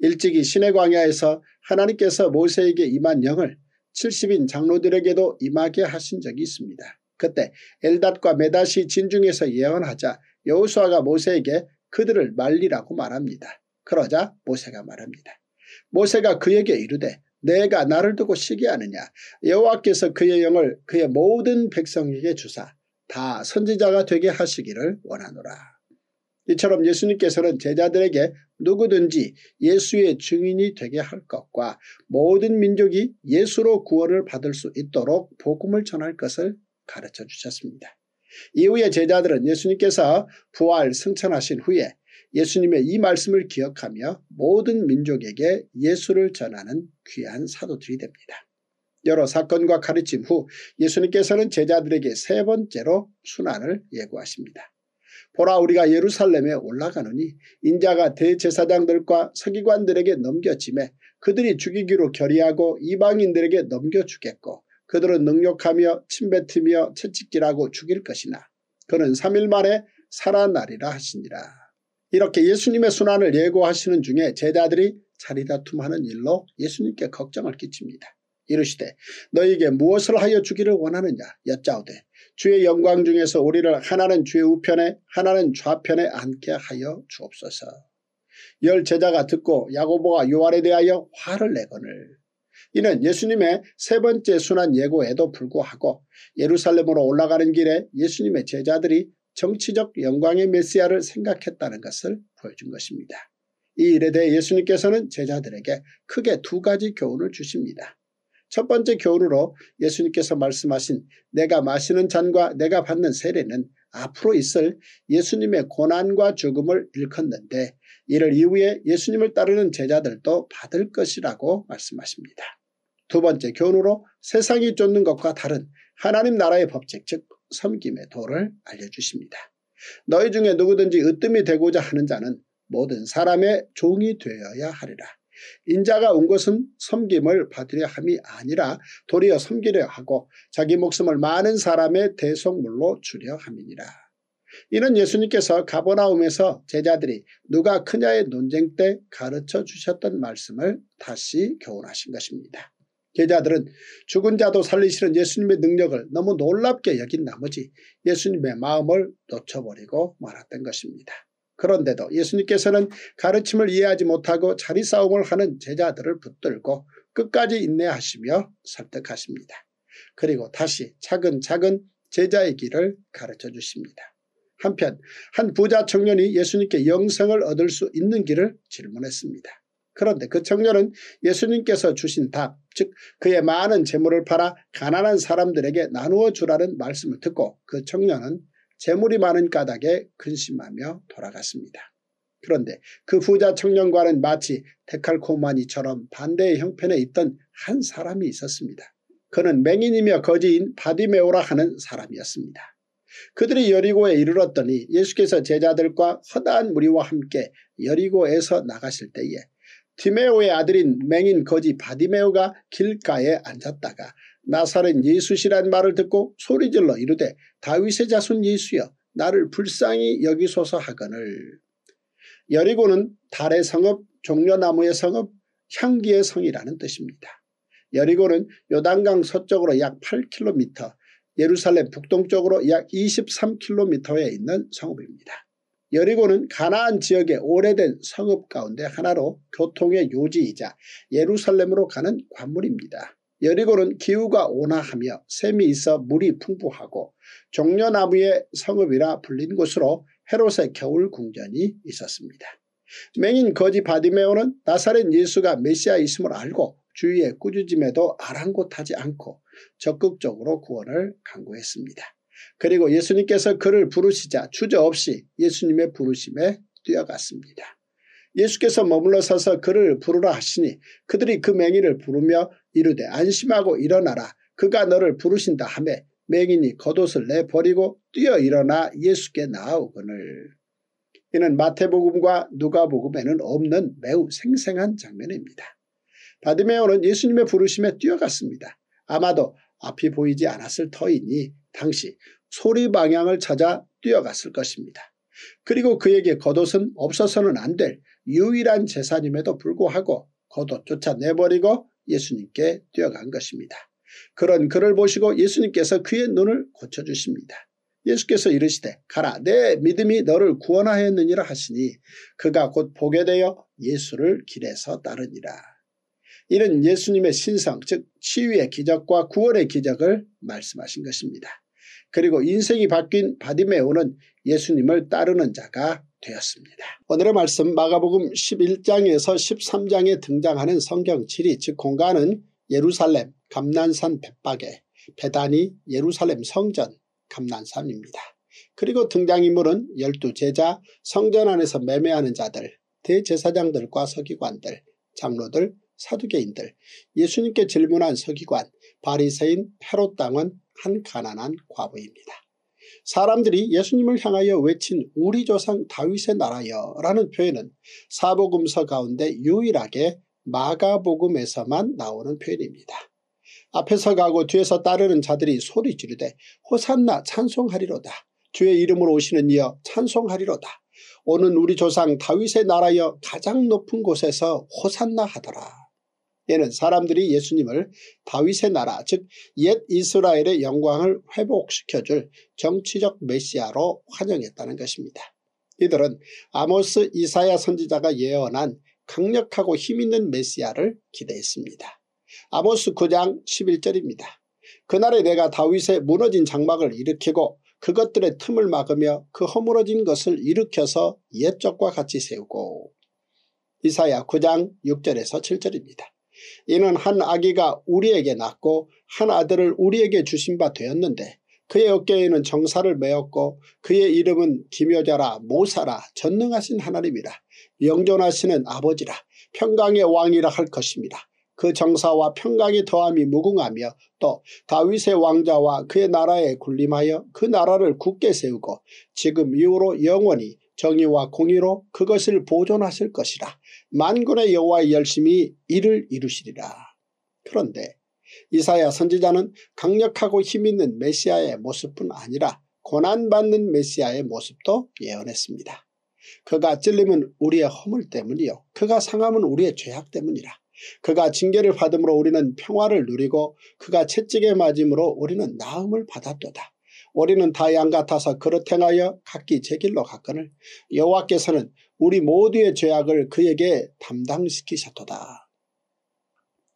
일찍이 시내 광야에서 하나님께서 모세에게 임한 영을 70인 장로들에게도 임하게 하신 적이 있습니다. 그때 엘닷과 메다시 진중에서 예언하자 여호수아가 모세에게 그들을 말리라고 말합니다. 그러자 모세가 말합니다. 모세가 그에게 이르되 내가 나를 두고 시기하느냐 여호와께서 그의 영을 그의 모든 백성에게 주사 다 선지자가 되게 하시기를 원하노라. 이처럼 예수님께서는 제자들에게 누구든지 예수의 증인이 되게 할 것과 모든 민족이 예수로 구원을 받을 수 있도록 복음을 전할 것을 가르쳐 주셨습니다. 이후에 제자들은 예수님께서 부활 승천하신 후에 예수님의 이 말씀을 기억하며 모든 민족에게 예수를 전하는 귀한 사도들이 됩니다. 여러 사건과 가르침 후 예수님께서는 제자들에게 세 번째로 순환을 예고하십니다. 보라 우리가 예루살렘에 올라가느니 인자가 대제사장들과 서기관들에게 넘겨짐에 그들이 죽이기로 결의하고 이방인들에게 넘겨주겠고 그들은 능욕하며 침뱉으며 채찍질하고 죽일 것이나 그는 3일 만에 살아나리라 하시니라. 이렇게 예수님의 순환을 예고하시는 중에 제자들이 자리다툼하는 일로 예수님께 걱정을 끼칩니다. 이르시되 너에게 무엇을 하여 주기를 원하느냐 여짜오되 주의 영광 중에서 우리를 하나는 주의 우편에 하나는 좌편에 앉게 하여 주옵소서. 열 제자가 듣고 야고보와 요한에 대하여 화를 내거늘 이는 예수님의 세 번째 순환 예고에도 불구하고 예루살렘으로 올라가는 길에 예수님의 제자들이 정치적 영광의 메시아를 생각했다는 것을 보여준 것입니다. 이 일에 대해 예수님께서는 제자들에게 크게 두 가지 교훈을 주십니다. 첫 번째 교훈으로 예수님께서 말씀하신 내가 마시는 잔과 내가 받는 세례는 앞으로 있을 예수님의 고난과 죽음을 일컫는데 이를 이후에 예수님을 따르는 제자들도 받을 것이라고 말씀하십니다. 두 번째 교훈으로 세상이 쫓는 것과 다른 하나님 나라의 법칙 즉 섬김의 도를 알려주십니다. 너희 중에 누구든지 으뜸이 되고자 하는 자는 모든 사람의 종이 되어야 하리라. 인자가 온 것은 섬김을 받으려 함이 아니라 도리어 섬기려 하고 자기 목숨을 많은 사람의 대속물로 주려 함이니라. 이는 예수님께서 가버나움에서 제자들이 누가 크냐의 논쟁 때 가르쳐 주셨던 말씀을 다시 교훈하신 것입니다. 제자들은 죽은 자도 살리시는 예수님의 능력을 너무 놀랍게 여긴 나머지 예수님의 마음을 놓쳐버리고 말았던 것입니다. 그런데도 예수님께서는 가르침을 이해하지 못하고 자리 싸움을 하는 제자들을 붙들고 끝까지 인내하시며 설득하십니다. 그리고 다시 차근차근 제자의 길을 가르쳐 주십니다. 한편 한 부자 청년이 예수님께 영생을 얻을 수 있는 길을 질문했습니다. 그런데 그 청년은 예수님께서 주신 답, 즉 그의 많은 재물을 팔아 가난한 사람들에게 나누어 주라는 말씀을 듣고 그 청년은 재물이 많은 까닭에 근심하며 돌아갔습니다. 그런데 그 부자 청년과는 마치 데칼코마니처럼 반대의 형편에 있던 한 사람이 있었습니다. 그는 맹인이며 거지인 바디메오라 하는 사람이었습니다. 그들이 여리고에 이르렀더니 예수께서 제자들과 허다한 무리와 함께 여리고에서 나가실 때에 디메오의 아들인 맹인 거지 바디메오가 길가에 앉았다가 나사렛 예수시란 말을 듣고 소리질러 이르되 다윗의 자손 예수여 나를 불쌍히 여기소서 하거늘 여리고는 달의 성읍 종려나무의 성읍 향기의 성이라는 뜻입니다. 여리고는 요단강 서쪽으로 약 8km 예루살렘 북동쪽으로 약 23km에 있는 성읍입니다. 여리고는 가나안 지역의 오래된 성읍 가운데 하나로 교통의 요지이자 예루살렘으로 가는 관물입니다 여리고는 기후가 온화하며 샘이 있어 물이 풍부하고 종려나무의 성읍이라 불린 곳으로 헤롯의 겨울 궁전이 있었습니다. 맹인 거지 바디메오는 나사렛 예수가 메시아이심을 알고 주위의 꾸짖음에도 아랑곳하지 않고 적극적으로 구원을 강구했습니다. 그리고 예수님께서 그를 부르시자 주저없이 예수님의 부르심에 뛰어갔습니다. 예수께서 머물러 서서 그를 부르라 하시니 그들이 그 맹인을 부르며 이르되 안심하고 일어나라 그가 너를 부르신다 하며 맹인이 겉옷을 내버리고 뛰어 일어나 예수께 나아오거늘. 이는 마태복음과 누가복음에는 없는 매우 생생한 장면입니다. 바디메오는 예수님의 부르심에 뛰어갔습니다. 아마도 앞이 보이지 않았을 터이니 당시 소리 방향을 찾아 뛰어갔을 것입니다. 그리고 그에게 겉옷은 없어서는 안 될 유일한 재산임에도 불구하고 겉옷조차 내버리고 예수님께 뛰어간 것입니다. 그런 그를 보시고 예수님께서 그의 눈을 고쳐주십니다. 예수께서 이르시되 가라 내 믿음이 너를 구원하였느니라 하시니 그가 곧 보게 되어 예수를 길에서 따르니라. 이는 예수님의 신성 즉 치유의 기적과 구원의 기적을 말씀하신 것입니다. 그리고 인생이 바뀐 바디메오는 예수님을 따르는 자가 되었습니다. 오늘의 말씀 마가복음 11장에서 13장에 등장하는 성경 지리 즉 공간은 예루살렘 감난산 백박에 배단이 예루살렘 성전 감난산입니다. 그리고 등장인물은 열두 제자 성전 안에서 매매하는 자들 대제사장들과 서기관들 장로들 사두개인들, 예수님께 질문한 서기관, 바리새인 헤롯 당은한 가난한 과부입니다. 사람들이 예수님을 향하여 외친 우리 조상 다윗의 나라여 라는 표현은 사복음서 가운데 유일하게 마가복음에서만 나오는 표현입니다. 앞에서 가고 뒤에서 따르는 자들이 소리 지르되 호산나 찬송하리로다. 주의 이름으로 오시는 이여 찬송하리로다. 오는 우리 조상 다윗의 나라여 가장 높은 곳에서 호산나 하더라 때는 사람들이 예수님을 다윗의 나라 즉 옛 이스라엘의 영광을 회복시켜줄 정치적 메시아로 환영했다는 것입니다. 이들은 아모스 이사야 선지자가 예언한 강력하고 힘있는 메시아를 기대했습니다. 아모스 9장 11절입니다. 그날에 내가 다윗의 무너진 장막을 일으키고 그것들의 틈을 막으며 그 허물어진 것을 일으켜서 옛적과 같이 세우고 이사야 9장 6절에서 7절입니다. 이는 한 아기가 우리에게 낳고 한 아들을 우리에게 주신 바 되었는데 그의 어깨에는 정사를 메었고 그의 이름은 기묘자라 모사라 전능하신 하나님이라 영존하시는 아버지라 평강의 왕이라 할 것입니다. 그 정사와 평강의 더함이 무궁하며 또 다윗의 왕자와 그의 나라에 군림하여 그 나라를 굳게 세우고 지금 이후로 영원히 정의와 공의로 그것을 보존하실 것이라. 만군의 여호와의 열심히 이를 이루시리라. 그런데 이사야 선지자는 강력하고 힘있는 메시아의 모습뿐 아니라 고난받는 메시아의 모습도 예언했습니다. 그가 찔림은 우리의 허물 때문이요 그가 상함은 우리의 죄악 때문이라. 그가 징계를 받음으로 우리는 평화를 누리고 그가 채찍에 맞음으로 우리는 나음을 받았도다. 우리는 다 양 같아서 그릇 행하여 각기 제 길로 갔거늘 여호와께서는 우리 모두의 죄악을 그에게 담당시키셨도다.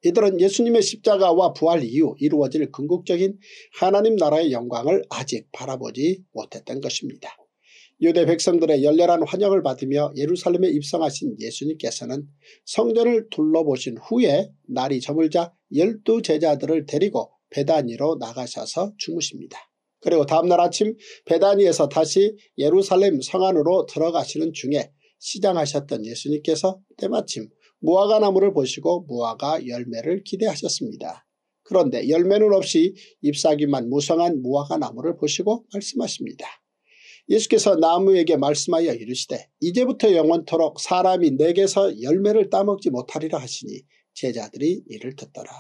이들은 예수님의 십자가와 부활 이후 이루어질 궁극적인 하나님 나라의 영광을 아직 바라보지 못했던 것입니다. 유대 백성들의 열렬한 환영을 받으며 예루살렘에 입성하신 예수님께서는 성전을 둘러보신 후에 날이 저물자 열두 제자들을 데리고 베다니로 나가셔서 주무십니다. 그리고 다음날 아침 베다니에서 다시 예루살렘 성 안으로 들어가시는 중에 시장하셨던 예수님께서 때마침 무화과 나무를 보시고 무화과 열매를 기대하셨습니다. 그런데 열매는 없이 잎사귀만 무성한 무화과 나무를 보시고 말씀하십니다. 예수께서 나무에게 말씀하여 이르시되 이제부터 영원토록 사람이 내게서 열매를 따먹지 못하리라 하시니 제자들이 이를 듣더라.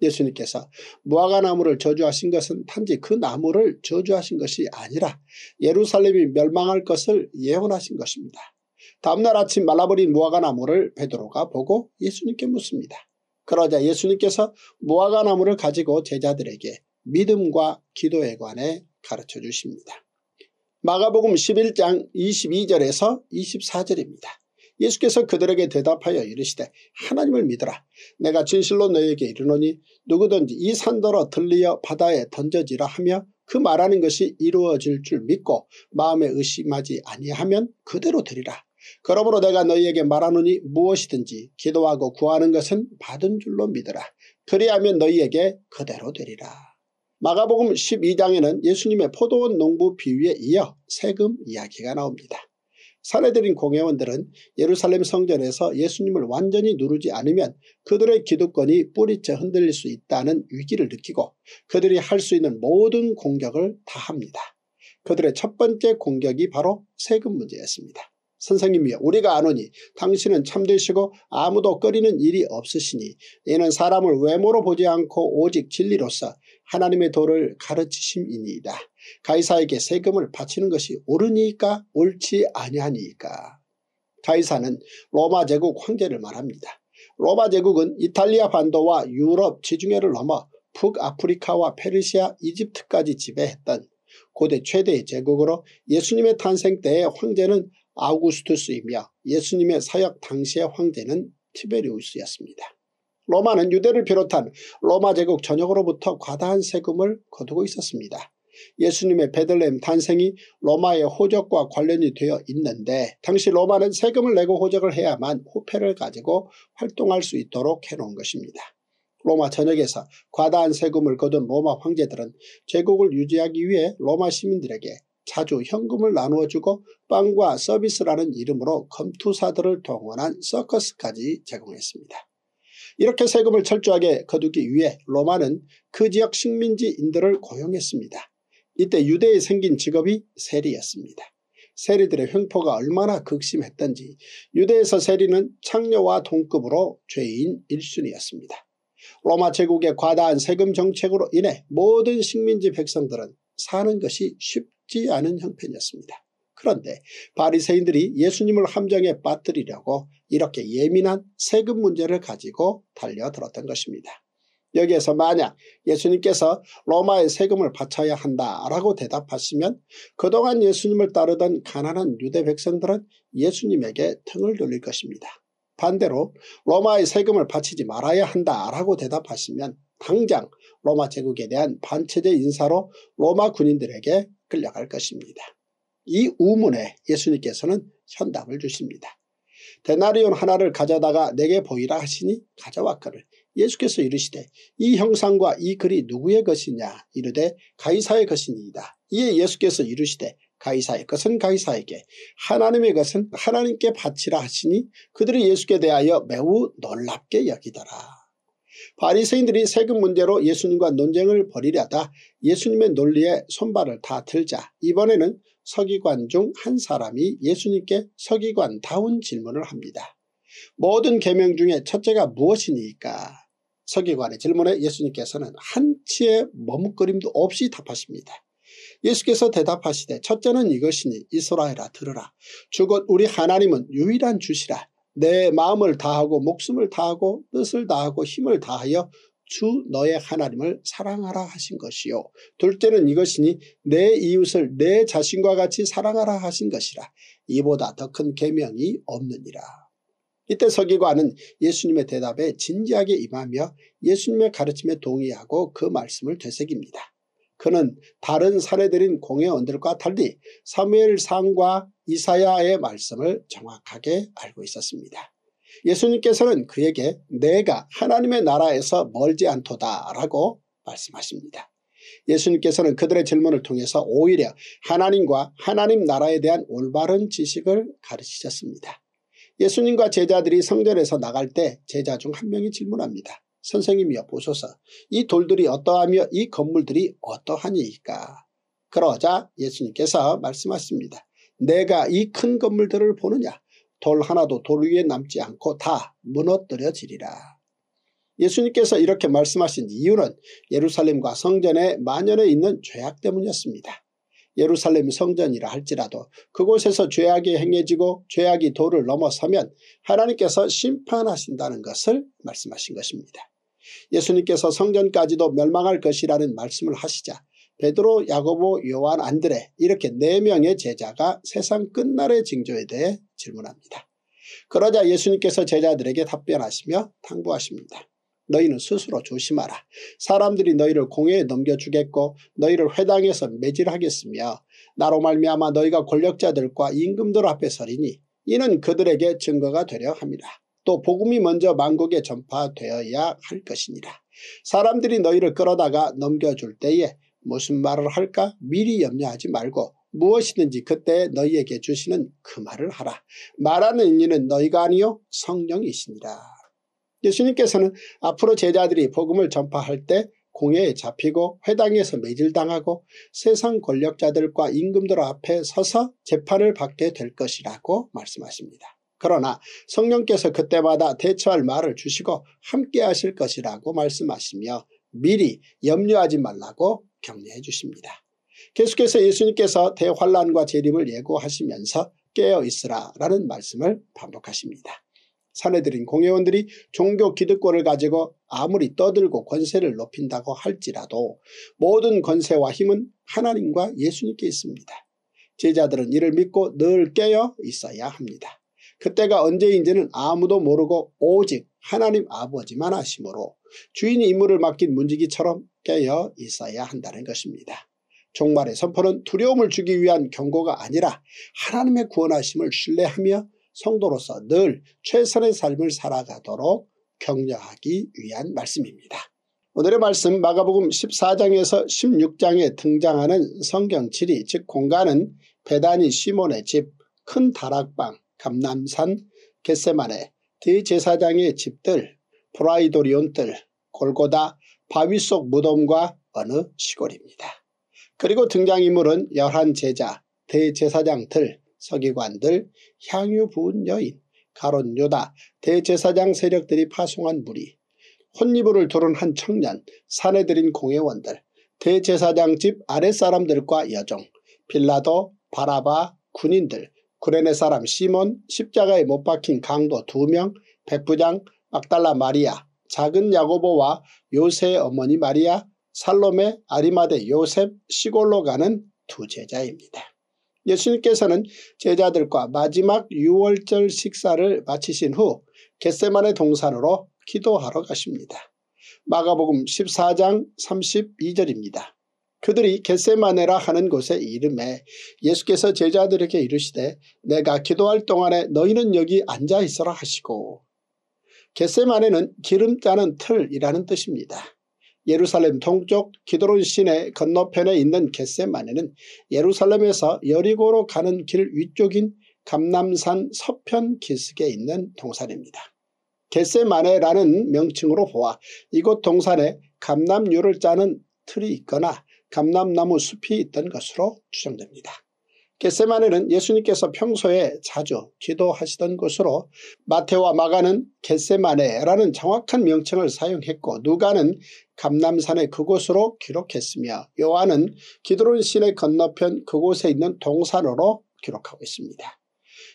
예수님께서 무화과 나무를 저주하신 것은 단지 그 나무를 저주하신 것이 아니라 예루살렘이 멸망할 것을 예언하신 것입니다. 다음날 아침 말라버린 무화과나무를 베드로가 보고 예수님께 묻습니다. 그러자 예수님께서 무화과나무를 가지고 제자들에게 믿음과 기도에 관해 가르쳐 주십니다. 마가복음 11장 22절에서 24절입니다. 예수께서 그들에게 대답하여 이르시되 하나님을 믿으라 내가 진실로 너에게 이르노니 누구든지 이 산더러 들리어 바다에 던져지라 하며 그 말하는 것이 이루어질 줄 믿고 마음에 의심하지 아니하면 그대로 되리라 그러므로 내가 너희에게 말하노니 무엇이든지 기도하고 구하는 것은 받은 줄로 믿으라. 그리하면 너희에게 그대로 되리라. 마가복음 12장에는 예수님의 포도원 농부 비유에 이어 세금 이야기가 나옵니다. 사내들인 공회원들은 예루살렘 성전에서 예수님을 완전히 누르지 않으면 그들의 기득권이 뿌리째 흔들릴 수 있다는 위기를 느끼고 그들이 할 수 있는 모든 공격을 다합니다. 그들의 첫 번째 공격이 바로 세금 문제였습니다. 선생님이여 우리가 아노니 당신은 참되시고 아무도 꺼리는 일이 없으시니 이는 사람을 외모로 보지 않고 오직 진리로서 하나님의 도를 가르치심이니이다. 가이사에게 세금을 바치는 것이 옳으니까 옳지 아니하니까. 가이사는 로마 제국 황제를 말합니다. 로마 제국은 이탈리아 반도와 유럽 지중해를 넘어 북아프리카와 페르시아, 이집트까지 지배했던 고대 최대의 제국으로 예수님의 탄생 때에 황제는 아우구스투스이며 예수님의 사역 당시의 황제는 티베리우스였습니다. 로마는 유대를 비롯한 로마 제국 전역으로부터 과다한 세금을 거두고 있었습니다. 예수님의 베들레헴 탄생이 로마의 호적과 관련이 되어 있는데 당시 로마는 세금을 내고 호적을 해야만 호패를 가지고 활동할 수 있도록 해놓은 것입니다. 로마 전역에서 과다한 세금을 거둔 로마 황제들은 제국을 유지하기 위해 로마 시민들에게 자주 현금을 나누어 주고 빵과 서비스라는 이름으로 검투사들을 동원한 서커스까지 제공했습니다. 이렇게 세금을 철저하게 거두기 위해 로마는 그 지역 식민지인들을 고용했습니다. 이때 유대에 생긴 직업이 세리였습니다. 세리들의 횡포가 얼마나 극심했던지 유대에서 세리는 창녀와 동급으로 죄인 1순위였습니다. 로마 제국의 과다한 세금 정책으로 인해 모든 식민지 백성들은 사는 것이 쉽지 적지 않은 형편이었습니다. 그런데 바리새인들이 예수님을 함정에 빠뜨리려고 이렇게 예민한 세금 문제를 가지고 달려들었던 것입니다. 여기에서 만약 예수님께서 로마의 세금을 바쳐야 한다라고 대답하시면 그동안 예수님을 따르던 가난한 유대 백성들은 예수님에게 등을 돌릴 것입니다. 반대로 로마의 세금을 바치지 말아야 한다라고 대답하시면 당장 로마 제국에 대한 반체제 인사로 로마 군인들에게 끌려갈 것입니다. 이 우문에 예수님께서는 현답을 주십니다. 데나리온 하나를 가져다가 내게 보이라 하시니 가져왔거늘 예수께서 이르시되 이 형상과 이 글이 누구의 것이냐 이르되 가이사의 것이니이다. 이에 예수께서 이르시되 가이사의 것은 가이사에게 하나님의 것은 하나님께 바치라 하시니 그들이 예수께 대하여 매우 놀랍게 여기더라. 바리새인들이 세금 문제로 예수님과 논쟁을 벌이려다 예수님의 논리에 손발을 다 들자 이번에는 서기관 중 한 사람이 예수님께 서기관다운 질문을 합니다. 모든 계명 중에 첫째가 무엇이니까? 서기관의 질문에 예수님께서는 한치의 머뭇거림도 없이 답하십니다. 예수께서 대답하시되 첫째는 이것이니 이스라엘아 들으라. 주곧 우리 하나님은 유일한 주시라. 내 마음을 다하고 목숨을 다하고 뜻을 다하고 힘을 다하여 주 너의 하나님을 사랑하라 하신 것이요. 둘째는 이것이니 내 이웃을 내 자신과 같이 사랑하라 하신 것이라. 이보다 더 큰 계명이 없느니라. 이때 서기관은 예수님의 대답에 진지하게 임하며 예수님의 가르침에 동의하고 그 말씀을 되새깁니다. 그는 다른 사례들인 공회원들과 달리 사무엘상과 이사야의 말씀을 정확하게 알고 있었습니다. 예수님께서는 그에게 내가 하나님의 나라에서 멀지 않도다 라고 말씀하십니다. 예수님께서는 그들의 질문을 통해서 오히려 하나님과 하나님 나라에 대한 올바른 지식을 가르치셨습니다. 예수님과 제자들이 성전에서 나갈 때 제자 중 한 명이 질문합니다. 선생님이여 보소서 이 돌들이 어떠하며 이 건물들이 어떠하니까 그러자 예수님께서 말씀하십니다. 내가 이 큰 건물들을 보느냐 돌 하나도 돌 위에 남지 않고 다 무너뜨려지리라. 예수님께서 이렇게 말씀하신 이유는 예루살렘과 성전에만연해 있는 죄악 때문이었습니다. 예루살렘 성전이라 할지라도 그곳에서 죄악이 행해지고 죄악이 돌을 넘어서면 하나님께서 심판하신다는 것을 말씀하신 것입니다. 예수님께서 성전까지도 멸망할 것이라는 말씀을 하시자 베드로, 야고보, 요한, 안드레 이렇게 네 명의 제자가 세상 끝날의 징조에 대해 질문합니다. 그러자 예수님께서 제자들에게 답변하시며 당부하십니다. 너희는 스스로 조심하라. 사람들이 너희를 공회에 넘겨주겠고 너희를 회당에서 매질하겠으며 나로 말미암아 너희가 권력자들과 임금들 앞에 서리니 이는 그들에게 증거가 되려 합니다. 또 복음이 먼저 만국에 전파되어야 할 것이니라. 사람들이 너희를 끌어다가 넘겨줄 때에 무슨 말을 할까 미리 염려하지 말고 무엇이든지 그때 너희에게 주시는 그 말을 하라. 말하는 이는 너희가 아니요 성령이십니다 예수님께서는 앞으로 제자들이 복음을 전파할 때 공회에 잡히고 회당에서 매질당하고 세상 권력자들과 임금들 앞에 서서 재판을 받게 될 것이라고 말씀하십니다. 그러나 성령께서 그때마다 대처할 말을 주시고 함께 하실 것이라고 말씀하시며 미리 염려하지 말라고 격려해 주십니다. 계속해서 예수님께서 대환란과 재림을 예고하시면서 깨어있으라라는 말씀을 반복하십니다. 사내들인 공회원들이 종교 기득권을 가지고 아무리 떠들고 권세를 높인다고 할지라도 모든 권세와 힘은 하나님과 예수님께 있습니다. 제자들은 이를 믿고 늘 깨어 있어야 합니다. 그때가 언제인지는 아무도 모르고 오직 하나님 아버지만 하심으로 주인 임무를 맡긴 문지기처럼 깨어 있어야 한다는 것입니다. 종말의 선포는 두려움을 주기 위한 경고가 아니라 하나님의 구원하심을 신뢰하며 성도로서 늘 최선의 삶을 살아가도록 격려하기 위한 말씀입니다. 오늘의 말씀 마가복음 14장에서 16장에 등장하는 성경칠이 즉 공간은 베다니 시몬의 집, 큰 다락방, 감남산, 겟세만의 대제사장의 집들, 프라이도리온들, 골고다, 바위 속 무덤과 어느 시골입니다. 그리고 등장인물은 열한 제자, 대제사장들, 서기관들, 향유 부은 여인, 가론 요다, 대제사장 세력들이 파송한 무리, 혼이불을 두른 한 청년, 사내 들인 공회원들, 대제사장 집 아랫사람들과 여종, 빌라도, 바라바, 군인들, 구레네 사람 시몬, 십자가에 못 박힌 강도 두명 백부장 막달라 마리아, 작은 야고보와 요새의 어머니 마리아, 살롬의 아리마대 요셉 시골로 가는 두 제자입니다. 예수님께서는 제자들과 마지막 유월절 식사를 마치신 후 겟세만의 동산으로 기도하러 가십니다. 마가복음 14장 32절입니다. 그들이 겟세마네라 하는 곳에 이름해 예수께서 제자들에게 이르시되 내가 기도할 동안에 너희는 여기 앉아 있어라 하시고 겟세마네는 기름 짜는 틀이라는 뜻입니다. 예루살렘 동쪽 기도론 시내 건너편에 있는 겟세마네는 예루살렘에서 여리고로 가는 길 위쪽인 감남산 서편 기슭에 있는 동산입니다. 겟세마네라는 명칭으로 보아 이곳 동산에 감남유를 짜는 틀이 있거나 감람나무 숲이 있던 것으로 추정됩니다. 겟세마네는 예수님께서 평소에 자주 기도하시던 곳으로 마테와 마가는 겟세마네라는 정확한 명칭을 사용했고 누가는 감남산의 그곳으로 기록했으며 요한은 기드론 신의 건너편 그곳에 있는 동산으로 기록하고 있습니다.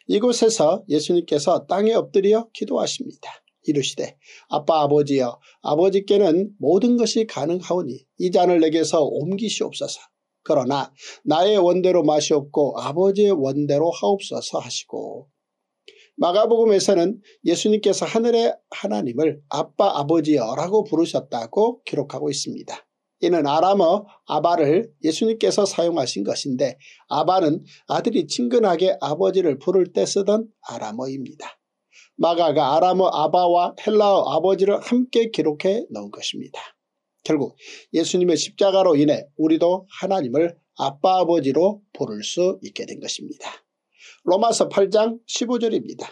이곳에서 예수님께서 땅에 엎드려 기도하십니다. 이르시되 아빠 아버지여 아버지께는 모든 것이 가능하오니 이 잔을 내게서 옮기시옵소서. 그러나 나의 원대로 마시옵고 아버지의 원대로 하옵소서 하시고 마가복음에서는 예수님께서 하늘의 하나님을 아빠 아버지여라고 부르셨다고 기록하고 있습니다. 이는 아람어 아바를 예수님께서 사용하신 것인데 아바는 아들이 친근하게 아버지를 부를 때 쓰던 아람어입니다. 마가가 아람어 아바와 헬라어 아버지를 함께 기록해 놓은 것입니다. 결국 예수님의 십자가로 인해 우리도 하나님을 아빠 아버지로 부를 수 있게 된 것입니다. 로마서 8장 15절입니다.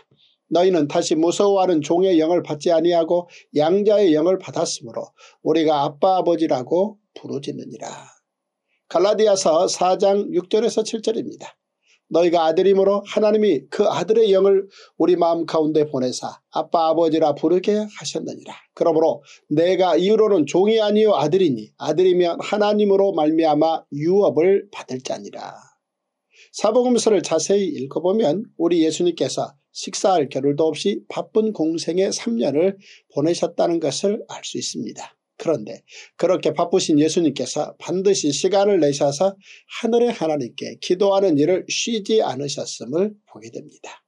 너희는 다시 무서워하는 종의 영을 받지 아니하고 양자의 영을 받았으므로 우리가 아빠 아버지라고 부르짖느니라. 갈라디아서 4장 6절에서 7절입니다. 너희가 아들임으로 하나님이 그 아들의 영을 우리 마음 가운데 보내사 아빠 아버지라 부르게 하셨느니라. 그러므로 내가 이후로는 종이 아니요 아들이니 아들이면 하나님으로 말미암아 유업을 받을 자니라. 사복음서를 자세히 읽어보면 우리 예수님께서 식사할 겨를도 없이 바쁜 공생의 3년을 보내셨다는 것을 알 수 있습니다. 그런데 그렇게 바쁘신 예수님께서 반드시 시간을 내셔서 하늘의 하나님께 기도하는 일을 쉬지 않으셨음을 보게 됩니다.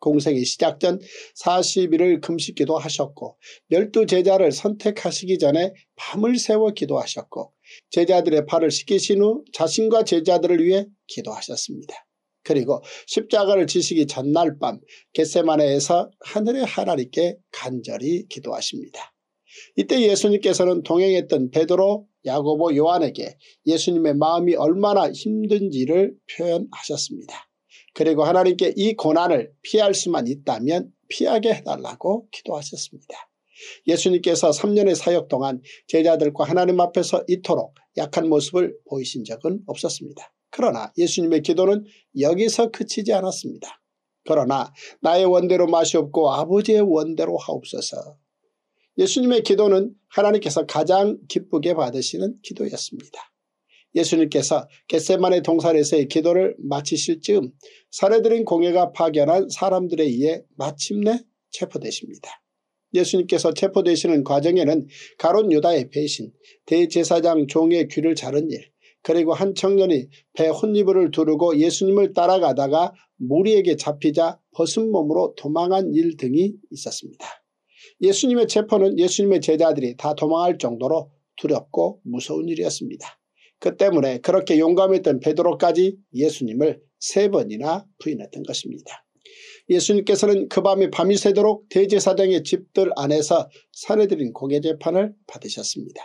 공생이 시작 전 40일을 금식기도 하셨고 열두 제자를 선택하시기 전에 밤을 세워 기도하셨고 제자들의 팔을 씻기신 후 자신과 제자들을 위해 기도하셨습니다. 그리고 십자가를 지시기 전날 밤 겟세마네에서 하늘의 하나님께 간절히 기도하십니다. 이때 예수님께서는 동행했던 베드로, 야고보, 요한에게 예수님의 마음이 얼마나 힘든지를 표현하셨습니다. 그리고 하나님께 이 고난을 피할 수만 있다면 피하게 해달라고 기도하셨습니다. 예수님께서 3년의 사역 동안 제자들과 하나님 앞에서 이토록 약한 모습을 보이신 적은 없었습니다. 그러나 예수님의 기도는 여기서 그치지 않았습니다. 그러나 나의 원대로 마시옵고 아버지의 원대로 하옵소서 예수님의 기도는 하나님께서 가장 기쁘게 받으시는 기도였습니다. 예수님께서 겟세만의 동산에서의 기도를 마치실 즈음 사례들린 공예가 파견한 사람들에 의해 마침내 체포되십니다. 예수님께서 체포되시는 과정에는 가론 유다의 배신, 대제사장 종의 귀를 자른 일, 그리고 한 청년이 배혼입을 두르고 예수님을 따라가다가 무리에게 잡히자 벗은 몸으로 도망한 일 등이 있었습니다. 예수님의 체포는 예수님의 제자들이 다 도망할 정도로 두렵고 무서운 일이었습니다. 그 때문에 그렇게 용감했던 베드로까지 예수님을 세 번이나 부인했던 것입니다. 예수님께서는 그밤이 밤이 새도록 대제사장의 집들 안에서 사내들인 공예 재판을 받으셨습니다.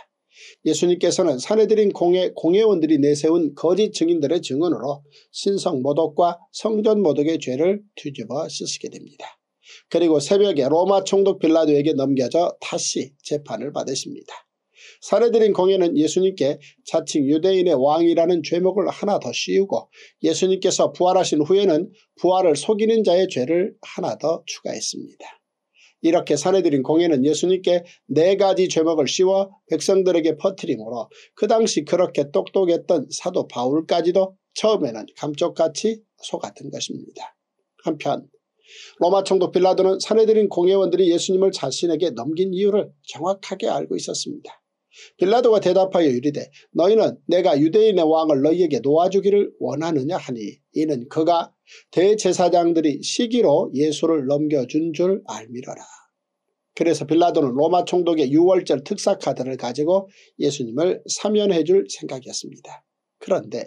예수님께서는 사내들인 공예공예원들이 내세운 거짓 증인들의 증언으로 신성 모독과 성전 모독의 죄를 뒤집어 쓰시게 됩니다. 그리고 새벽에 로마 총독 빌라도에게 넘겨져 다시 재판을 받으십니다. 사내들인 공회는 예수님께 자칭 유대인의 왕이라는 죄목을 하나 더 씌우고 예수님께서 부활하신 후에는 부활을 속이는 자의 죄를 하나 더 추가했습니다. 이렇게 사내들인 공회는 예수님께 네 가지 죄목을 씌워 백성들에게 퍼뜨림으로 그 당시 그렇게 똑똑했던 사도 바울까지도 처음에는 감쪽같이 속았던 것입니다. 한편 로마 총독 빌라도는 사내들인 공회원들이 예수님을 자신에게 넘긴 이유를 정확하게 알고 있었습니다. 빌라도가 대답하여 유리되 너희는 내가 유대인의 왕을 너희에게 놓아주기를 원하느냐 하니 이는 그가 대제사장들이 시기로 예수를 넘겨준 줄 알미러라. 그래서 빌라도는 로마 총독의 6월절 특사 카드를 가지고 예수님을 사면해 줄 생각이었습니다. 그런데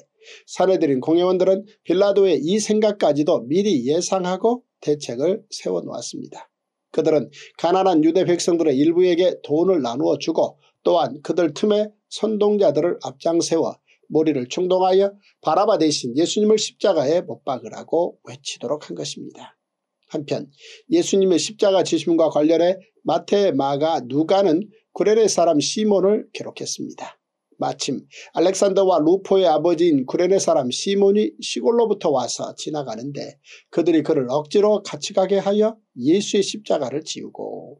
사내들인 공회원들은 빌라도의 이 생각까지도 미리 예상하고 대책을 세워놓았습니다. 그들은 가난한 유대 백성들의 일부에게 돈을 나누어 주고 또한 그들 틈에 선동자들을 앞장세워 머리를 충동하여 바라바 대신 예수님을 십자가에 못 박으라고 외치도록 한 것입니다. 한편 예수님의 십자가 지심과 관련해 마태, 마가, 누가는 구레레 사람 시몬을 괴롭혔습니다 마침 알렉산더와 루포의 아버지인 구레네 사람 시몬이 시골로부터 와서 지나가는데 그들이 그를 억지로 같이 가게 하여 예수의 십자가를 지우고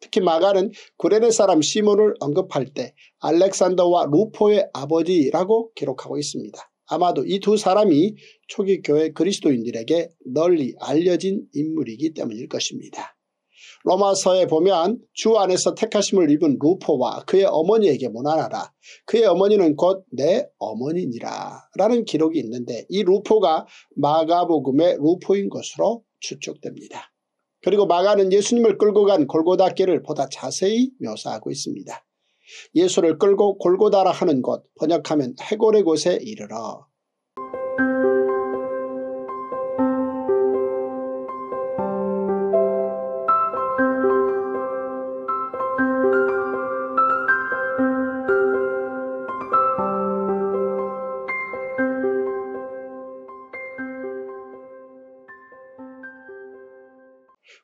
특히 마가는 구레네 사람 시몬을 언급할 때 알렉산더와 루포의 아버지라고 기록하고 있습니다. 아마도 이 두 사람이 초기 교회 그리스도인들에게 널리 알려진 인물이기 때문일 것입니다. 로마서에 보면 주 안에서 택하심을 입은 루포와 그의 어머니에게 문안하라. 그의 어머니는 곧 내 어머니니라 라는 기록이 있는데 이 루포가 마가복음의 루포인 것으로 추측됩니다. 그리고 마가는 예수님을 끌고 간 골고다 길을 보다 자세히 묘사하고 있습니다. 예수를 끌고 골고다라 하는 곳 번역하면 해골의 곳에 이르러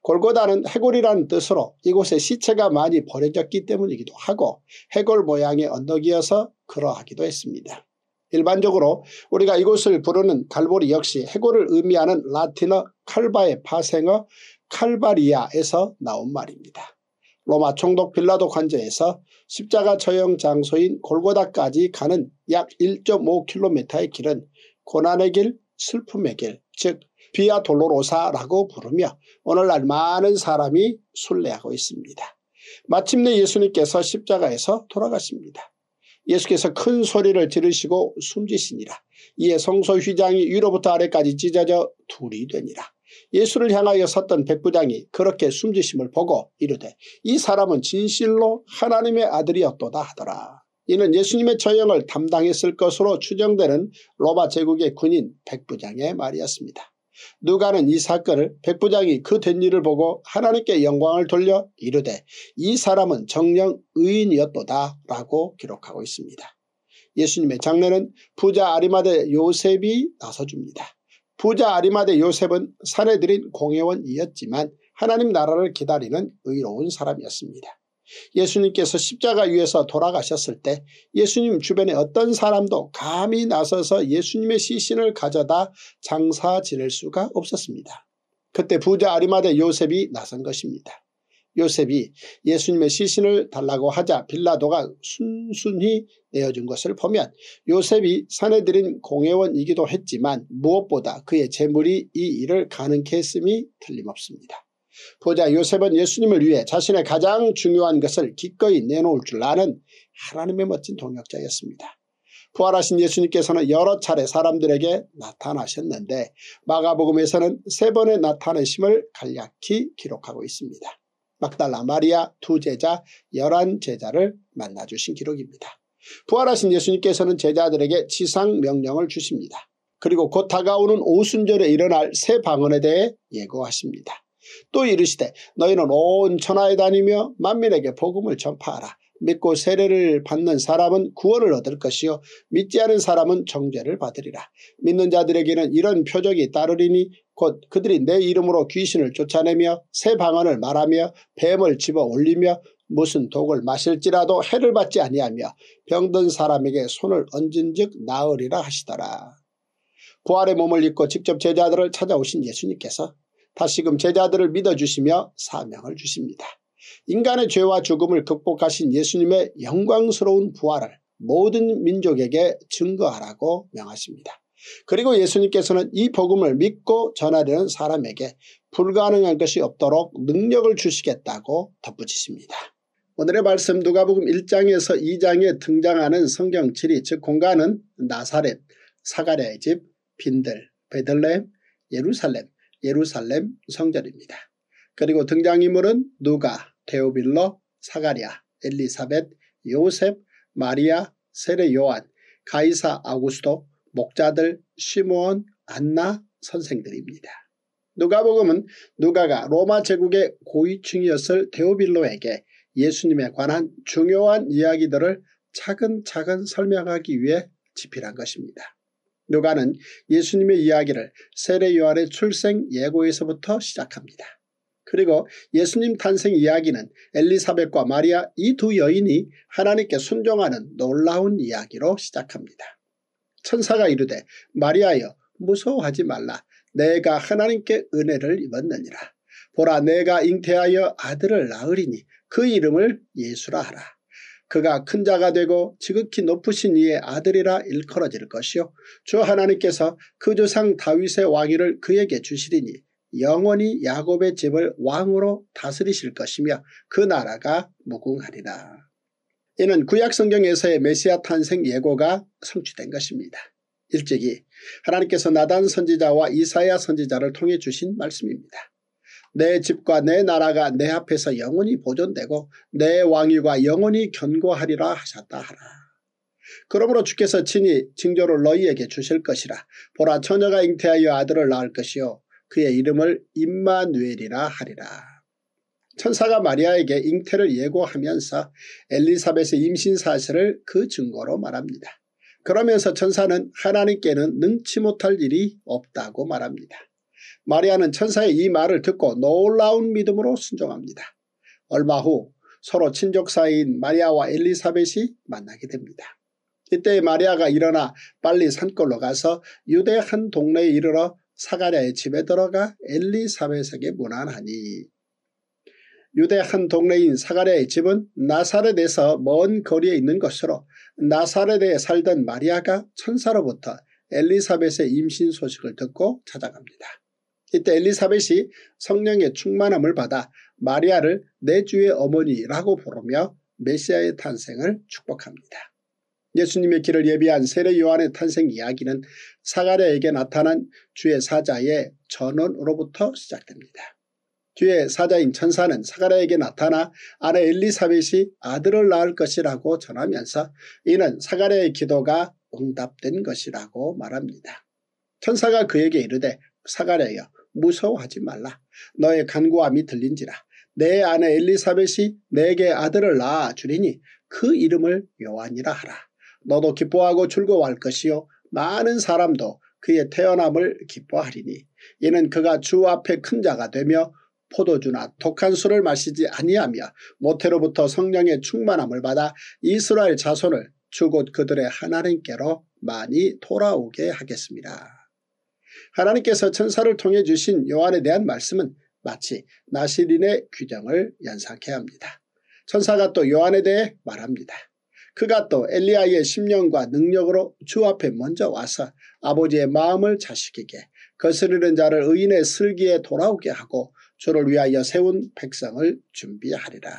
골고다는 해골이라는 뜻으로 이곳에 시체가 많이 버려졌기 때문이기도 하고 해골 모양의 언덕이어서 그러하기도 했습니다. 일반적으로 우리가 이곳을 부르는 갈보리 역시 해골을 의미하는 라틴어 칼바의 파생어 칼바리아에서 나온 말입니다. 로마 총독 빌라도 관저에서 십자가 처형 장소인 골고다까지 가는 약 1.5km의 길은 고난의 길, 슬픔의 길, 즉 비아 돌로로사라고 부르며 오늘날 많은 사람이 순례하고 있습니다. 마침내 예수님께서 십자가에서 돌아가십니다. 예수께서 큰 소리를 들으시고 숨지시니라. 이에 성소 휘장이 위로부터 아래까지 찢어져 둘이 되니라. 예수를 향하여 섰던 백부장이 그렇게 숨지심을 보고 이르되 이 사람은 진실로 하나님의 아들이었도다 하더라. 이는 예수님의 처형을 담당했을 것으로 추정되는 로마 제국의 군인 백부장의 말이었습니다. 누가는 이 사건을 백부장이 그 된 일을 보고 하나님께 영광을 돌려 이르되 이 사람은 정령 의인이었도다 라고 기록하고 있습니다. 예수님의 장례는 부자 아리마대 요셉이 나서줍니다. 부자 아리마대 요셉은 사내들인 공회원이었지만 하나님 나라를 기다리는 의로운 사람이었습니다. 예수님께서 십자가 위에서 돌아가셨을 때 예수님 주변에 어떤 사람도 감히 나서서 예수님의 시신을 가져다 장사 지낼 수가 없었습니다. 그때 부자 아리마대 요셉이 나선 것입니다. 요셉이 예수님의 시신을 달라고 하자 빌라도가 순순히 내어준 것을 보면 요셉이 사내들인 공회원이기도 했지만 무엇보다 그의 재물이 이 일을 가능케 했음이 틀림없습니다. 보자 요셉은 예수님을 위해 자신의 가장 중요한 것을 기꺼이 내놓을 줄 아는 하나님의 멋진 동역자였습니다. 부활하신 예수님께서는 여러 차례 사람들에게 나타나셨는데 마가복음에서는 세 번의 나타내심을 간략히 기록하고 있습니다. 막달라 마리아 두 제자 열한 제자를 만나주신 기록입니다. 부활하신 예수님께서는 제자들에게 지상 명령을 주십니다. 그리고 곧 다가오는 오순절에 일어날 새 방언에 대해 예고하십니다. 또 이르시되 너희는 온 천하에 다니며 만민에게 복음을 전파하라. 믿고 세례를 받는 사람은 구원을 얻을 것이요 믿지 않은 사람은 정죄를 받으리라. 믿는 자들에게는 이런 표적이 따르리니 곧 그들이 내 이름으로 귀신을 쫓아내며 새 방언을 말하며 뱀을 집어 올리며 무슨 독을 마실지라도 해를 받지 아니하며 병든 사람에게 손을 얹은 즉 나으리라 하시더라. 부활의 몸을 입고 직접 제자들을 찾아오신 예수님께서 다시금 제자들을 믿어주시며 사명을 주십니다. 인간의 죄와 죽음을 극복하신 예수님의 영광스러운 부활을 모든 민족에게 증거하라고 명하십니다. 그리고 예수님께서는 이 복음을 믿고 전하려는 사람에게 불가능한 것이 없도록 능력을 주시겠다고 덧붙이십니다. 오늘의 말씀 누가복음 1장에서 2장에 등장하는 성경칠이 즉 공간은 나사렛, 사가랴의 집, 빈들, 베들레헴, 예루살렘, 예루살렘 성전입니다. 그리고 등장인물은 누가, 데오빌러, 사가리아, 엘리사벳, 요셉, 마리아, 세례 요한, 가이사 아구스도, 목자들, 시므온, 안나 선생들입니다. 누가복음은 누가가 로마 제국의 고위층이었을 데오빌로에게 예수님에 관한 중요한 이야기들을 차근차근 설명하기 위해 집필한 것입니다. 누가는 예수님의 이야기를 세례 요한의 출생 예고에서부터 시작합니다. 그리고 예수님 탄생 이야기는 엘리사벳과 마리아 이 두 여인이 하나님께 순종하는 놀라운 이야기로 시작합니다. 천사가 이르되 마리아여 무서워하지 말라 내가 하나님께 은혜를 입었느니라 보라 내가 잉태하여 아들을 낳으리니 그 이름을 예수라 하라 그가 큰 자가 되고 지극히 높으신 이의 아들이라 일컬어질 것이요 주 하나님께서 그 조상 다윗의 왕위를 그에게 주시리니 영원히 야곱의 집을 왕으로 다스리실 것이며 그 나라가 무궁하리라. 이는 구약성경에서의 메시아 탄생 예고가 성취된 것입니다. 일찍이 하나님께서 나단 선지자와 이사야 선지자를 통해 주신 말씀입니다. 내 집과 내 나라가 내 앞에서 영원히 보존되고 내 왕위가 영원히 견고하리라 하셨다 하라. 그러므로 주께서 친히 징조를 너희에게 주실 것이라. 보라 처녀가 잉태하여 아들을 낳을 것이요 그의 이름을 임마누엘이라 하리라. 천사가 마리아에게 잉태를 예고하면서 엘리사벳의 임신 사실을 그 증거로 말합니다. 그러면서 천사는 하나님께는 능치 못할 일이 없다고 말합니다. 마리아는 천사의 이 말을 듣고 놀라운 믿음으로 순종합니다. 얼마 후 서로 친족 사이인 마리아와 엘리사벳이 만나게 됩니다. 이때 마리아가 일어나 빨리 산골로 가서 유대 한 동네에 이르러 사가랴의 집에 들어가 엘리사벳에게 문안하니 유대 한 동네인 사가랴의 집은 나사렛에서 먼 거리에 있는 것으로 나사렛에 살던 마리아가 천사로부터 엘리사벳의 임신 소식을 듣고 찾아갑니다. 이때 엘리사벳이 성령의 충만함을 받아 마리아를 내 주의 어머니라고 부르며 메시아의 탄생을 축복합니다. 예수님의 길을 예비한 세례 요한의 탄생 이야기는 사가랴에게 나타난 주의 사자의 전원으로부터 시작됩니다. 뒤에 사자인 천사는 사가랴에게 나타나 아내 엘리사벳이 아들을 낳을 것이라고 전하면서 이는 사가랴의 기도가 응답된 것이라고 말합니다. 천사가 그에게 이르되 사가랴여 무서워하지 말라. 너의 간구함이 들린지라. 내 아내 엘리사벳이 내게 아들을 낳아 주리니 그 이름을 요한이라 하라. 너도 기뻐하고 즐거워할 것이요 많은 사람도 그의 태어남을 기뻐하리니 이는 그가 주 앞에 큰 자가 되며 포도주나 독한 술을 마시지 아니하며 모태로부터 성령의 충만함을 받아 이스라엘 자손을 주곧 그들의 하나님께로 많이 돌아오게 하겠습니다. 하나님께서 천사를 통해 주신 요한에 대한 말씀은 마치 나시린의 규정을 연상케 합니다. 천사가 또 요한에 대해 말합니다. 그가 또 엘리야의 심령과 능력으로 주 앞에 먼저 와서 아버지의 마음을 자식에게 거스르는 자를 의인의 슬기에 돌아오게 하고 주를 위하여 세운 백성을 준비하리라.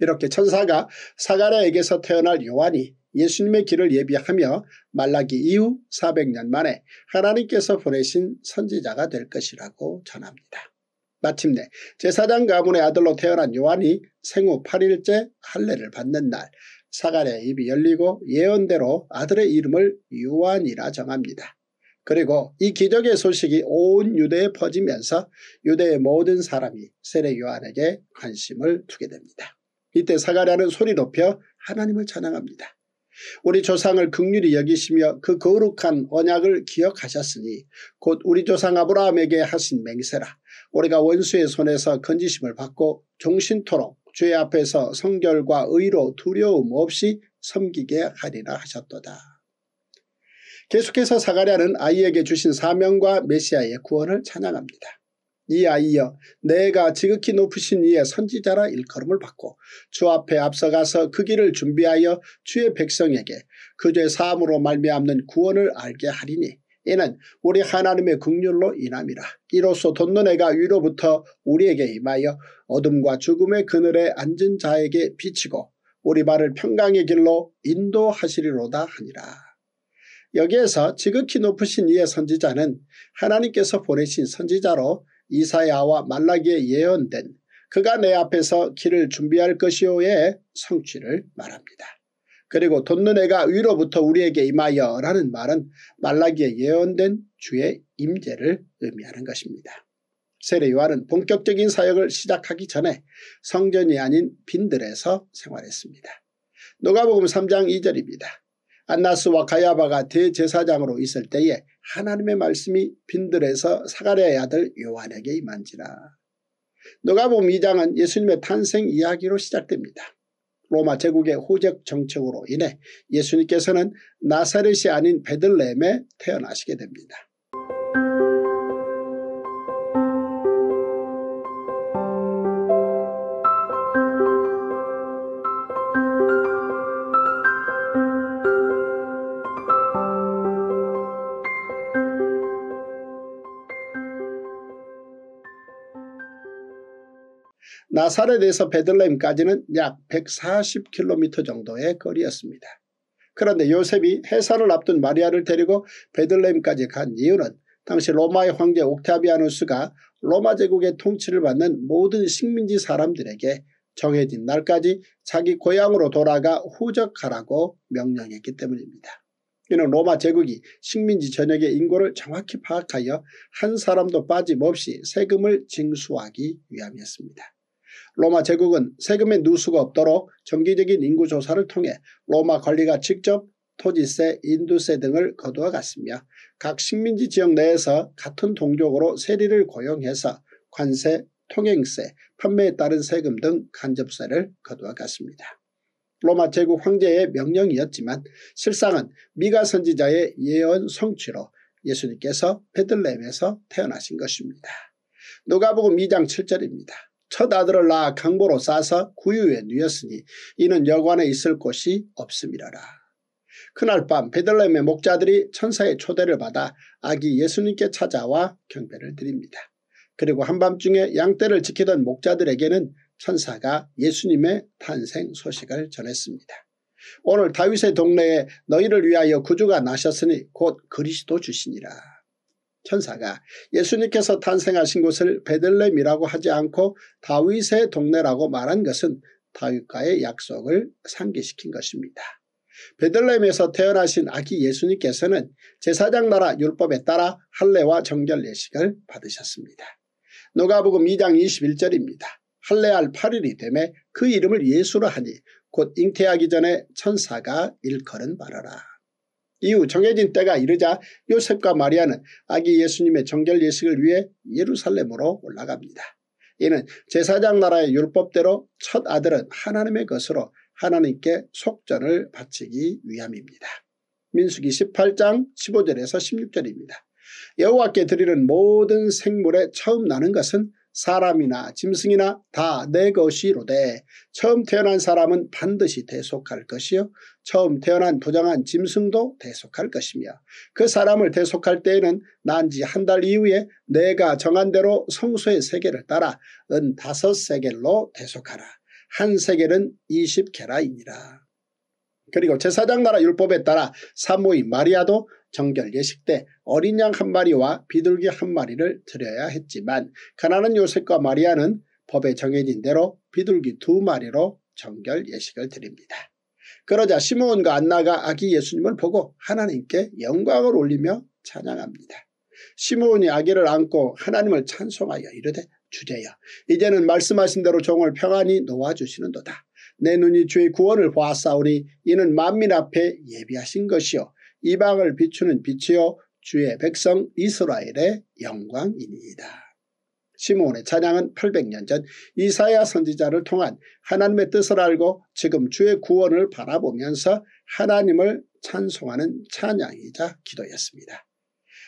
이렇게 천사가 사가랴에게서 태어날 요한이 예수님의 길을 예비하며 말라기 이후 400년 만에 하나님께서 보내신 선지자가 될 것이라고 전합니다. 마침내 제사장 가문의 아들로 태어난 요한이 생후 8일째 할례를 받는 날 사가랴의 입이 열리고 예언대로 아들의 이름을 요한이라 정합니다. 그리고 이 기적의 소식이 온 유대에 퍼지면서 유대의 모든 사람이 세례 요한에게 관심을 두게 됩니다. 이때 사가랴는 소리 높여 하나님을 찬양합니다. 우리 조상을 극률히 여기시며 그 거룩한 언약을 기억하셨으니 곧 우리 조상 아브라함에게 하신 맹세라 우리가 원수의 손에서 건지심을 받고 종신토록 주의 앞에서 성결과 의로 두려움 없이 섬기게 하리라 하셨도다. 계속해서 사가랴는 아이에게 주신 사명과 메시아의 구원을 찬양합니다. 이 아이여 내가 지극히 높으신 이의 선지자라 일컬음을 받고 주 앞에 앞서가서 그 길을 준비하여 주의 백성에게 그 죄 사함으로 말미암는 구원을 알게 하리니 이는 우리 하나님의 극률로 인함이라. 이로써 돋는 애가 위로부터 우리에게 임하여 어둠과 죽음의 그늘에 앉은 자에게 비치고 우리 발을 평강의 길로 인도하시리로다 하니라. 여기에서 지극히 높으신 이의 선지자는 하나님께서 보내신 선지자로 이사야와 말라기에 예언된 그가 내 앞에서 길을 준비할 것이오의 성취를 말합니다. 그리고 돋는 해가 위로부터 우리에게 임하여 라는 말은 말라기에 예언된 주의 임재를 의미하는 것입니다. 세례 요한은 본격적인 사역을 시작하기 전에 성전이 아닌 빈들에서 생활했습니다. 누가복음 3장 2절입니다. 안나스와 가야바가 대제사장으로 있을 때에 하나님의 말씀이 빈들에서 사가랴의 아들 요한에게 임한지라. 누가복음 2장은 예수님의 탄생 이야기로 시작됩니다. 로마 제국의 호적 정책으로 인해 예수님께서는 나사렛이 아닌 베들레헴에 태어나시게 됩니다. 나사렛에서 베들레헴까지는 약 140km 정도의 거리였습니다. 그런데 요셉이 해사를 앞둔 마리아를 데리고 베들레헴까지 간 이유는 당시 로마의 황제 옥타비아누스가 로마 제국의 통치를 받는 모든 식민지 사람들에게 정해진 날까지 자기 고향으로 돌아가 후적하라고 명령했기 때문입니다. 이는 로마 제국이 식민지 전역의 인구를 정확히 파악하여 한 사람도 빠짐없이 세금을 징수하기 위함이었습니다. 로마 제국은 세금의 누수가 없도록 정기적인 인구조사를 통해 로마 관리가 직접 토지세, 인두세 등을 거두어 갔으며 각 식민지 지역 내에서 같은 동족으로 세리를 고용해서 관세, 통행세, 판매에 따른 세금 등 간접세를 거두어 갔습니다. 로마 제국 황제의 명령이었지만 실상은 미가 선지자의 예언 성취로 예수님께서 베들레헴에서 태어나신 것입니다. 누가복음 2장 7절입니다. 첫 아들을 낳아 강보로 싸서 구유에 누였으니 이는 여관에 있을 곳이 없음이라라. 그날 밤 베들레헴의 목자들이 천사의 초대를 받아 아기 예수님께 찾아와 경배를 드립니다. 그리고 한밤중에 양떼를 지키던 목자들에게는 천사가 예수님의 탄생 소식을 전했습니다. 오늘 다윗의 동네에 너희를 위하여 구주가 나셨으니 곧 그리스도 주시니라. 천사가 예수님께서 탄생하신 곳을 베들렘이라고 하지 않고 다윗의 동네라고 말한 것은 다윗과의 약속을 상기시킨 것입니다. 베들렘에서 태어나신 아기 예수님께서는 제사장 나라 율법에 따라 할례와 정결 예식을 받으셨습니다. 노가복음 2장 21절입니다. 할례할 8일이 되매 그 이름을 예수로 하니 곧 잉태하기 전에 천사가 일컬은 바라라. 이후 정해진 때가 이르자 요셉과 마리아는 아기 예수님의 정결 예식을 위해 예루살렘으로 올라갑니다. 이는 제사장 나라의 율법대로 첫 아들은 하나님의 것으로 하나님께 속전을 바치기 위함입니다. 민숙이 18장 15절에서 16절입니다. 여호와께 드리는 모든 생물의 처음 나는 것은 사람이나 짐승이나 다 내 것이로되 처음 태어난 사람은 반드시 대속할 것이요 처음 태어난 부정한 짐승도 대속할 것이며 그 사람을 대속할 때에는 난지 한 달 이후에 내가 정한 대로 성소의 세계를 따라 은 다섯 세겔로 대속하라 한 세겔은 이십 개라이니라 그리고 제사장 나라 율법에 따라 사모이 마리아도 정결 예식 때 어린 양 한 마리와 비둘기 한 마리를 드려야 했지만 가나는 요셉과 마리아는 법에 정해진 대로 비둘기 두 마리로 정결 예식을 드립니다. 그러자 시므온과 안나가 아기 예수님을 보고 하나님께 영광을 올리며 찬양합니다. 시므온이 아기를 안고 하나님을 찬송하여 이르되 주제여 이제는 말씀하신 대로 종을 평안히 놓아주시는도다. 내 눈이 주의 구원을 보았사오니 이는 만민 앞에 예비하신 것이요 이방을 비추는 빛이요 주의 백성 이스라엘의 영광입니다 시몬의 찬양은 800년 전 이사야 선지자를 통한 하나님의 뜻을 알고 지금 주의 구원을 바라보면서 하나님을 찬송하는 찬양이자 기도였습니다.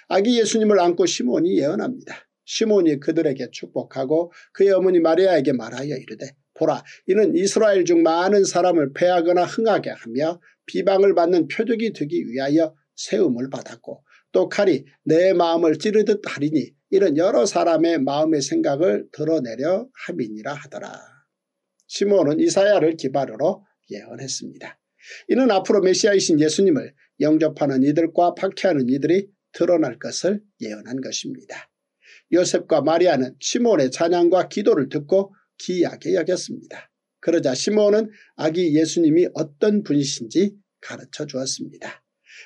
아기 예수님을 안고 시몬이 예언합니다. 시몬이 그들에게 축복하고 그의 어머니 마리아에게 말하여 이르되 보라 이는 이스라엘 중 많은 사람을 패하거나 흥하게 하며 비방을 받는 표적이 되기 위하여 세움을 받았고 또 칼이 내 마음을 찌르듯 하리니 이런 여러 사람의 마음의 생각을 드러내려 함이니라 하더라. 시몬은 이사야를 기발으로 예언했습니다. 이는 앞으로 메시아이신 예수님을 영접하는 이들과 박해하는 이들이 드러날 것을 예언한 것입니다. 요셉과 마리아는 시몬의 찬양과 기도를 듣고 기약게 여겼습니다. 그러자 시몬은 아기 예수님이 어떤 분이신지 가르쳐 주었습니다.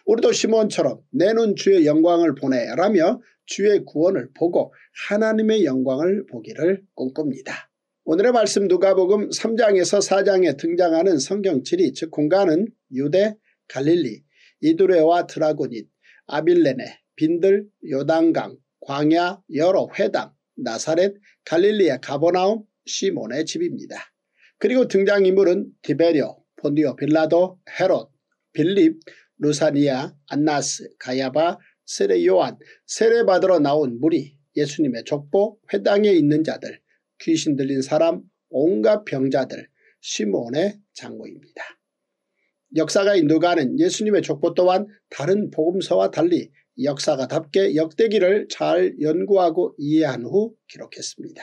우리도 시몬처럼 내 눈 주의 영광을 보내라며 주의 구원을 보고 하나님의 영광을 보기를 꿈꿉니다. 오늘의 말씀 누가복음 3장에서 4장에 등장하는 성경칠이 즉 공간은 유대, 갈릴리, 이두레와 드라곤인, 아빌레네, 빈들, 요단강, 광야, 여러 회당, 나사렛, 갈릴리의 가버나움, 시몬의 집입니다. 그리고 등장인물은 디베리오, 본디오, 빌라도, 헤롯, 빌립, 루사니아, 안나스, 가야바, 세레요한 세례받으러 나온 무리, 예수님의 족보, 회당에 있는 자들, 귀신 들린 사람, 온갖 병자들, 시몬의 장모입니다. 역사가 인도가는 예수님의 족보 또한 다른 복음서와 달리 역사가답게 역대기를 잘 연구하고 이해한 후 기록했습니다.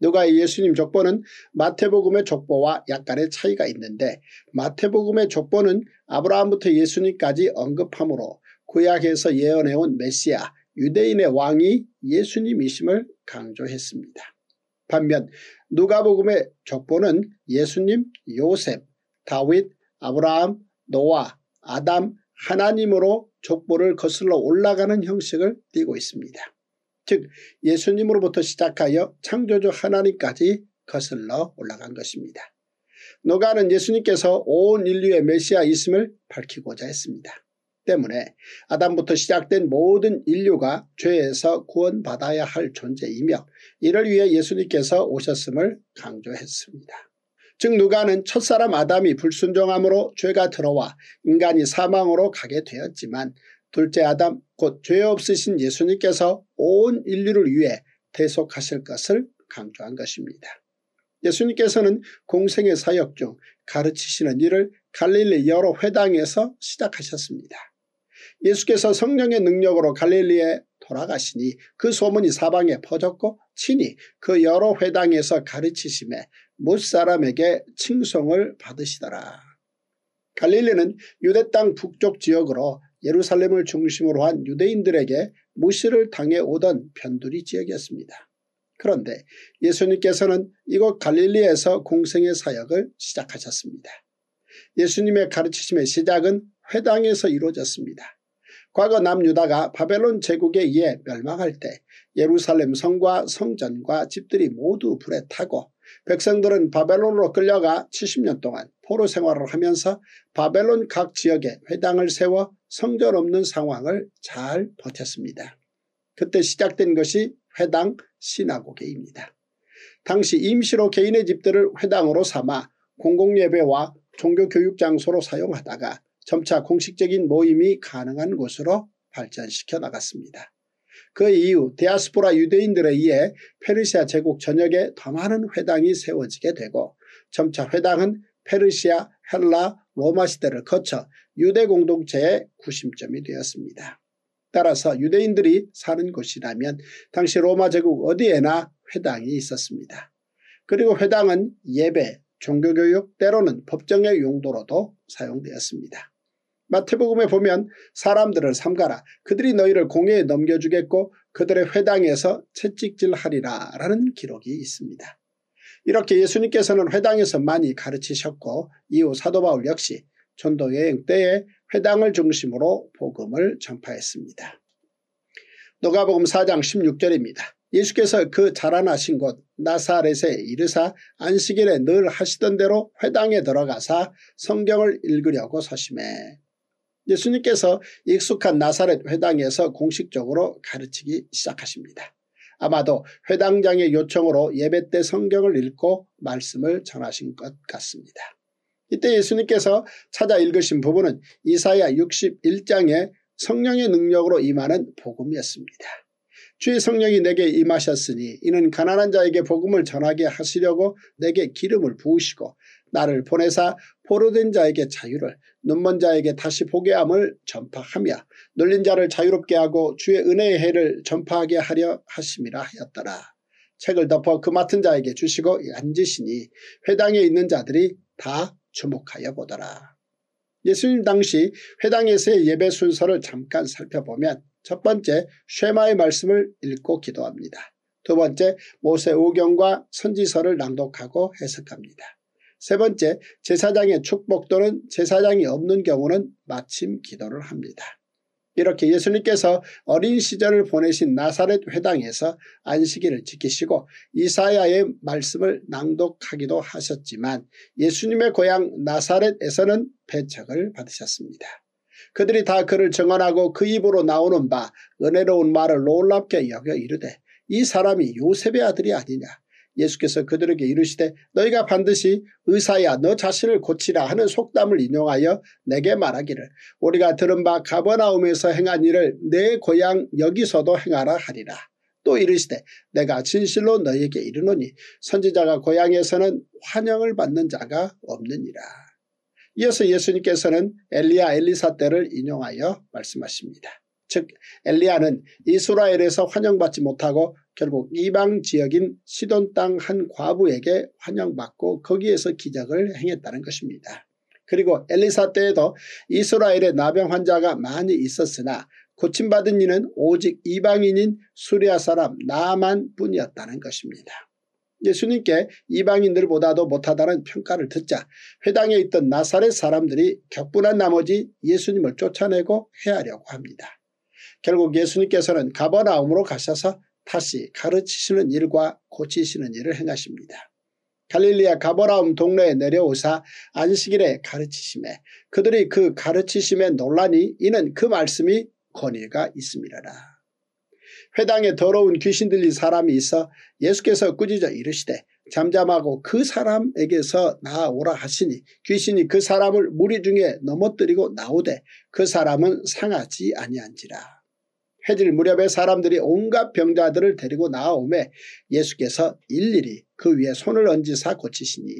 누가의 예수님 족보는 마태복음의 족보와 약간의 차이가 있는데 마태복음의 족보는 아브라함부터 예수님까지 언급하므로 구약에서 예언해온 메시아 유대인의 왕이 예수님이심을 강조했습니다. 반면 누가복음의 족보는 예수님, 요셉, 다윗, 아브라함, 노아, 아담, 하나님으로 족보를 거슬러 올라가는 형식을 띠고 있습니다. 즉 예수님으로부터 시작하여 창조주 하나님까지 거슬러 올라간 것입니다. 노가는 예수님께서 온 인류의 메시아이심을 밝히고자 했습니다. 때문에 아담부터 시작된 모든 인류가 죄에서 구원받아야 할 존재이며 이를 위해 예수님께서 오셨음을 강조했습니다. 즉 누가는 첫사람 아담이 불순종함으로 죄가 들어와 인간이 사망으로 가게 되었지만 둘째 아담 곧 죄 없으신 예수님께서 온 인류를 위해 대속하실 것을 강조한 것입니다. 예수님께서는 공생의 사역 중 가르치시는 일을 갈릴리 여러 회당에서 시작하셨습니다. 예수께서 성령의 능력으로 갈릴리에 돌아가시니 그 소문이 사방에 퍼졌고 친히 그 여러 회당에서 가르치심에 못사람에게 칭송을 받으시더라. 갈릴리는 유대 땅 북쪽 지역으로 예루살렘을 중심으로 한 유대인들에게 무시를 당해오던 편두리 지역이었습니다. 그런데 예수님께서는 이곳 갈릴리에서 공생의 사역을 시작하셨습니다. 예수님의 가르치심의 시작은 회당에서 이루어졌습니다. 과거 남유다가 바벨론 제국에 의해 멸망할 때 예루살렘 성과 성전과 집들이 모두 불에 타고 백성들은 바벨론으로 끌려가 70년 동안 포로 생활을 하면서 바벨론 각 지역에 회당을 세워 성전 없는 상황을 잘 버텼습니다. 그때 시작된 것이 회당 시나고개입니다. 당시 임시로 개인의 집들을 회당으로 삼아 공공예배와 종교교육 장소로 사용하다가 점차 공식적인 모임이 가능한 곳으로 발전시켜 나갔습니다. 그 이후 데아스포라 유대인들에 의해 페르시아 제국 전역에 더 많은 회당이 세워지게 되고 점차 회당은 페르시아, 헬라, 로마 시대를 거쳐 유대 공동체의 구심점이 되었습니다. 따라서 유대인들이 사는 곳이라면 당시 로마 제국 어디에나 회당이 있었습니다. 그리고 회당은 예배, 종교교육, 때로는 법정의 용도로도 사용되었습니다. 마태복음에 보면 사람들을 삼가라 그들이 너희를 공회에 넘겨주겠고 그들의 회당에서 채찍질하리라 라는 기록이 있습니다. 이렇게 예수님께서는 회당에서 많이 가르치셨고 이후 사도 바울 역시 전도 여행 때에 회당을 중심으로 복음을 전파했습니다. 노가복음 4장 16절입니다. 예수께서 그 자라나신 곳 나사렛에 이르사 안식일에 늘 하시던 대로 회당에 들어가사 성경을 읽으려고 서심해 예수님께서 익숙한 나사렛 회당에서 공식적으로 가르치기 시작하십니다. 아마도 회당장의 요청으로 예배 때 성경을 읽고 말씀을 전하신 것 같습니다. 이때 예수님께서 찾아 읽으신 부분은 이사야 61장의 성령의 능력으로 임하는 복음이었습니다. 주의 성령이 내게 임하셨으니 이는 가난한 자에게 복음을 전하게 하시려고 내게 기름을 부으시고 나를 보내사 포로된 자에게 자유를 눈먼 자에게 다시 보게 함을 전파하며 눌린 자를 자유롭게 하고 주의 은혜의 해를 전파하게 하려 하심이라 하였더라. 책을 덮어 그 맡은 자에게 주시고 앉으시니 회당에 있는 자들이 다 주목하여 보더라. 예수님 당시 회당에서의 예배 순서를 잠깐 살펴보면 첫 번째 쉐마의 말씀을 읽고 기도합니다. 두 번째 모세 오경과 선지서를 낭독하고 해석합니다. 세 번째, 제사장의 축복 또는 제사장이 없는 경우는 마침 기도를 합니다. 이렇게 예수님께서 어린 시절을 보내신 나사렛 회당에서 안식일을 지키시고 이사야의 말씀을 낭독하기도 하셨지만 예수님의 고향 나사렛에서는 배척을 받으셨습니다. 그들이 다 그를 증언하고 그 입으로 나오는 바 은혜로운 말을 놀랍게 여겨 이르되 이 사람이 요셉의 아들이 아니냐 예수께서 그들에게 이르시되 너희가 반드시 의사야 너 자신을 고치라 하는 속담을 인용하여 내게 말하기를 우리가 들은 바 가버나움에서 행한 일을 내 고향 여기서도 행하라 하리라. 또 이르시되 내가 진실로 너희에게 이르노니 선지자가 고향에서는 환영을 받는 자가 없느니라. 이어서 예수님께서는 엘리야 엘리사 때를 인용하여 말씀하십니다. 즉 엘리야는 이스라엘에서 환영받지 못하고 결국 이방 지역인 시돈 땅 한 과부에게 환영받고 거기에서 기적을 행했다는 것입니다. 그리고 엘리사 때에도 이스라엘의 나병 환자가 많이 있었으나 고침받은 이는 오직 이방인인 수리아 사람 나만 뿐이었다는 것입니다. 예수님께 이방인들보다도 못하다는 평가를 듣자 회당에 있던 나사렛 사람들이 격분한 나머지 예수님을 쫓아내고 해하려고 합니다. 결국 예수님께서는 가버나움으로 가셔서 다시 가르치시는 일과 고치시는 일을 행하십니다. 갈릴리아 가버라움 동네에 내려오사 안식일에 가르치심에 그들이 그 가르치심에 논란이 이는 그 말씀이 권위가 있음이라라. 회당에 더러운 귀신 들린 사람이 있어 예수께서 꾸짖어 이르시되 잠잠하고 그 사람에게서 나아오라 하시니 귀신이 그 사람을 무리 중에 넘어뜨리고 나오되 그 사람은 상하지 아니한지라. 해질 무렵에 사람들이 온갖 병자들을 데리고 나아오매 예수께서 일일이 그 위에 손을 얹으사 고치시니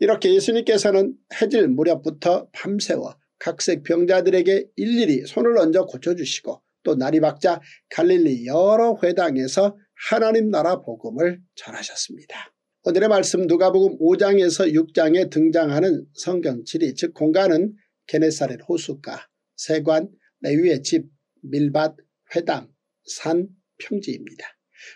이렇게 예수님께서는 해질 무렵부터 밤새워 각색 병자들에게 일일이 손을 얹어 고쳐주시고 또 날이 밝자 갈릴리 여러 회당에서 하나님 나라 복음을 전하셨습니다. 오늘의 말씀 누가복음 5장에서 6장에 등장하는 성경 지리 즉 공간은 게네사렛 호숫가, 세관, 레위의 집, 밀밭, 회당, 산, 평지입니다.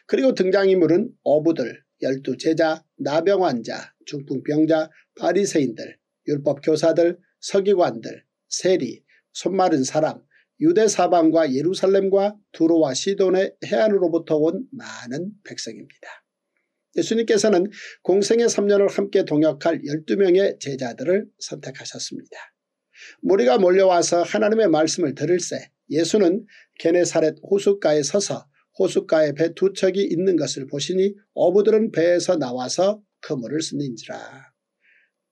그리고 등장인물은 어부들, 열두 제자, 나병환자, 중풍병자, 바리새인들, 율법교사들, 서기관들, 세리, 손마른 사람, 유대 사방과 예루살렘과 두로와 시돈의 해안으로부터 온 많은 백성입니다. 예수님께서는 공생의 3년을 함께 동역할 12명의 제자들을 선택하셨습니다. 무리가 몰려와서 하나님의 말씀을 들을 새 예수는 게네사렛 호숫가에 서서 호숫가에 배 두 척이 있는 것을 보시니 어부들은 배에서 나와서 그물을 쓰는지라.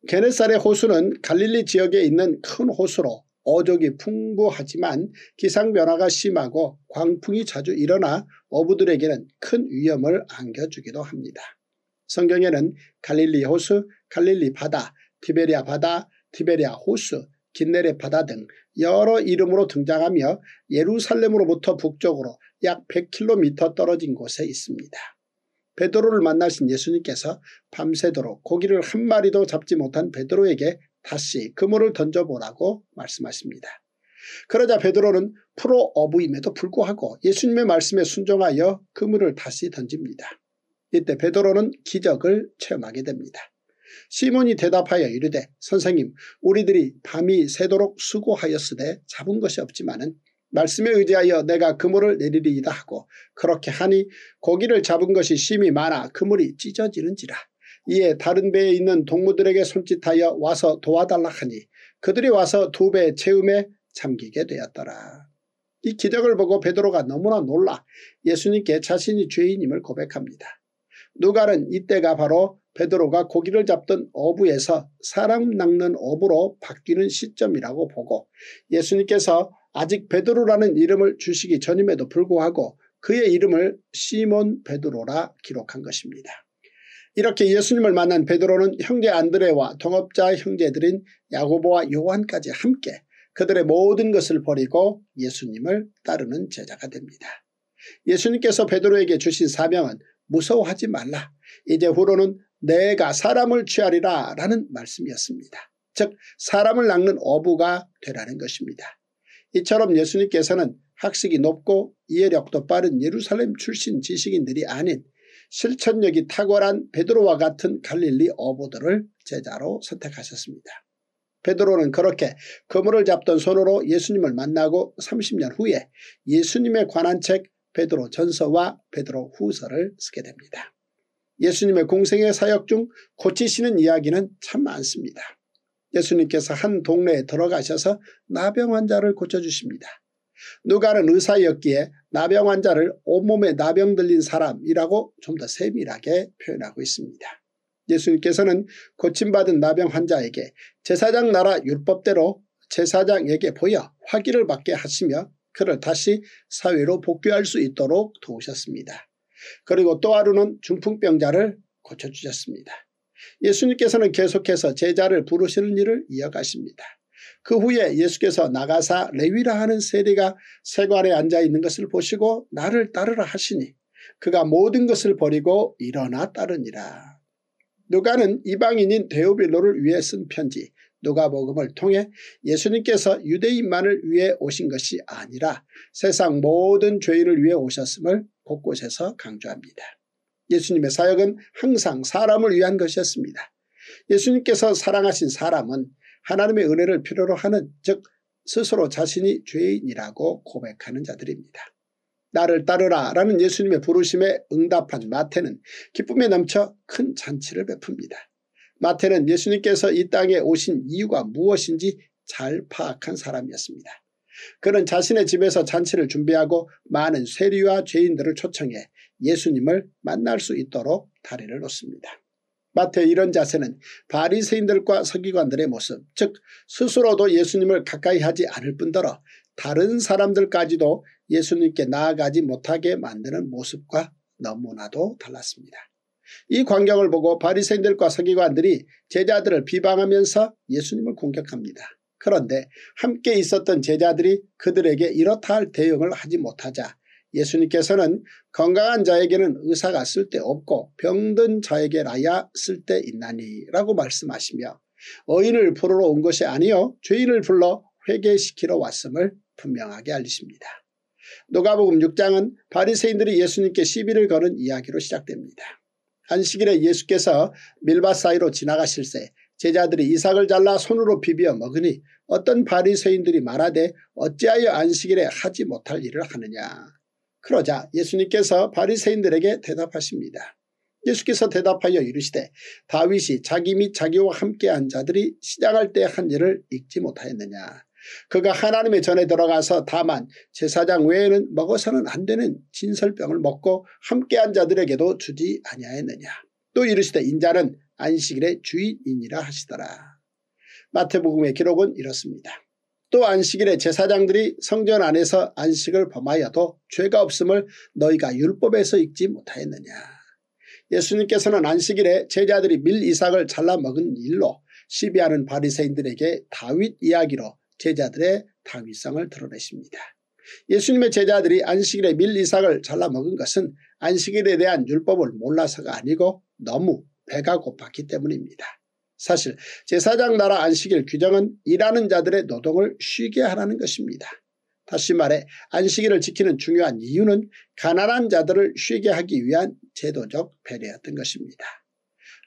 게네사렛 호수는 갈릴리 지역에 있는 큰 호수로 어족이 풍부하지만 기상변화가 심하고 광풍이 자주 일어나 어부들에게는 큰 위험을 안겨주기도 합니다. 성경에는 갈릴리 호수, 갈릴리 바다, 티베리아 바다, 티베리아 호수, 긴네레파다 등 여러 이름으로 등장하며 예루살렘으로부터 북쪽으로 약 100km 떨어진 곳에 있습니다. 베드로를 만나신 예수님께서 밤새도록 고기를 한 마리도 잡지 못한 베드로에게 다시 그물을 던져보라고 말씀하십니다. 그러자 베드로는 프로 어부임에도 불구하고 예수님의 말씀에 순종하여 그물을 다시 던집니다. 이때 베드로는 기적을 체험하게 됩니다. 시몬이 대답하여 이르되 선생님 우리들이 밤이 새도록 수고하였으되 잡은 것이 없지만은 말씀에 의지하여 내가 그물을 내리리이다 하고 그렇게 하니 고기를 잡은 것이 심히 많아 그물이 찢어지는지라 이에 다른 배에 있는 동무들에게 손짓하여 와서 도와달라 하니 그들이 와서 두 배의 채움에 잠기게 되었더라. 이 기적을 보고 베드로가 너무나 놀라 예수님께 자신이 죄인임을 고백합니다. 누가는 이때가 바로 베드로가 고기를 잡던 어부에서 사람 낚는 어부로 바뀌는 시점이라고 보고 예수님께서 아직 베드로라는 이름을 주시기 전임에도 불구하고 그의 이름을 시몬 베드로라 기록한 것입니다. 이렇게 예수님을 만난 베드로는 형제 안드레와 동업자 형제들인 야고보와 요한까지 함께 그들의 모든 것을 버리고 예수님을 따르는 제자가 됩니다. 예수님께서 베드로에게 주신 사명은 무서워하지 말라. 이제 후로는 내가 사람을 취하리라 라는 말씀이었습니다. 즉 사람을 낚는 어부가 되라는 것입니다. 이처럼 예수님께서는 학식이 높고 이해력도 빠른 예루살렘 출신 지식인들이 아닌 실천력이 탁월한 베드로와 같은 갈릴리 어부들을 제자로 선택하셨습니다. 베드로는 그렇게 그물을 잡던 손으로 예수님을 만나고 30년 후에 예수님에 관한 책 베드로 전서와 베드로 후서를 쓰게 됩니다. 예수님의 공생의 사역 중 고치시는 이야기는 참 많습니다. 예수님께서 한 동네에 들어가셔서 나병 환자를 고쳐주십니다. 누가는 의사였기에 나병 환자를 온몸에 나병 들린 사람이라고 좀 더 세밀하게 표현하고 있습니다. 예수님께서는 고침받은 나병 환자에게 제사장 나라 율법대로 제사장에게 보여 화기를 받게 하시며 그를 다시 사회로 복귀할 수 있도록 도우셨습니다. 그리고 또 하루는 중풍병자를 고쳐주셨습니다. 예수님께서는 계속해서 제자를 부르시는 일을 이어가십니다. 그 후에 예수께서 나가사 레위라 하는 세리가 세관에 앉아있는 것을 보시고 나를 따르라 하시니 그가 모든 것을 버리고 일어나 따르니라. 누가는 이방인인 데오빌로를 위해 쓴 편지 누가복음을 통해 예수님께서 유대인만을 위해 오신 것이 아니라 세상 모든 죄인을 위해 오셨음을 곳곳에서 강조합니다. 예수님의 사역은 항상 사람을 위한 것이었습니다. 예수님께서 사랑하신 사람은 하나님의 은혜를 필요로 하는 즉 스스로 자신이 죄인이라고 고백하는 자들입니다. 나를 따르라 라는 예수님의 부르심에 응답한 마태는 기쁨에 넘쳐 큰 잔치를 베풉니다. 마태는 예수님께서 이 땅에 오신 이유가 무엇인지 잘 파악한 사람이었습니다. 그는 자신의 집에서 잔치를 준비하고 많은 세리와 죄인들을 초청해 예수님을 만날 수 있도록 다리를 놓습니다. 마태의 이런 자세는 바리새인들과 서기관들의 모습 즉 스스로도 예수님을 가까이 하지 않을 뿐더러 다른 사람들까지도 예수님께 나아가지 못하게 만드는 모습과 너무나도 달랐습니다. 이 광경을 보고 바리새인들과 서기관들이 제자들을 비방하면서 예수님을 공격합니다. 그런데 함께 있었던 제자들이 그들에게 이렇다 할 대응을 하지 못하자 예수님께서는 건강한 자에게는 의사가 쓸데없고 병든 자에게라야 쓸데있나니 라고 말씀하시며 어인을 부르러 온 것이 아니요 죄인을 불러 회개시키러 왔음을 분명하게 알리십니다. 누가복음 6장은 바리새인들이 예수님께 시비를 거는 이야기로 시작됩니다. 한식일에 예수께서 밀밭 사이로 지나가실 때 제자들이 이삭을 잘라 손으로 비벼 먹으니 어떤 바리새인들이 말하되 어찌하여 안식일에 하지 못할 일을 하느냐. 그러자 예수님께서 바리새인들에게 대답하십니다. 예수께서 대답하여 이르시되 다윗이 자기 및 자기와 함께한 자들이 시작할 때 한 일을 읽지 못하였느냐. 그가 하나님의 전에 들어가서 다만 제사장 외에는 먹어서는 안 되는 진설병을 먹고 함께한 자들에게도 주지 아니하였느냐. 또 이르시되 인자는 안식일의 주인이니라 하시더라. 마태복음의 기록은 이렇습니다. 또 안식일에 제사장들이 성전 안에서 안식을 범하여도 죄가 없음을 너희가 율법에서 읽지 못하였느냐. 예수님께서는 안식일에 제자들이 밀 이삭을 잘라 먹은 일로 시비하는 바리새인들에게 다윗 이야기로 제자들의 다윗성을 드러내십니다. 예수님의 제자들이 안식일에 밀 이삭을 잘라 먹은 것은 안식일에 대한 율법을 몰라서가 아니고 너무 배가 고팠기 때문입니다. 사실 제사장 나라 안식일 규정은 일하는 자들의 노동을 쉬게 하라는 것입니다. 다시 말해 안식일을 지키는 중요한 이유는 가난한 자들을 쉬게 하기 위한 제도적 배려였던 것입니다.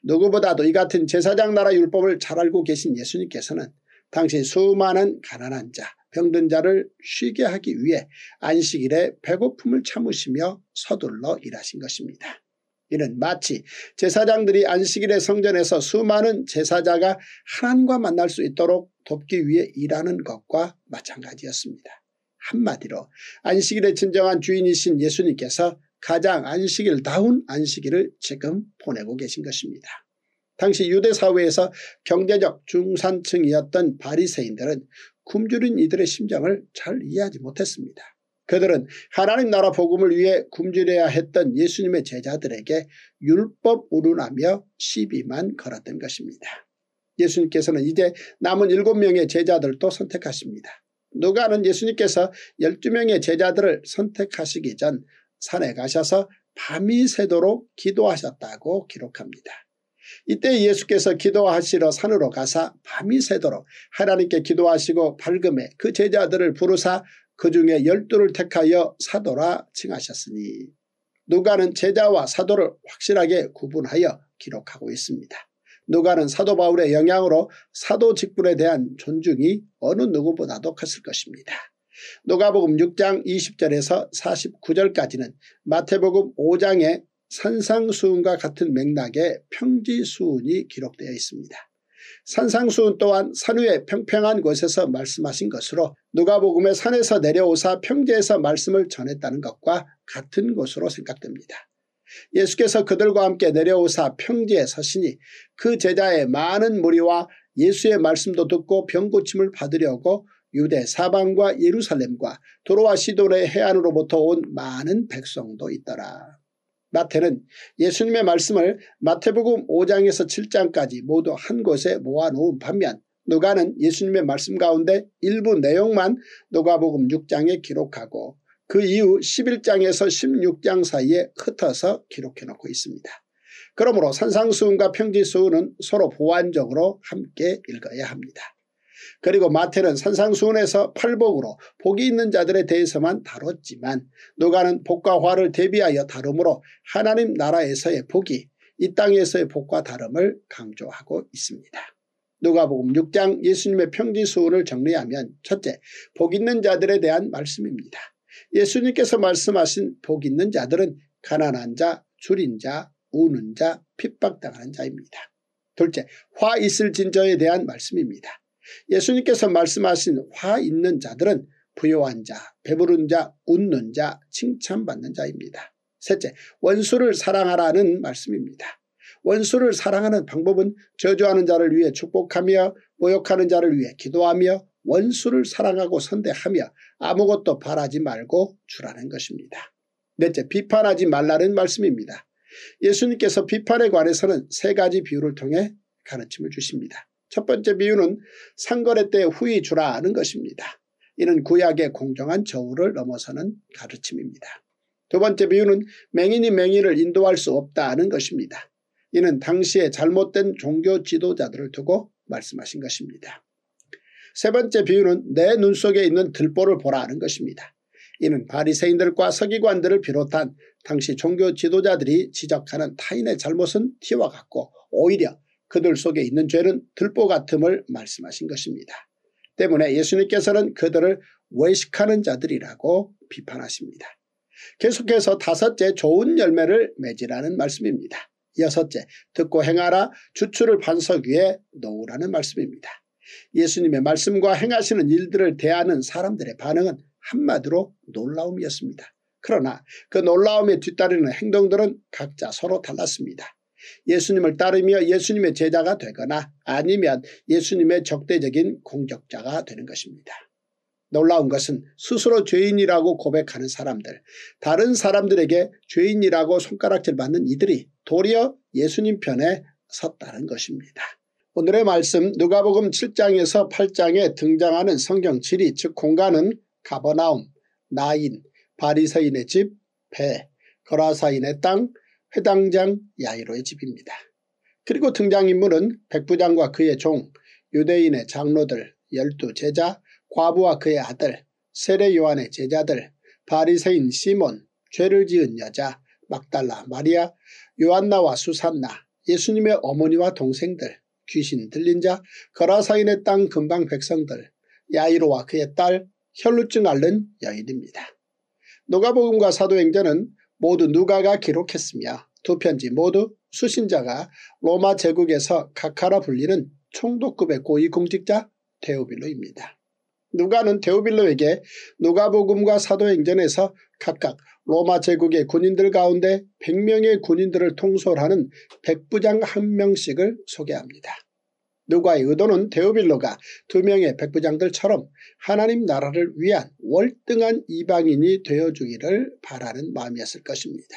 누구보다도 이 같은 제사장 나라 율법을 잘 알고 계신 예수님께서는 당시 수많은 가난한 자, 병든 자를 쉬게 하기 위해 안식일에 배고픔을 참으시며 서둘러 일하신 것입니다. 이는 마치 제사장들이 안식일의 성전에서 수많은 제사자가 하나님과 만날 수 있도록 돕기 위해 일하는 것과 마찬가지였습니다. 한마디로 안식일의 진정한 주인이신 예수님께서 가장 안식일다운 안식일을 지금 보내고 계신 것입니다. 당시 유대사회에서 경제적 중산층이었던 바리새인들은 굶주린 이들의 심정을 잘 이해하지 못했습니다. 그들은 하나님 나라 복음을 위해 굶주려야 했던 예수님의 제자들에게 율법 우 l u 하며 시비만 걸었던 것입니다. 예수님께서는 이제 남은 7명의 제자들도 선택하십니다. 누가는 예수님께서 12명의 제자들을 선택하시기 전 산에 가셔서 밤이 새도록 기도하셨다고 기록합니다. 이때 예수께서 기도하시러 산으로 가사 밤이 새도록 하나님께 기도하시고 밝음에 그 제자들을 부르사 그 중에 열두를 택하여 사도라 칭하셨으니 누가는 제자와 사도를 확실하게 구분하여 기록하고 있습니다. 누가는 사도 바울의 영향으로 사도 직분에 대한 존중이 어느 누구보다도 컸을 것입니다. 누가복음 6장 20절에서 49절까지는 마태복음 5장의 산상수훈과 같은 맥락의 평지수훈이 기록되어 있습니다. 산상수훈 또한 산후에 평평한 곳에서 말씀하신 것으로 누가복음의 산에서 내려오사 평지에서 말씀을 전했다는 것과 같은 것으로 생각됩니다. 예수께서 그들과 함께 내려오사 평지에 서시니 그 제자의 많은 무리와 예수의 말씀도 듣고 병고침을 받으려고 유대 사방과 예루살렘과 도로와 시돈의 해안으로부터 온 많은 백성도 있더라. 마태는 예수님의 말씀을 마태복음 5장에서 7장까지 모두 한 곳에 모아놓은 반면 누가는 예수님의 말씀 가운데 일부 내용만 누가복음 6장에 기록하고 그 이후 11장에서 16장 사이에 흩어서 기록해놓고 있습니다. 그러므로 산상수훈과 평지수훈은 서로 보완적으로 함께 읽어야 합니다. 그리고 마태는 산상수원에서 팔복으로 복이 있는 자들에 대해서만 다뤘지만 누가는 복과 화를 대비하여 다름으로 하나님 나라에서의 복이 이 땅에서의 복과 다름을 강조하고 있습니다. 누가복음 6장 예수님의 평지수훈을 정리하면 첫째, 복 있는 자들에 대한 말씀입니다. 예수님께서 말씀하신 복 있는 자들은 가난한 자, 줄인 자, 우는 자, 핍박당하는 자입니다. 둘째, 화 있을 진저에 대한 말씀입니다. 예수님께서 말씀하신 화 있는 자들은 부요한 자, 배부른 자, 웃는 자, 칭찬받는 자입니다. 셋째, 원수를 사랑하라는 말씀입니다. 원수를 사랑하는 방법은 저주하는 자를 위해 축복하며 모욕하는 자를 위해 기도하며 원수를 사랑하고 선대하며 아무것도 바라지 말고 주라는 것입니다. 넷째, 비판하지 말라는 말씀입니다. 예수님께서 비판에 관해서는 세 가지 비유를 통해 가르침을 주십니다. 첫 번째 비유는 상거래 때 후이 주라는 것입니다. 이는 구약의 공정한 저울을 넘어서는 가르침입니다. 두 번째 비유는 맹인이 맹인을 인도할 수 없다는 것입니다. 이는 당시에 잘못된 종교 지도자들을 두고 말씀하신 것입니다. 세 번째 비유는 내 눈 속에 있는 들보를 보라는 것입니다. 이는 바리새인들과 서기관들을 비롯한 당시 종교 지도자들이 지적하는 타인의 잘못은 티와 같고 오히려 그들 속에 있는 죄는 들보 같음을 말씀하신 것입니다. 때문에 예수님께서는 그들을 외식하는 자들이라고 비판하십니다. 계속해서 다섯째 좋은 열매를 맺으라는 말씀입니다. 여섯째 듣고 행하라 주추를 반석 위에 놓으라는 말씀입니다. 예수님의 말씀과 행하시는 일들을 대하는 사람들의 반응은 한마디로 놀라움이었습니다. 그러나 그 놀라움에 뒤따르는 행동들은 각자 서로 달랐습니다. 예수님을 따르며 예수님의 제자가 되거나 아니면 예수님의 적대적인 공격자가 되는 것입니다. 놀라운 것은 스스로 죄인이라고 고백하는 사람들, 다른 사람들에게 죄인이라고 손가락질 받는 이들이 도리어 예수님 편에 섰다는 것입니다. 오늘의 말씀 누가복음 7장에서 8장에 등장하는 성경 지리 즉 공간은 가버나움, 나인, 바리사인의 집, 배, 거라사인의 땅, 회당장 야이로의 집입니다. 그리고 등장인물은 백부장과 그의 종, 유대인의 장로들, 열두 제자, 과부와 그의 아들, 세례 요한의 제자들, 바리새인 시몬, 죄를 지은 여자, 막달라 마리아, 요한나와 수산나, 예수님의 어머니와 동생들, 귀신 들린 자, 거라사인의 땅금방 백성들, 야이로와 그의 딸, 혈루증 앓는 여인입니다. 노가복음과 사도행전은 모두 누가가 기록했으며 두 편지 모두 수신자가 로마 제국에서 카카라 불리는 총독급의 고위공직자 데오빌로입니다. 누가는 데오빌로에게 누가복음과 사도행전에서 각각 로마 제국의 군인들 가운데 100명의 군인들을 통솔하는 백부장 한 명씩을 소개합니다. 누가의 의도는 데오빌로가 두 명의 백부장들처럼 하나님 나라를 위한 월등한 이방인이 되어주기를 바라는 마음이었을 것입니다.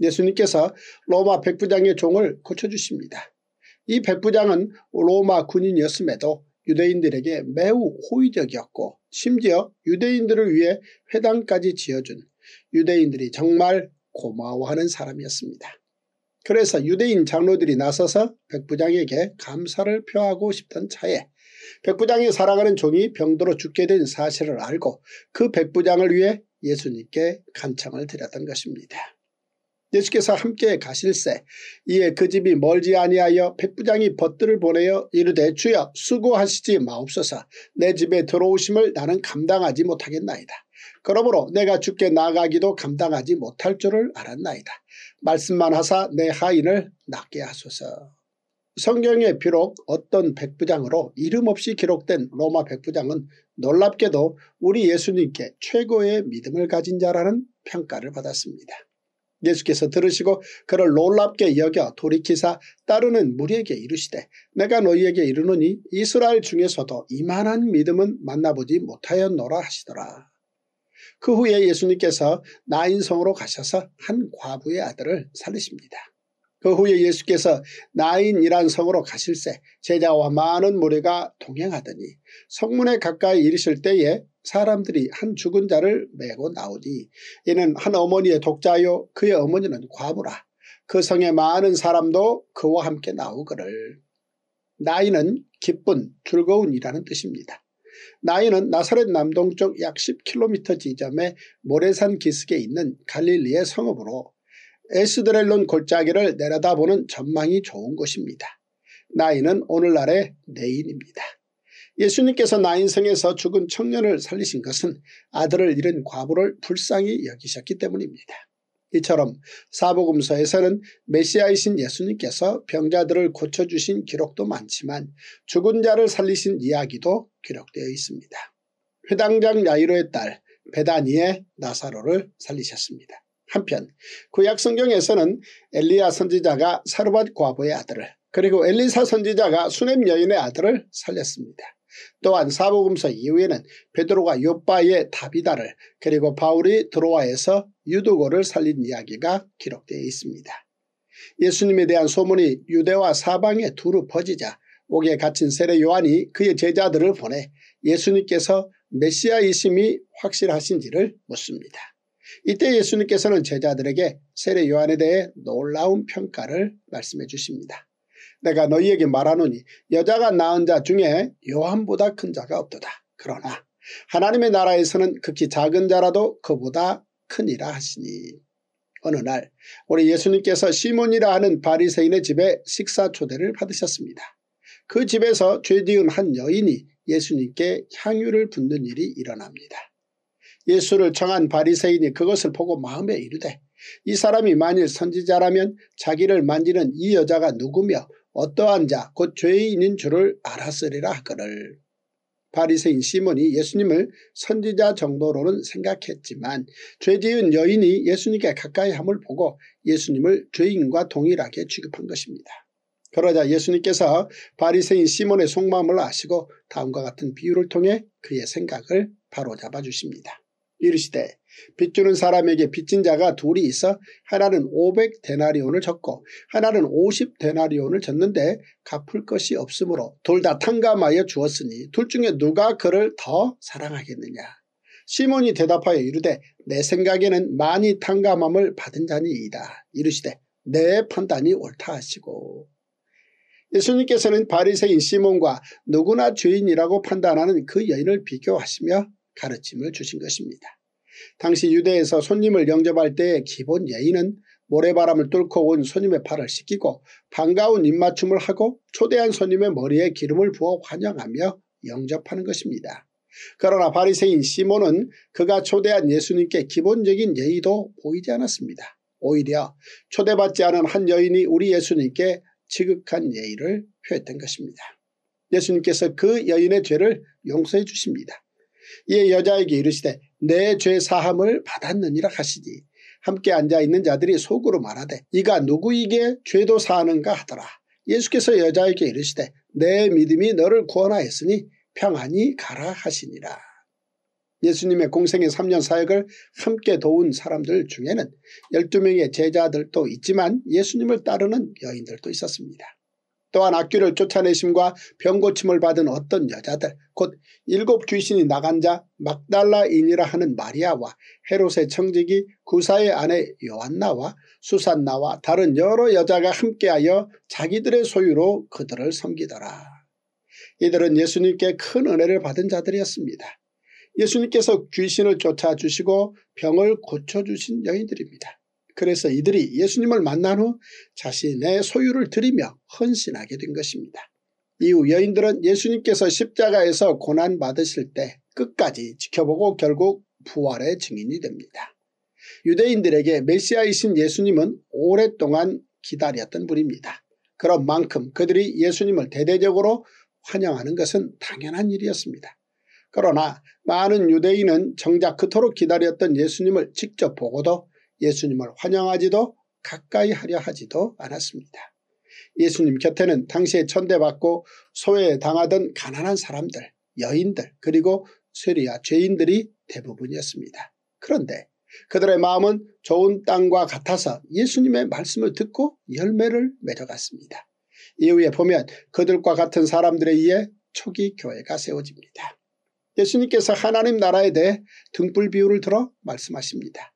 예수님께서 로마 백부장의 종을 고쳐주십니다. 이 백부장은 로마 군인이었음에도 유대인들에게 매우 호의적이었고 심지어 유대인들을 위해 회당까지 지어준 유대인들이 정말 고마워하는 사람이었습니다. 그래서 유대인 장로들이 나서서 백부장에게 감사를 표하고 싶던 차에 백부장이 살아가는 종이 병들어 죽게 된 사실을 알고 그 백부장을 위해 예수님께 간청을 드렸던 것입니다. 예수께서 함께 가실세 이에 그 집이 멀지 아니하여 백부장이 벗들을 보내어 이르되 주여 수고하시지 마옵소서 내 집에 들어오심을 나는 감당하지 못하겠나이다. 그러므로 내가 죽게 나가기도 감당하지 못할 줄을 알았나이다. 말씀만 하사 내 하인을 낫게 하소서. 성경에 비록 어떤 백부장으로 이름 없이 기록된 로마 백부장은 놀랍게도 우리 예수님께 최고의 믿음을 가진 자라는 평가를 받았습니다. 예수께서 들으시고 그를 놀랍게 여겨 돌이키사 따르는 무리에게 이르시되 내가 너희에게 이르노니 이스라엘 중에서도 이만한 믿음은 만나보지 못하였노라 하시더라. 그 후에 예수님께서 나인성으로 가셔서 한 과부의 아들을 살리십니다. 그 후에 예수께서 나인이란 성으로 가실새 제자와 많은 무리가 동행하더니 성문에 가까이 이르실 때에 사람들이 한 죽은 자를 메고 나오니 이는 한 어머니의 독자요 그의 어머니는 과부라 그 성에 많은 사람도 그와 함께 나오거를 나이는 기쁜 즐거운이라는 뜻입니다. 나이는 나사렛 남동쪽 약 10km 지점의 모래산 기슭에 있는 갈릴리의 성읍으로 에스드렐론 골짜기를 내려다보는 전망이 좋은 곳입니다. 나이는 오늘날의 내인입니다. 예수님께서 나인성에서 죽은 청년을 살리신 것은 아들을 잃은 과부를 불쌍히 여기셨기 때문입니다. 이처럼 사복음서에서는 메시아이신 예수님께서 병자들을 고쳐주신 기록도 많지만 죽은 자를 살리신 이야기도 기록되어 있습니다. 회당장 야이로의 딸 베다니의 나사로를 살리셨습니다. 한편 구약 그 성경에서는 엘리야 선지자가 사르밧 과부의 아들을 그리고 엘리사 선지자가 수넴 여인의 아들을 살렸습니다. 또한 사복음서 이후에는 베드로가 요바의 다비다를 그리고 바울이 드로아에서 유도고를 살린 이야기가 기록되어 있습니다. 예수님에 대한 소문이 유대와 사방에 두루 퍼지자 옥에 갇힌 세례 요한이 그의 제자들을 보내 예수님께서 메시아이심이 확실하신지를 묻습니다. 이때 예수님께서는 제자들에게 세례 요한에 대해 놀라운 평가를 말씀해 주십니다. 내가 너희에게 말하노니 여자가 낳은 자 중에 요한보다 큰 자가 없도다. 그러나 하나님의 나라에서는 극히 작은 자라도 그보다 크니라 하시니 어느 날 우리 예수님께서 시몬이라 하는 바리새인의 집에 식사 초대를 받으셨습니다. 그 집에서 죄지은한 여인이 예수님께 향유를 붓는 일이 일어납니다. 예수를 청한 바리새인이 그것을 보고 마음에 이르되 이 사람이 만일 선지자라면 자기를 만지는 이 여자가 누구며 어떠한 자 곧 죄인인 줄을 알았으리라 하거늘. 바리새인 시몬이 예수님을 선지자 정도로는 생각했지만 죄지은 여인이 예수님께 가까이함을 보고 예수님을 죄인과 동일하게 취급한 것입니다. 그러자 예수님께서 바리새인 시몬의 속마음을 아시고 다음과 같은 비유를 통해 그의 생각을 바로잡아 주십니다. 이르시되 빚주는 사람에게 빚진 자가 둘이 있어 하나는 500 데나리온을 졌고 하나는 50 데나리온을 졌는데 갚을 것이 없으므로 둘 다 탕감하여 주었으니 둘 중에 누가 그를 더 사랑하겠느냐. 시몬이 대답하여 이르되 내 생각에는 많이 탕감함을 받은 자니이다. 이르시되 내 판단이 옳다 하시고 예수님께서는 바리새인 시몬과 누구나 죄인이라고 판단하는 그 여인을 비교하시며 가르침을 주신 것입니다. 당시 유대에서 손님을 영접할 때의 기본 예의는 모래바람을 뚫고 온 손님의 팔을 씻기고 반가운 입맞춤을 하고 초대한 손님의 머리에 기름을 부어 환영하며 영접하는 것입니다. 그러나 바리새인 시몬은 그가 초대한 예수님께 기본적인 예의도 보이지 않았습니다. 오히려 초대받지 않은 한 여인이 우리 예수님께 지극한 예의를 표했던 것입니다. 예수님께서 그 여인의 죄를 용서해 주십니다. 이에 여자에게 이르시되 내죄 사함을 받았느니라 하시니 함께 앉아 있는 자들이 속으로 말하되 이가 누구이게 죄도 사하는가 하더라. 예수께서 여자에게 이르시되 내 믿음이 너를 구원하였으니 평안히 가라 하시니라. 예수님의 공생의 3년 사역을 함께 도운 사람들 중에는 12명의 제자들도 있지만 예수님을 따르는 여인들도 있었습니다. 또한 악귀를 쫓아내심과 병고침을 받은 어떤 여자들 곧 일곱 귀신이 나간 자 막달라인이라 하는 마리아와 헤롯의 청직이 구사의 아내 요한나와 수산나와 다른 여러 여자가 함께하여 자기들의 소유로 그들을 섬기더라. 이들은 예수님께 큰 은혜를 받은 자들이었습니다. 예수님께서 귀신을 쫓아주시고 병을 고쳐주신 여인들입니다. 그래서 이들이 예수님을 만난 후 자신의 소유를 드리며 헌신하게 된 것입니다. 이후 여인들은 예수님께서 십자가에서 고난받으실 때 끝까지 지켜보고 결국 부활의 증인이 됩니다. 유대인들에게 메시아이신 예수님은 오랫동안 기다렸던 분입니다. 그런 만큼 그들이 예수님을 대대적으로 환영하는 것은 당연한 일이었습니다. 그러나 많은 유대인은 정작 그토록 기다렸던 예수님을 직접 보고도 예수님을 환영하지도 가까이 하려 하지도 않았습니다. 예수님 곁에는 당시에 천대받고 소외당하던 가난한 사람들, 여인들 그리고 세리아 죄인들이 대부분이었습니다. 그런데 그들의 마음은 좋은 땅과 같아서 예수님의 말씀을 듣고 열매를 맺어갔습니다. 이후에 보면 그들과 같은 사람들에 의해 초기 교회가 세워집니다. 예수님께서 하나님 나라에 대해 등불 비유를 들어 말씀하십니다.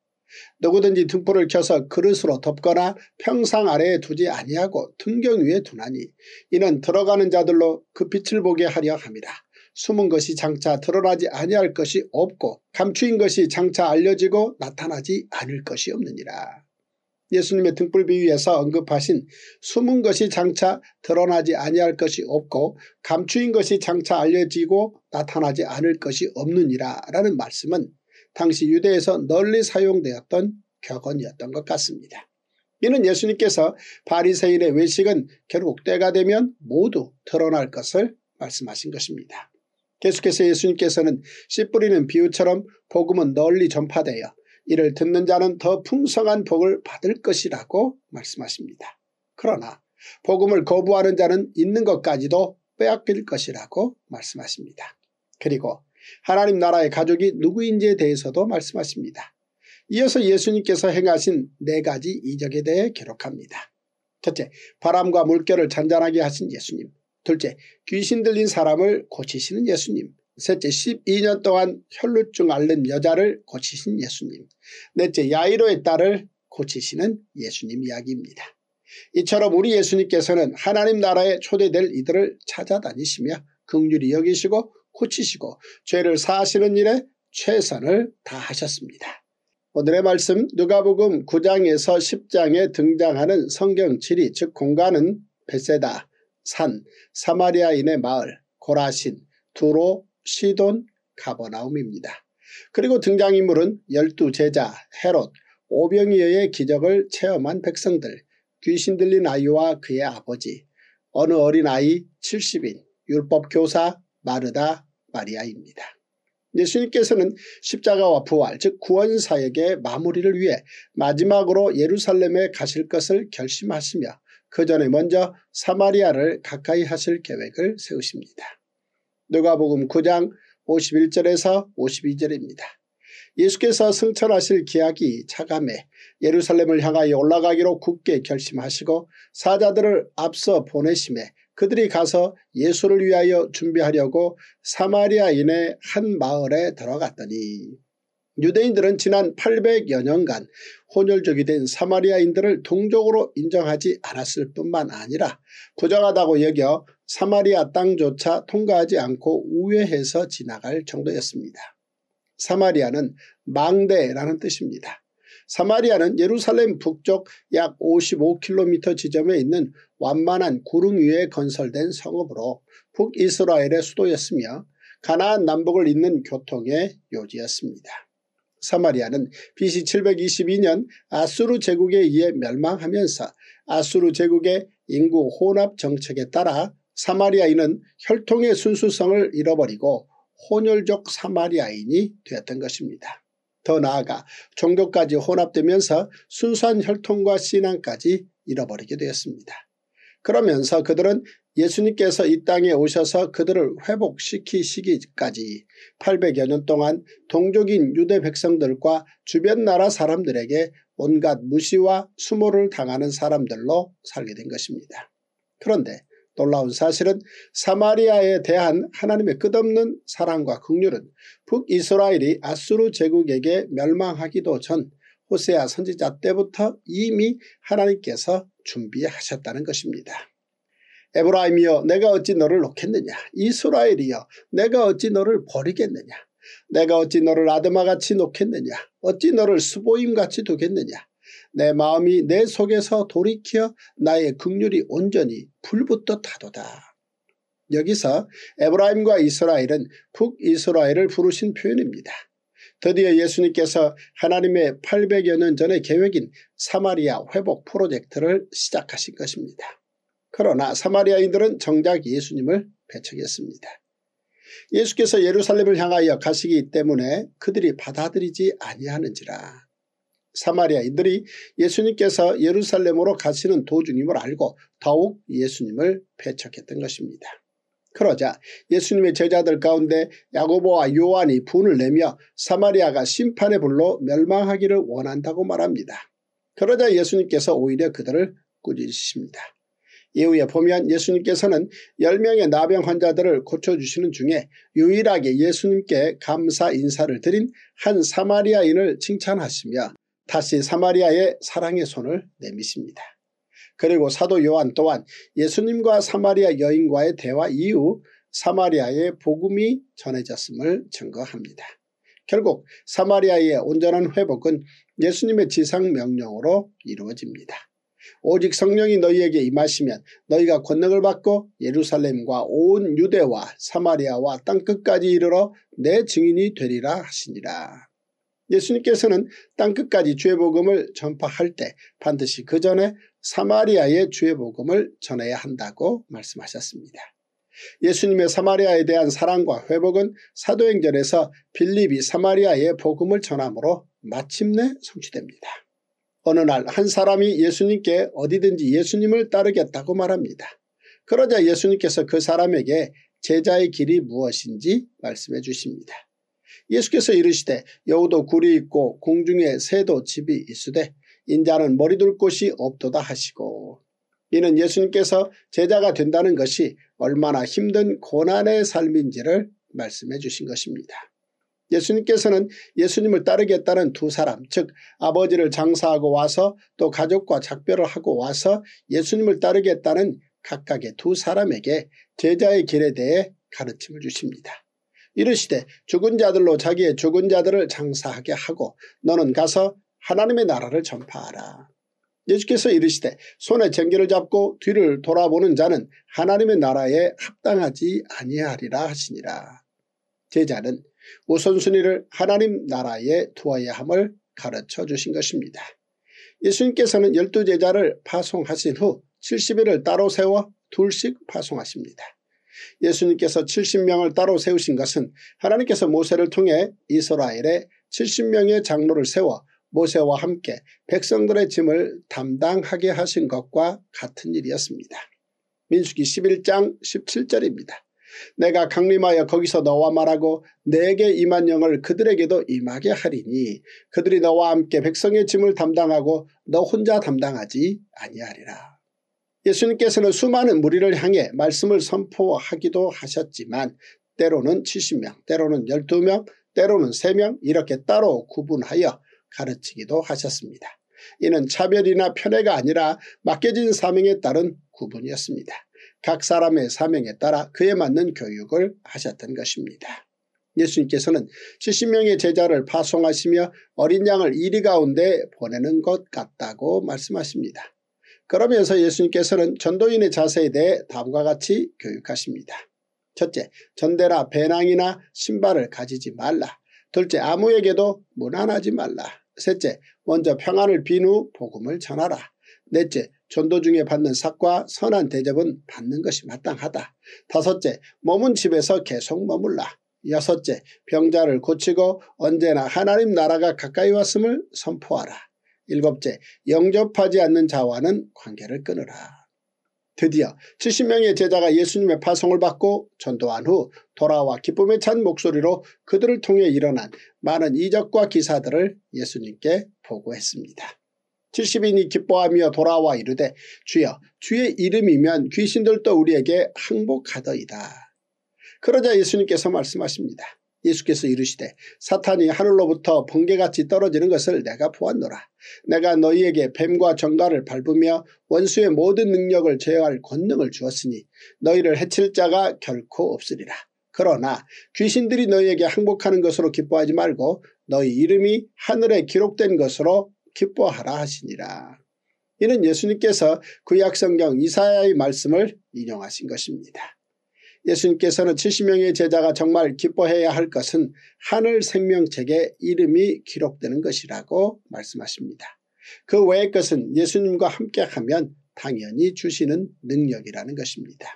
누구든지 등불을 켜서 그릇으로 덮거나 평상 아래에 두지 아니하고 등경 위에 두나니 이는 들어가는 자들로 그 빛을 보게 하려 합니다. 숨은 것이 장차 드러나지 아니할 것이 없고 감추인 것이 장차 알려지고 나타나지 않을 것이 없느니라. 예수님의 등불 비유에서 언급하신 숨은 것이 장차 드러나지 아니할 것이 없고 감추인 것이 장차 알려지고 나타나지 않을 것이 없느니라 라는 말씀은 당시 유대에서 널리 사용되었던 격언이었던 것 같습니다. 이는 예수님께서 바리새인의 외식은 결국 때가 되면 모두 드러날 것을 말씀하신 것입니다. 계속해서 예수님께서는 씨 뿌리는 비유처럼 복음은 널리 전파되어 이를 듣는 자는 더 풍성한 복을 받을 것이라고 말씀하십니다. 그러나 복음을 거부하는 자는 있는 것까지도 빼앗길 것이라고 말씀하십니다. 그리고 하나님 나라의 가족이 누구인지에 대해서도 말씀하십니다. 이어서 예수님께서 행하신 네 가지 이적에 대해 기록합니다. 첫째, 바람과 물결을 잔잔하게 하신 예수님. 둘째, 귀신 들린 사람을 고치시는 예수님. 셋째, 12년 동안 혈루증 앓는 여자를 고치신 예수님. 넷째, 야이로의 딸을 고치시는 예수님 이야기입니다. 이처럼 우리 예수님께서는 하나님 나라에 초대될 이들을 찾아다니시며 극률이 여기시고 고치시고 죄를 사시는 일에 최선을 다하셨습니다. 오늘의 말씀 누가복음 9장에서 10장에 등장하는 성경 지리 즉 공간은 베세다, 산, 사마리아인의 마을, 고라신, 두로, 시돈, 가버나움입니다. 그리고 등장인물은 열두 제자, 헤롯, 오병이어의 기적을 체험한 백성들, 귀신 들린 아이와 그의 아버지, 어느 어린아이 70인, 율법교사 마르다 마리아입니다. 예수님께서는 십자가와 부활 즉 구원사역의 마무리를 위해 마지막으로 예루살렘에 가실 것을 결심하시며 그 전에 먼저 사마리아를 가까이 하실 계획을 세우십니다. 누가복음 9장 51절에서 52절입니다. 예수께서 승천하실 기약이 차감해 예루살렘을 향하여 올라가기로 굳게 결심하시고 사자들을 앞서 보내심에 그들이 가서 예수를 위하여 준비하려고 사마리아인의 한 마을에 들어갔더니 유대인들은 지난 800여 년간 혼혈족이 된 사마리아인들을 동족으로 인정하지 않았을 뿐만 아니라 부정하다고 여겨 사마리아 땅조차 통과하지 않고 우회해서 지나갈 정도였습니다. 사마리아는 망대라는 뜻입니다. 사마리아는 예루살렘 북쪽 약 55km 지점에 있는 완만한 구름 위에 건설된 성읍으로 북이스라엘의 수도였으며 가나안 남북을 잇는 교통의 요지였습니다. 사마리아는 BC 722년 아수르 제국에 의해 멸망하면서 아수르 제국의 인구 혼합 정책에 따라 사마리아인은 혈통의 순수성을 잃어버리고 혼혈족 사마리아인이 되었던 것입니다. 더 나아가 종교까지 혼합되면서 순수한 혈통과 신앙까지 잃어버리게 되었습니다. 그러면서 그들은 예수님께서 이 땅에 오셔서 그들을 회복시키시기까지 800여 년 동안 동족인 유대 백성들과 주변 나라 사람들에게 온갖 무시와 수모를 당하는 사람들로 살게 된 것입니다. 그런데 놀라운 사실은 사마리아에 대한 하나님의 끝없는 사랑과 극률은 북이스라엘이 아수르 제국에게 멸망하기도 전 호세아 선지자 때부터 이미 하나님께서 준비하셨다는 것입니다. 에브라임이여 내가 어찌 너를 놓겠느냐 이스라엘이여 내가 어찌 너를 버리겠느냐 내가 어찌 너를 아드마같이 놓겠느냐 어찌 너를 수보임같이 두겠느냐 내 마음이 내 속에서 돌이켜 나의 극률이 온전히 불부터타도다 여기서 에브라임과 이스라엘은 북이스라엘을 부르신 표현입니다. 드디어 예수님께서 하나님의 800여 년 전의 계획인 사마리아 회복 프로젝트를 시작하신 것입니다. 그러나 사마리아인들은 정작 예수님을 배척했습니다. 예수께서 예루살렘을 향하여 가시기 때문에 그들이 받아들이지 아니하는지라 사마리아인들이 예수님께서 예루살렘으로 가시는 도중임을 알고 더욱 예수님을 배척했던 것입니다. 그러자 예수님의 제자들 가운데 야고보와 요한이 분을 내며 사마리아가 심판의 불로 멸망하기를 원한다고 말합니다. 그러자 예수님께서 오히려 그들을 꾸짖으십니다. 이후에 보면 예수님께서는 10명의 나병 환자들을 고쳐주시는 중에 유일하게 예수님께 감사 인사를 드린 한 사마리아인을 칭찬하시며 다시 사마리아의 사랑의 손을 내미십니다. 그리고 사도 요한 또한 예수님과 사마리아 여인과의 대화 이후 사마리아에 복음이 전해졌음을 증거합니다. 결국 사마리아의 온전한 회복은 예수님의 지상명령으로 이루어집니다. 오직 성령이 너희에게 임하시면 너희가 권능을 받고 예루살렘과 온 유대와 사마리아와 땅끝까지 이르러 내 증인이 되리라 하시니라. 예수님께서는 땅끝까지 주의 복음을 전파할 때 반드시 그 전에 사마리아의 주의 복음을 전해야 한다고 말씀하셨습니다. 예수님의 사마리아에 대한 사랑과 회복은 사도행전에서 빌립이 사마리아의 복음을 전함으로 마침내 성취됩니다. 어느 날 한 사람이 예수님께 어디든지 예수님을 따르겠다고 말합니다. 그러자 예수님께서 그 사람에게 제자의 길이 무엇인지 말씀해 주십니다. 예수께서 이르시되 여우도 굴이 있고 공중에 새도 집이 있으되 인자는 머리둘 곳이 없도다 하시고 이는 예수님께서 제자가 된다는 것이 얼마나 힘든 고난의 삶인지를 말씀해 주신 것입니다. 예수님께서는 예수님을 따르겠다는 두 사람 즉 아버지를 장사하고 와서 또 가족과 작별을 하고 와서 예수님을 따르겠다는 각각의 두 사람에게 제자의 길에 대해 가르침을 주십니다. 이르시되 죽은 자들로 자기의 죽은 자들을 장사하게 하고 너는 가서 하나님의 나라를 전파하라. 예수께서 이르시되 손에 쟁기를 잡고 뒤를 돌아보는 자는 하나님의 나라에 합당하지 아니하리라 하시니라. 제자는 우선순위를 하나님 나라에 두어야 함을 가르쳐 주신 것입니다. 예수님께서는 열두 제자를 파송하신 후 70일을 따로 세워 둘씩 파송하십니다. 예수님께서 70명을 따로 세우신 것은 하나님께서 모세를 통해 이스라엘에 70명의 장로를 세워 모세와 함께 백성들의 짐을 담당하게 하신 것과 같은 일이었습니다. 민수기 11장 17절입니다. 내가 강림하여 거기서 너와 말하고 내게 임한 영을 그들에게도 임하게 하리니 그들이 너와 함께 백성의 짐을 담당하고 너 혼자 담당하지 아니하리라. 예수님께서는 수많은 무리를 향해 말씀을 선포하기도 하셨지만 때로는 70명, 때로는 12명, 때로는 3명 이렇게 따로 구분하여 가르치기도 하셨습니다. 이는 차별이나 편애가 아니라 맡겨진 사명에 따른 구분이었습니다. 각 사람의 사명에 따라 그에 맞는 교육을 하셨던 것입니다. 예수님께서는 70명의 제자를 파송하시며 어린 양을 이리 가운데 보내는 것 같다고 말씀하십니다. 그러면서 예수님께서는 전도인의 자세에 대해 다음과 같이 교육하십니다. 첫째, 전대라 배낭이나 신발을 가지지 말라. 둘째, 아무에게도 무난하지 말라. 셋째, 먼저 평안을 빈후 복음을 전하라. 넷째, 전도 중에 받는 삭과 선한 대접은 받는 것이 마땅하다. 다섯째, 머문 집에서 계속 머물라. 여섯째, 병자를 고치고 언제나 하나님 나라가 가까이 왔음을 선포하라. 일곱째, 영접하지 않는 자와는 관계를 끊으라. 드디어 70명의 제자가 예수님의 파송을 받고 전도한 후 돌아와 기쁨에 찬 목소리로 그들을 통해 일어난 많은 이적과 기사들을 예수님께 보고했습니다. 70인이 기뻐하며 돌아와 이르되 주여 주의 이름이면 귀신들도 우리에게 항복하더이다. 그러자 예수님께서 말씀하십니다. 예수께서 이르시되 사탄이 하늘로부터 번개같이 떨어지는 것을 내가 보았노라. 내가 너희에게 뱀과 정갈를 밟으며 원수의 모든 능력을 제어할 권능을 주었으니 너희를 해칠 자가 결코 없으리라. 그러나 귀신들이 너희에게 항복하는 것으로 기뻐하지 말고 너희 이름이 하늘에 기록된 것으로 기뻐하라 하시니라. 이는 예수님께서 구약성경 이사야의 말씀을 인용하신 것입니다. 예수님께서는 70명의 제자가 정말 기뻐해야 할 것은 하늘 생명책에 이름이 기록되는 것이라고 말씀하십니다. 그 외의 것은 예수님과 함께하면 당연히 주시는 능력이라는 것입니다.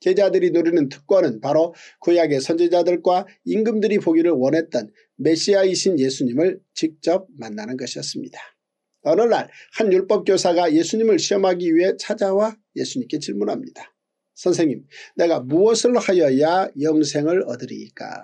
제자들이 누리는 특권은 바로 구약의 선제자들과 임금들이 보기를 원했던 메시아이신 예수님을 직접 만나는 것이었습니다. 어느 날 한 율법교사가 예수님을 시험하기 위해 찾아와 예수님께 질문합니다. 선생님 내가 무엇을 하여야 영생을 얻으리까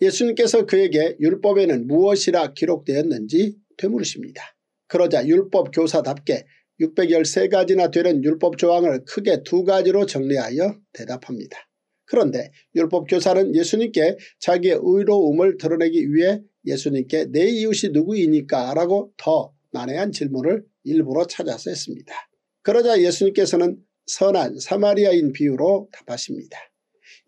예수님께서 그에게 율법에는 무엇이라 기록되었는지 되물으십니다. 그러자 율법 교사답게 613가지나 되는 율법 조항을 크게 두 가지로 정리하여 대답합니다. 그런데 율법 교사는 예수님께 자기의 의로움을 드러내기 위해 예수님께 내 이웃이 누구이니까 라고 더 난해한 질문을 일부러 찾아서 했습니다. 그러자 예수님께서는 선한 사마리아인 비유로 답하십니다.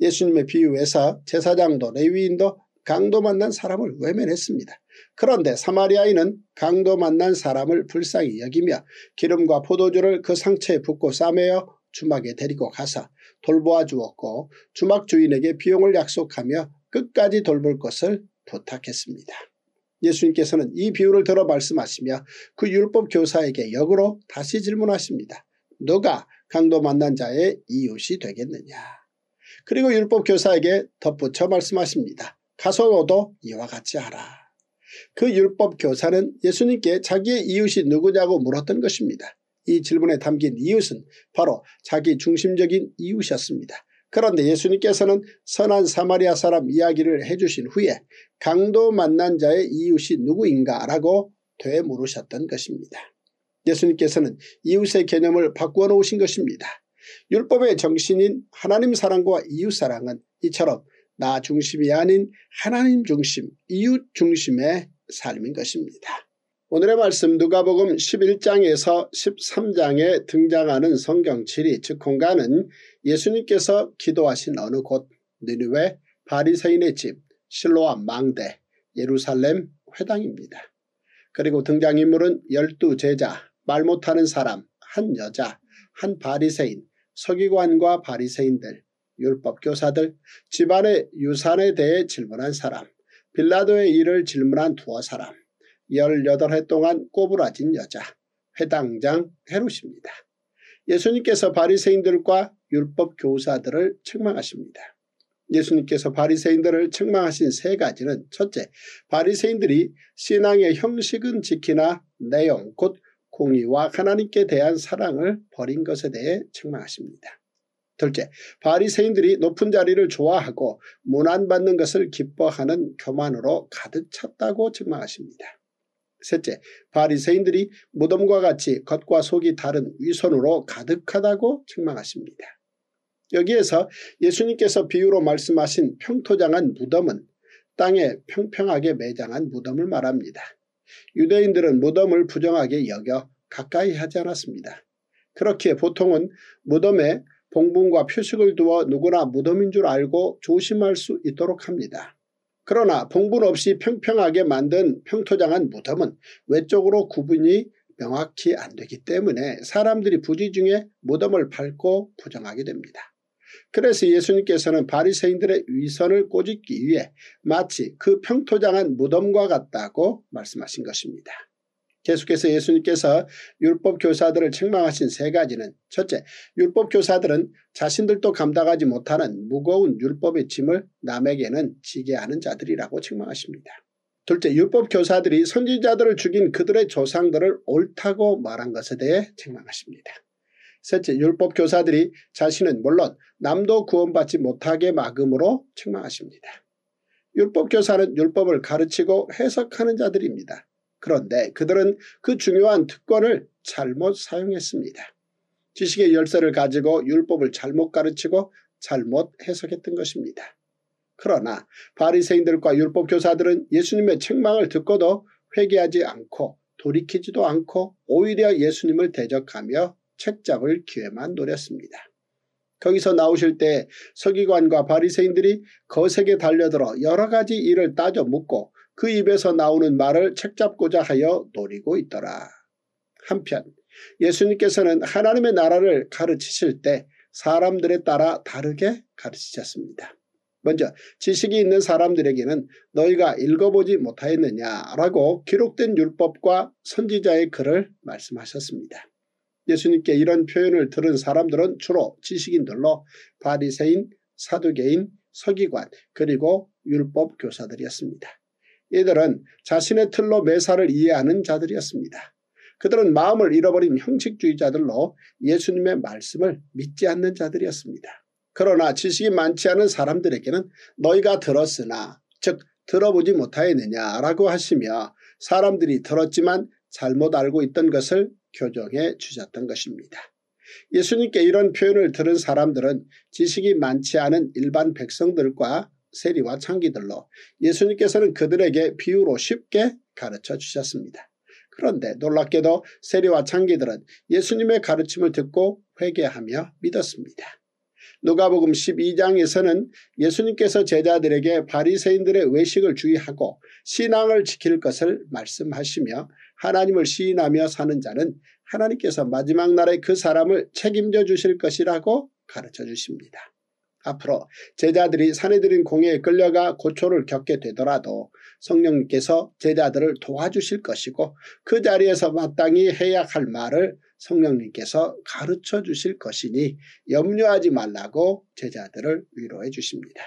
예수님의 비유에서 제사장도 레위인도 강도 만난 사람을 외면했습니다. 그런데 사마리아인은 강도 만난 사람을 불쌍히 여기며 기름과 포도주를 그 상처에 붓고 싸매어 주막에 데리고 가서 돌보아 주었고 주막 주인에게 비용을 약속하며 끝까지 돌볼 것을 부탁했습니다. 예수님께서는 이 비유를 들어 말씀하시며 그 율법 교사에게 역으로 다시 질문하십니다. 너가 강도 만난 자의 이웃이 되겠느냐. 그리고 율법교사에게 덧붙여 말씀하십니다. 가서 너도 이와 같이 하라. 그 율법교사는 예수님께 자기의 이웃이 누구냐고 물었던 것입니다. 이 질문에 담긴 이웃은 바로 자기 중심적인 이웃이었습니다. 그런데 예수님께서는 선한 사마리아 사람 이야기를 해주신 후에 강도 만난 자의 이웃이 누구인가라고 되물으셨던 것입니다. 예수님께서는 이웃의 개념을 바꾸어 놓으신 것입니다. 율법의 정신인 하나님 사랑과 이웃 사랑은 이처럼 나 중심이 아닌 하나님 중심, 이웃 중심의 삶인 것입니다. 오늘의 말씀 누가복음 11장에서 13장에 등장하는 성경7이즉 공간은 예수님께서 기도하신 어느 곳, 느뉴웨 바리새인의 집, 실로암 망대, 예루살렘 회당입니다. 그리고 등장인물은 열두 제자 말 못하는 사람, 한 여자, 한 바리새인, 서기관과 바리새인들, 율법교사들, 집안의 유산에 대해 질문한 사람, 빌라도의 일을 질문한 두어 사람, 18해 동안 꼬부라진 여자, 회당장 헤롯입니다. 예수님께서 바리새인들과 율법교사들을 책망하십니다. 예수님께서 바리새인들을 책망하신 세 가지는 첫째, 바리새인들이 신앙의 형식은 지키나 내용 곧 공의와 하나님께 대한 사랑을 버린 것에 대해 책망하십니다. 둘째, 바리새인들이 높은 자리를 좋아하고 문안받는 것을 기뻐하는 교만으로 가득 찼다고 증명하십니다. 셋째, 바리새인들이 무덤과 같이 겉과 속이 다른 위선으로 가득하다고 증명하십니다. 여기에서 예수님께서 비유로 말씀하신 평토장한 무덤은 땅에 평평하게 매장한 무덤을 말합니다. 유대인들은 무덤을 부정하게 여겨 가까이 하지 않았습니다. 그렇게 보통은 무덤에 봉분과 표식을 두어 누구나 무덤인 줄 알고 조심할 수 있도록 합니다. 그러나 봉분 없이 평평하게 만든 평토장한 무덤은 외적으로 구분이 명확히 안되기 때문에 사람들이 부지 중에 무덤을 밟고 부정하게 됩니다. 그래서 예수님께서는 바리새인들의 위선을 꼬집기 위해 마치 그 평토장한 무덤과 같다고 말씀하신 것입니다. 계속해서 예수님께서 율법 교사들을 책망하신 세 가지는 첫째, 율법 교사들은 자신들도 감당하지 못하는 무거운 율법의 짐을 남에게는 지게 하는 자들이라고 책망하십니다. 둘째, 율법 교사들이 선지자들을 죽인 그들의 조상들을 옳다고 말한 것에 대해 책망하십니다. 셋째 율법 교사들이 자신은 물론 남도 구원받지 못하게 막음으로 책망하십니다. 율법 교사는 율법을 가르치고 해석하는 자들입니다. 그런데 그들은 그 중요한 특권을 잘못 사용했습니다. 지식의 열쇠를 가지고 율법을 잘못 가르치고 잘못 해석했던 것입니다. 그러나 바리새인들과 율법 교사들은 예수님의 책망을 듣고도 회개하지 않고 돌이키지도 않고 오히려 예수님을 대적하며 책장을 기회만 노렸습니다. 거기서 나오실 때 서기관과 바리새인들이 거세게 달려들어 여러 가지 일을 따져 묻고 그 입에서 나오는 말을 책잡고자 하여 노리고 있더라. 한편 예수님께서는 하나님의 나라를 가르치실 때 사람들에 따라 다르게 가르치셨습니다. 먼저 지식이 있는 사람들에게는 너희가 읽어보지 못하였느냐라고 기록된 율법과 선지자의 글을 말씀하셨습니다. 예수님께 이런 표현을 들은 사람들은 주로 지식인들로 바리새인, 사두개인, 서기관 그리고 율법 교사들이었습니다. 이들은 자신의 틀로 매사를 이해하는 자들이었습니다. 그들은 마음을 잃어버린 형식주의자들로 예수님의 말씀을 믿지 않는 자들이었습니다. 그러나 지식이 많지 않은 사람들에게는 너희가 들었으나 즉 들어보지 못하였느냐라고 하시며 사람들이 들었지만 잘못 알고 있던 것을 교정해 주셨던 것입니다. 예수님께 이런 표현을 들은 사람들은 지식이 많지 않은 일반 백성들과 세리와 창기들로 예수님께서는 그들에게 비유로 쉽게 가르쳐 주셨습니다. 그런데 놀랍게도 세리와 창기들은 예수님의 가르침을 듣고 회개하며 믿었습니다. 누가복음 12장에서는 예수님께서 제자들에게 바리새인들의 외식을 주의하고 신앙을 지킬 것을 말씀하시며 하나님을 시인하며 사는 자는 하나님께서 마지막 날에 그 사람을 책임져 주실 것이라고 가르쳐 주십니다. 앞으로 제자들이 산해드린 공에 끌려가 고초를 겪게 되더라도 성령님께서 제자들을 도와주실 것이고 그 자리에서 마땅히 해야 할 말을 성령님께서 가르쳐 주실 것이니 염려하지 말라고 제자들을 위로해 주십니다.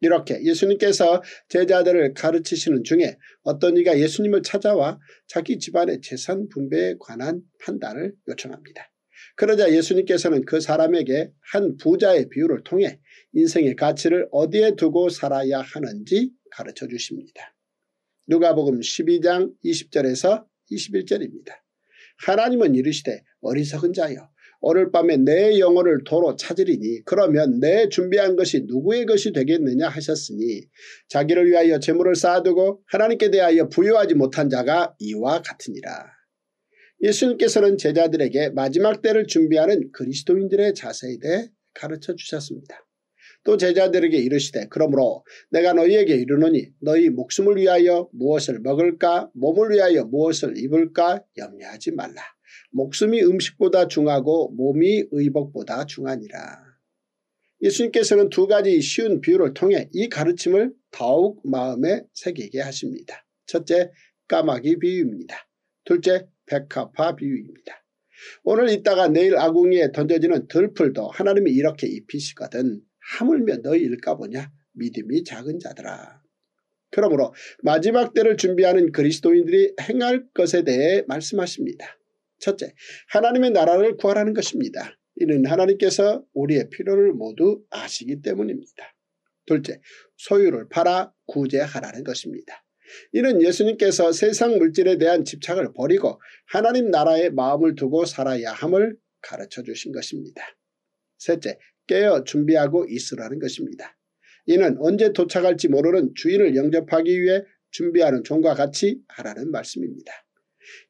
이렇게 예수님께서 제자들을 가르치시는 중에 어떤 이가 예수님을 찾아와 자기 집안의 재산 분배에 관한 판단을 요청합니다. 그러자 예수님께서는 그 사람에게 한 부자의 비유를 통해 인생의 가치를 어디에 두고 살아야 하는지 가르쳐 주십니다. 누가복음 12장 20절에서 21절입니다. 하나님은 이르시되 어리석은 자여 오늘 밤에 내 영혼을 도로 찾으리니 그러면 내 준비한 것이 누구의 것이 되겠느냐 하셨으니 자기를 위하여 재물을 쌓아두고 하나님께 대하여 부여하지 못한 자가 이와 같으니라. 예수님께서는 제자들에게 마지막 때를 준비하는 그리스도인들의 자세에 대해 가르쳐 주셨습니다. 또 제자들에게 이르시되 그러므로 내가 너희에게 이르노니 너희 목숨을 위하여 무엇을 먹을까 몸을 위하여 무엇을 입을까 염려하지 말라. 목숨이 음식보다 중하고 몸이 의복보다 중하니라. 예수님께서는 두 가지 쉬운 비유를 통해 이 가르침을 더욱 마음에 새기게 하십니다. 첫째, 까마귀 비유입니다. 둘째, 백합화 비유입니다. 오늘 있다가 내일 아궁이에 던져지는 들풀도 하나님이 이렇게 입히시거든 하물며 너희 일까보냐 믿음이 작은 자들아. 그러므로 마지막 때를 준비하는 그리스도인들이 행할 것에 대해 말씀하십니다. 첫째, 하나님의 나라를 구하라는 것입니다. 이는 하나님께서 우리의 필요를 모두 아시기 때문입니다. 둘째, 소유를 팔아 구제하라는 것입니다. 이는 예수님께서 세상 물질에 대한 집착을 버리고 하나님 나라의 마음을 두고 살아야 함을 가르쳐 주신 것입니다. 셋째, 깨어 준비하고 있으라는 것입니다. 이는 언제 도착할지 모르는 주인을 영접하기 위해 준비하는 종과 같이 하라는 말씀입니다.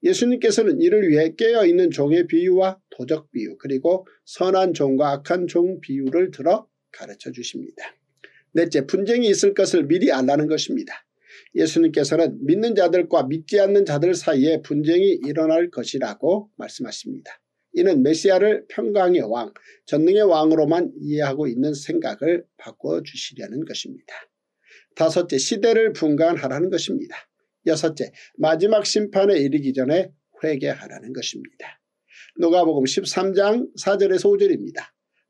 예수님께서는 이를 위해 깨어있는 종의 비유와 도적 비유 그리고 선한 종과 악한 종 비유를 들어 가르쳐 주십니다. 넷째, 분쟁이 있을 것을 미리 알라는 것입니다. 예수님께서는 믿는 자들과 믿지 않는 자들 사이에 분쟁이 일어날 것이라고 말씀하십니다. 이는 메시아를 평강의 왕, 전능의 왕으로만 이해하고 있는 생각을 바꿔주시려는 것입니다. 다섯째, 시대를 분간하라는 것입니다. 여섯째, 마지막 심판에 이르기 전에 회개하라는 것입니다. 누가복음 13장 4절에서 5절입니다.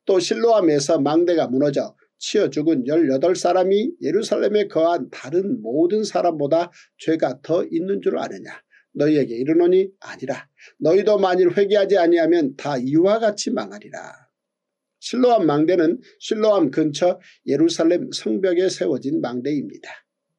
또 실로암에서 망대가 무너져 치어 죽은 18사람이 예루살렘에 거한 다른 모든 사람보다 죄가 더 있는 줄 아느냐. 너희에게 이르노니 아니라 너희도 만일 회개하지 아니하면 다 이와 같이 망하리라. 실로암 망대는 실로암 근처 예루살렘 성벽에 세워진 망대입니다.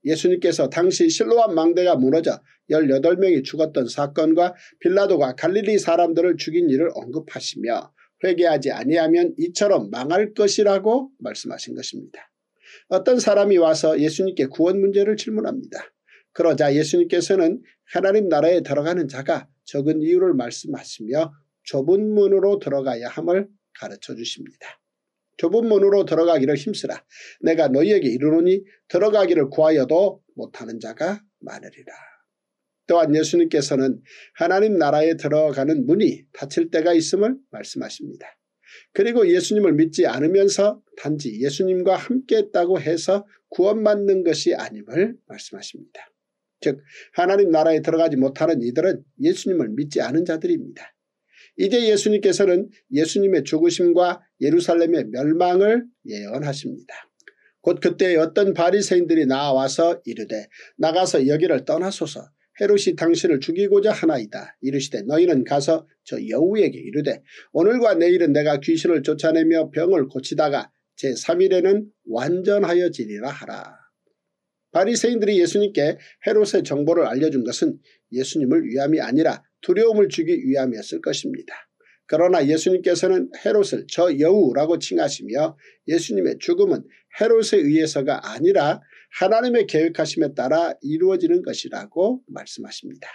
예수님께서 당시 실로암 망대가 무너져 18명이 죽었던 사건과 빌라도가 갈릴리 사람들을 죽인 일을 언급하시며 회개하지 아니하면 이처럼 망할 것이라고 말씀하신 것입니다. 어떤 사람이 와서 예수님께 구원 문제를 질문합니다. 그러자 예수님께서는 하나님 나라에 들어가는 자가 적은 이유를 말씀하시며 좁은 문으로 들어가야 함을 가르쳐 주십니다. 좁은 문으로 들어가기를 힘쓰라. 내가 너희에게 이르노니 들어가기를 구하여도 못하는 자가 많으리라. 또한 예수님께서는 하나님 나라에 들어가는 문이 닫힐 때가 있음을 말씀하십니다. 그리고 예수님을 믿지 않으면서 단지 예수님과 함께 했다고 해서 구원받는 것이 아님을 말씀하십니다. 즉 하나님 나라에 들어가지 못하는 이들은 예수님을 믿지 않은 자들입니다. 이제 예수님께서는 예수님의 죽으심과 예루살렘의 멸망을 예언하십니다. 곧 그때 어떤 바리새인들이 나와서 이르되 나가서 여기를 떠나소서 헤롯이 당신을 죽이고자 하나이다. 이르시되 너희는 가서 저 여우에게 이르되 오늘과 내일은 내가 귀신을 쫓아내며 병을 고치다가 제3일에는 완전하여지리라 하라. 바리새인들이 예수님께 헤롯의 정보를 알려준 것은 예수님을 위함이 아니라 두려움을 주기 위함이었을 것입니다. 그러나 예수님께서는 헤롯을 저 여우라고 칭하시며 예수님의 죽음은 헤롯에 의해서가 아니라 하나님의 계획하심에 따라 이루어지는 것이라고 말씀하십니다.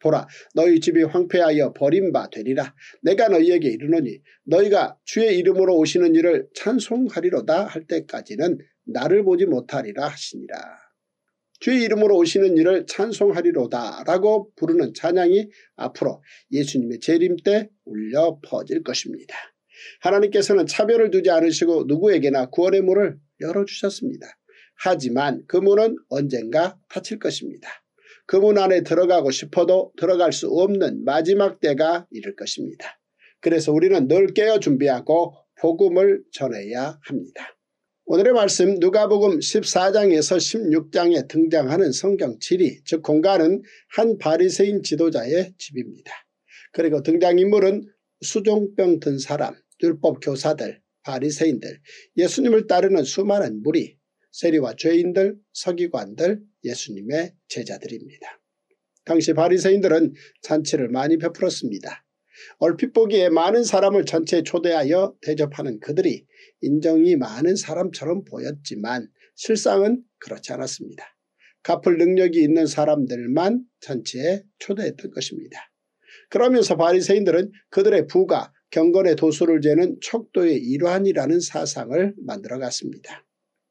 보라 너희 집이 황폐하여 버림바 되리라 내가 너희에게 이르노니 너희가 주의 이름으로 오시는 이를 찬송하리로다 할 때까지는 나를 보지 못하리라 하시니라. 주의 이름으로 오시는 일을 찬송하리로다 라고 부르는 찬양이 앞으로 예수님의 재림 때 울려 퍼질 것입니다. 하나님께서는 차별을 두지 않으시고 누구에게나 구원의 문을 열어주셨습니다. 하지만 그 문은 언젠가 닫힐 것입니다. 그 문 안에 들어가고 싶어도 들어갈 수 없는 마지막 때가 이를 것입니다. 그래서 우리는 늘 깨어 준비하고 복음을 전해야 합니다. 오늘의 말씀 누가복음 14장에서 16장에 등장하는 성경 지리 즉 공간은 한 바리새인 지도자의 집입니다. 그리고 등장인물은 수종병 든 사람, 율법 교사들, 바리새인들, 예수님을 따르는 수많은 무리, 세리와 죄인들, 서기관들, 예수님의 제자들입니다. 당시 바리새인들은 잔치를 많이 베풀었습니다. 얼핏 보기에 많은 사람을 전체에 초대하여 대접하는 그들이 인정이 많은 사람처럼 보였지만 실상은 그렇지 않았습니다. 갚을 능력이 있는 사람들만 전체에 초대했던 것입니다. 그러면서 바리새인들은 그들의 부가 경건의 도수를 재는 척도의 일환이라는 사상을 만들어갔습니다.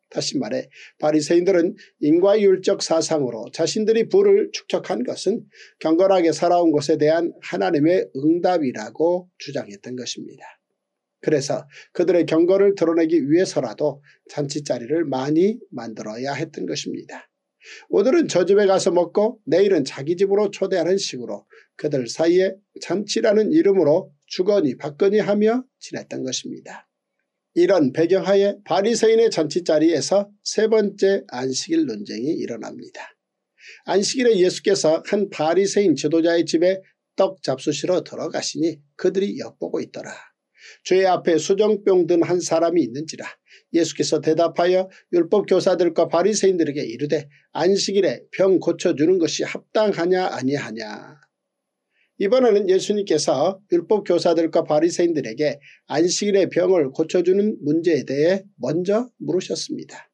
다시 말해 바리새인들은 인과율적 사상으로 자신들이 부를 축적한 것은 경건하게 살아온 것에 대한 하나님의 응답이라고 주장했던 것입니다. 그래서 그들의 경건을 드러내기 위해서라도 잔치자리를 많이 만들어야 했던 것입니다. 오늘은 저 집에 가서 먹고 내일은 자기 집으로 초대하는 식으로 그들 사이에 잔치라는 이름으로 주거니 받거니 하며 지냈던 것입니다. 이런 배경하에 바리새인의 잔치자리에서 세 번째 안식일 논쟁이 일어납니다. 안식일에 예수께서 한 바리새인 지도자의 집에 떡 잡수시러 들어가시니 그들이 엿보고 있더라. 죄 앞에 수정병 든한 사람이 있는지라 예수께서 대답하여 율법교사들과 바리새인들에게 이르되 안식일에 병 고쳐주는 것이 합당하냐 아니하냐. 이번에는 예수님께서 율법교사들과 바리새인들에게 안식일에 병을 고쳐주는 문제에 대해 먼저 물으셨습니다.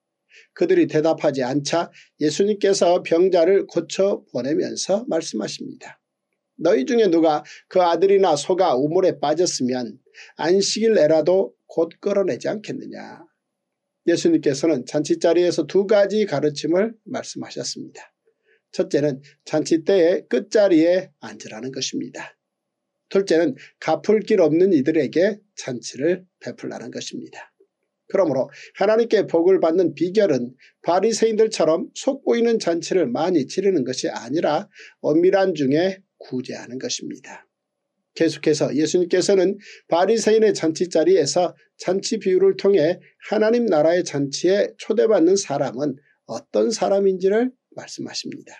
그들이 대답하지 않자 예수님께서 병자를 고쳐보내면서 말씀하십니다. 너희 중에 누가 그 아들이나 소가 우물에 빠졌으면 안식일 애라도 곧 끌어내지 않겠느냐. 예수님께서는 잔치자리에서 두 가지 가르침을 말씀하셨습니다. 첫째는 잔치 때의 끝자리에 앉으라는 것입니다. 둘째는 갚을 길 없는 이들에게 잔치를 베풀라는 것입니다. 그러므로 하나님께 복을 받는 비결은 바리새인들처럼 속보이는 잔치를 많이 치르는 것이 아니라 엄밀한 중에 구제하는 것입니다. 계속해서 예수님께서는 바리새인의 잔치 자리에서 잔치 비유를 통해 하나님 나라의 잔치에 초대받는 사람은 어떤 사람인지를 말씀하십니다.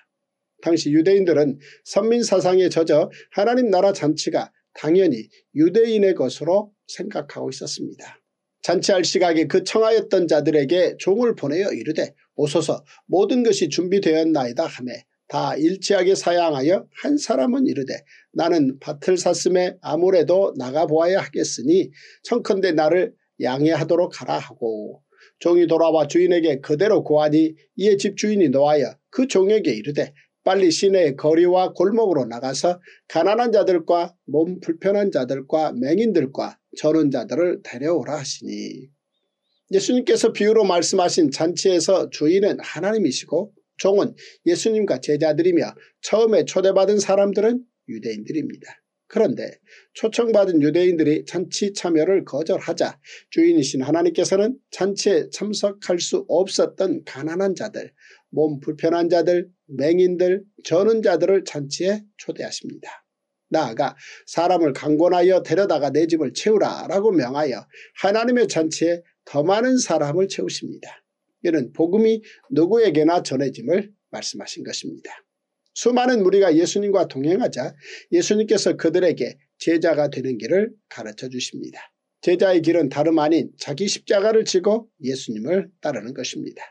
당시 유대인들은 선민사상에 젖어 하나님 나라 잔치가 당연히 유대인의 것으로 생각하고 있었습니다. 잔치할 시각에 그 청하였던 자들에게 종을 보내어 이르되 오소서 모든 것이 준비되었나이다 하매 다 일치하게 사양하여 한 사람은 이르되 나는 밭을 샀음에 아무래도 나가보아야 하겠으니 청컨대 나를 양해하도록 하라 하고 종이 돌아와 주인에게 그대로 구하니 이에 집주인이 놓아여그 종에게 이르되 빨리 시내의 거리와 골목으로 나가서 가난한 자들과 몸 불편한 자들과 맹인들과 저런 자들을 데려오라 하시니 예수님께서 비유로 말씀하신 잔치에서 주인은 하나님이시고 종은 예수님과 제자들이며 처음에 초대받은 사람들은 유대인들입니다. 그런데 초청받은 유대인들이 잔치 참여를 거절하자 주인이신 하나님께서는 잔치에 참석할 수 없었던 가난한 자들, 몸 불편한 자들, 맹인들, 전는 자들을 잔치에 초대하십니다. 나아가 사람을 강권하여 데려다가 내 집을 채우라 라고 명하여 하나님의 잔치에 더 많은 사람을 채우십니다. 이는 복음이 누구에게나 전해짐을 말씀하신 것입니다. 수많은 무리가 예수님과 동행하자 예수님께서 그들에게 제자가 되는 길을 가르쳐 주십니다. 제자의 길은 다름 아닌 자기 십자가를 지고 예수님을 따르는 것입니다.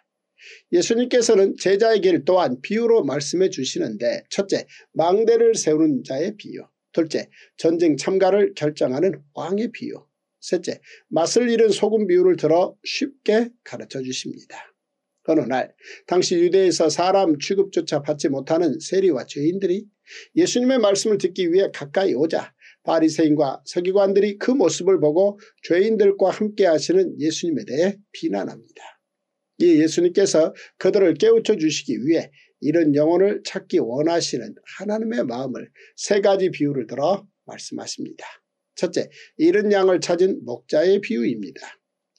예수님께서는 제자의 길 또한 비유로 말씀해 주시는데 첫째, 망대를 세우는 자의 비유 둘째, 전쟁 참가를 결정하는 왕의 비유 셋째, 맛을 잃은 소금 비율을 들어 쉽게 가르쳐 주십니다. 어느 날 당시 유대에서 사람 취급조차 받지 못하는 세리와 죄인들이 예수님의 말씀을 듣기 위해 가까이 오자 바리새인과 서기관들이 그 모습을 보고 죄인들과 함께 하시는 예수님에 대해 비난합니다. 이 예수님께서 그들을 깨우쳐 주시기 위해 이런 영혼을 찾기 원하시는 하나님의 마음을 세 가지 비유를 들어 말씀하십니다. 첫째, 잃은 양을 찾은 목자의 비유입니다.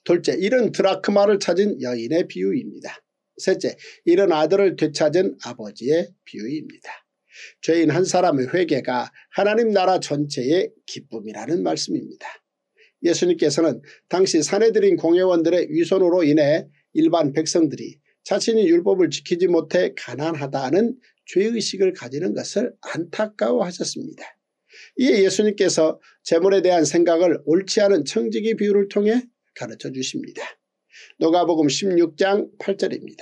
둘째, 잃은 드라크마를 찾은 여인의 비유입니다. 셋째, 잃은 아들을 되찾은 아버지의 비유입니다. 죄인 한 사람의 회개가 하나님 나라 전체의 기쁨이라는 말씀입니다. 예수님께서는 당시 사내들인 공회원들의 위선으로 인해 일반 백성들이 자신이 율법을 지키지 못해 가난하다는 죄의식을 가지는 것을 안타까워하셨습니다. 이에 예수님께서 재물에 대한 생각을 옳지 않은 청지기 비유를 통해 가르쳐 주십니다. 노가복음 16장 8절입니다.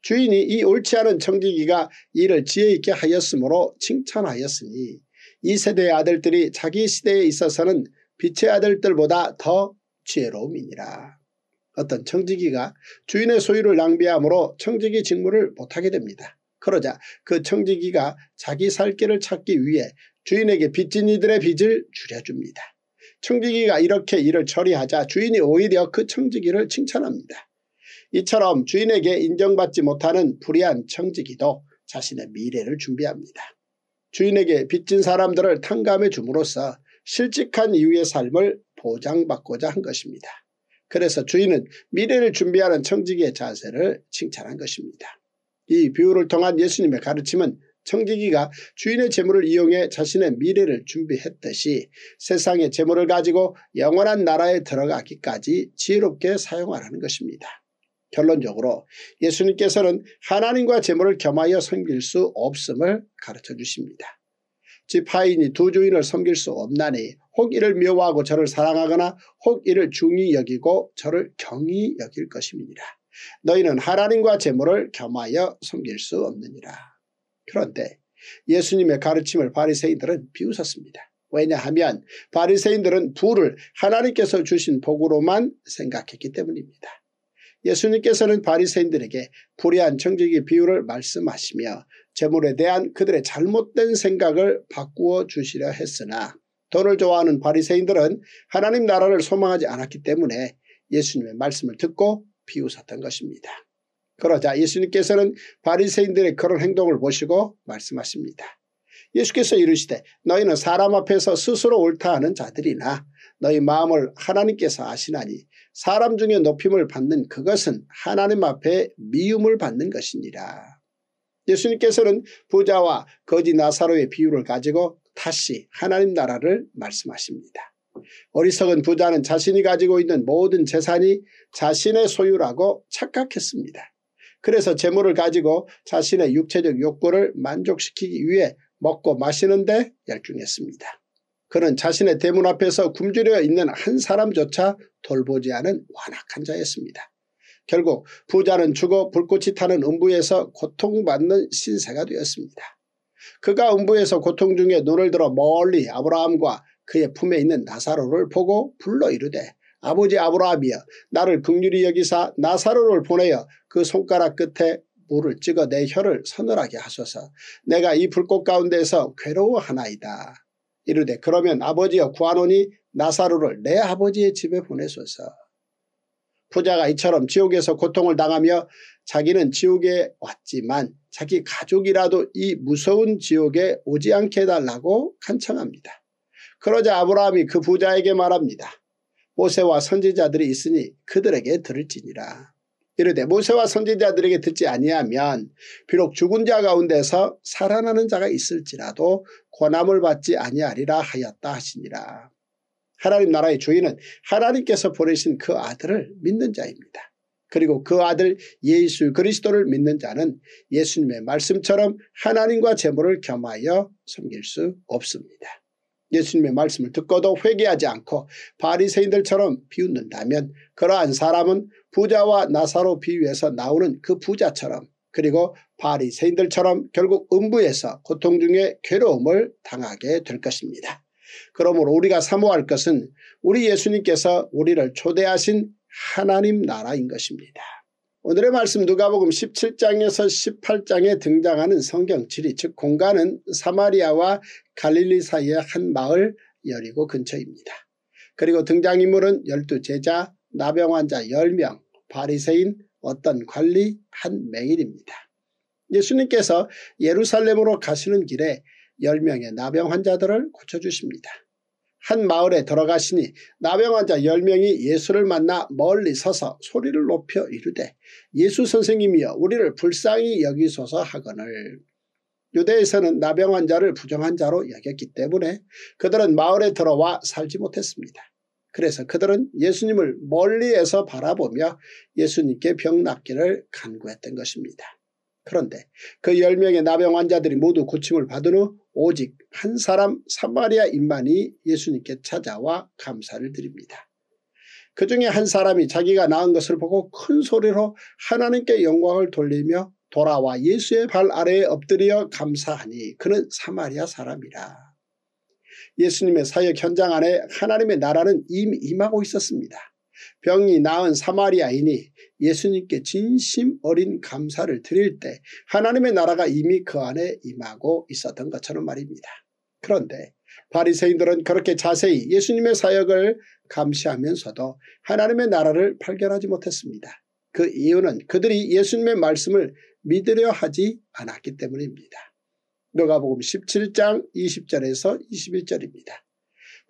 주인이 이 옳지 않은 청지기가 이를 지혜있게 하였으므로 칭찬하였으니 이 세대의 아들들이 자기 시대에 있어서는 빛의 아들들보다 더 지혜로움이니라. 어떤 청지기가 주인의 소유를 낭비함으로 청지기 직무를 못하게 됩니다. 그러자 그 청지기가 자기 살 길을 찾기 위해 주인에게 빚진 이들의 빚을 줄여줍니다. 청지기가 이렇게 일을 처리하자 주인이 오히려 그 청지기를 칭찬합니다. 이처럼 주인에게 인정받지 못하는 불의한 청지기도 자신의 미래를 준비합니다. 주인에게 빚진 사람들을 탕감해 줌으로써 실직한 이후의 삶을 보장받고자 한 것입니다. 그래서 주인은 미래를 준비하는 청지기의 자세를 칭찬한 것입니다. 이 비유를 통한 예수님의 가르침은 청지기가 주인의 재물을 이용해 자신의 미래를 준비했듯이 세상의 재물을 가지고 영원한 나라에 들어가기까지 지혜롭게 사용하라는 것입니다. 결론적으로 예수님께서는 하나님과 재물을 겸하여 섬길 수 없음을 가르쳐 주십니다. 지파인이두 주인을 섬길 수 없나니 혹 이를 미워하고 저를 사랑하거나 혹 이를 중히 여기고 저를 경히 여길 것입니다. 너희는 하나님과 재물을 겸하여 섬길 수 없느니라. 그런데 예수님의 가르침을 바리새인들은 비웃었습니다. 왜냐하면 바리새인들은 부를 하나님께서 주신 복으로만 생각했기 때문입니다. 예수님께서는 바리새인들에게 불의한 청지기 비유를 말씀하시며 재물에 대한 그들의 잘못된 생각을 바꾸어 주시려 했으나 돈을 좋아하는 바리새인들은 하나님 나라를 소망하지 않았기 때문에 예수님의 말씀을 듣고 비웃었던 것입니다. 그러자 예수님께서는 바리새인들의 그런 행동을 보시고 말씀하십니다. 예수께서 이르시되 너희는 사람 앞에서 스스로 옳다 하는 자들이나 너희 마음을 하나님께서 아시나니 사람 중에 높임을 받는 그것은 하나님 앞에 미움을 받는 것이니라. 예수님께서는 부자와 거지 나사로의 비유를 가지고 다시 하나님 나라를 말씀하십니다. 어리석은 부자는 자신이 가지고 있는 모든 재산이 자신의 소유라고 착각했습니다. 그래서 재물을 가지고 자신의 육체적 욕구를 만족시키기 위해 먹고 마시는데 열중했습니다. 그는 자신의 대문 앞에서 굶주려 있는 한 사람조차 돌보지 않은 완악한 자였습니다. 결국 부자는 죽어 불꽃이 타는 음부에서 고통받는 신세가 되었습니다. 그가 음부에서 고통 중에 눈을 들어 멀리 아브라함과 그의 품에 있는 나사로를 보고 불러 이르되 아버지 아브라함이여 나를 극률히 여기사 나사로를 보내어 그 손가락 끝에 물을 찍어 내 혀를 서늘하게 하소서 내가 이 불꽃 가운데서 괴로워하나이다. 이르되 그러면 아버지여 구하노니 나사로를 내 아버지의 집에 보내소서. 부자가 이처럼 지옥에서 고통을 당하며 자기는 지옥에 왔지만 자기 가족이라도 이 무서운 지옥에 오지 않게 해달라고 간청합니다. 그러자 아브라함이 그 부자에게 말합니다. 모세와 선지자들이 있으니 그들에게 들을지니라. 이르되 모세와 선지자들에게 듣지 아니하면 비록 죽은 자 가운데서 살아나는 자가 있을지라도 권함을 받지 아니하리라 하였다 하시니라. 하나님 나라의 주인은 하나님께서 보내신 그 아들을 믿는 자입니다. 그리고 그 아들 예수 그리스도를 믿는 자는 예수님의 말씀처럼 하나님과 재물을 겸하여 섬길 수 없습니다. 예수님의 말씀을 듣고도 회개하지 않고 바리새인들처럼 비웃는다면 그러한 사람은 부자와 나사로 비유해서 나오는 그 부자처럼 그리고 바리새인들처럼 결국 음부에서 고통 중에 괴로움을 당하게 될 것입니다. 그러므로 우리가 사모할 것은 우리 예수님께서 우리를 초대하신 하나님 나라인 것입니다. 오늘의 말씀 누가복음 17장에서 18장에 등장하는 성경 지리 즉 공간은 사마리아와 갈릴리 사이의 한 마을 여리고 근처입니다. 그리고 등장인물은 열두 제자 나병 환자 10명, 바리새인 어떤 관리 한 매일입니다. 예수님께서 예루살렘으로 가시는 길에 10명의 나병 환자들을 고쳐주십니다. 한 마을에 들어가시니 나병 환자 10명이 예수를 만나 멀리 서서 소리를 높여 이르되 예수 선생님이여 우리를 불쌍히 여기소서 하거늘 유대에서는 나병 환자를 부정한 자로 여겼기 때문에 그들은 마을에 들어와 살지 못했습니다. 그래서 그들은 예수님을 멀리에서 바라보며 예수님께 병 낫기를 간구했던 것입니다. 그런데 그 10명의 나병 환자들이 모두 고침을 받은 후 오직 한 사람 사마리아인만이 예수님께 찾아와 감사를 드립니다. 그 중에 한 사람이 자기가 나은 것을 보고 큰 소리로 하나님께 영광을 돌리며 돌아와 예수의 발 아래에 엎드려 감사하니 그는 사마리아 사람이라. 예수님의 사역 현장 안에 하나님의 나라는 이미 임하고 있었습니다. 병이 나은 사마리아인이 예수님께 진심 어린 감사를 드릴 때 하나님의 나라가 이미 그 안에 임하고 있었던 것처럼 말입니다. 그런데 바리새인들은 그렇게 자세히 예수님의 사역을 감시하면서도 하나님의 나라를 발견하지 못했습니다. 그 이유는 그들이 예수님의 말씀을 믿으려 하지 않았기 때문입니다. 누가복음 17장 20절에서 21절입니다.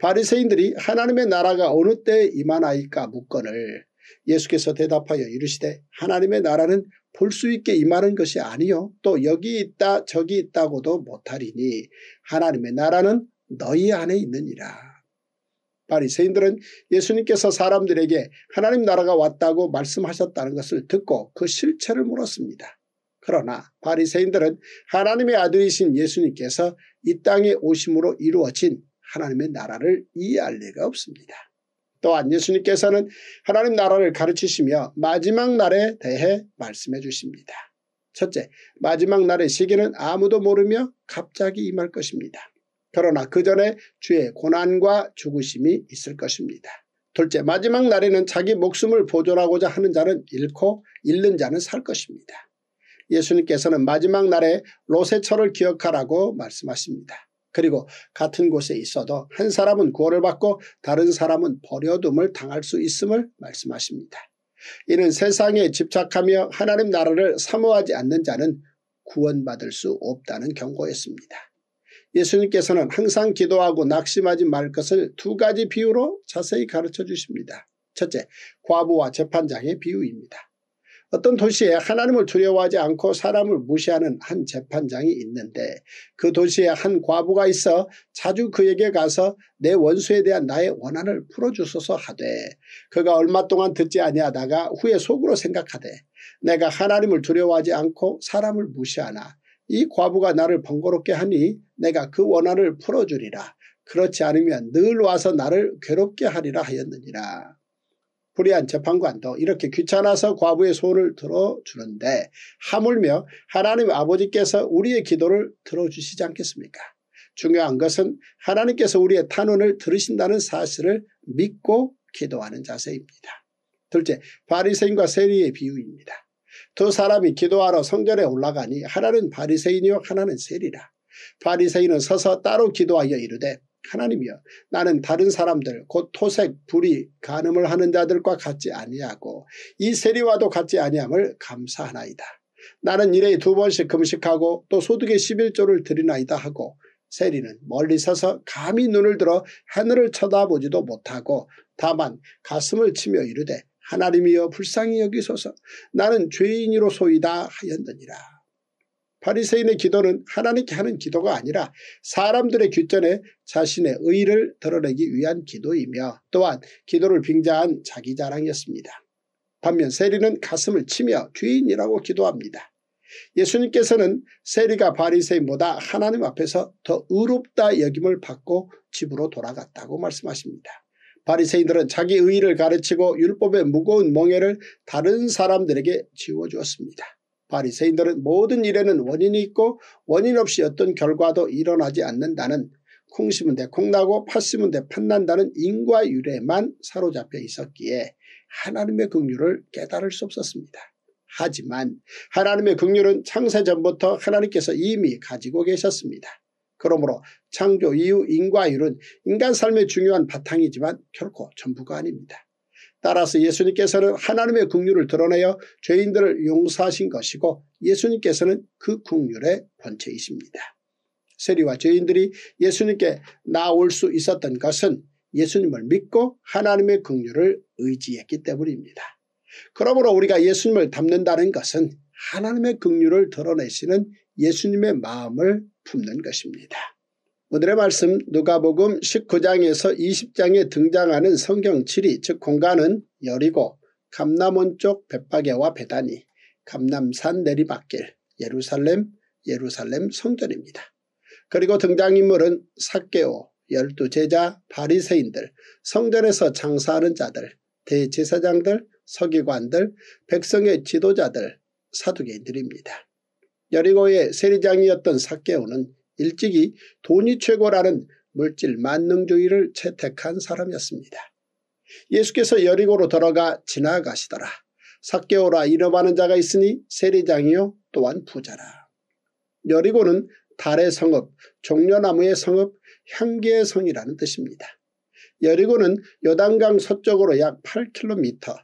바리새인들이 하나님의 나라가 어느 때에 임하나이까 묻건을 예수께서 대답하여 이르시되 하나님의 나라는 볼 수 있게 임하는 것이 아니요 또 여기 있다 저기 있다고도 못하리니 하나님의 나라는 너희 안에 있느니라. 바리새인들은 예수님께서 사람들에게 하나님 나라가 왔다고 말씀하셨다는 것을 듣고 그 실체를 물었습니다. 그러나 바리새인들은 하나님의 아들이신 예수님께서 이 땅에 오심으로 이루어진 하나님의 나라를 이해할 리가 없습니다. 또한 예수님께서는 하나님 나라를 가르치시며 마지막 날에 대해 말씀해 주십니다. 첫째, 마지막 날의 시기는 아무도 모르며 갑자기 임할 것입니다. 그러나 그 전에 주의 고난과 죽으심이 있을 것입니다. 둘째, 마지막 날에는 자기 목숨을 보존하고자 하는 자는 잃고 잃는 자는 살 것입니다. 예수님께서는 마지막 날에 로세처를 기억하라고 말씀하십니다. 그리고 같은 곳에 있어도 한 사람은 구원을 받고 다른 사람은 버려둠을 당할 수 있음을 말씀하십니다. 이는 세상에 집착하며 하나님 나라를 사모하지 않는 자는 구원받을 수 없다는 경고였습니다. 예수님께서는 항상 기도하고 낙심하지 말 것을 두 가지 비유로 자세히 가르쳐 주십니다. 첫째, 과부와 재판장의 비유입니다. 어떤 도시에 하나님을 두려워하지 않고 사람을 무시하는 한 재판장이 있는데 그 도시에 한 과부가 있어 자주 그에게 가서 내 원수에 대한 나의 원한을 풀어주소서 하되 그가 얼마 동안 듣지 아니하다가 후에 속으로 생각하되 내가 하나님을 두려워하지 않고 사람을 무시하나 이 과부가 나를 번거롭게 하니 내가 그 원한을 풀어주리라 그렇지 않으면 늘 와서 나를 괴롭게 하리라 하였느니라. 불의한 재판관도 이렇게 귀찮아서 과부의 소원을 들어주는데 하물며 하나님 아버지께서 우리의 기도를 들어주시지 않겠습니까? 중요한 것은 하나님께서 우리의 탄원을 들으신다는 사실을 믿고 기도하는 자세입니다. 둘째, 바리새인과 세리의 비유입니다. 두 사람이 기도하러 성전에 올라가니 하나는 바리새인이요 하나는 세리라. 바리새인은 서서 따로 기도하여 이르되 하나님이여 나는 다른 사람들 곧 토색, 불이, 간음을 하는 자들과 같지 아니하고 이 세리와도 같지 아니함을 감사하나이다. 나는 일에 두 번씩 금식하고 또 소득의 11조를 드리나이다 하고 세리는 멀리 서서 감히 눈을 들어 하늘을 쳐다보지도 못하고 다만 가슴을 치며 이르되 하나님이여 불쌍히 여기소서 나는 죄인이로 소이다 하였느니라. 바리새인의 기도는 하나님께 하는 기도가 아니라 사람들의 귀전에 자신의 의를 드러내기 위한 기도이며 또한 기도를 빙자한 자기 자랑이었습니다. 반면 세리는 가슴을 치며 주인이라고 기도합니다. 예수님께서는 세리가 바리새인보다 하나님 앞에서 더 의롭다 여김을 받고 집으로 돌아갔다고 말씀하십니다. 바리새인들은 자기 의의를 가르치고 율법의 무거운 멍해를 다른 사람들에게 지워주었습니다. 바리새인들은 모든 일에는 원인이 있고 원인 없이 어떤 결과도 일어나지 않는다는 콩심은 대 콩나고 팥심은 대 팥난다는 인과유래만 사로잡혀 있었기에 하나님의 극률을 깨달을 수 없었습니다. 하지만 하나님의 극률은 창세 전부터 하나님께서 이미 가지고 계셨습니다. 그러므로 창조 이후 인과율은 인간 삶의 중요한 바탕이지만 결코 전부가 아닙니다. 따라서 예수님께서는 하나님의 긍률을 드러내어 죄인들을 용서하신 것이고 예수님께서는 그긍률의 본체이십니다. 세리와 죄인들이 예수님께 나올 수 있었던 것은 예수님을 믿고 하나님의 긍휼을 의지했기 때문입니다. 그러므로 우리가 예수님을 닮는다는 것은 하나님의 긍휼을 드러내시는 예수님의 마음을 품는 것입니다. 오늘의 말씀 누가복음 19장에서 20장에 등장하는 성경 7위 즉 공간은 여리고 감남원 쪽 벳바게와 베다니 감남산 내리막길 예루살렘 예루살렘 성전입니다. 그리고 등장인물은 사개오 열두 제자 바리새인들 성전에서 장사하는 자들 대제사장들 서기관들 백성의 지도자들 사두개인들입니다. 여리고의 세리장이었던 사개오는 일찍이 돈이 최고라는 물질 만능주의를 채택한 사람이었습니다. 예수께서 여리고로 들어가 지나가시더라. 삭개오라 인어하는 자가 있으니 세리장이요 또한 부자라. 여리고는 달의 성읍, 종려나무의 성읍, 향기의 성이라는 뜻입니다. 여리고는 요단강 서쪽으로 약 8km,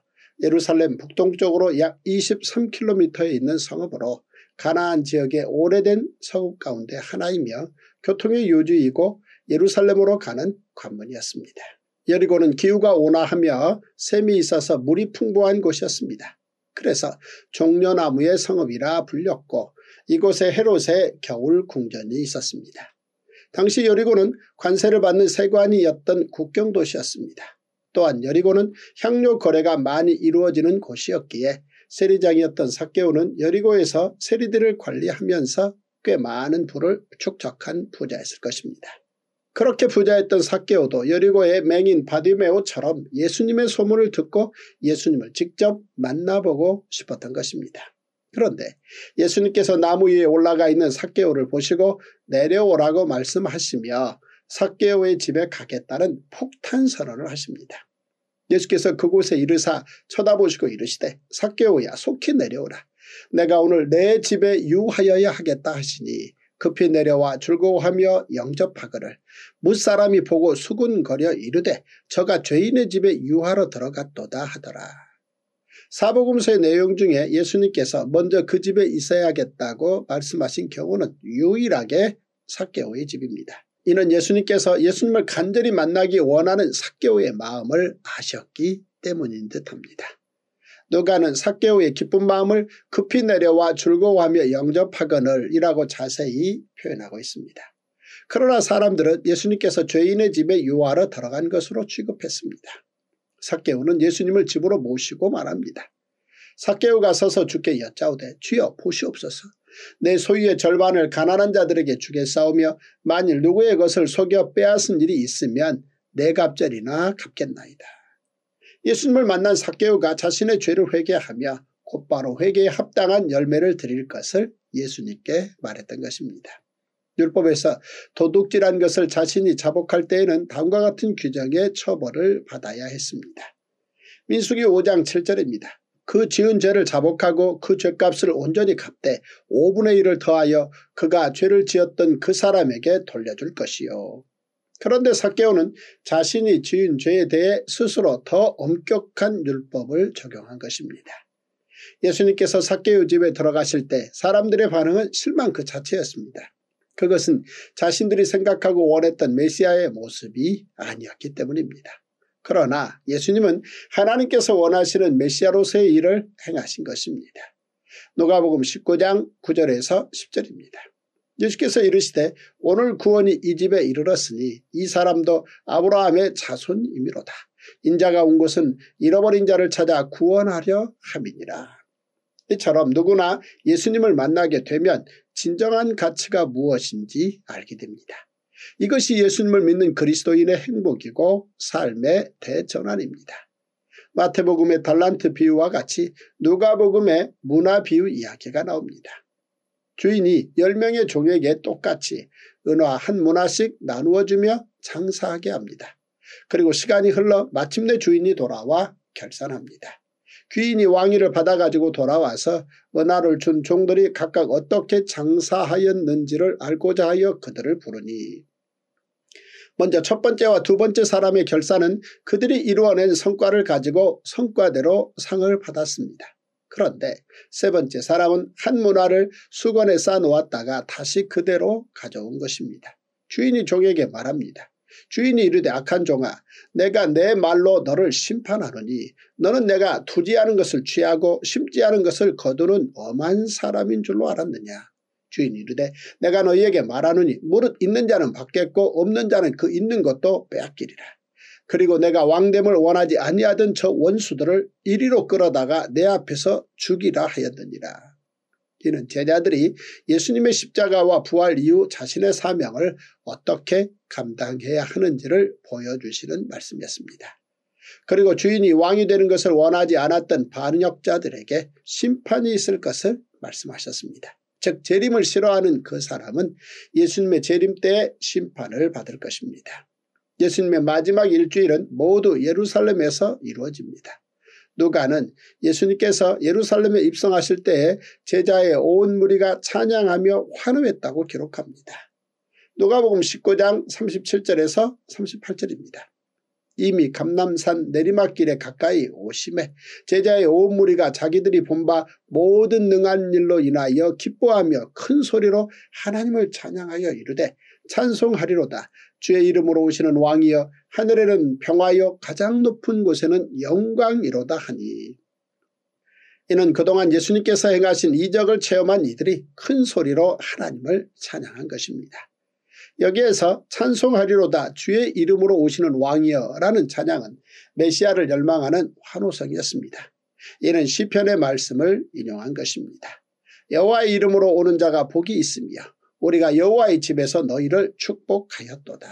예루살렘 북동쪽으로 약 23km에 있는 성읍으로 가나안 지역의 오래된 서국 가운데 하나이며 교통의 요지이고 예루살렘으로 가는 관문이었습니다. 여리고는 기후가 온화하며 샘이 있어서 물이 풍부한 곳이었습니다. 그래서 종려나무의 성읍이라 불렸고 이곳에 헤롯의 겨울 궁전이 있었습니다. 당시 여리고는 관세를 받는 세관이었던 국경도시였습니다. 또한 여리고는 향료 거래가 많이 이루어지는 곳이었기에 세리장이었던 사케오는 여리고에서 세리들을 관리하면서 꽤 많은 부를 축적한 부자였을 것입니다. 그렇게 부자였던 사케오도 여리고의 맹인 바디메오처럼 예수님의 소문을 듣고 예수님을 직접 만나보고 싶었던 것입니다. 그런데 예수님께서 나무 위에 올라가 있는 사케오를 보시고 내려오라고 말씀하시며 사케오의 집에 가겠다는 폭탄 선언을 하십니다. 예수께서 그곳에 이르사 쳐다보시고 이르시되 삭개오야 속히 내려오라. 내가 오늘 내 집에 유하여야 하겠다 하시니 급히 내려와 즐거워하며 영접하거를 무사람이 보고 수군거려 이르되 저가 죄인의 집에 유하러 들어갔도다 하더라. 사복음서의 내용 중에 예수님께서 먼저 그 집에 있어야겠다고 말씀하신 경우는 유일하게 사개오의 집입니다. 이는 예수님께서 예수님을 간절히 만나기 원하는 사개오의 마음을 아셨기 때문인 듯합니다. 누가는 사개오의 기쁜 마음을 급히 내려와 즐거워하며 영접하거늘 이라고 자세히 표현하고 있습니다. 그러나 사람들은 예수님께서 죄인의 집에 유하러 들어간 것으로 취급했습니다. 사개오는 예수님을 집으로 모시고 말합니다. 사개오가 서서 주께 여짜오되 주여 보시옵소서 내 소유의 절반을 가난한 자들에게 주겠사오며 만일 누구의 것을 속여 빼앗은 일이 있으면 내 갑절이나 갚겠나이다. 예수님을 만난 사케우가 자신의 죄를 회개하며 곧바로 회개에 합당한 열매를 드릴 것을 예수님께 말했던 것입니다. 율법에서 도둑질한 것을 자신이 자복할 때에는 다음과 같은 규정의 처벌을 받아야 했습니다. 민숙이 5장 7절입니다. 그 지은 죄를 자복하고 그 죄값을 온전히 갚되 5분의 1을 더하여 그가 죄를 지었던 그 사람에게 돌려줄 것이요. 그런데 사개오는 자신이 지은 죄에 대해 스스로 더 엄격한 율법을 적용한 것입니다. 예수님께서 사개오 집에 들어가실 때 사람들의 반응은 실망 그 자체였습니다. 그것은 자신들이 생각하고 원했던 메시아의 모습이 아니었기 때문입니다. 그러나 예수님은 하나님께서 원하시는 메시아로서의 일을 행하신 것입니다. 누가복음 19장 9절에서 10절입니다. 예수께서 이르시되 오늘 구원이 이 집에 이르렀으니 이 사람도 아브라함의 자손이미로다. 인자가 온 것은 잃어버린 자를 찾아 구원하려 함이니라. 이처럼 누구나 예수님을 만나게 되면 진정한 가치가 무엇인지 알게 됩니다. 이것이 예수님을 믿는 그리스도인의 행복이고 삶의 대전환입니다. 마태복음의 달란트 비유와 같이 누가복음의 문화 비유 이야기가 나옵니다. 주인이 10명의 종에게 똑같이 은화 한 문화씩 나누어주며 장사하게 합니다. 그리고 시간이 흘러 마침내 주인이 돌아와 결산합니다. 귀인이 왕위를 받아가지고 돌아와서 은화를 준 종들이 각각 어떻게 장사하였는지를 알고자 하여 그들을 부르니 먼저 첫 번째와 두 번째 사람의 결산은 그들이 이루어낸 성과를 가지고 성과대로 상을 받았습니다. 그런데 세 번째 사람은 한 문화를 수건에 싸놓았다가 다시 그대로 가져온 것입니다. 주인이 종에게 말합니다. 주인이 이르되 악한 종아 내가 내 말로 너를 심판하느니 너는 내가 투지하는 것을 취하고 심지 않은 것을 거두는 엄한 사람인 줄로 알았느냐. 주인이 이르되 내가 너희에게 말하노니 무릇 있는 자는 받겠고 없는 자는 그 있는 것도 빼앗기리라. 그리고 내가 왕됨을 원하지 아니하던 저 원수들을 이리로 끌어다가 내 앞에서 죽이라 하였느니라. 이는 제자들이 예수님의 십자가와 부활 이후 자신의 사명을 어떻게 감당해야 하는지를 보여주시는 말씀이었습니다. 그리고 주인이 왕이 되는 것을 원하지 않았던 반역자들에게 심판이 있을 것을 말씀하셨습니다. 즉 재림을 싫어하는 그 사람은 예수님의 재림 때 심판을 받을 것입니다. 예수님의 마지막 일주일은 모두 예루살렘에서 이루어집니다. 누가는 예수님께서 예루살렘에 입성하실 때에 제자의 온 무리가 찬양하며 환호했다고 기록합니다. 누가복음 19장 37절에서 38절입니다. 이미 감남산 내리막길에 가까이 오심해 제자의 온 무리가 자기들이 본바 모든 능한 일로 인하여 기뻐하며 큰 소리로 하나님을 찬양하여 이르되 찬송하리로다. 주의 이름으로 오시는 왕이여 하늘에는 평화여 가장 높은 곳에는 영광이로다 하니. 이는 그동안 예수님께서 행하신 이적을 체험한 이들이 큰 소리로 하나님을 찬양한 것입니다. 여기에서 찬송하리로다 주의 이름으로 오시는 왕이여 라는 찬양은 메시아를 열망하는 환호성이었습니다. 이는 시편의 말씀을 인용한 것입니다. 여호와의 이름으로 오는 자가 복이 있으며 우리가 여호와의 집에서 너희를 축복하였도다.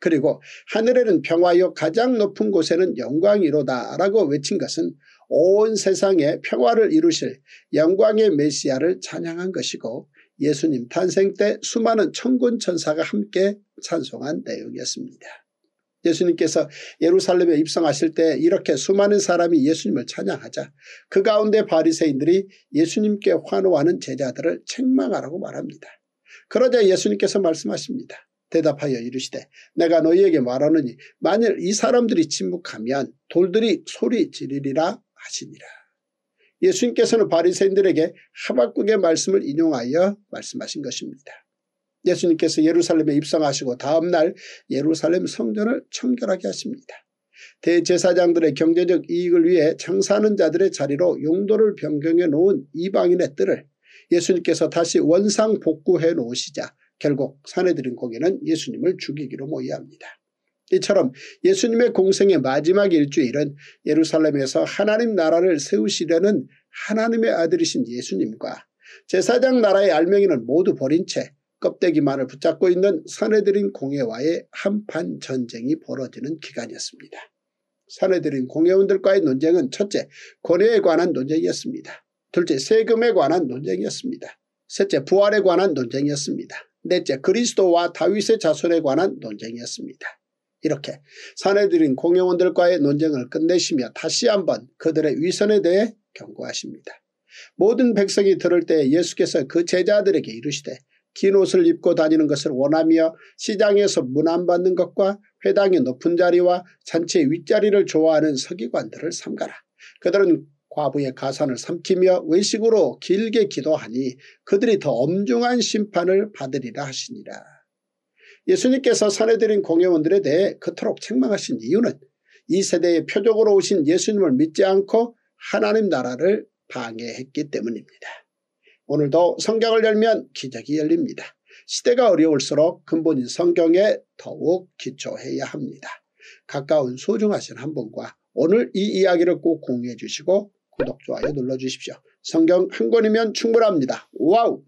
그리고 하늘에는 평화요 가장 높은 곳에는 영광이로다 라고 외친 것은 온 세상에 평화를 이루실 영광의 메시아를 찬양한 것이고 예수님 탄생 때 수많은 천군 천사가 함께 찬송한 내용이었습니다. 예수님께서 예루살렘에 입성하실 때 이렇게 수많은 사람이 예수님을 찬양하자 그 가운데 바리새인들이 예수님께 환호하는 제자들을 책망하라고 말합니다. 그러자 예수님께서 말씀하십니다. 대답하여 이르시되 내가 너희에게 말하느니 만일 이 사람들이 침묵하면 돌들이 소리 지르리라 하시니라. 예수님께서는 바리새인들에게 하박국의 말씀을 인용하여 말씀하신 것입니다. 예수님께서 예루살렘에 입성하시고 다음날 예루살렘 성전을 청결하게 하십니다. 대제사장들의 경제적 이익을 위해 장사하는 자들의 자리로 용도를 변경해 놓은 이방인의 뜰을 예수님께서 다시 원상 복구해 놓으시자 결국 사내들인 고개는 예수님을 죽이기로 모의합니다. 이처럼 예수님의 공생의 마지막 일주일은 예루살렘에서 하나님 나라를 세우시려는 하나님의 아들이신 예수님과 제사장 나라의 알맹이는 모두 버린 채 껍데기만을 붙잡고 있는 사내들인 공예와의 한판 전쟁이 벌어지는 기간이었습니다. 사내들인 공예원들과의 논쟁은 첫째 권위에 관한 논쟁이었습니다. 둘째 세금에 관한 논쟁이었습니다. 셋째 부활에 관한 논쟁이었습니다. 넷째 그리스도와 다윗의 자손에 관한 논쟁이었습니다. 이렇게 사내들인 공영원들과의 논쟁을 끝내시며 다시 한번 그들의 위선에 대해 경고하십니다. 모든 백성이 들을 때 예수께서 그 제자들에게 이르시되 긴 옷을 입고 다니는 것을 원하며 시장에서 문안받는 것과 회당의 높은 자리와 잔치의 윗자리를 좋아하는 서기관들을 삼가라. 그들은 과부의 가산을 삼키며 외식으로 길게 기도하니 그들이 더 엄중한 심판을 받으리라 하시니라. 예수님께서 사해드린 공회원들에 대해 그토록 책망하신 이유는 이 세대의 표적으로 오신 예수님을 믿지 않고 하나님 나라를 방해했기 때문입니다. 오늘도 성경을 열면 기적이 열립니다. 시대가 어려울수록 근본인 성경에 더욱 기초해야 합니다. 가까운 소중하신 한 분과 오늘 이 이야기를 꼭 공유해 주시고 구독, 좋아요 눌러주십시오. 성경 한 권이면 충분합니다. 와우!